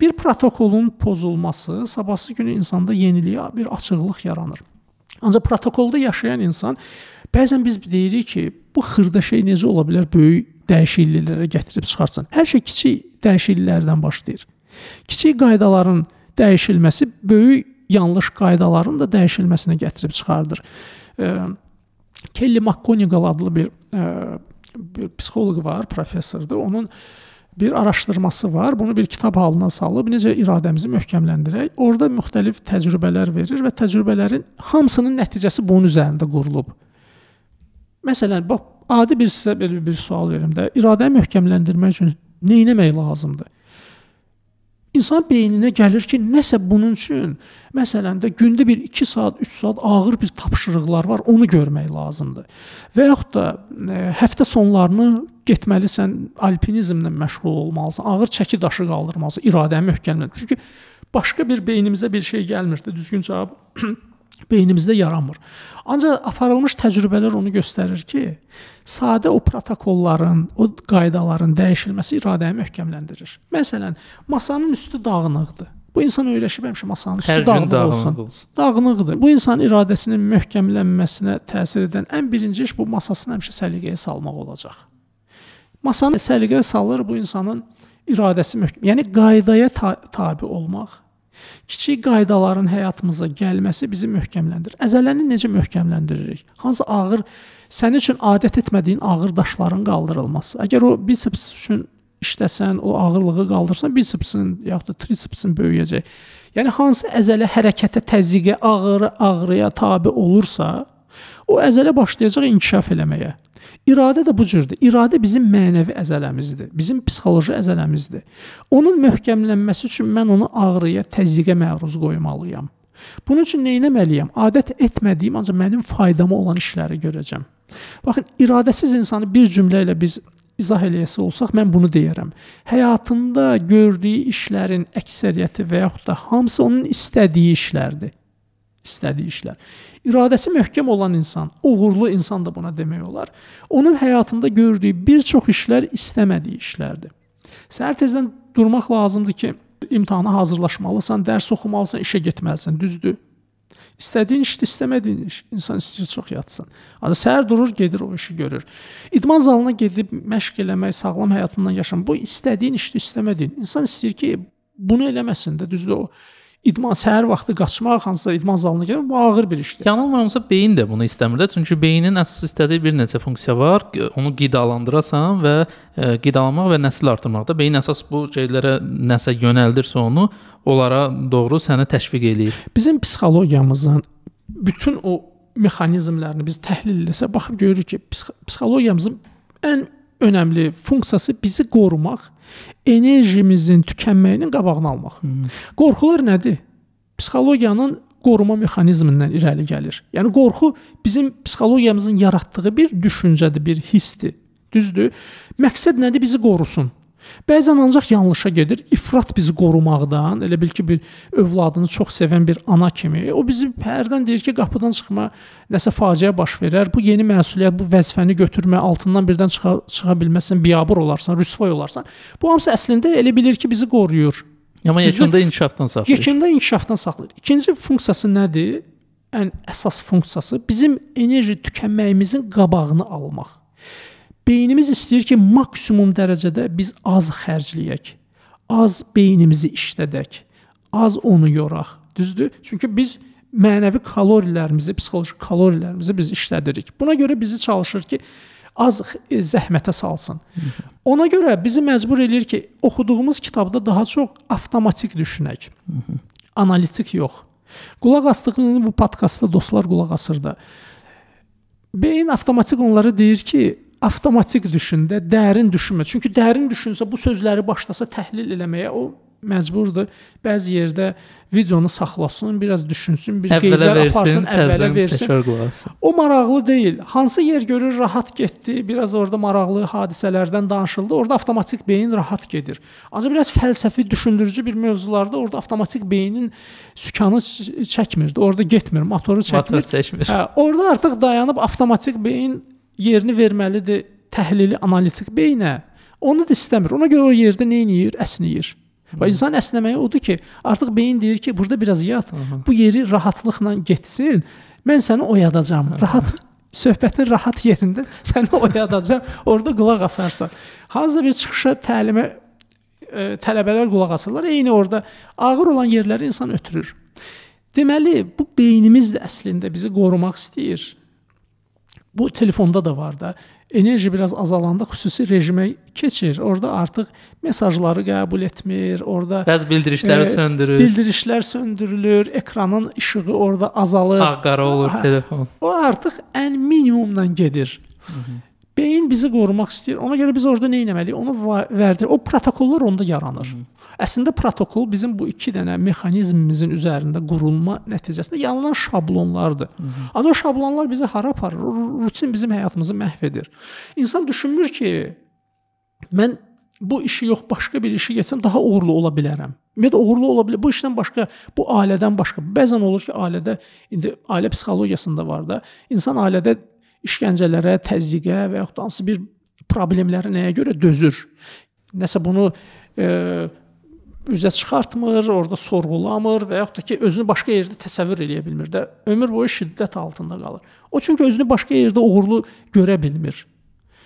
Bir protokolun pozulması sabahsı günü insanda yeniliyə bir açıqlıq yaranır. Ancaq protokolda yaşayan insan bəzən biz deyirik ki, bu xırda şey necə ola bilər böyük dəyişikliklərə gətirib çıxartsın. Hər şey kiçik dəyişikliklərdən başlayır. Kiçik qaydaların dəyişilməsi böyük yanlış qaydaların da dəyişilməsinə gətirib çıxardır. Kelly McGonigal adlı bir ə, bir psixoloq var, professordur. Onun bir araşdırması var. Bunu bir kitab halına salıb necə iradəmizi möhkəmləndirək. Orda müxtəlif təcrübələr verir və təcrübələrin hamısının nəticəsi bunun üzərində qurulub. Məsələn, bax adi bir sizə belə bir sual verim də, iradəni möhkəmləndirmək üçün nə etmək lazımdır? insan beyninə gəlir ki, nəsə bunun üçün, məsələn də gündə bir 2 saat, 3 saat ağır bir tapşırıqlar var, onu görmək lazımdır. Və yaxud da ə, e, həftə sonlarını getməlisən, alpinizmlə məşğul olmalısan, ağır çəki daşı qaldırmalısan, iradəni möhkəmlət. Çünki başqa bir beynimizə bir şey gəlmirdi, düzgün cavab beynimizdə yaranmır. Ancaq aparılmış təcrübələr onu göstərir ki, sadə o protokolların, o qaydaların dəyişilməsi iradəni möhkəmləndirir. Məsələn, masanın üstü dağınıqdır. Bu insan öyrəşib həmişə masanın üstü dağınıq, dağınıq olsun. olsun. Dağınıqdır. Bu insan iradəsinin möhkəmlənməsinə təsir edən ən birinci iş bu masasını həmişə səliqəyə salmaq olacaq. Masanı səliqəyə salır bu insanın iradəsi möhkəm. Yəni qaydaya ta tabe olmaq Kiçik qaydaların həyatımıza gəlməsi bizi möhkəmləndirir. Əzələni necə möhkəmləndiririk? Hansı ağır sənin üçün adət etmədiyin ağır daşların qaldırılması. Əgər o biceps üçün işləsən, o ağırlığı qaldırsan, bicepsin yaxud da tricepsin böyüyəcək. Yəni hansı əzələ hərəkətə, təzyiqə, ağrı, ağrıya tabe olursa, o əzələ başlayacaq inkişaf eləməyə. İradə də bu cürdür. İradə bizim mənəvi əzələmizdir. Bizim psixoloji əzələmizdir. Onun möhkəmlənməsi üçün mən onu ağrıya, təzyiqə məruz qoymalıyam. Bunun üçün nə etməliyəm? Adət etmədiyim, ancaq mənim faydama olan işləri görəcəm. Baxın, iradəsiz insanı bir cümlə ilə biz izah eləyəsi olsaq, mən bunu deyərəm. Həyatında gördüyü işlərin əksəriyyəti və yaxud da hamısı onun istədiyi işlərdir. İstədiyi işlər. İradəsi möhkəm olan insan, uğurlu insan da buna demək olar. Onun həyatında gördüyü bir çox işlər istəmədiyi işlərdir. Səhər tezdən durmaq lazımdır ki, imtahana hazırlaşmalısan, dərs oxumalısan, işə getməlisən, düzdür? İstədiyin işdə istəmədiyin iş. İnsan istəyir çox yatsın. Amma səhər durur, gedir o işi görür. İdman zalına gedib məşq eləmək, sağlam həyatından yaşam. Bu istədiyin işdə istəmədiyin. İnsan istəyir ki, bunu eləməsin də, düzdür o? idman səhər vaxtı qaçmaq, hansısa idman zalına gəlmək bu ağır bir işdir. Yanılmıramsa beyin də bunu istəmir də, çünki beynin əsas istədiyi bir neçə funksiya var. Onu qidalandırasan və e, qidalanmaq və nəsil artırmaqda beyin əsas bu şeylərə nəsə yönəldirsə onu, onlara doğru səni təşviq eləyir. Bizim psixologiyamızın bütün o mexanizmlərini biz təhlil etsək, baxıb görürük ki, psixologiyamızın ən önəmli funksiyası bizi qorumaq, enerjimizin tükənməyinin qabağını almaq. Hmm. Qorxular nədir? Psixologiyanın qoruma mexanizmindən irəli gəlir. Yəni qorxu bizim psixologiyamızın yaratdığı bir düşüncədir, bir hissdir. Düzdür? Məqsəd nədir? Bizi qorusun. Bəzən ancaq yanlışa gedir. İfrat bizi qorumaqdan, elə bil ki, bir övladını çox sevən bir ana kimi, o bizi hərdən deyir ki, qapıdan çıxma, nəsə faciə baş verər. Bu yeni məsuliyyət, bu vəzifəni götürmə, altından birdən çıxa, çıxa bilməsən, biabır olarsan, rüsvay olarsan. Bu hamısı əslində elə bilir ki, bizi qoruyur. Amma yekunda inkişafdan saxlayır. Yekunda inkişafdan saxlayır. İkinci funksiyası nədir? Ən əsas funksiyası bizim enerji tükənməyimizin qabağını almaq. Beynimiz istəyir ki, maksimum dərəcədə biz az xərcləyək. Az beynimizi işlədək. Az onu yoraq. Düzdür? Çünki biz mənəvi kalorilərimizi, psixoloji kalorilərimizi biz işlədirik. Buna görə bizi çalışır ki, az e, zəhmətə salsın. Ona görə bizi məcbur eləyir ki, oxuduğumuz kitabda daha çox avtomatik düşünək. Analitik yox. Qulaq asdığını yəni bu podkastda dostlar qulaq asırdı. Beyin avtomatik onlara deyir ki, avtomatik düşündə, dərin düşünmə. Çünki dərin düşünsə bu sözləri başlasa təhlil eləməyə o məcburdur. Bəzi yerdə videonu saxlasın, biraz düşünsün, bir qeydə aparsın, əvvələ versin. O maraqlı deyil. Hansı yer görür rahat getdi, biraz orada maraqlı hadisələrdən danışıldı, orada avtomatik beyin rahat gedir. Ancaq biraz fəlsəfi, düşündürücü bir mövzularda orada avtomatik beynin sükanı çəkmir, orada getmir, motoru çəkmir. Motor çəkmir. Hə, orada artıq dayanıb avtomatik beyin yerini verməlidir təhlili analitik beynə. Onu da istəmir. Ona görə o yerdə nə eləyir? Əsnəyir. Və insan əsnəməyi odur ki, artıq beyin deyir ki, burada biraz yat. Aha. Bu yeri rahatlıqla getsin. Mən səni oyadacağam. Aha. Rahat söhbətin rahat yerində səni oyadacağam. Orda qulaq asarsan. Hansısa bir çıxışa təlimə ə, e, tələbələr qulaq asırlar. Eyni orada ağır olan yerləri insan ötürür. Deməli, bu beynimiz də əslində bizi qorumaq istəyir. Bu telefonda da var da. Enerji biraz azalanda xüsusi rejimə keçir. Orda artıq mesajları qəbul etmir, orada bəzi bildirişləri e, söndürür. Bildirişlər söndürülür, ekranın işığı orada azalır. Ağ-qara olur ha, hə. telefon. O artıq ən minimumdan gedir. Hı -hı. Beyin bizi qorumaq istəyir. Ona görə biz orada nə etməliyik? Onu vərdir. O protokollar onda yaranır. Hı. Əslində protokol bizim bu 2 dənə mexanizmimizin üzərində qurulma nəticəsində yaranan şablonlardır. Az o şablonlar bizi hara aparır? Rutin bizim həyatımızı məhv edir. İnsan düşünmür ki, mən bu işi yox, başqa bir işi geçsəm daha uğurlu ola bilərəm. Ümumiyyətlə uğurlu ola bilər. Bu işdən başqa, bu ailədən başqa. Bəzən olur ki, ailədə indi ailə psixologiyasında var da, insan ailədə işgəncələrə, təzyiqə və yaxud hansı bir problemlərə nəyə görə dözür. Nəsə bunu e, üzə çıxartmır, orada sorğulamır və yaxud da ki özünü başqa yerdə təsəvvür eləyə bilmir də ömür boyu şiddət altında qalır. O çünki özünü başqa yerdə uğurlu görə bilmir.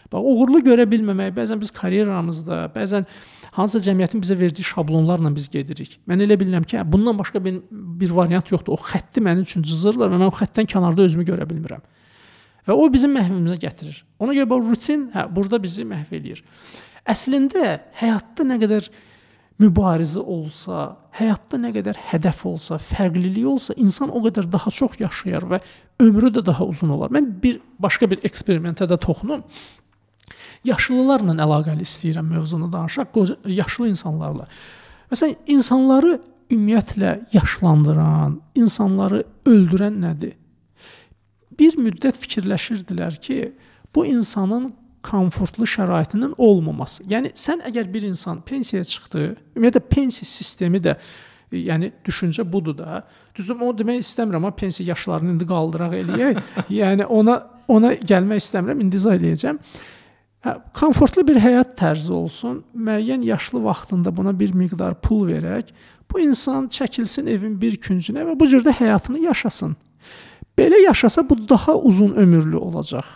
Bax uğurlu görə bilməmək bəzən biz karyeramızda, bəzən hansısa cəmiyyətin bizə verdiyi şablonlarla biz gedirik. Mən elə bilirəm ki, hə, bundan başqa bir, bir variant yoxdur. O xətti mənim üçün cızırlar və mən o xəttdən kənarda özümü görə bilmirəm. Və o bizim məhvimizə gətirir. Ona görə bu rutin, hə, burada bizi məhv eləyir. Əslində həyatda nə qədər mübarizə olsa, həyatda nə qədər hədəf olsa, fərqlilik olsa, insan o qədər daha çox yaşayar və ömrü də daha uzun olar. Mən bir başqa bir eksperimentə də toxunum. Yaşlılarla əlaqəli istəyirəm mövzunu danışaq, yaşlı insanlarla. Məsələn, insanları ümumiyyətlə yaşlandıran, insanları öldürən nədir? bir müddət fikirləşirdilər ki, bu insanın komfortlu şəraitinin olmaması. Yəni sən əgər bir insan pensiyaya çıxdı, ümumiyyətlə pensiya sistemi də yəni düşüncə budur da. Düzdür, onu demək istəmirəm, amma pensiya yaşlarını indi qaldıraq eləyək. yəni ona ona gəlmək istəmirəm, indi izah eləyəcəm. Hə, komfortlu bir həyat tərzi olsun, müəyyən yaşlı vaxtında buna bir miqdar pul verək, bu insan çəkilsin evin bir küncünə və bu cür də həyatını yaşasın. Belə yaşasa bu daha uzun ömürlü olacaq.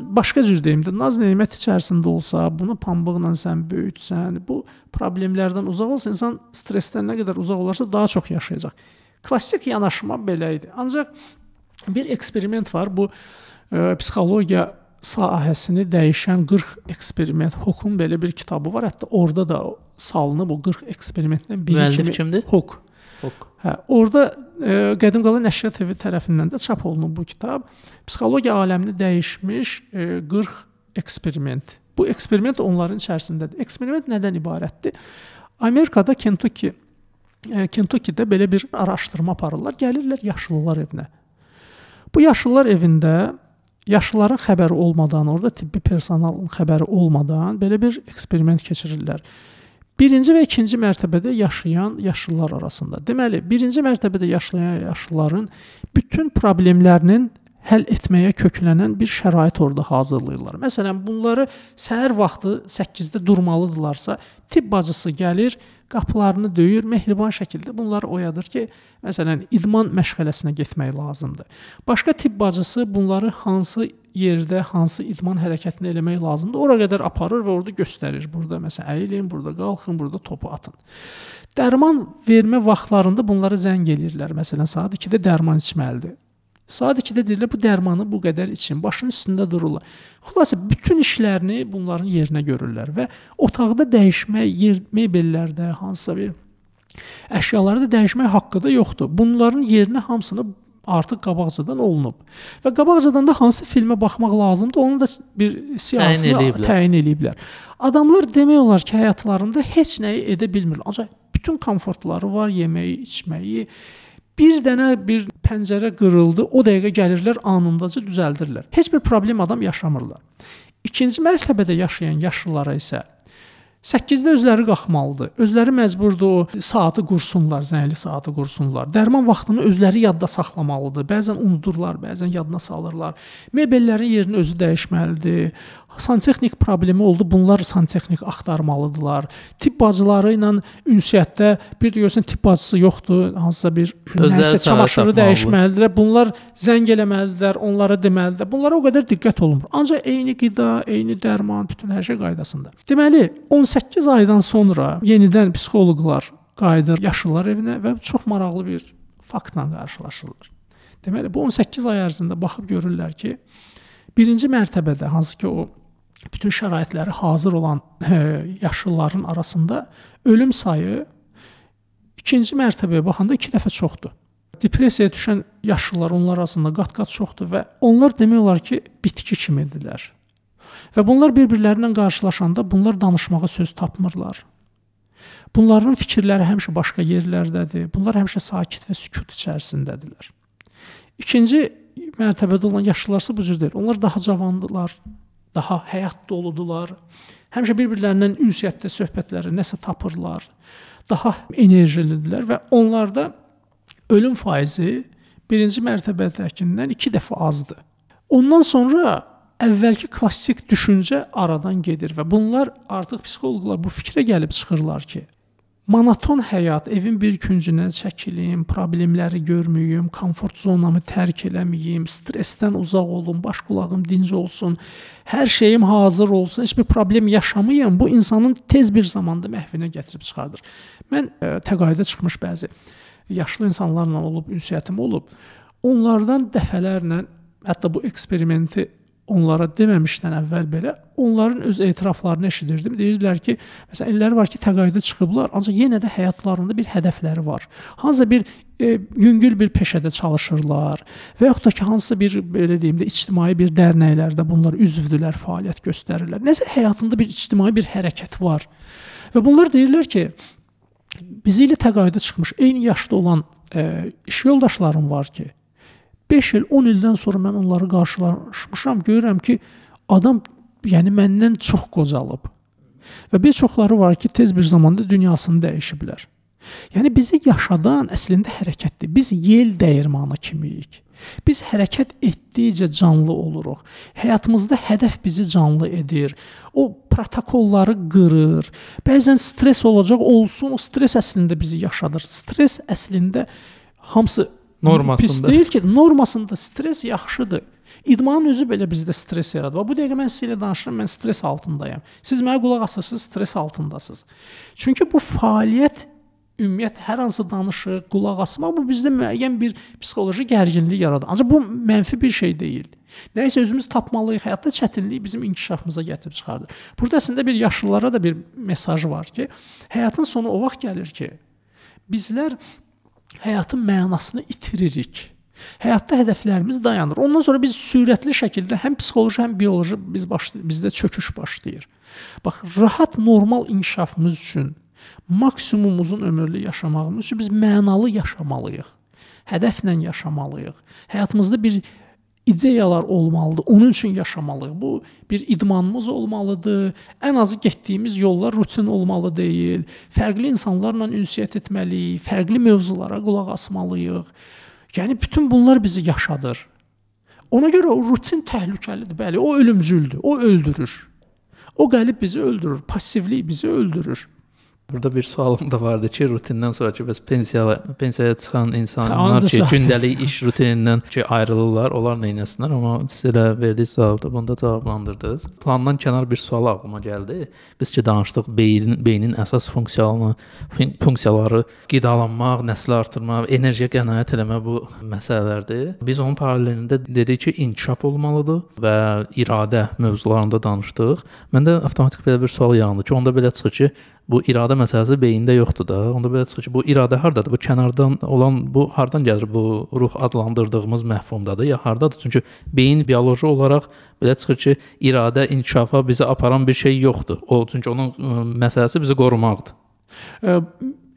Başqa cür deyim də, naz nemət içərisində olsa, bunu pambıqla sən böyütsən, bu problemlərdən uzaq olsa, insan stressdən nə qədər uzaq olarsa daha çox yaşayacaq. Klassik yanaşma belə idi. Ancaq bir eksperiment var. Bu e, psixologiya sahəsini dəyişən 40 eksperiment Hokun belə bir kitabı var. Hətta orada da salınıb o 40 eksperimentin biri Müəllif kimi kimdir? Hok Oq. Hə, orada e, Qədim Qala Nəşriyyat evi tərəfindən də çap olunub bu kitab. Psixologiya aləmini dəyişmiş e, 40 eksperiment. Bu eksperiment onların içərisindədir. Eksperiment nədən ibarətdir? Amerikada Kentucky e, Kentucky-də belə bir araşdırma aparırlar. Gəlirlər yaşlılar evinə. Bu yaşlılar evində yaşlıların xəbəri olmadan, orada tibbi personalın xəbəri olmadan belə bir eksperiment keçirirlər. E, Birinci və ikinci mərtəbədə yaşayan yaşlılar arasında. Deməli, birinci mərtəbədə yaşayan yaşlıların bütün problemlərinin həll etməyə köklənən bir şərait orada hazırlayırlar. Məsələn, bunları səhər vaxtı 8-də durmalıdırlarsa, tibb bacısı gəlir, qapılarını döyür, mehriban şəkildə bunları oyadır ki, məsələn, idman məşğələsinə getmək lazımdır. Başqa tibb bacısı bunları hansı yerdə hansı idman hərəkətini eləmək lazımdır, ora qədər aparır və orada göstərir. Burada məsələn əyilin, burada qalxın, burada topu atın. Dərman vermə vaxtlarında bunlara zəng eləyirlər. Məsələn, saat 2-də dərman içməlidir. Saat 2-də deyirlər bu dərmanı bu qədər için, başının üstündə dururlar. Xülasə bütün işlərini bunların yerinə görürlər və otaqda dəyişmək, yer mebellərdə hansısa bir əşyaları da dəyişmək haqqı da yoxdur. Bunların yerinə hamısını artıq qabaqcadan olunub. Və qabaqcadan da hansı filmə baxmaq lazımdır, onu da bir siyasətə təyin, eləyiblər. təyin eləyiblər. Adamlar demək olar ki, həyatlarında heç nəyi edə bilmir. Ancaq bütün komfortları var, yeməyi, içməyi, Bir dənə bir pəncərə qırıldı, o dəqiqə gəlirlər, anındaca düzəldirlər. Heç bir problem adam yaşamırlar. İkinci mərtəbədə yaşayan yaşlılara isə 8-də özləri qalxmalıdır. Özləri məcburdur saatı qursunlar, zəngli saatı qursunlar. Dərman vaxtını özləri yadda saxlamalıdır. Bəzən unudurlar, bəzən yadına salırlar. Mebellərin yerini özü dəyişməlidir santexnik problemi oldu. Bunlar santexnik axtarmalıdılar. Tibb bacıları ilə ünsiyyətdə bir görürsən tibb bacısı yoxdur, hansısa bir nəsə çamaşırı dəyişməlidirlər. Bunlar zəng eləməlidirlər, onlara deməlidirlər. Bunlara o qədər diqqət olunmur. Ancaq eyni qida, eyni dərman, bütün hər şey qaydasında. Deməli, 18 aydan sonra yenidən psixoloqlar qayıdır yaşlılar evinə və çox maraqlı bir faktla qarşılaşırlar. Deməli, bu 18 ay ərzində baxıb görürlər ki, birinci mərtəbədə hansı ki o bütün şəraitləri hazır olan ə, e, yaşılların arasında ölüm sayı ikinci mərtəbəyə baxanda 2 dəfə çoxdur. Depressiyaya düşən yaşlılar onlar arasında qat-qat çoxdur və onlar demək olar ki, bitki kimidirlər. Və bunlar bir-birlərindən qarşılaşanda bunlar danışmağa söz tapmırlar. Bunların fikirləri həmişə başqa yerlərdədir. Bunlar həmişə sakit və sükut içərisindədirlər. İkinci mərtəbədə olan yaşlılarsa bu cür deyil. Onlar daha cavandırlar, daha həyat doludular. Həmişə bir-birlərindən ünsiyyətdə söhbətləri nəsə tapırlar. Daha enerjilidirlər və onlarda ölüm faizi birinci mərtəbədəkindən 2 dəfə azdır. Ondan sonra əvvəlki klassik düşüncə aradan gedir və bunlar artıq psixoloqlar bu fikrə gəlib çıxırlar ki, monoton həyat, evin bir küncünə çəkilim, problemləri görməyim, komfort zonamı tərk eləməyim, stressdən uzaq olum, baş qulağım dinc olsun, hər şeyim hazır olsun, heç bir problem yaşamayım. Bu insanın tez bir zamanda məhvinə gətirib çıxardır. Mən ə, e, təqaüdə çıxmış bəzi yaşlı insanlarla olub ünsiyyətim olub. Onlardan dəfələrlə hətta bu eksperimenti onlara deməmişdən əvvəl belə onların öz etiraflarını eşidirdim. Deyirdilər ki, məsələn, illəri var ki, təqaüdə çıxıblar, ancaq yenə də həyatlarında bir hədəfləri var. Hansısa bir e, yüngül bir peşədə çalışırlar və yaxud da ki, hansısa bir belə deyim də ictimai bir dərnəklərdə bunlar üzvdülər, fəaliyyət göstərirlər. Nəsə həyatında bir ictimai bir hərəkət var. Və bunlar deyirlər ki, bizi ilə təqaüdə çıxmış eyni yaşda olan e, iş yoldaşlarım var ki, 5 il, 10 ildən sonra mən onları qarşılaşmışam, görürəm ki, adam yəni məndən çox qocalıb. Və bir çoxları var ki, tez bir zamanda dünyasını dəyişiblər. Yəni bizi yaşadan əslində hərəkətdir. Biz yel dəyirmanı kimiyik. Biz hərəkət etdikcə canlı oluruq. Həyatımızda hədəf bizi canlı edir. O protokolları qırır. Bəzən stres olacaq olsun, o stres əslində bizi yaşadır. Stres əslində hamısı normasında. Pis deyil ki, normasında stres yaxşıdır. İdmanın özü belə bizdə stres yaradır. Bu dəqiqə mən sizə danışıram, mən stres altındayam. Siz mənə qulaq asırsınız, stres altındasınız. Çünki bu fəaliyyət ümumiyyət hər hansı danışıq, qulaq asmaq bu bizdə müəyyən bir psixoloji gərginlik yaradır. Ancaq bu mənfi bir şey deyil. Nəyisə özümüz tapmalıyıq. Həyatda çətinlik bizim inkişafımıza gətirib çıxardır. Burada əslində bir yaşlılara da bir mesaj var ki, həyatın sonu o vaxt gəlir ki, bizlər həyatın mənasını itiririk. Həyatda hədəflərimiz dayanır. Ondan sonra biz sürətli şəkildə həm psixoloji, həm bioloji biz başlayır, bizdə çöküş başlayır. Bax, rahat, normal inkişafımız üçün, maksimum uzun ömürlü yaşamağımız üçün biz mənalı yaşamalıyıq. Hədəflə yaşamalıyıq. Həyatımızda bir ideyalar olmalıdır. Onun üçün yaşamalıyıq. Bu bir idmanımız olmalıdır. Ən azı getdiyimiz yollar rutin olmalı deyil. Fərqli insanlarla ünsiyyət etməliyik, fərqli mövzulara qulaq asmalıyıq. Yəni bütün bunlar bizi yaşadır. Ona görə o rutin təhlükəlidir. Bəli, o ölümcüldür. O öldürür. O qəlib bizi öldürür, passivlik bizi öldürür. Burada bir sualım da vardı ki, rutindən sonrakı bəs pensiyaya, pensiyaya çıxan insanlar hə, ki, gündəlik iş rutinindən ki, ayrılırlar, onlar nə etsinlər? Amma siz elə verdiniz cavabı, bunu da cavablandırdınız. Plandan kənar bir sual ağlıma gəldi. Biz ki danışdıq beynin, beynin əsas funksiyalarını, funksiyaları qidalanmaq, nəsli artırmaq, enerjiyə qənaət eləmə bu məsələlərdir. Biz onun paralelində dedik ki, inkişaf olmalıdır və iradə mövzularında danışdıq. Məndə avtomatik belə bir sual yarandı ki, onda belə çıxır ki, bu iradə məsələsi beyində yoxdur da. Onda belə çıxır ki, bu iradə hardadır? Bu kənardan olan, bu hardan gəlir bu ruh adlandırdığımız məfhumdadır ya hardadır? Çünki beyin bioloji olaraq belə çıxır ki, iradə inkişafa bizi aparan bir şey yoxdur. O çünki onun ə, e, məsələsi bizi qorumaqdır. Ə e,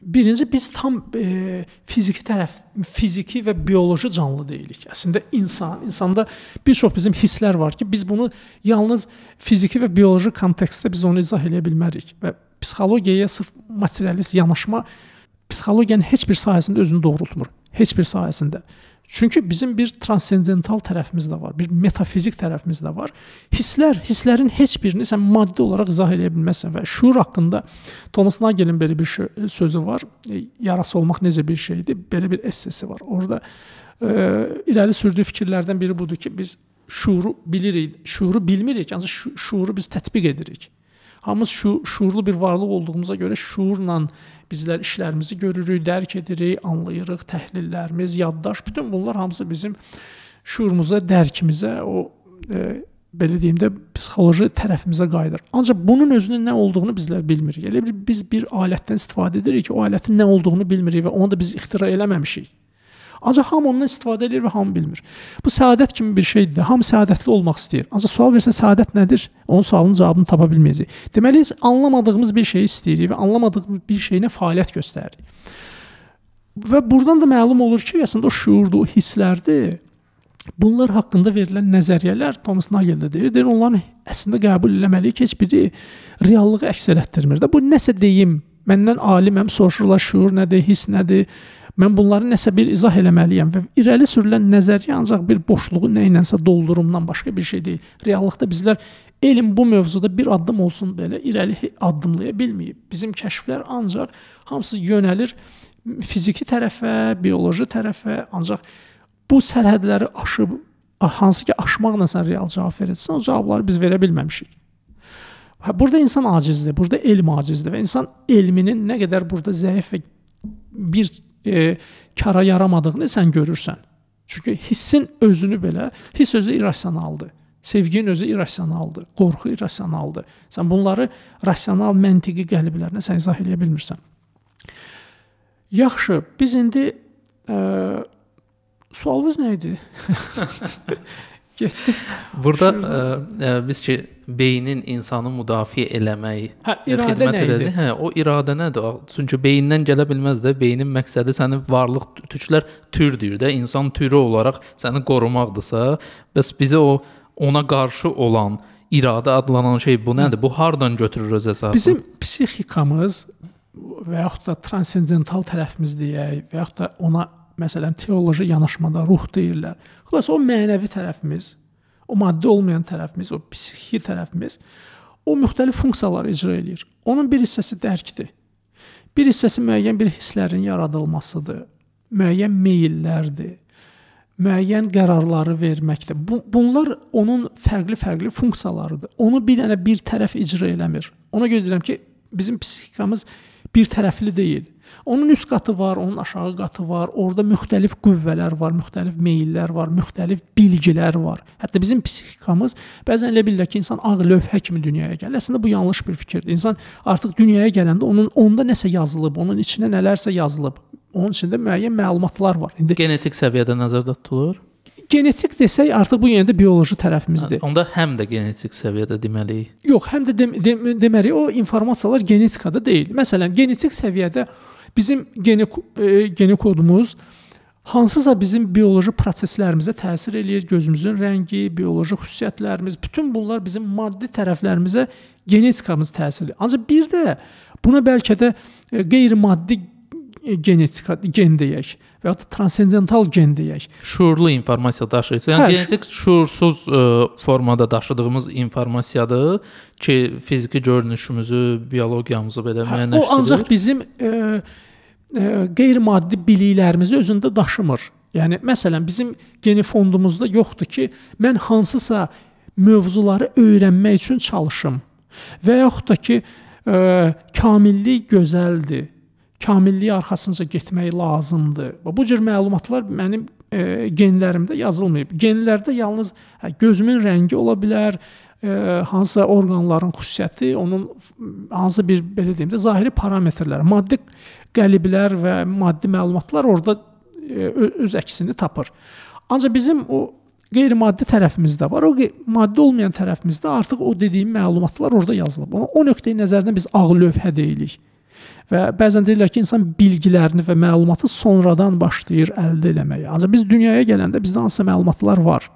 Birinci biz tam e, fiziki tərəf fiziki və bioloji canlı deyilik. Əslində insan, insanda bir çox bizim hisslər var ki, biz bunu yalnız fiziki və bioloji kontekstdə biz onu izah edə bilmərik və psixologiyaya sırf materialist yanaşma psixologiyanın heç bir sahəsində özünü doğrultmur. Heç bir sahəsində. Çünki bizim bir transcendental tərəfimiz də var, bir metafizik tərəfimiz də var. Hisslər, hisslərin heç birini sən maddi olaraq izah edə bilməzsən və şuur haqqında Thomas Nagelin belə bir sözü var. E, yarası olmaq necə bir şeydir? Belə bir essesi var. Orada e, irəli sürdüyü fikirlərdən biri budur ki, biz şuuru bilirik, şuuru bilmirik, ancaq şuuru biz tətbiq edirik. Hamımız şu şuurlu bir varlıq olduğumuza görə şuurla bizlər işlərimizi görürük, dərk edirik, anlayırıq, təhlillərimiz, yaddaş, bütün bunlar hamısı bizim şuurumuza, dərkimizə, o e, belə deyim də psixoloji tərəfimizə qayıdır. Ancaq bunun özünün nə olduğunu bizlər bilmirik. Elə bir biz bir alətdən istifadə edirik ki, o alətin nə olduğunu bilmirik və onu da biz ixtira eləməmişik. Ancaq hamı ondan istifadə edir və hamı bilmir. Bu səadət kimi bir şeydir. Hamı səadətli olmaq istəyir. Ancaq sual versə səadət nədir? Onun sualının cavabını tapa bilməyəcək. Deməli, anlamadığımız bir şeyi istəyirik və anlamadığımız bir şeyinə fəaliyyət göstəririk. Və buradan da məlum olur ki, əslində o şuurdur, o hisslərdir. Bunlar haqqında verilən nəzəriyyələr Thomas Nagel də deyir, deyir onların əslində qəbul eləməliyik ki, heç biri reallığı əks etdirmir də. Bu nəsə deyim, məndən aliməm, soruşurlar şuur nədir, hiss nədir, Mən bunları nəsə bir izah eləməliyəm və irəli sürülən nəzəriyyə ancaq bir boşluğu nə ilənsə doldurumdan başqa bir şey deyil. Reallıqda bizlər elm bu mövzuda bir addım olsun belə irəli addımlaya bilməyib. Bizim kəşflər ancaq hamısı yönəlir fiziki tərəfə, bioloji tərəfə, ancaq bu sərhədləri aşıb hansı ki aşmaqla sən real cavab verirsən, o cavabları biz verə bilməmişik. Hə burada insan acizdir, burada elm acizdir və insan elminin nə qədər burada zəif və bir e, kara yaramadığını sən görürsən. Çünki hissin özünü belə, hiss özü irrasionaldır. Sevginin özü irrasionaldır, qorxu irrasionaldır. Sən bunları rasional məntiqi qəlblərlə sən izah edə bilmirsən. Yaxşı, biz indi ə, e, sualınız nə idi? Getdi. Burada ə, ə, e, e, biz ki beynin insanı müdafiə eləmək hə, e, iradə nə idi? Elədi. Hə, o iradə nədir? Çünki beyindən gələ bilməz də. Beynin məqsədi səni varlıq tüklər tür deyir də, insan türü olaraq səni qorumaqdırsa, bəs bizə o ona qarşı olan iradə adlanan şey bu nədir? Bu hardan götürür öz əsasını? Bizim psixikamız və yaxud da transcendental tərəfimiz deyək, və yaxud da ona məsələn, teoloji yanaşmada ruh deyirlər. Xülasə o mənəvi tərəfimiz, o maddi olmayan tərəfimiz, o psixi tərəfimiz o müxtəlif funksiyaları icra eləyir. Onun bir hissəsi dərkdir. Bir hissəsi müəyyən bir hisslərin yaradılmasıdır, müəyyən meyllərdir, müəyyən qərarları verməkdir. Bu bunlar onun fərqli-fərqli funksiyalarıdır. Onu bir dənə bir tərəf icra eləmir. Ona görə deyirəm ki, bizim psixikamız bir tərəfli deyil. Onun üst qatı var, onun aşağı qatı var. Orda müxtəlif qüvvələr var, müxtəlif meyllər var, müxtəlif bilgilər var. Hətta bizim psixikamız bəzən elə bilirlər ki, insan ağ lövhə kimi dünyaya gəlir. Əslində bu yanlış bir fikirdir. İnsan artıq dünyaya gələndə onun onda nəsə yazılıb, onun içinə nələrsə yazılıb. Onun içində müəyyən məlumatlar var. İndi genetik səviyyədə nəzərdə tutulur. Genetik desək, artıq bu yenə də bioloji tərəfimizdir. Hə, onda həm də genetik səviyyədə deməliyik. Yox, həm də dem dem deməli o informasiyalar genetikada deyil. Məsələn, genetik səviyyədə Bizim geni e, geni kodumuz hansısa bizim bioloji proseslərimizə təsir eləyir. Gözümüzün rəngi, bioloji xüsusiyyətlərimiz, bütün bunlar bizim maddi tərəflərimizə genetikamız təsir eləyir. Ancaq bir də buna bəlkə də e, qeyri-maddi e, genetika gen deyək və ya da transcendental gen deyək. Şuurlu informasiya daşıyıcı. Yəni hə, genetik şuursuz ə, e, formada daşıdığımız informasiyadır ki, fiziki görünüşümüzü, biologiyamızı belə hə, müəyyənləşdirir. O ancaq bizim e, e, qeyri-maddi biliklərimizi özündə daşımır. Yəni məsələn bizim genofondumuzda yoxdur ki, mən hansısa mövzuları öyrənmək üçün çalışım və yaxud da ki, ə, kamillik gözəldir kamilliyi arxasınca getmək lazımdır. Bu cür məlumatlar mənim e, genlərimdə yazılmayıb. Genlərdə yalnız hə, gözümün rəngi ola bilər, e, hansısa orqanların xüsusiyyəti, onun hansı bir belə deyim də zahiri parametrlər, maddi qəliblər və maddi məlumatlar orada e, öz əksini tapır. Ancaq bizim o qeyri-maddi tərəfimiz də var. O maddi olmayan tərəfimizdə artıq o dediyim məlumatlar orada yazılıb. Ona o nöqteyi nəzərdən biz ağ lövhə deyirik. Və bəzən deyirlər ki, insan bilgilərini və məlumatı sonradan başlayır əldə eləməyə. Ancaq biz dünyaya gələndə bizdə hansısa məlumatlar var.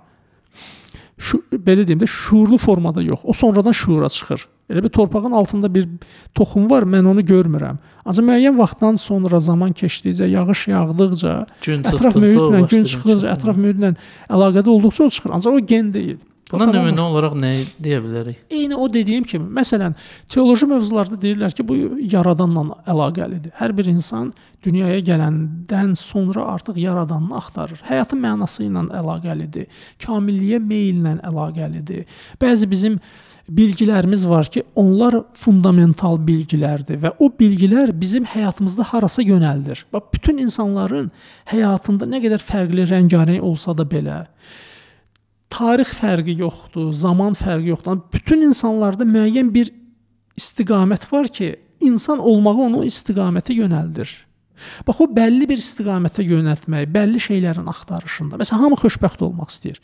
Şu, belə deyim də, şuurlu formada yox. O sonradan şuura çıxır. Elə bir torpağın altında bir toxum var, mən onu görmürəm. Ancaq müəyyən vaxtdan sonra zaman keçdikcə, yağış yağdıqca, gün ətraf mühitlə, gün çıxdıqca, ətraf mühitlə əlaqədə olduqca o çıxır. Ancaq o gen deyil. Buna nümunə olaraq nə deyə bilərik? Eyni o dediyim kimi, məsələn, teoloji mövzularda deyirlər ki, bu yaradanla əlaqəlidir. Hər bir insan dünyaya gələndən sonra artıq yaradanını axtarır. Həyatın mənası ilə əlaqəlidir. Kamilliyə meyllə əlaqəlidir. Bəzi bizim bilgilərimiz var ki, onlar fundamental bilgilərdir və o bilgilər bizim həyatımızda harasa yönəldir. Bax bütün insanların həyatında nə qədər fərqli rəngarəng olsa da belə tarix fərqi yoxdur, zaman fərqi yoxdur. Bütün insanlarda müəyyən bir istiqamət var ki, insan olmağı onu istiqamətə yönəldir. Bax o bəlli bir istiqamətə yönəltmək, bəlli şeylərin axtarışında. Məsələn, hamı xoşbəxt olmaq istəyir.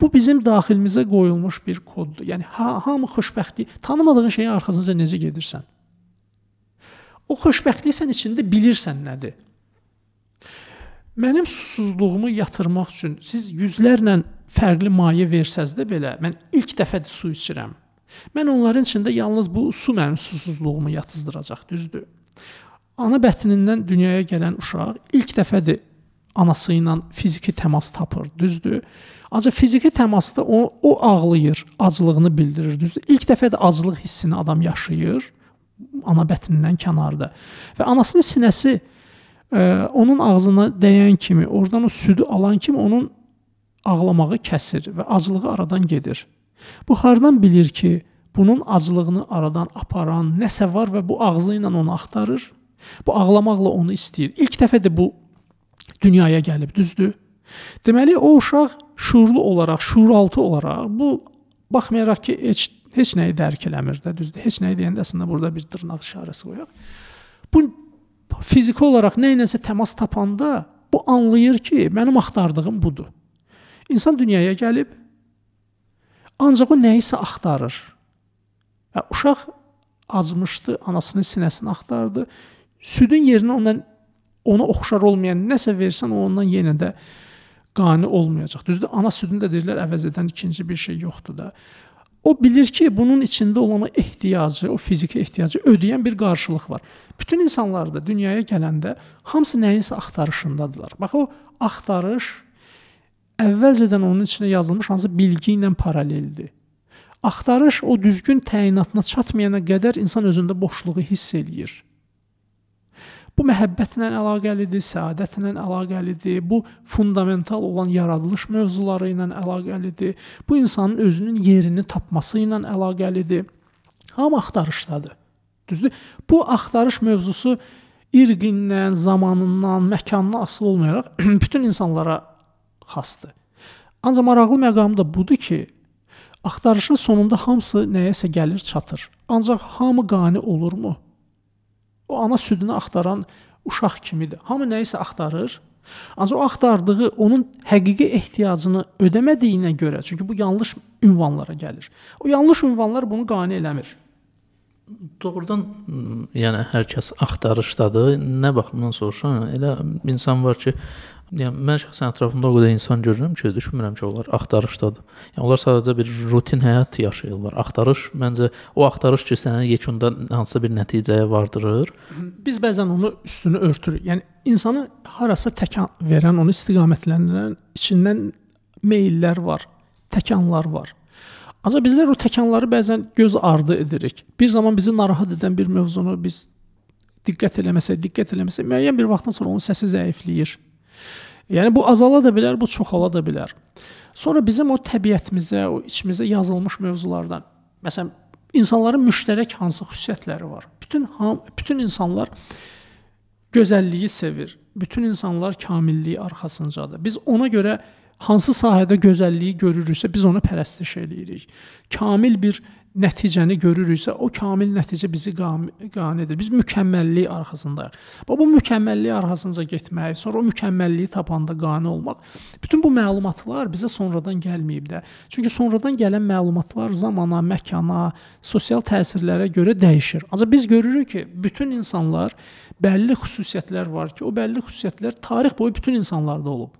Bu bizim daxilimizə qoyulmuş bir koddur. Yəni ha, hamı xoşbəxtlik, tanımadığın şeyin arxasınca necə gedirsən? O xoşbəxtliyi sən içində bilirsən nədir? Mənim susuzluğumu yatırmaq üçün siz yüzlərlə fərqli maye versəz də belə, mən ilk dəfədir su içirəm. Mən onların içində yalnız bu su mənim susuzluğumu yatızdıracaq, düzdür? Ana bətnindən dünyaya gələn uşaq ilk dəfədir anası ilə fiziki təmas tapır, düzdür? Ancaq fiziki təmasda o, o ağlayır, aclığını bildirir, düzdür? İlk dəfə də aclıq hissini adam yaşayır ana bətnindən kənarda. Və anasının sinəsi ə, e, onun ağzına dəyən kimi, oradan o südü alan kimi onun ağlamağı kəsir və aclığı aradan gedir. Bu hardan bilir ki, bunun aclığını aradan aparan nəsə var və bu ağzı ilə onu axtarır. Bu ağlamaqla onu istəyir. İlk dəfədir bu dünyaya gəlib, düzdür? Deməli o uşaq şuurlu olaraq, şuuraltı olaraq bu baxmayaraq ki, heç heç nəyi dərk eləmir də, düzdür? Heç nəyi deyəndə əslində burada bir dırnaq işarəsi qoyaq. Bu fiziki olaraq nə iləsə təmas tapanda bu anlayır ki, mənim axtardığım budur. İnsan dünyaya gəlib, ancaq o nəyisə axtarır. Və uşaq acmışdı, anasının sinəsini axtardı. Südün yerinə ondan ona oxşar olmayan nəsə versən, o ondan yenə də qane olmayacaq. Düzdür, ana südünü də deyirlər əvəz edən ikinci bir şey yoxdur da. O bilir ki, bunun içində olan o ehtiyacı, o fiziki ehtiyacı ödəyən bir qarşılıq var. Bütün insanlar da dünyaya gələndə hamısı nəyinsə axtarışındadılar. Bax o axtarış əvvəlcədən onun içinə yazılmış hansı bilgi ilə paraleldir. Axtarış o düzgün təyinatına çatmayana qədər insan özündə boşluğu hiss eləyir. Bu məhəbbətlə əlaqəlidir, səadətlə əlaqəlidir, bu fundamental olan yaradılış mövzuları ilə əlaqəlidir. Bu insanın özünün yerini tapması ilə əlaqəlidir. Hamı axtarışdadır. Düzdür? Bu axtarış mövzusu irqindən, zamanından, məkanından asılı olmayaraq bütün insanlara xasdır. Ancaq maraqlı məqamı da budur ki, axtarışın sonunda hamısı nəyəsə gəlir, çatır. Ancaq hamı qane olurmu? O ana südünü axtaran uşaq kimidir. Hamı nəyisə axtarır, Ancaq o axtardığı onun həqiqi ehtiyacını ödəmədiyinə görə, çünki bu yanlış ünvanlara gəlir. O yanlış ünvanlar bunu qane eləmir. Doğrudan, yəni hər kəs axtarışdadır. Nə baxımdan soruşuram? Elə insan var ki, Yəni mən şəxsən ətrafımda o qədər insan görürəm ki, düşünmürəm ki, onlar axtarışdadır. Yəni onlar sadəcə bir rutin həyat yaşayırlar. Axtarış məncə o axtarış ki, səni yekunda hansısa bir nəticəyə vardırır. Biz bəzən onu üstünü örtürük. Yəni insanı harasa təkan verən, onu istiqamətləndirən içindən meyllər var, təkanlar var. Ancaq bizlər o təkanları bəzən göz ardı edirik. Bir zaman bizi narahat edən bir mövzunu biz diqqət eləməsək, diqqət eləməsək müəyyən bir vaxtdan sonra onun səsi zəifləyir Yəni bu azala da bilər, bu çoxala da bilər. Sonra bizim o təbiətimizə, o içimizə yazılmış mövzulardan, məsələn, insanların müştərək hansı xüsusiyyətləri var? Bütün bütün insanlar gözəlliyi sevir. Bütün insanlar kamilliyi arxasındadır. Biz ona görə hansı sahədə gözəlliyi görürüksə, biz ona pərəstiş eləyirik. Kamil bir e, nəticəni görürüksə, o kamil nəticə bizi qane edir. Biz mükəmməllik arxasındayıq. Və bu mükəmməllik arxasınca getmək, sonra o mükəmməlliyi tapanda qane olmaq, bütün bu məlumatlar bizə sonradan gəlməyib də. Çünki sonradan gələn məlumatlar zamana, məkana, sosial təsirlərə görə dəyişir. Ancaq biz görürük ki, bütün insanlar bəlli xüsusiyyətlər var ki, o bəlli xüsusiyyətlər tarix boyu bütün insanlarda olub.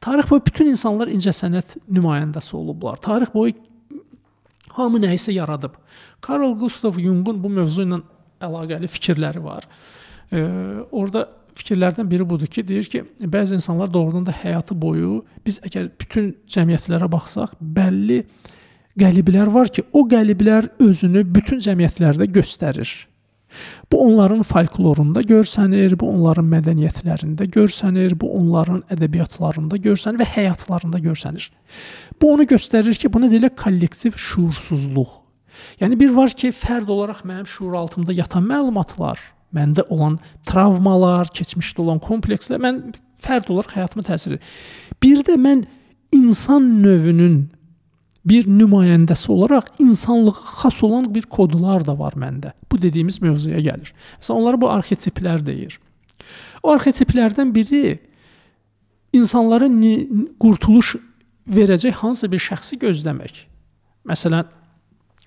Tarix boyu bütün insanlar incəsənət nümayəndəsi olublar. Tarix boyu Hamı nə isə yaradıb. Karl Gustav Jung-un bu mövzu ilə əlaqəli fikirləri var. E, orada fikirlərdən biri budur ki, deyir ki, bəzi insanlar doğrudan da həyatı boyu biz əgər bütün cəmiyyətlərə baxsaq, bəlli qəliblər var ki, o qəliblər özünü bütün cəmiyyətlərdə göstərir. Bu onların folklorunda görsənir, bu onların mədəniyyətlərində görsənir, bu onların ədəbiyyatlarında görsənir və həyatlarında görsənir. Bu onu göstərir ki, buna deyilə kollektiv şuursuzluq. Yəni bir var ki, fərd olaraq mənim şuur altımda yatan məlumatlar, məndə olan travmalar, keçmişdə olan komplekslər mən fərd olaraq həyatıma təsir edir. Bir də mən insan növünün bir nümayəndəsi olaraq insanlığa xas olan bir kodlar da var məndə. Bu dediyimiz mövzuya gəlir. Məsələn, onlara bu arxetiplər deyir. O arxetiplərdən biri insanlara qurtuluş verəcək hansısa bir şəxsi gözləmək. Məsələn,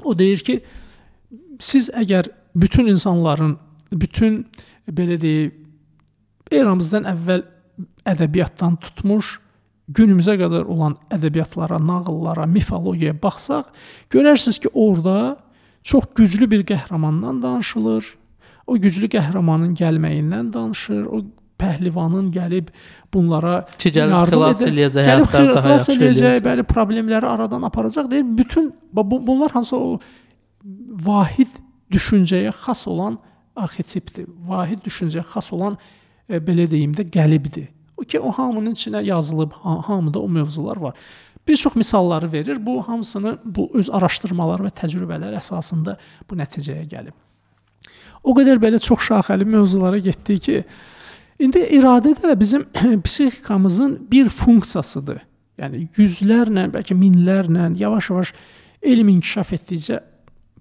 o deyir ki, siz əgər bütün insanların, bütün belə deyək, eramızdan əvvəl ədəbiyyatdan tutmuş günümüzə qədər olan ədəbiyyatlara, nağıllara, mifologiyaya baxsaq, görərsiniz ki, orada çox güclü bir qəhrəmandan danışılır. O güclü qəhrəmanın gəlməyindən danışır. O pəhlivanın gəlib bunlara ki, gəlib xilas eləyəcək, həyatları daha xilas yaxşı eləyəcək, bəli, problemləri aradan aparacaq deyir. Bütün bu, bunlar hansı o vahid düşüncəyə xas olan arxetipdir. Vahid düşüncəyə xas olan e, belə deyim də qəlibdir. O ki, o hamının içinə yazılıb, ha hamıda o mövzular var. Bir çox misalları verir. Bu hamısını bu öz araşdırmaları və təcrübələri əsasında bu nəticəyə gəlib. O qədər belə çox şaxəli mövzulara getdi ki, indi iradə də bizim psixikamızın bir funksiyasıdır. Yəni yüzlərlə, bəlkə minlərlə yavaş-yavaş elm inkişaf etdikcə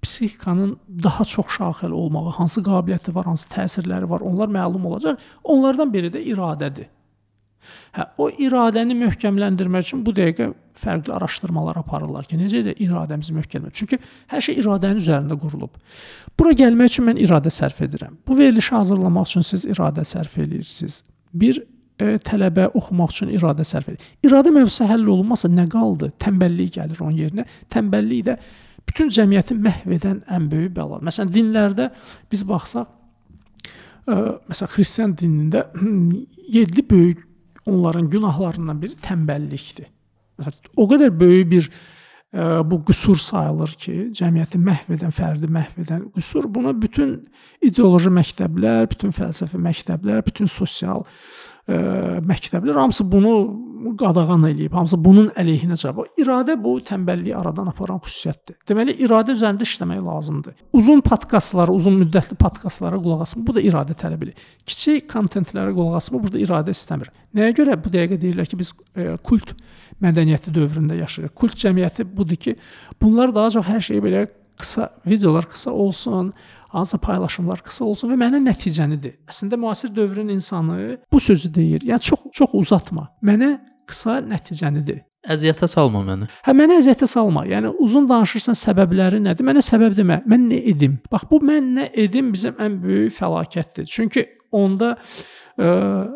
psixikanın daha çox şaxəli olmağı, hansı qabiliyyəti var, hansı təsirləri var, onlar məlum olacaq. Onlardan biri də iradədir. Hə, o iradəni möhkəmləndirmək üçün bu dəqiqə fərqli araşdırmalar aparırlar ki, necə də iradəmizi möhkəmləndirmək. Çünki hər şey iradənin üzərində qurulub. Bura gəlmək üçün mən iradə sərf edirəm. Bu verilişi hazırlamaq üçün siz iradə sərf edirsiniz. Bir e, tələbə oxumaq üçün iradə sərf edir. İradə mövzusu həll olunmasa nə qaldı? Tənbəllik gəlir onun yerinə. Tənbəllik də bütün cəmiyyəti məhv edən ən böyük bəladır. Məsələn, dinlərdə biz baxsaq, ə, e, məsələn, xristian dinində 7 böyük onların günahlarından biri tənbəllikdir. Məsələn, o qədər böyük bir ə, e, bu qüsur sayılır ki, cəmiyyəti məhv edən, fərdi məhv edən qüsur. Buna bütün ideoloji məktəblər, bütün fəlsəfi məktəblər, bütün sosial ə, məktəblər hamısı bunu qadağan eləyib, hamısı bunun əleyhinə cavab. İradə bu tənbəlliyi aradan aparan xüsusiyyətdir. Deməli iradə üzərində işləmək lazımdır. Uzun podkastlara, uzun müddətli podkastlara qulaq asma bu da iradə tələbidir. Kiçik kontentlərə qulaq asma burada iradə istəmir. Nəyə görə bu dəqiqə deyirlər ki, biz ə, kult mədəniyyəti dövründə yaşayırıq. Kult cəmiyyəti budur ki, bunlar daha çox hər şeyi belə qısa videolar qısa olsun, hansısa paylaşımlar qısa olsun və mənə nəticənidir. Əslində müasir dövrün insanı bu sözü deyir. Yəni çox çox uzatma. Mənə qısa nəticənidir. Əziyyətə salma məni. Hə məni əziyyətə salma. Yəni uzun danışırsan səbəbləri nədir? Mənə səbəb demə. Mən nə edim? Bax bu mən nə edim bizim ən böyük fəlakətdir. Çünki onda ə, e,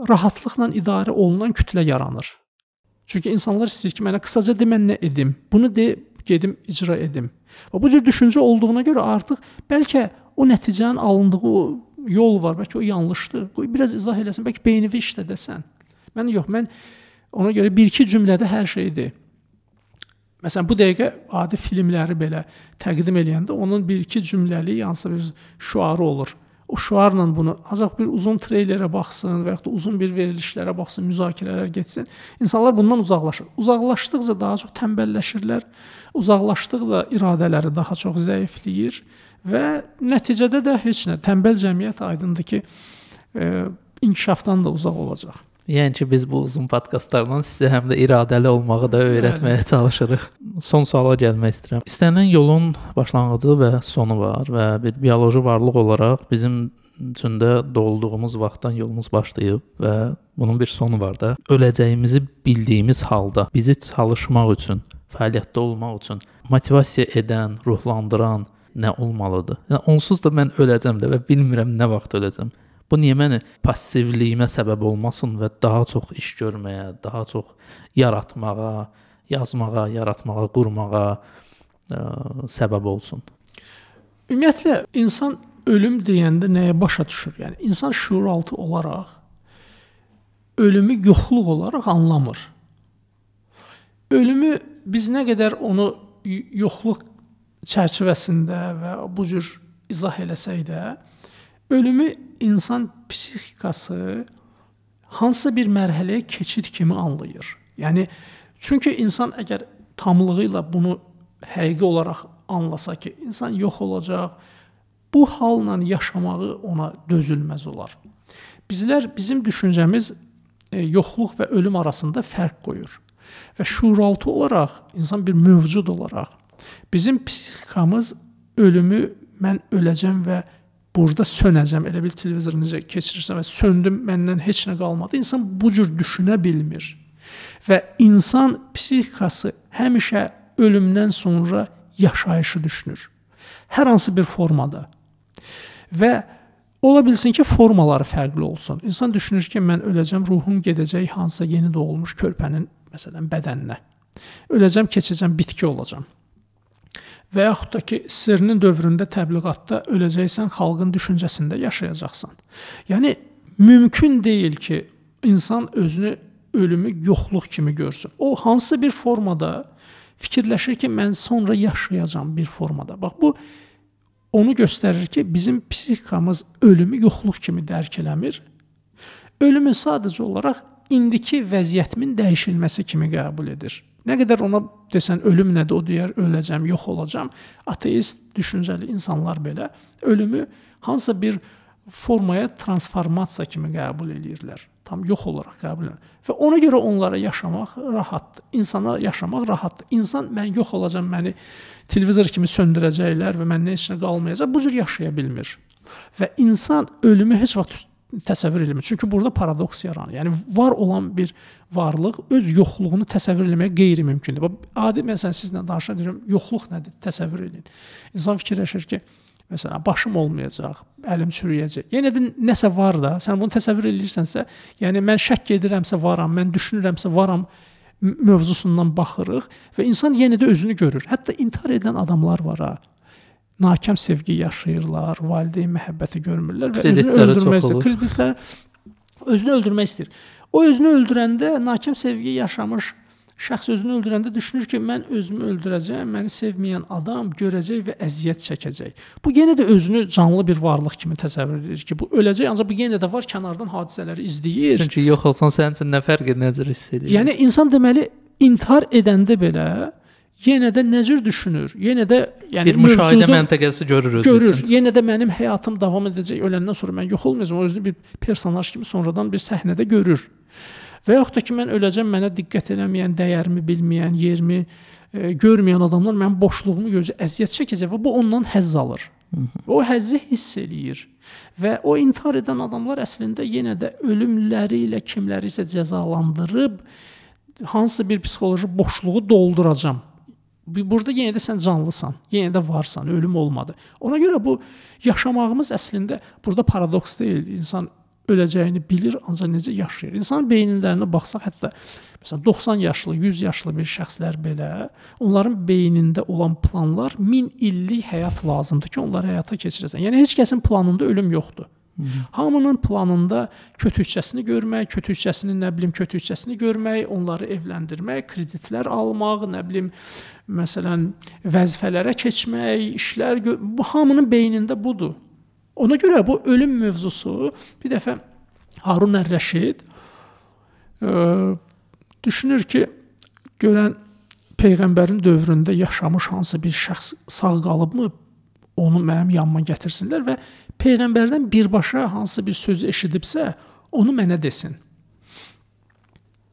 rahatlıqla idarə olunan kütlə yaranır. Çünki insanlar istəyir ki, mənə qısaca de mən nə edim? Bunu de gedim icra edim. Və bu cür düşüncə olduğuna görə artıq bəlkə o nəticənin alındığı o yol var, bəlkə o yanlışdır. Qoy biraz izah eləsin, bəlkə beynini işlədəsən. Mən yox, mən ona görə 1-2 cümlədə hər şeydir. Məsələn, bu dəqiqə adi filmləri belə təqdim eləyəndə onun 1-2 cümləli hansısa bir şüarı olur. O şüarla bunu ancaq bir uzun treylerə baxsın və yaxud da uzun bir verilişlərə baxsın, müzakirələr getsin. İnsanlar bundan uzaqlaşır. Uzaqlaşdıqca daha çox tənbəlləşirlər. Uzaqlaşdıqca iradələri daha çox zəifləyir. Və nəticədə də heç nə tənbəl cəmiyyət aydındır ki, ə, e, inkişafdan da uzaq olacaq. Yəni ki, biz bu uzun podkastlarla sizə həm də iradəli olmağı da öyrətməyə Bəli. çalışırıq. Son suala gəlmək istəyirəm. İstənilən yolun başlanğıcı və sonu var və bir bioloji varlıq olaraq bizim üçün də doğulduğumuz vaxtdan yolumuz başlayıb və bunun bir sonu var da. Öləcəyimizi bildiyimiz halda bizi çalışmaq üçün, fəaliyyətdə olmaq üçün motivasiya edən, ruhlandıran nə olmalıdır? Yəni onsuz da mən öləcəm də və bilmirəm nə vaxt öləcəm. Bu niyə məni passivliyimə səbəb olmasın və daha çox iş görməyə, daha çox yaratmağa, yazmağa, yaratmağa, qurmağa ə, səbəb olsun? Ümumiyyətlə insan ölüm deyəndə nəyə başa düşür? Yəni insan şuuraltı olaraq ölümü yoxluq olaraq anlamır. Ölümü biz nə qədər onu yoxluq çərçivəsində və bu cür izah eləsək də, ölümü insan psixikası hansı bir mərhələyə keçid kimi anlayır. Yəni çünki insan əgər tamlığı ilə bunu həqiqi olaraq anlasa ki, insan yox olacaq, bu halla yaşamağı ona dözülməz olar. Bizlər bizim düşüncəmiz e, yoxluq və ölüm arasında fərq qoyur. Və şuuraltı olaraq insan bir mövcud olaraq Bizim psixikamız ölümü mən öləcəm və burada sönəcəm. Elə bil televizoru necə keçirirsən və söndüm, məndən heç nə qalmadı. İnsan bu cür düşünə bilmir. Və insan psixikası həmişə ölümdən sonra yaşayışı düşünür. Hər hansı bir formada. Və ola bilsin ki, formaları fərqli olsun. İnsan düşünür ki, mən öləcəm, ruhum gedəcək hansısa yeni doğulmuş körpənin, məsələn, bədəninə. Öləcəm, keçəcəm, bitki olacam və yaxud da ki, sirrin dövründə təbliğatda öləcəksən, xalqın düşüncəsində yaşayacaqsan. Yəni mümkün deyil ki, insan özünü ölümü yoxluq kimi görsün. O hansı bir formada fikirləşir ki, mən sonra yaşayacağam bir formada. Bax bu onu göstərir ki, bizim psixikamız ölümü yoxluq kimi dərk eləmir. Ölümü sadəcə olaraq indiki vəziyyətimin dəyişilməsi kimi qəbul edir. Nə qədər ona desən ölüm nədir, o deyər öləcəm, yox olacam. Ateist düşüncəli insanlar belə ölümü hansısa bir formaya transformasiya kimi qəbul eləyirlər. Tam yox olaraq qəbul edirlər. Və ona görə onlara yaşamaq rahatdır. İnsana yaşamaq rahatdır. İnsan mən yox olacam, məni televizor kimi söndürəcəklər və məndən heç nə qalmayacaq. Bu cür yaşaya bilmir. Və insan ölümü heç vaxt təsəvvür eləmir. Çünki burada paradoks yaranır. Yəni var olan bir varlıq öz yoxluğunu təsəvvür eləmək qeyri-mümkündür. Bax adi məsələn sizlə danışa deyirəm, yoxluq nədir? Təsəvvür eləyin. İnsan fikirləşir ki, Məsələn, başım olmayacaq, əlim çürüyəcək. Yenə yəni də nəsə var da, sən bunu təsəvvür eləyirsənsə, yəni mən şək edirəmsə varam, mən düşünürəmsə varam mövzusundan baxırıq və insan yenə də özünü görür. Hətta intihar edən adamlar var ha nakəm sevgi yaşayırlar, valideyn məhəbbəti görmürlər və özünü öldürmək istəyir. Kreditlər özünü öldürmək istəyir. O özünü öldürəndə nakəm sevgi yaşamış şəxs özünü öldürəndə düşünür ki, mən özümü öldürəcəm, məni sevməyən adam görəcək və əziyyət çəkəcək. Bu yenə də özünü canlı bir varlıq kimi təsəvvür edir ki, bu öləcək, ancaq bu yenə də var kənardan hadisələri izləyir. Çünki yox olsan sənin üçün nə fərq edir, necə hiss edir? Yəni insan deməli intihar edəndə belə yenə də nəzər düşünür. Yenə də yəni bir müşahidə məntəqəsi görür özü görür. üçün. Yenə də mənim həyatım davam edəcək öləndən sonra mən yox olmayacam. O özünü bir personaj kimi sonradan bir səhnədə görür. Və yaxud da ki mən öləcəm, mənə diqqət eləməyən, dəyərimi bilməyən, yerimi e, görməyən adamlar mənim boşluğumu gözə əziyyət çəkəcək və bu ondan həzz alır. Hı -hı. O həzzi hiss eləyir. Və o intihar edən adamlar əslində yenə də ölümləri ilə kimləri isə cəzalandırıb hansı bir psixoloji boşluğu dolduracam burada yenə də sən canlısan, yenə də varsan, ölüm olmadı. Ona görə bu yaşamağımız əslində burada paradoks deyil. İnsan öləcəyini bilir, ancaq necə yaşayır. İnsan beyinlərinə baxsaq, hətta məsələn 90 yaşlı, 100 yaşlı bir şəxslər belə, onların beynində olan planlar 1000 illik həyat lazımdır ki, onları həyata keçirəsən. Yəni heç kəsin planında ölüm yoxdur. Hı -hı. Hamının planında kötükçəsini görmək, kötükçəsinin nə bilim kötükçəsini görmək, onları evləndirmək, kreditlər almaq, nə bilim məsələn vəzifələrə keçmək, işlər bu hamının beynində budur. Ona görə bu ölüm mövzusu bir dəfə Harun ər-Rəşid e, düşünür ki, görən peyğəmbərin dövründə yaşamış hansı bir şəxs sağ qalıbmı, onu mənim yanıma gətirsinlər və Peyğəmbərdən birbaşa hansısa bir sözü eşidibsə, onu mənə desin.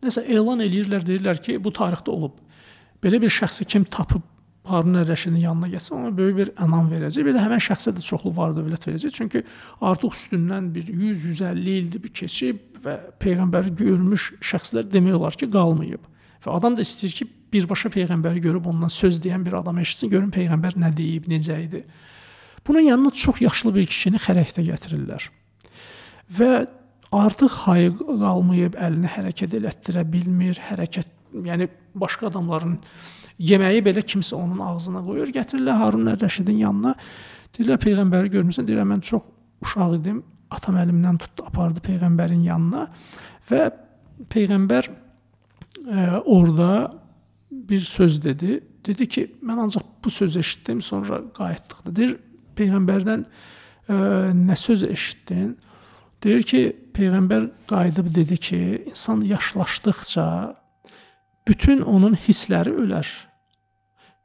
Nəsə elan eləyirlər, deyirlər ki, bu tarixdə olub. Belə bir şəxsi kim tapıb Harun Ərəşinin yanına getsə, ona böyük bir ənam verəcək. Bir də həmin şəxsə də çoxlu var dövlət verəcək. Çünki artıq üstündən bir 100-150 ildir bir keçib və peyğəmbəri görmüş şəxslər demək olar ki, qalmayıb. Və adam da istəyir ki, birbaşa peyğəmbəri görüb ondan söz deyən bir adam eşitsin, görün peyğəmbər nə deyib, necə idi. Bunun yanına çox yaşlı bir kişini xərəkdə gətirirlər. Və artıq hayıq qalmayıb, əlini hərəkət elətdirə bilmir, hərəkət, yəni başqa adamların yeməyi belə kimsə onun ağzına qoyur, gətirirlər Harun Rəşidin yanına. Deyirlər peyğəmbəri görmüsən? Deyirəm mən çox uşaq idim. Atam əlimdən tutdu, apardı peyğəmbərin yanına və peyğəmbər ə, e, orada bir söz dedi. Dedi ki, mən ancaq bu sözü eşitdim, sonra qayıtdıq. Deyir, peyğəmbərdən ə, e, nə söz eşitdin? Deyir ki, peyğəmbər qayıdıb dedi ki, insan yaşlaşdıqca bütün onun hissləri ölər.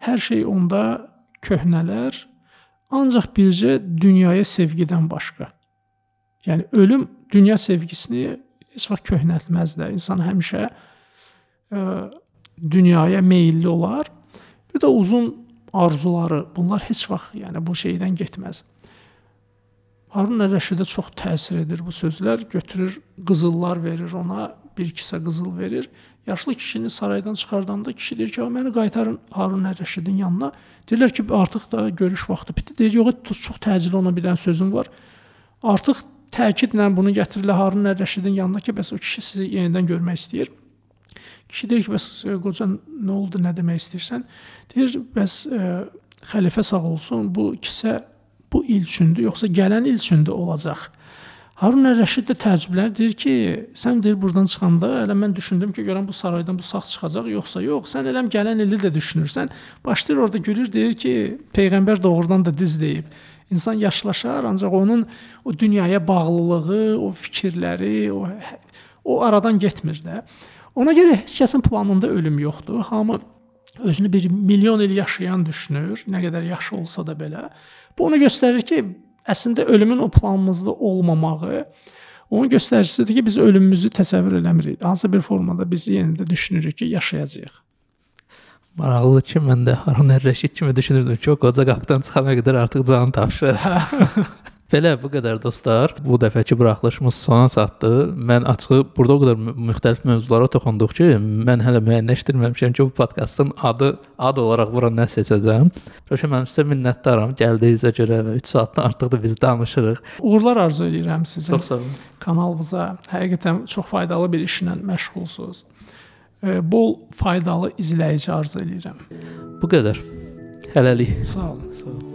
Hər şey onda köhnələr, ancaq bircə dünyaya sevgidən başqa. Yəni ölüm dünya sevgisini heç vaxt köhnəltməz də. İnsan həmişə ə, e, dünyaya meylli olar. Bir də uzun arzuları, bunlar heç vaxt yəni bu şeydən getməz. Harun Rəşidə çox təsir edir bu sözlər, götürür qızıllar verir ona, bir kisə qızıl verir. Yaşlı kişini saraydan çıxardanda kişi deyir ki, məni qaytarın Harun Rəşidin yanına. Deyirlər ki, artıq da görüş vaxtı bitdi. Deyir, yox, çox təcili ona bir dənə sözüm var. Artıq təkidlə bunu gətirirlər Harun Rəşidin yanına ki, bəs o kişi sizi yenidən görmək istəyir. Kişi deyir ki, bəs e, qoca nə oldu, nə demək istəyirsən? Deyir, bəs ə, e, xəlifə sağ olsun, bu kisə bu il üçündür, yoxsa gələn il üçündə olacaq. Harun Rəşid də təəccüblənir, deyir ki, sən deyir burdan çıxanda elə mən düşündüm ki, görən bu saraydan bu sağ çıxacaq, yoxsa yox. Sən eləm gələn ili də düşünürsən. Başlayır orada gülür, deyir ki, peyğəmbər doğrudan da düz deyib. İnsan yaşlaşar, ancaq onun o dünyaya bağlılığı, o fikirləri, o hə, o aradan getmir də. Ona görə heç kəsin planında ölüm yoxdur. Hamı özünü bir milyon il yaşayan düşünür, nə qədər yaxşı olsa da belə. Bu onu göstərir ki, əslində ölümün o planımızda olmamağı onun göstəricisidir ki, biz ölümümüzü təsəvvür eləmirik. Hansı bir formada biz yenə də düşünürük ki, yaşayacağıq. Maraqlıdır ki, mən də Harun Ərrəşid kimi düşünürdüm ki, o qoca qapıdan çıxana qədər artıq canını tapşıracaq. Belə bu qədər dostlar. Bu dəfəki buraxılışımız sona çatdı. Mən açığı burada o qədər müxtəlif mövzulara toxunduq ki, mən hələ müəyyənləşdirməmişəm ki, bu podkastın adı ad olaraq bura nə seçəcəm. Rövşən mənim sizə minnətdaram gəldiyinizə görə və 3 saatdan artıq da biz danışırıq. Uğurlar arzu edirəm sizə. Çox sağ olun. Kanalınıza həqiqətən çox faydalı bir işlə məşğulsunuz. E, bol faydalı izləyici arzu edirəm. Bu qədər. Hələlik. Sağ olun. Sağ olun.